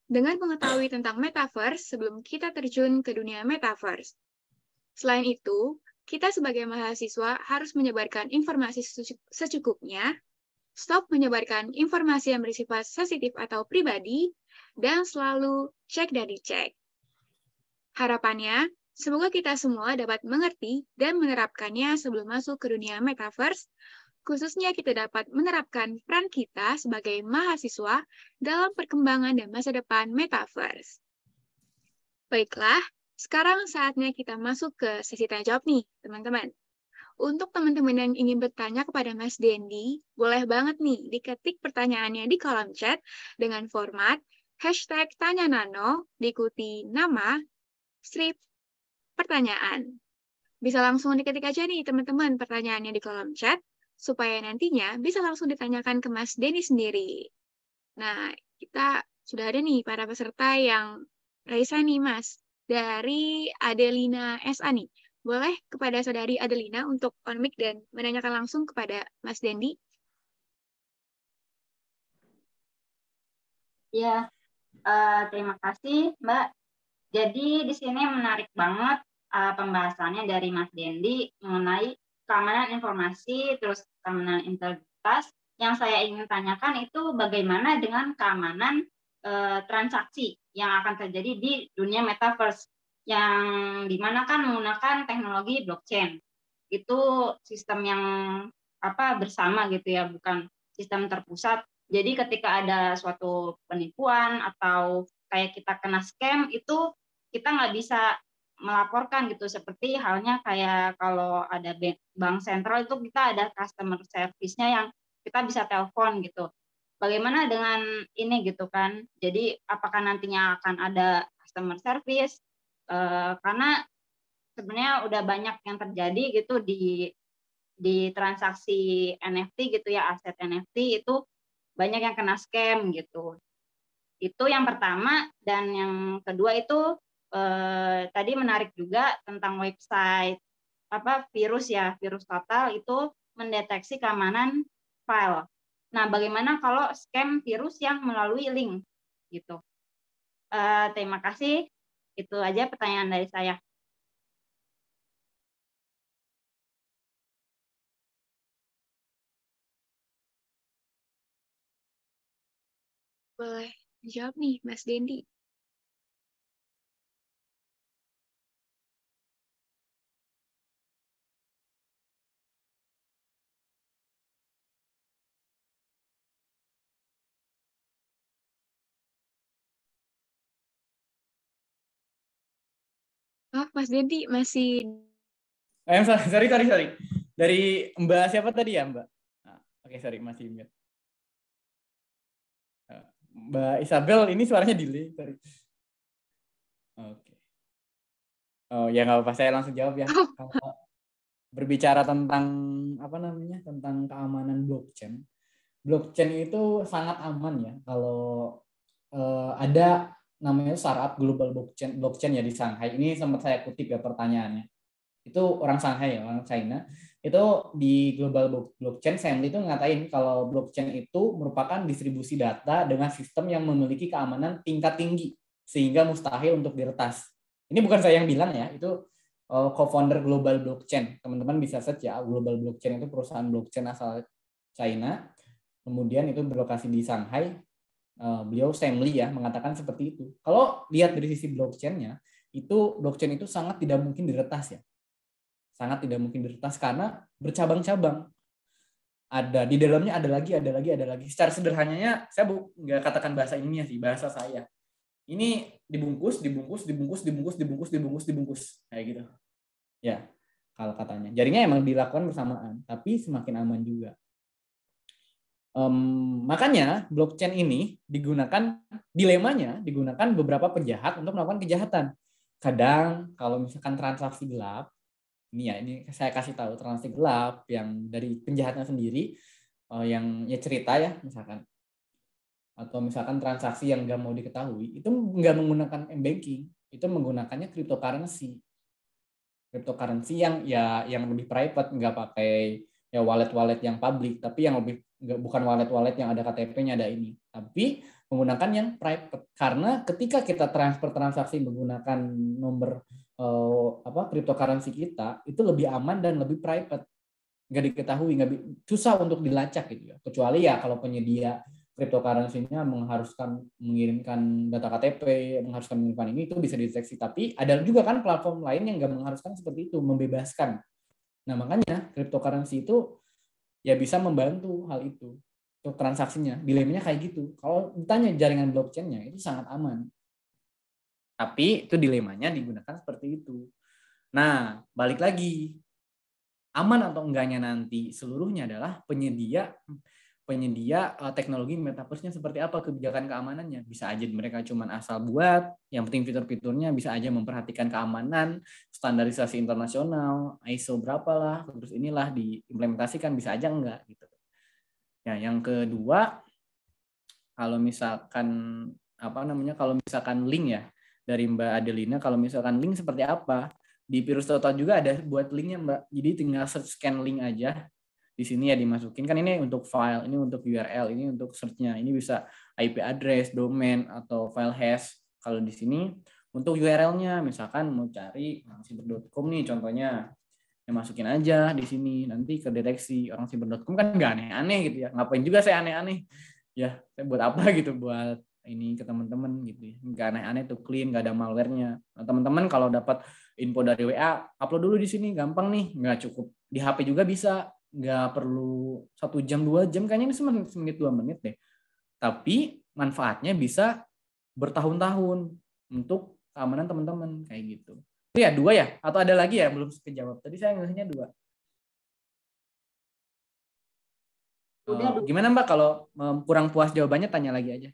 dengan mengetahui tentang metaverse sebelum kita terjun ke dunia metaverse. Selain itu, kita sebagai mahasiswa harus menyebarkan informasi secukupnya stop menyebarkan informasi yang bersifat sensitif atau pribadi, dan selalu cek dan dicek. Harapannya, semoga kita semua dapat mengerti dan menerapkannya sebelum masuk ke dunia metaverse, khususnya kita dapat menerapkan peran kita sebagai mahasiswa dalam perkembangan dan masa depan metaverse. Baiklah, sekarang saatnya kita masuk ke sesi tanya jawab nih, teman-teman. Untuk teman-teman yang ingin bertanya kepada Mas Dendi, boleh banget nih diketik pertanyaannya di kolom chat dengan format hashtag tanya nano diikuti nama, strip, pertanyaan. Bisa langsung diketik aja nih teman-teman pertanyaannya di kolom chat supaya nantinya bisa langsung ditanyakan ke Mas Dendi sendiri. Nah, kita sudah ada nih para peserta yang Raisa nih Mas dari Adelina SA nih. Boleh kepada Saudari Adelina untuk on mic dan menanyakan langsung kepada Mas Dendi. Ya, uh, terima kasih Mbak. Jadi di sini menarik banget uh, pembahasannya dari Mas Dendi mengenai keamanan informasi, terus keamanan integritas. Yang saya ingin tanyakan itu bagaimana dengan keamanan uh, transaksi yang akan terjadi di dunia metaverse yang dimana kan menggunakan teknologi blockchain. Itu sistem yang apa bersama gitu ya, bukan sistem terpusat. Jadi ketika ada suatu penipuan atau kayak kita kena scam itu kita nggak bisa melaporkan gitu seperti halnya kayak kalau ada bank, bank sentral itu kita ada customer service-nya yang kita bisa telepon gitu. Bagaimana dengan ini gitu kan? Jadi apakah nantinya akan ada customer service Eh, karena sebenarnya udah banyak yang terjadi gitu di di transaksi NFT gitu ya aset NFT itu banyak yang kena scam gitu itu yang pertama dan yang kedua itu eh, tadi menarik juga tentang website apa virus ya virus total itu mendeteksi keamanan file nah bagaimana kalau scam virus yang melalui link gitu eh, terima kasih itu aja pertanyaan dari saya. Boleh jawab nih, Mas Dendi. Mas Dedi masih Eh, sorry, sorry, sorry. Dari Mbak siapa tadi ya, Mbak? Nah, Oke, okay, sorry, masih Mbak. Ah, Mbak Isabel, ini suaranya delay, sorry. Oke. Okay. Oh, ya nggak apa-apa, saya langsung jawab ya. Oh. Kalau berbicara tentang, apa namanya, tentang keamanan blockchain. Blockchain itu sangat aman ya, kalau eh, ada namanya startup global blockchain blockchain ya di Shanghai ini sempat saya kutip ya pertanyaannya itu orang Shanghai ya orang China itu di global blockchain Sam itu ngatain kalau blockchain itu merupakan distribusi data dengan sistem yang memiliki keamanan tingkat tinggi sehingga mustahil untuk diretas ini bukan saya yang bilang ya itu eh, co-founder global blockchain teman-teman bisa search ya global blockchain itu perusahaan blockchain asal China kemudian itu berlokasi di Shanghai Eh, beliau Stanley ya mengatakan seperti itu. Kalau lihat dari sisi blockchainnya, itu blockchain itu sangat tidak mungkin diretas ya, sangat tidak mungkin diretas karena bercabang-cabang. Ada di dalamnya ada lagi, ada lagi, ada lagi. Secara sederhananya, saya bu nggak katakan bahasa ya sih, bahasa saya. Ini dibungkus, dibungkus, dibungkus, dibungkus, dibungkus, dibungkus, dibungkus, kayak gitu. Ya, kalau katanya. Jaringnya emang dilakukan bersamaan, tapi semakin aman juga. Um, makanya blockchain ini digunakan dilemanya digunakan beberapa penjahat untuk melakukan kejahatan. Kadang kalau misalkan transaksi gelap, ini ya ini saya kasih tahu transaksi gelap yang dari penjahatnya sendiri uh, yang ya cerita ya misalkan atau misalkan transaksi yang nggak mau diketahui itu nggak menggunakan m banking itu menggunakannya cryptocurrency cryptocurrency yang ya yang lebih private nggak pakai ya wallet wallet yang publik tapi yang lebih nggak bukan wallet-wallet yang ada KTP-nya ada ini, tapi menggunakan yang private. Karena ketika kita transfer transaksi menggunakan nomor uh, apa cryptocurrency kita itu lebih aman dan lebih private, nggak diketahui, nggak susah untuk dilacak gitu ya. Kecuali ya kalau penyedia cryptocurrency-nya mengharuskan mengirimkan data KTP, mengharuskan mengirimkan ini itu bisa dideteksi. Tapi ada juga kan platform lain yang nggak mengharuskan seperti itu, membebaskan. Nah makanya cryptocurrency itu ya bisa membantu hal itu untuk transaksinya dilemanya kayak gitu kalau ditanya jaringan blockchainnya itu sangat aman tapi itu dilemanya digunakan seperti itu nah balik lagi aman atau enggaknya nanti seluruhnya adalah penyedia penyedia uh, teknologi metaverse-nya seperti apa kebijakan keamanannya bisa aja mereka cuman asal buat yang penting fitur-fiturnya bisa aja memperhatikan keamanan standarisasi internasional ISO berapa lah terus inilah diimplementasikan bisa aja enggak gitu ya yang kedua kalau misalkan apa namanya kalau misalkan link ya dari Mbak Adelina kalau misalkan link seperti apa di virus total juga ada buat linknya Mbak jadi tinggal search scan link aja di sini ya dimasukin kan ini untuk file, ini untuk URL, ini untuk searchnya, ini bisa IP address, domain atau file hash. Kalau di sini untuk URL-nya misalkan mau cari siber.com nih contohnya ya masukin aja di sini nanti ke deteksi orang siber.com kan nggak aneh-aneh gitu ya ngapain juga saya aneh-aneh ya saya buat apa gitu buat ini ke teman-teman gitu ya nggak aneh-aneh tuh clean nggak ada malwarenya nah, teman-teman kalau dapat info dari WA upload dulu di sini gampang nih nggak cukup di HP juga bisa nggak perlu satu jam dua jam kayaknya ini semen, semenit dua menit deh tapi manfaatnya bisa bertahun-tahun untuk keamanan teman-teman kayak gitu itu ya dua ya atau ada lagi ya belum kejawab tadi saya ngasihnya dua Udah, uh, gimana mbak kalau eh, kurang puas jawabannya tanya lagi aja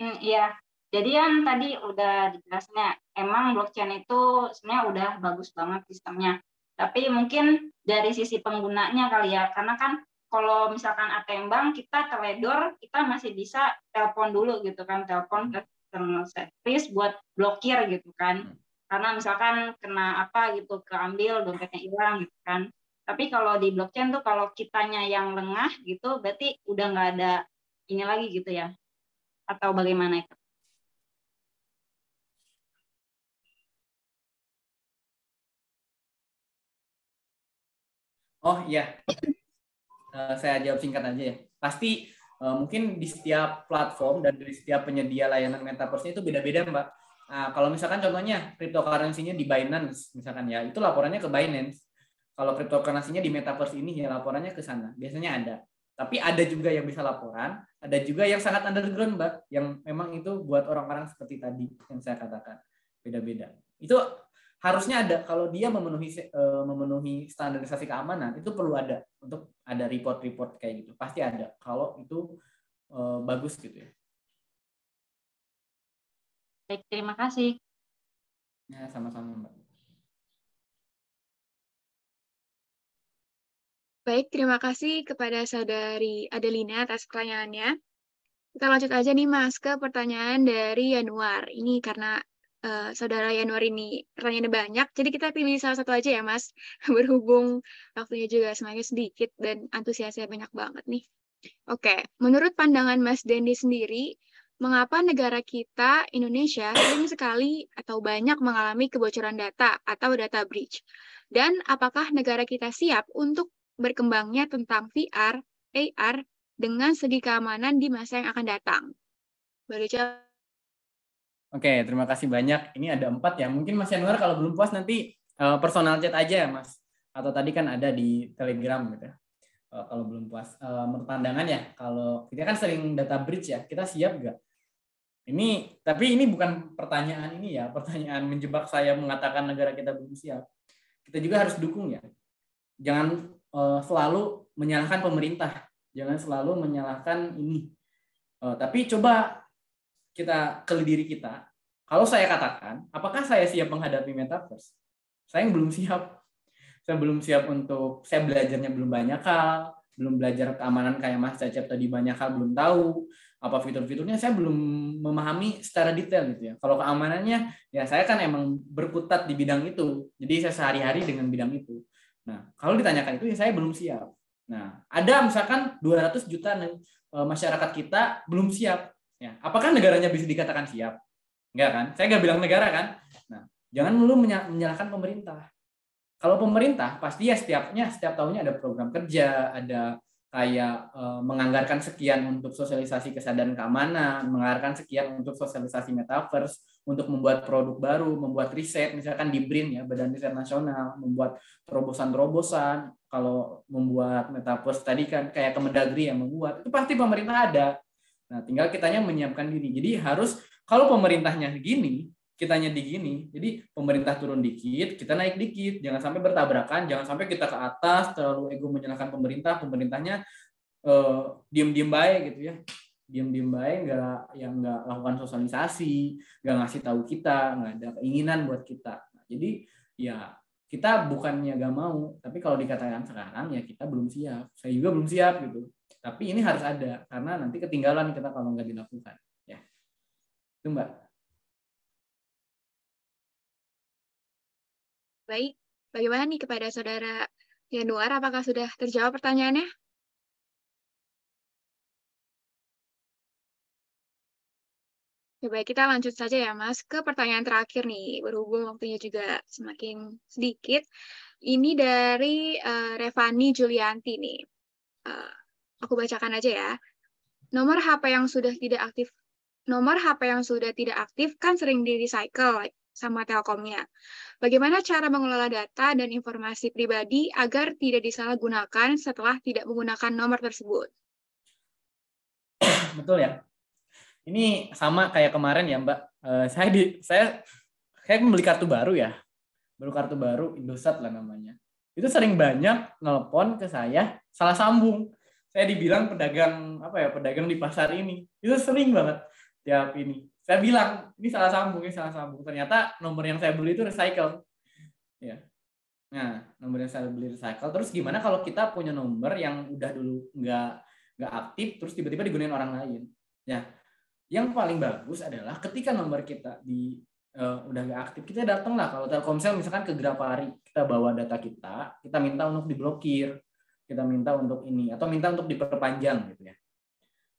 hmm, iya jadi yang tadi udah dijelasnya emang blockchain itu sebenarnya udah bagus banget sistemnya tapi mungkin dari sisi penggunanya kali ya, karena kan kalau misalkan ATM bank kita teledor, kita masih bisa telepon dulu gitu kan, telepon ke terminal service buat blokir gitu kan. Hmm. Karena misalkan kena apa gitu, keambil dompetnya hilang gitu kan. Tapi kalau di blockchain tuh kalau kitanya yang lengah gitu, berarti udah nggak ada ini lagi gitu ya? Atau bagaimana itu? Oh iya, uh, saya jawab singkat aja ya. Pasti uh, mungkin di setiap platform dan di setiap penyedia layanan metaverse itu beda-beda mbak. Nah, kalau misalkan contohnya cryptocurrency-nya di Binance misalkan ya, itu laporannya ke Binance. Kalau cryptocurrency-nya di metaverse ini ya laporannya ke sana. Biasanya ada. Tapi ada juga yang bisa laporan, ada juga yang sangat underground, Mbak, yang memang itu buat orang-orang seperti tadi yang saya katakan. Beda-beda. Itu harusnya ada kalau dia memenuhi e, memenuhi standarisasi keamanan itu perlu ada untuk ada report-report kayak gitu pasti ada kalau itu e, bagus gitu ya. Baik, terima kasih. Ya, sama-sama, Mbak. Baik, terima kasih kepada saudari Adelina atas pertanyaannya. Kita lanjut aja nih, Mas, ke pertanyaan dari Januar. Ini karena Eh, saudara Yanuar ini pertanyaannya banyak, jadi kita pilih salah satu aja ya Mas, berhubung waktunya juga semakin sedikit dan antusiasnya banyak banget nih. Oke, menurut pandangan Mas Dendi sendiri, mengapa negara kita, Indonesia, sering sekali atau banyak mengalami kebocoran data atau data breach? Dan apakah negara kita siap untuk berkembangnya tentang VR, AR, dengan segi keamanan di masa yang akan datang? Baru Oke, terima kasih banyak. Ini ada empat ya. Mungkin Mas Yanuar kalau belum puas nanti eh, personal chat aja ya, Mas. Atau tadi kan ada di Telegram gitu. Uh, kalau belum puas, uh, menurut pandangan ya. Kalau kita kan sering data bridge ya. Kita siap nggak? Ini tapi ini bukan pertanyaan ini ya. Pertanyaan menjebak saya mengatakan negara kita belum siap. Kita juga harus dukung ya. Jangan selalu menyalahkan pemerintah. Jangan selalu menyalahkan ini. Uh, tapi coba kita ke diri kita, kalau saya katakan, apakah saya siap menghadapi metaverse? Saya yang belum siap. Saya belum siap untuk, saya belajarnya belum banyak hal, belum belajar keamanan kayak Mas Cecep tadi banyak hal belum tahu, apa fitur-fiturnya saya belum memahami secara detail gitu ya. Kalau keamanannya ya saya kan emang berkutat di bidang itu. Jadi saya sehari-hari dengan bidang itu. Nah, kalau ditanyakan itu ya saya belum siap. Nah, ada misalkan 200 juta eh, masyarakat kita belum siap. Ya, apakah negaranya bisa dikatakan siap? Enggak kan? Saya nggak bilang negara kan? Nah, jangan lu menyalahkan pemerintah. Kalau pemerintah pasti ya setiapnya setiap tahunnya ada program kerja, ada kayak e, menganggarkan sekian untuk sosialisasi kesadaran keamanan, menganggarkan sekian untuk sosialisasi metaverse, untuk membuat produk baru, membuat riset, misalkan di BRIN ya, Badan Riset Nasional, membuat terobosan-terobosan, kalau membuat metaverse tadi kan kayak Kemendagri yang membuat, itu pasti pemerintah ada. Nah, tinggal kitanya menyiapkan diri. Jadi harus kalau pemerintahnya gini, kitanya di gini. Jadi pemerintah turun dikit, kita naik dikit. Jangan sampai bertabrakan, jangan sampai kita ke atas terlalu ego menyalahkan pemerintah, pemerintahnya eh, diem-diem baik gitu ya. Diem-diem baik nggak yang nggak lakukan sosialisasi, nggak ngasih tahu kita, nggak ada keinginan buat kita. Nah, jadi ya kita bukannya nggak mau, tapi kalau dikatakan sekarang ya kita belum siap. Saya juga belum siap gitu tapi ini harus ada karena nanti ketinggalan kita kalau nggak dilakukan. Ya, itu Mbak. Baik, bagaimana nih kepada saudara Januar? Apakah sudah terjawab pertanyaannya? Ya, baik, kita lanjut saja ya, Mas, ke pertanyaan terakhir nih, berhubung waktunya juga semakin sedikit. Ini dari uh, Revani Julianti nih. Uh, Aku bacakan aja ya. Nomor HP yang sudah tidak aktif nomor HP yang sudah tidak aktif kan sering di-recycle sama Telkomnya. Bagaimana cara mengelola data dan informasi pribadi agar tidak disalahgunakan setelah tidak menggunakan nomor tersebut? Betul ya. Ini sama kayak kemarin ya Mbak. Eh, saya di saya saya membeli kartu baru ya. Baru kartu baru Indosat lah namanya. Itu sering banyak nelpon ke saya salah sambung saya dibilang pedagang apa ya pedagang di pasar ini itu sering banget tiap ini saya bilang ini salah sambung ini salah sambung ternyata nomor yang saya beli itu recycle ya nah nomor yang saya beli recycle terus gimana kalau kita punya nomor yang udah dulu nggak nggak aktif terus tiba-tiba digunakan orang lain ya yang paling bagus adalah ketika nomor kita di uh, udah nggak aktif kita datanglah kalau Telkomsel misalkan ke Grapari kita bawa data kita kita minta untuk diblokir kita minta untuk ini atau minta untuk diperpanjang gitu ya.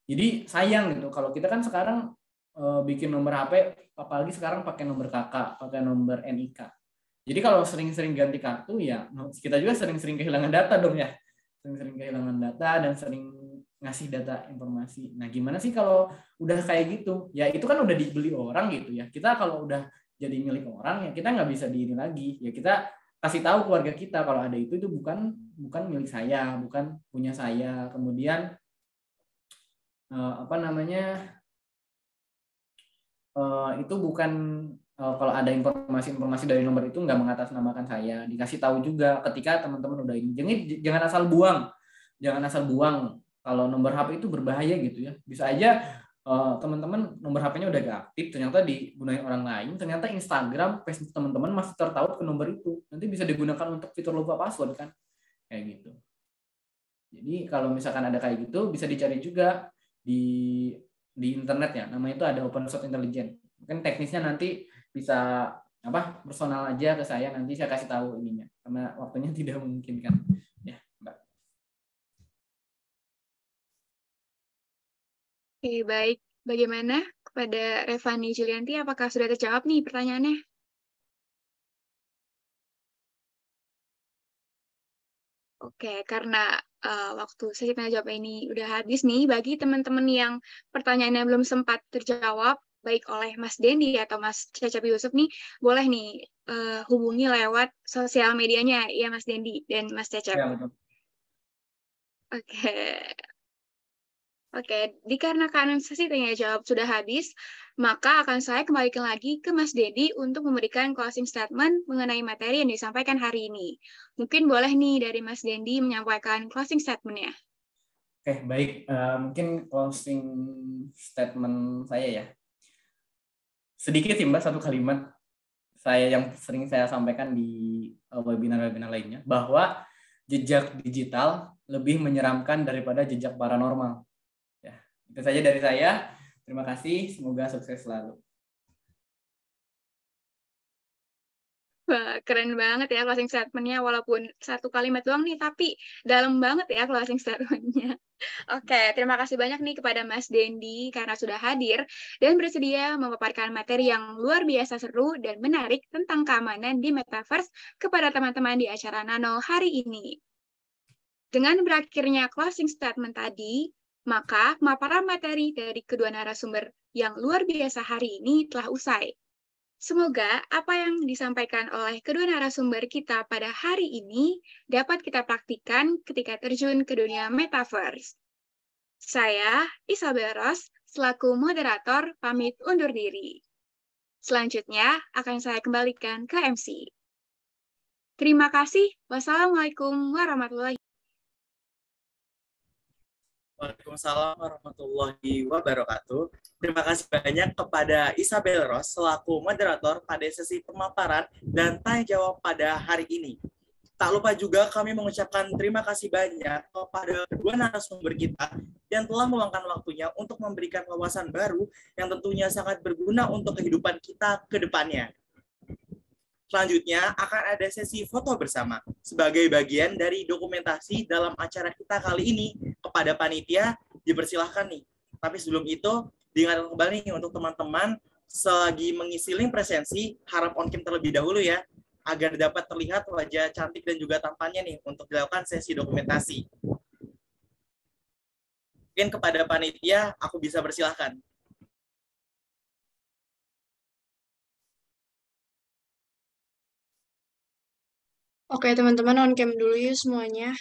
Jadi sayang gitu kalau kita kan sekarang e, bikin nomor HP apalagi sekarang pakai nomor KK, pakai nomor NIK. Jadi kalau sering-sering ganti kartu ya kita juga sering-sering kehilangan data dong ya. Sering-sering kehilangan data dan sering ngasih data informasi. Nah, gimana sih kalau udah kayak gitu? Ya itu kan udah dibeli orang gitu ya. Kita kalau udah jadi milik orang ya kita nggak bisa diri lagi. Ya kita kasih tahu keluarga kita kalau ada itu itu bukan bukan milik saya, bukan punya saya. Kemudian eh, apa namanya? Eh, itu bukan eh, kalau ada informasi-informasi dari nomor itu nggak mengatasnamakan saya. Dikasih tahu juga ketika teman-teman udah ini. Jangan jangan asal buang. Jangan asal buang kalau nomor HP itu berbahaya gitu ya. Bisa aja Eh, teman-teman nomor HP-nya udah gak aktif, ternyata digunakan orang lain, ternyata Instagram, Facebook teman-teman masih tertaut ke nomor itu. Nanti bisa digunakan untuk fitur lupa password kan, kayak gitu. Jadi kalau misalkan ada kayak gitu, bisa dicari juga di di internet ya. Namanya itu ada open source intelligence. Mungkin teknisnya nanti bisa apa personal aja ke saya nanti saya kasih tahu ininya karena waktunya tidak memungkinkan. Oke, baik. Bagaimana kepada Revani Julianti, apakah sudah terjawab nih pertanyaannya? Oke, karena uh, waktu sesi tanya jawab ini udah habis nih, bagi teman-teman yang pertanyaannya belum sempat terjawab, baik oleh Mas Dendi atau Mas Cecep Yusuf nih, boleh nih uh, hubungi lewat sosial medianya ya Mas Dendi dan Mas Cecep. Ya, Oke, Oke, Oke, dikarenakan sesi tanya jawab sudah habis, maka akan saya kembalikan lagi ke Mas Dedi untuk memberikan closing statement mengenai materi yang disampaikan hari ini. Mungkin boleh nih dari Mas Dendi menyampaikan closing statementnya. Oke, baik. Eh, mungkin closing statement saya ya. Sedikit sih Mbak, satu kalimat saya yang sering saya sampaikan di eh, webinar-webinar lainnya, bahwa jejak digital lebih menyeramkan daripada jejak paranormal. Itu saja dari saya. Terima kasih. Semoga sukses selalu. Wah, keren banget ya closing statementnya walaupun satu kalimat doang nih tapi dalam banget ya closing statementnya. Oke, okay, terima kasih banyak nih kepada Mas Dendi karena sudah hadir dan bersedia memaparkan materi yang luar biasa seru dan menarik tentang keamanan di metaverse kepada teman-teman di acara Nano hari ini. Dengan berakhirnya closing statement tadi, maka, maparan materi dari kedua narasumber yang luar biasa hari ini telah usai. Semoga apa yang disampaikan oleh kedua narasumber kita pada hari ini dapat kita praktikan ketika terjun ke dunia metaverse. Saya, Isabel Ros, selaku moderator, pamit undur diri. Selanjutnya, akan saya kembalikan ke MC. Terima kasih. Wassalamualaikum warahmatullahi Waalaikumsalam warahmatullahi wabarakatuh. Terima kasih banyak kepada Isabel Ros selaku moderator pada sesi pemaparan dan tanya jawab pada hari ini. Tak lupa juga kami mengucapkan terima kasih banyak kepada dua narasumber kita yang telah meluangkan waktunya untuk memberikan wawasan baru yang tentunya sangat berguna untuk kehidupan kita ke depannya. Selanjutnya akan ada sesi foto bersama sebagai bagian dari dokumentasi dalam acara kita kali ini kepada panitia dipersilahkan nih. Tapi sebelum itu diingatkan kembali nih untuk teman-teman selagi mengisi link presensi harap on cam terlebih dahulu ya agar dapat terlihat wajah cantik dan juga tampannya nih untuk dilakukan sesi dokumentasi. Mungkin kepada panitia aku bisa bersilahkan. Oke, teman-teman on cam dulu yuk semuanya.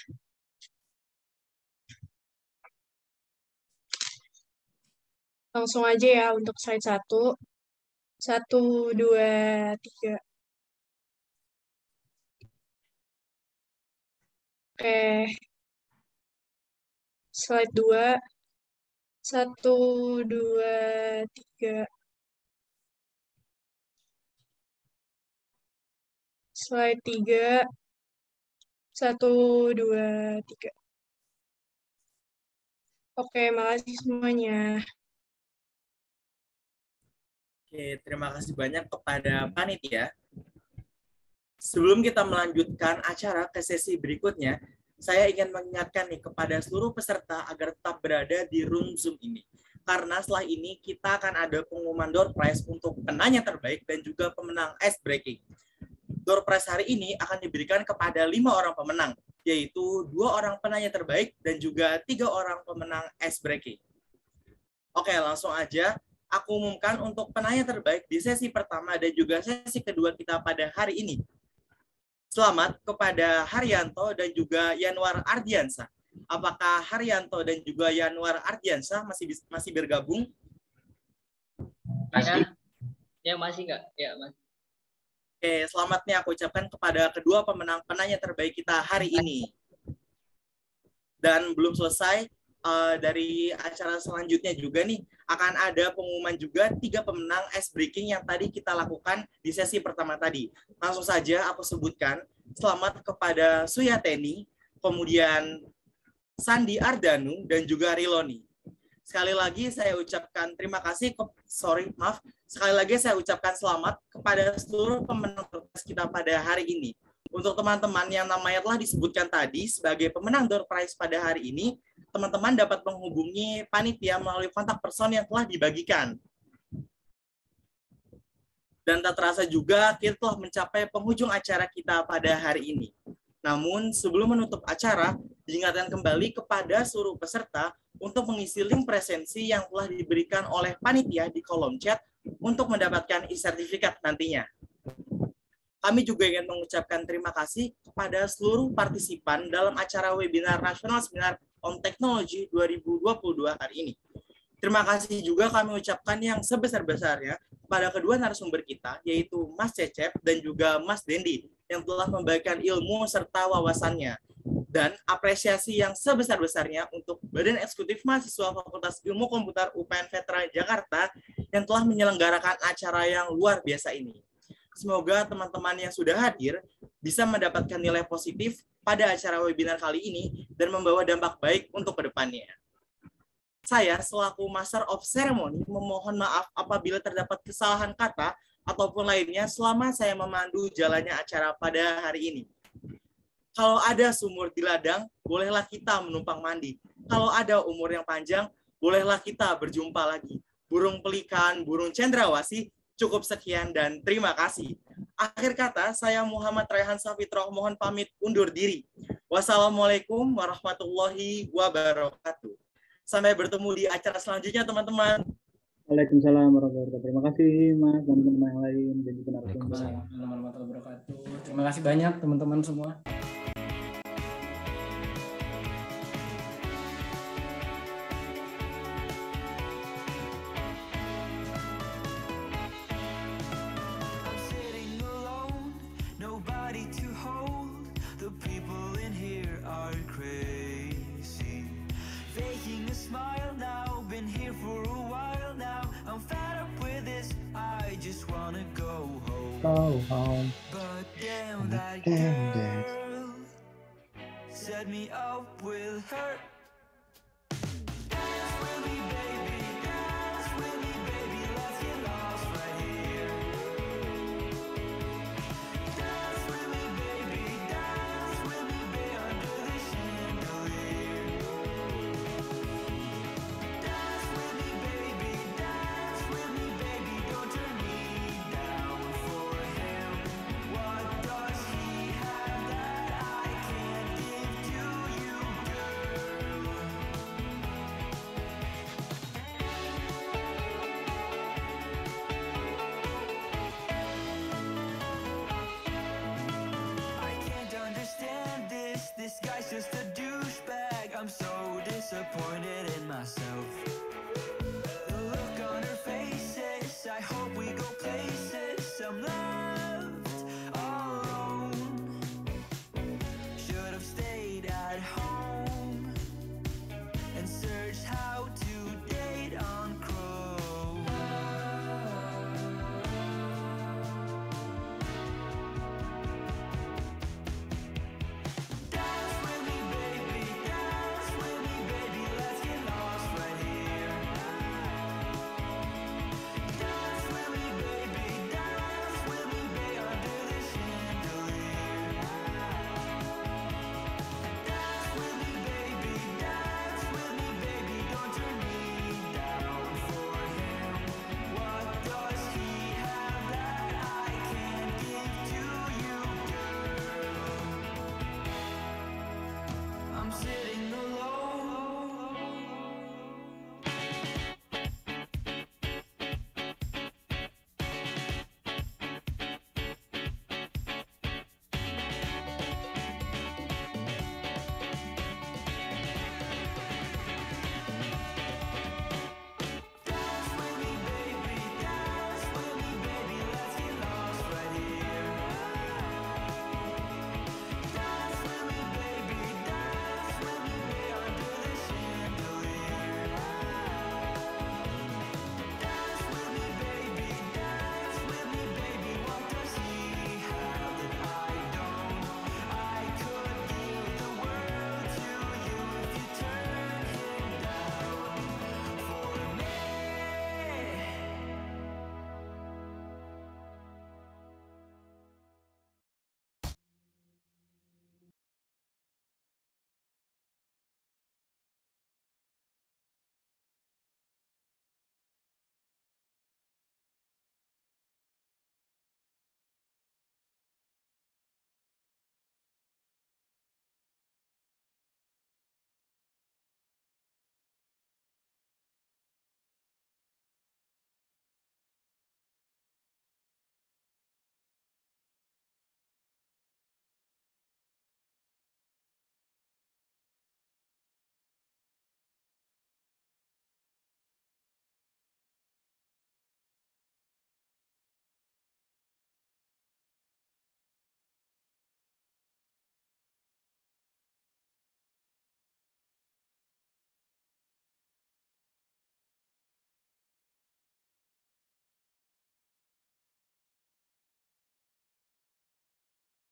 Langsung aja ya untuk slide satu. Satu, dua, tiga. Oke. Slide dua. Satu, dua, tiga. Slide tiga. Satu, dua, tiga. Oke, makasih semuanya. Oke, terima kasih banyak kepada panitia. Sebelum kita melanjutkan acara ke sesi berikutnya, saya ingin mengingatkan nih kepada seluruh peserta agar tetap berada di room Zoom ini. Karena setelah ini kita akan ada pengumuman door prize untuk penanya terbaik dan juga pemenang ice breaking. Door prize hari ini akan diberikan kepada lima orang pemenang, yaitu dua orang penanya terbaik dan juga tiga orang pemenang ice breaking. Oke, langsung aja aku umumkan untuk penanya terbaik di sesi pertama dan juga sesi kedua kita pada hari ini. Selamat kepada Haryanto dan juga Yanwar Ardiansa. Apakah Haryanto dan juga Yanwar Ardiansa masih masih bergabung? Masih. Ya, masih enggak? Ya, masih. Oke, selamat nih aku ucapkan kepada kedua pemenang penanya terbaik kita hari ini. Dan belum selesai, Eh, dari acara selanjutnya juga nih akan ada pengumuman juga tiga pemenang ice breaking yang tadi kita lakukan di sesi pertama tadi. Langsung saja aku sebutkan selamat kepada Suyateni, kemudian Sandi Ardanu dan juga Riloni. Sekali lagi saya ucapkan terima kasih ke, sorry maaf sekali lagi saya ucapkan selamat kepada seluruh pemenang kita pada hari ini. Untuk teman-teman yang namanya telah disebutkan tadi sebagai pemenang door prize pada hari ini, teman-teman dapat menghubungi panitia melalui kontak person yang telah dibagikan. Dan tak terasa juga kita telah mencapai penghujung acara kita pada hari ini. Namun, sebelum menutup acara, diingatkan kembali kepada seluruh peserta untuk mengisi link presensi yang telah diberikan oleh panitia di kolom chat untuk mendapatkan e-sertifikat nantinya kami juga ingin mengucapkan terima kasih kepada seluruh partisipan dalam acara webinar nasional seminar on technology 2022 hari ini. Terima kasih juga kami ucapkan yang sebesar-besarnya kepada kedua narasumber kita, yaitu Mas Cecep dan juga Mas Dendi, yang telah membagikan ilmu serta wawasannya. Dan apresiasi yang sebesar-besarnya untuk Badan Eksekutif Mahasiswa Fakultas Ilmu Komputer UPN Veteran Jakarta yang telah menyelenggarakan acara yang luar biasa ini. Semoga teman-teman yang sudah hadir bisa mendapatkan nilai positif pada acara webinar kali ini dan membawa dampak baik untuk kedepannya. Saya selaku Master of Ceremony memohon maaf apabila terdapat kesalahan kata ataupun lainnya selama saya memandu jalannya acara pada hari ini. Kalau ada sumur di ladang, bolehlah kita menumpang mandi. Kalau ada umur yang panjang, bolehlah kita berjumpa lagi. Burung pelikan, burung cendrawasih, cukup sekian dan terima kasih. Akhir kata, saya Muhammad Rehan Safitro mohon pamit undur diri. Wassalamualaikum warahmatullahi wabarakatuh. Sampai bertemu di acara selanjutnya, teman-teman. Waalaikumsalam warahmatullahi wabarakatuh. Terima kasih Mas dan teman-teman yang lain dan juga Waalaikumsalam warahmatullahi wabarakatuh. Terima kasih banyak teman-teman semua. go home. But damn that damn girl. Set me up with her.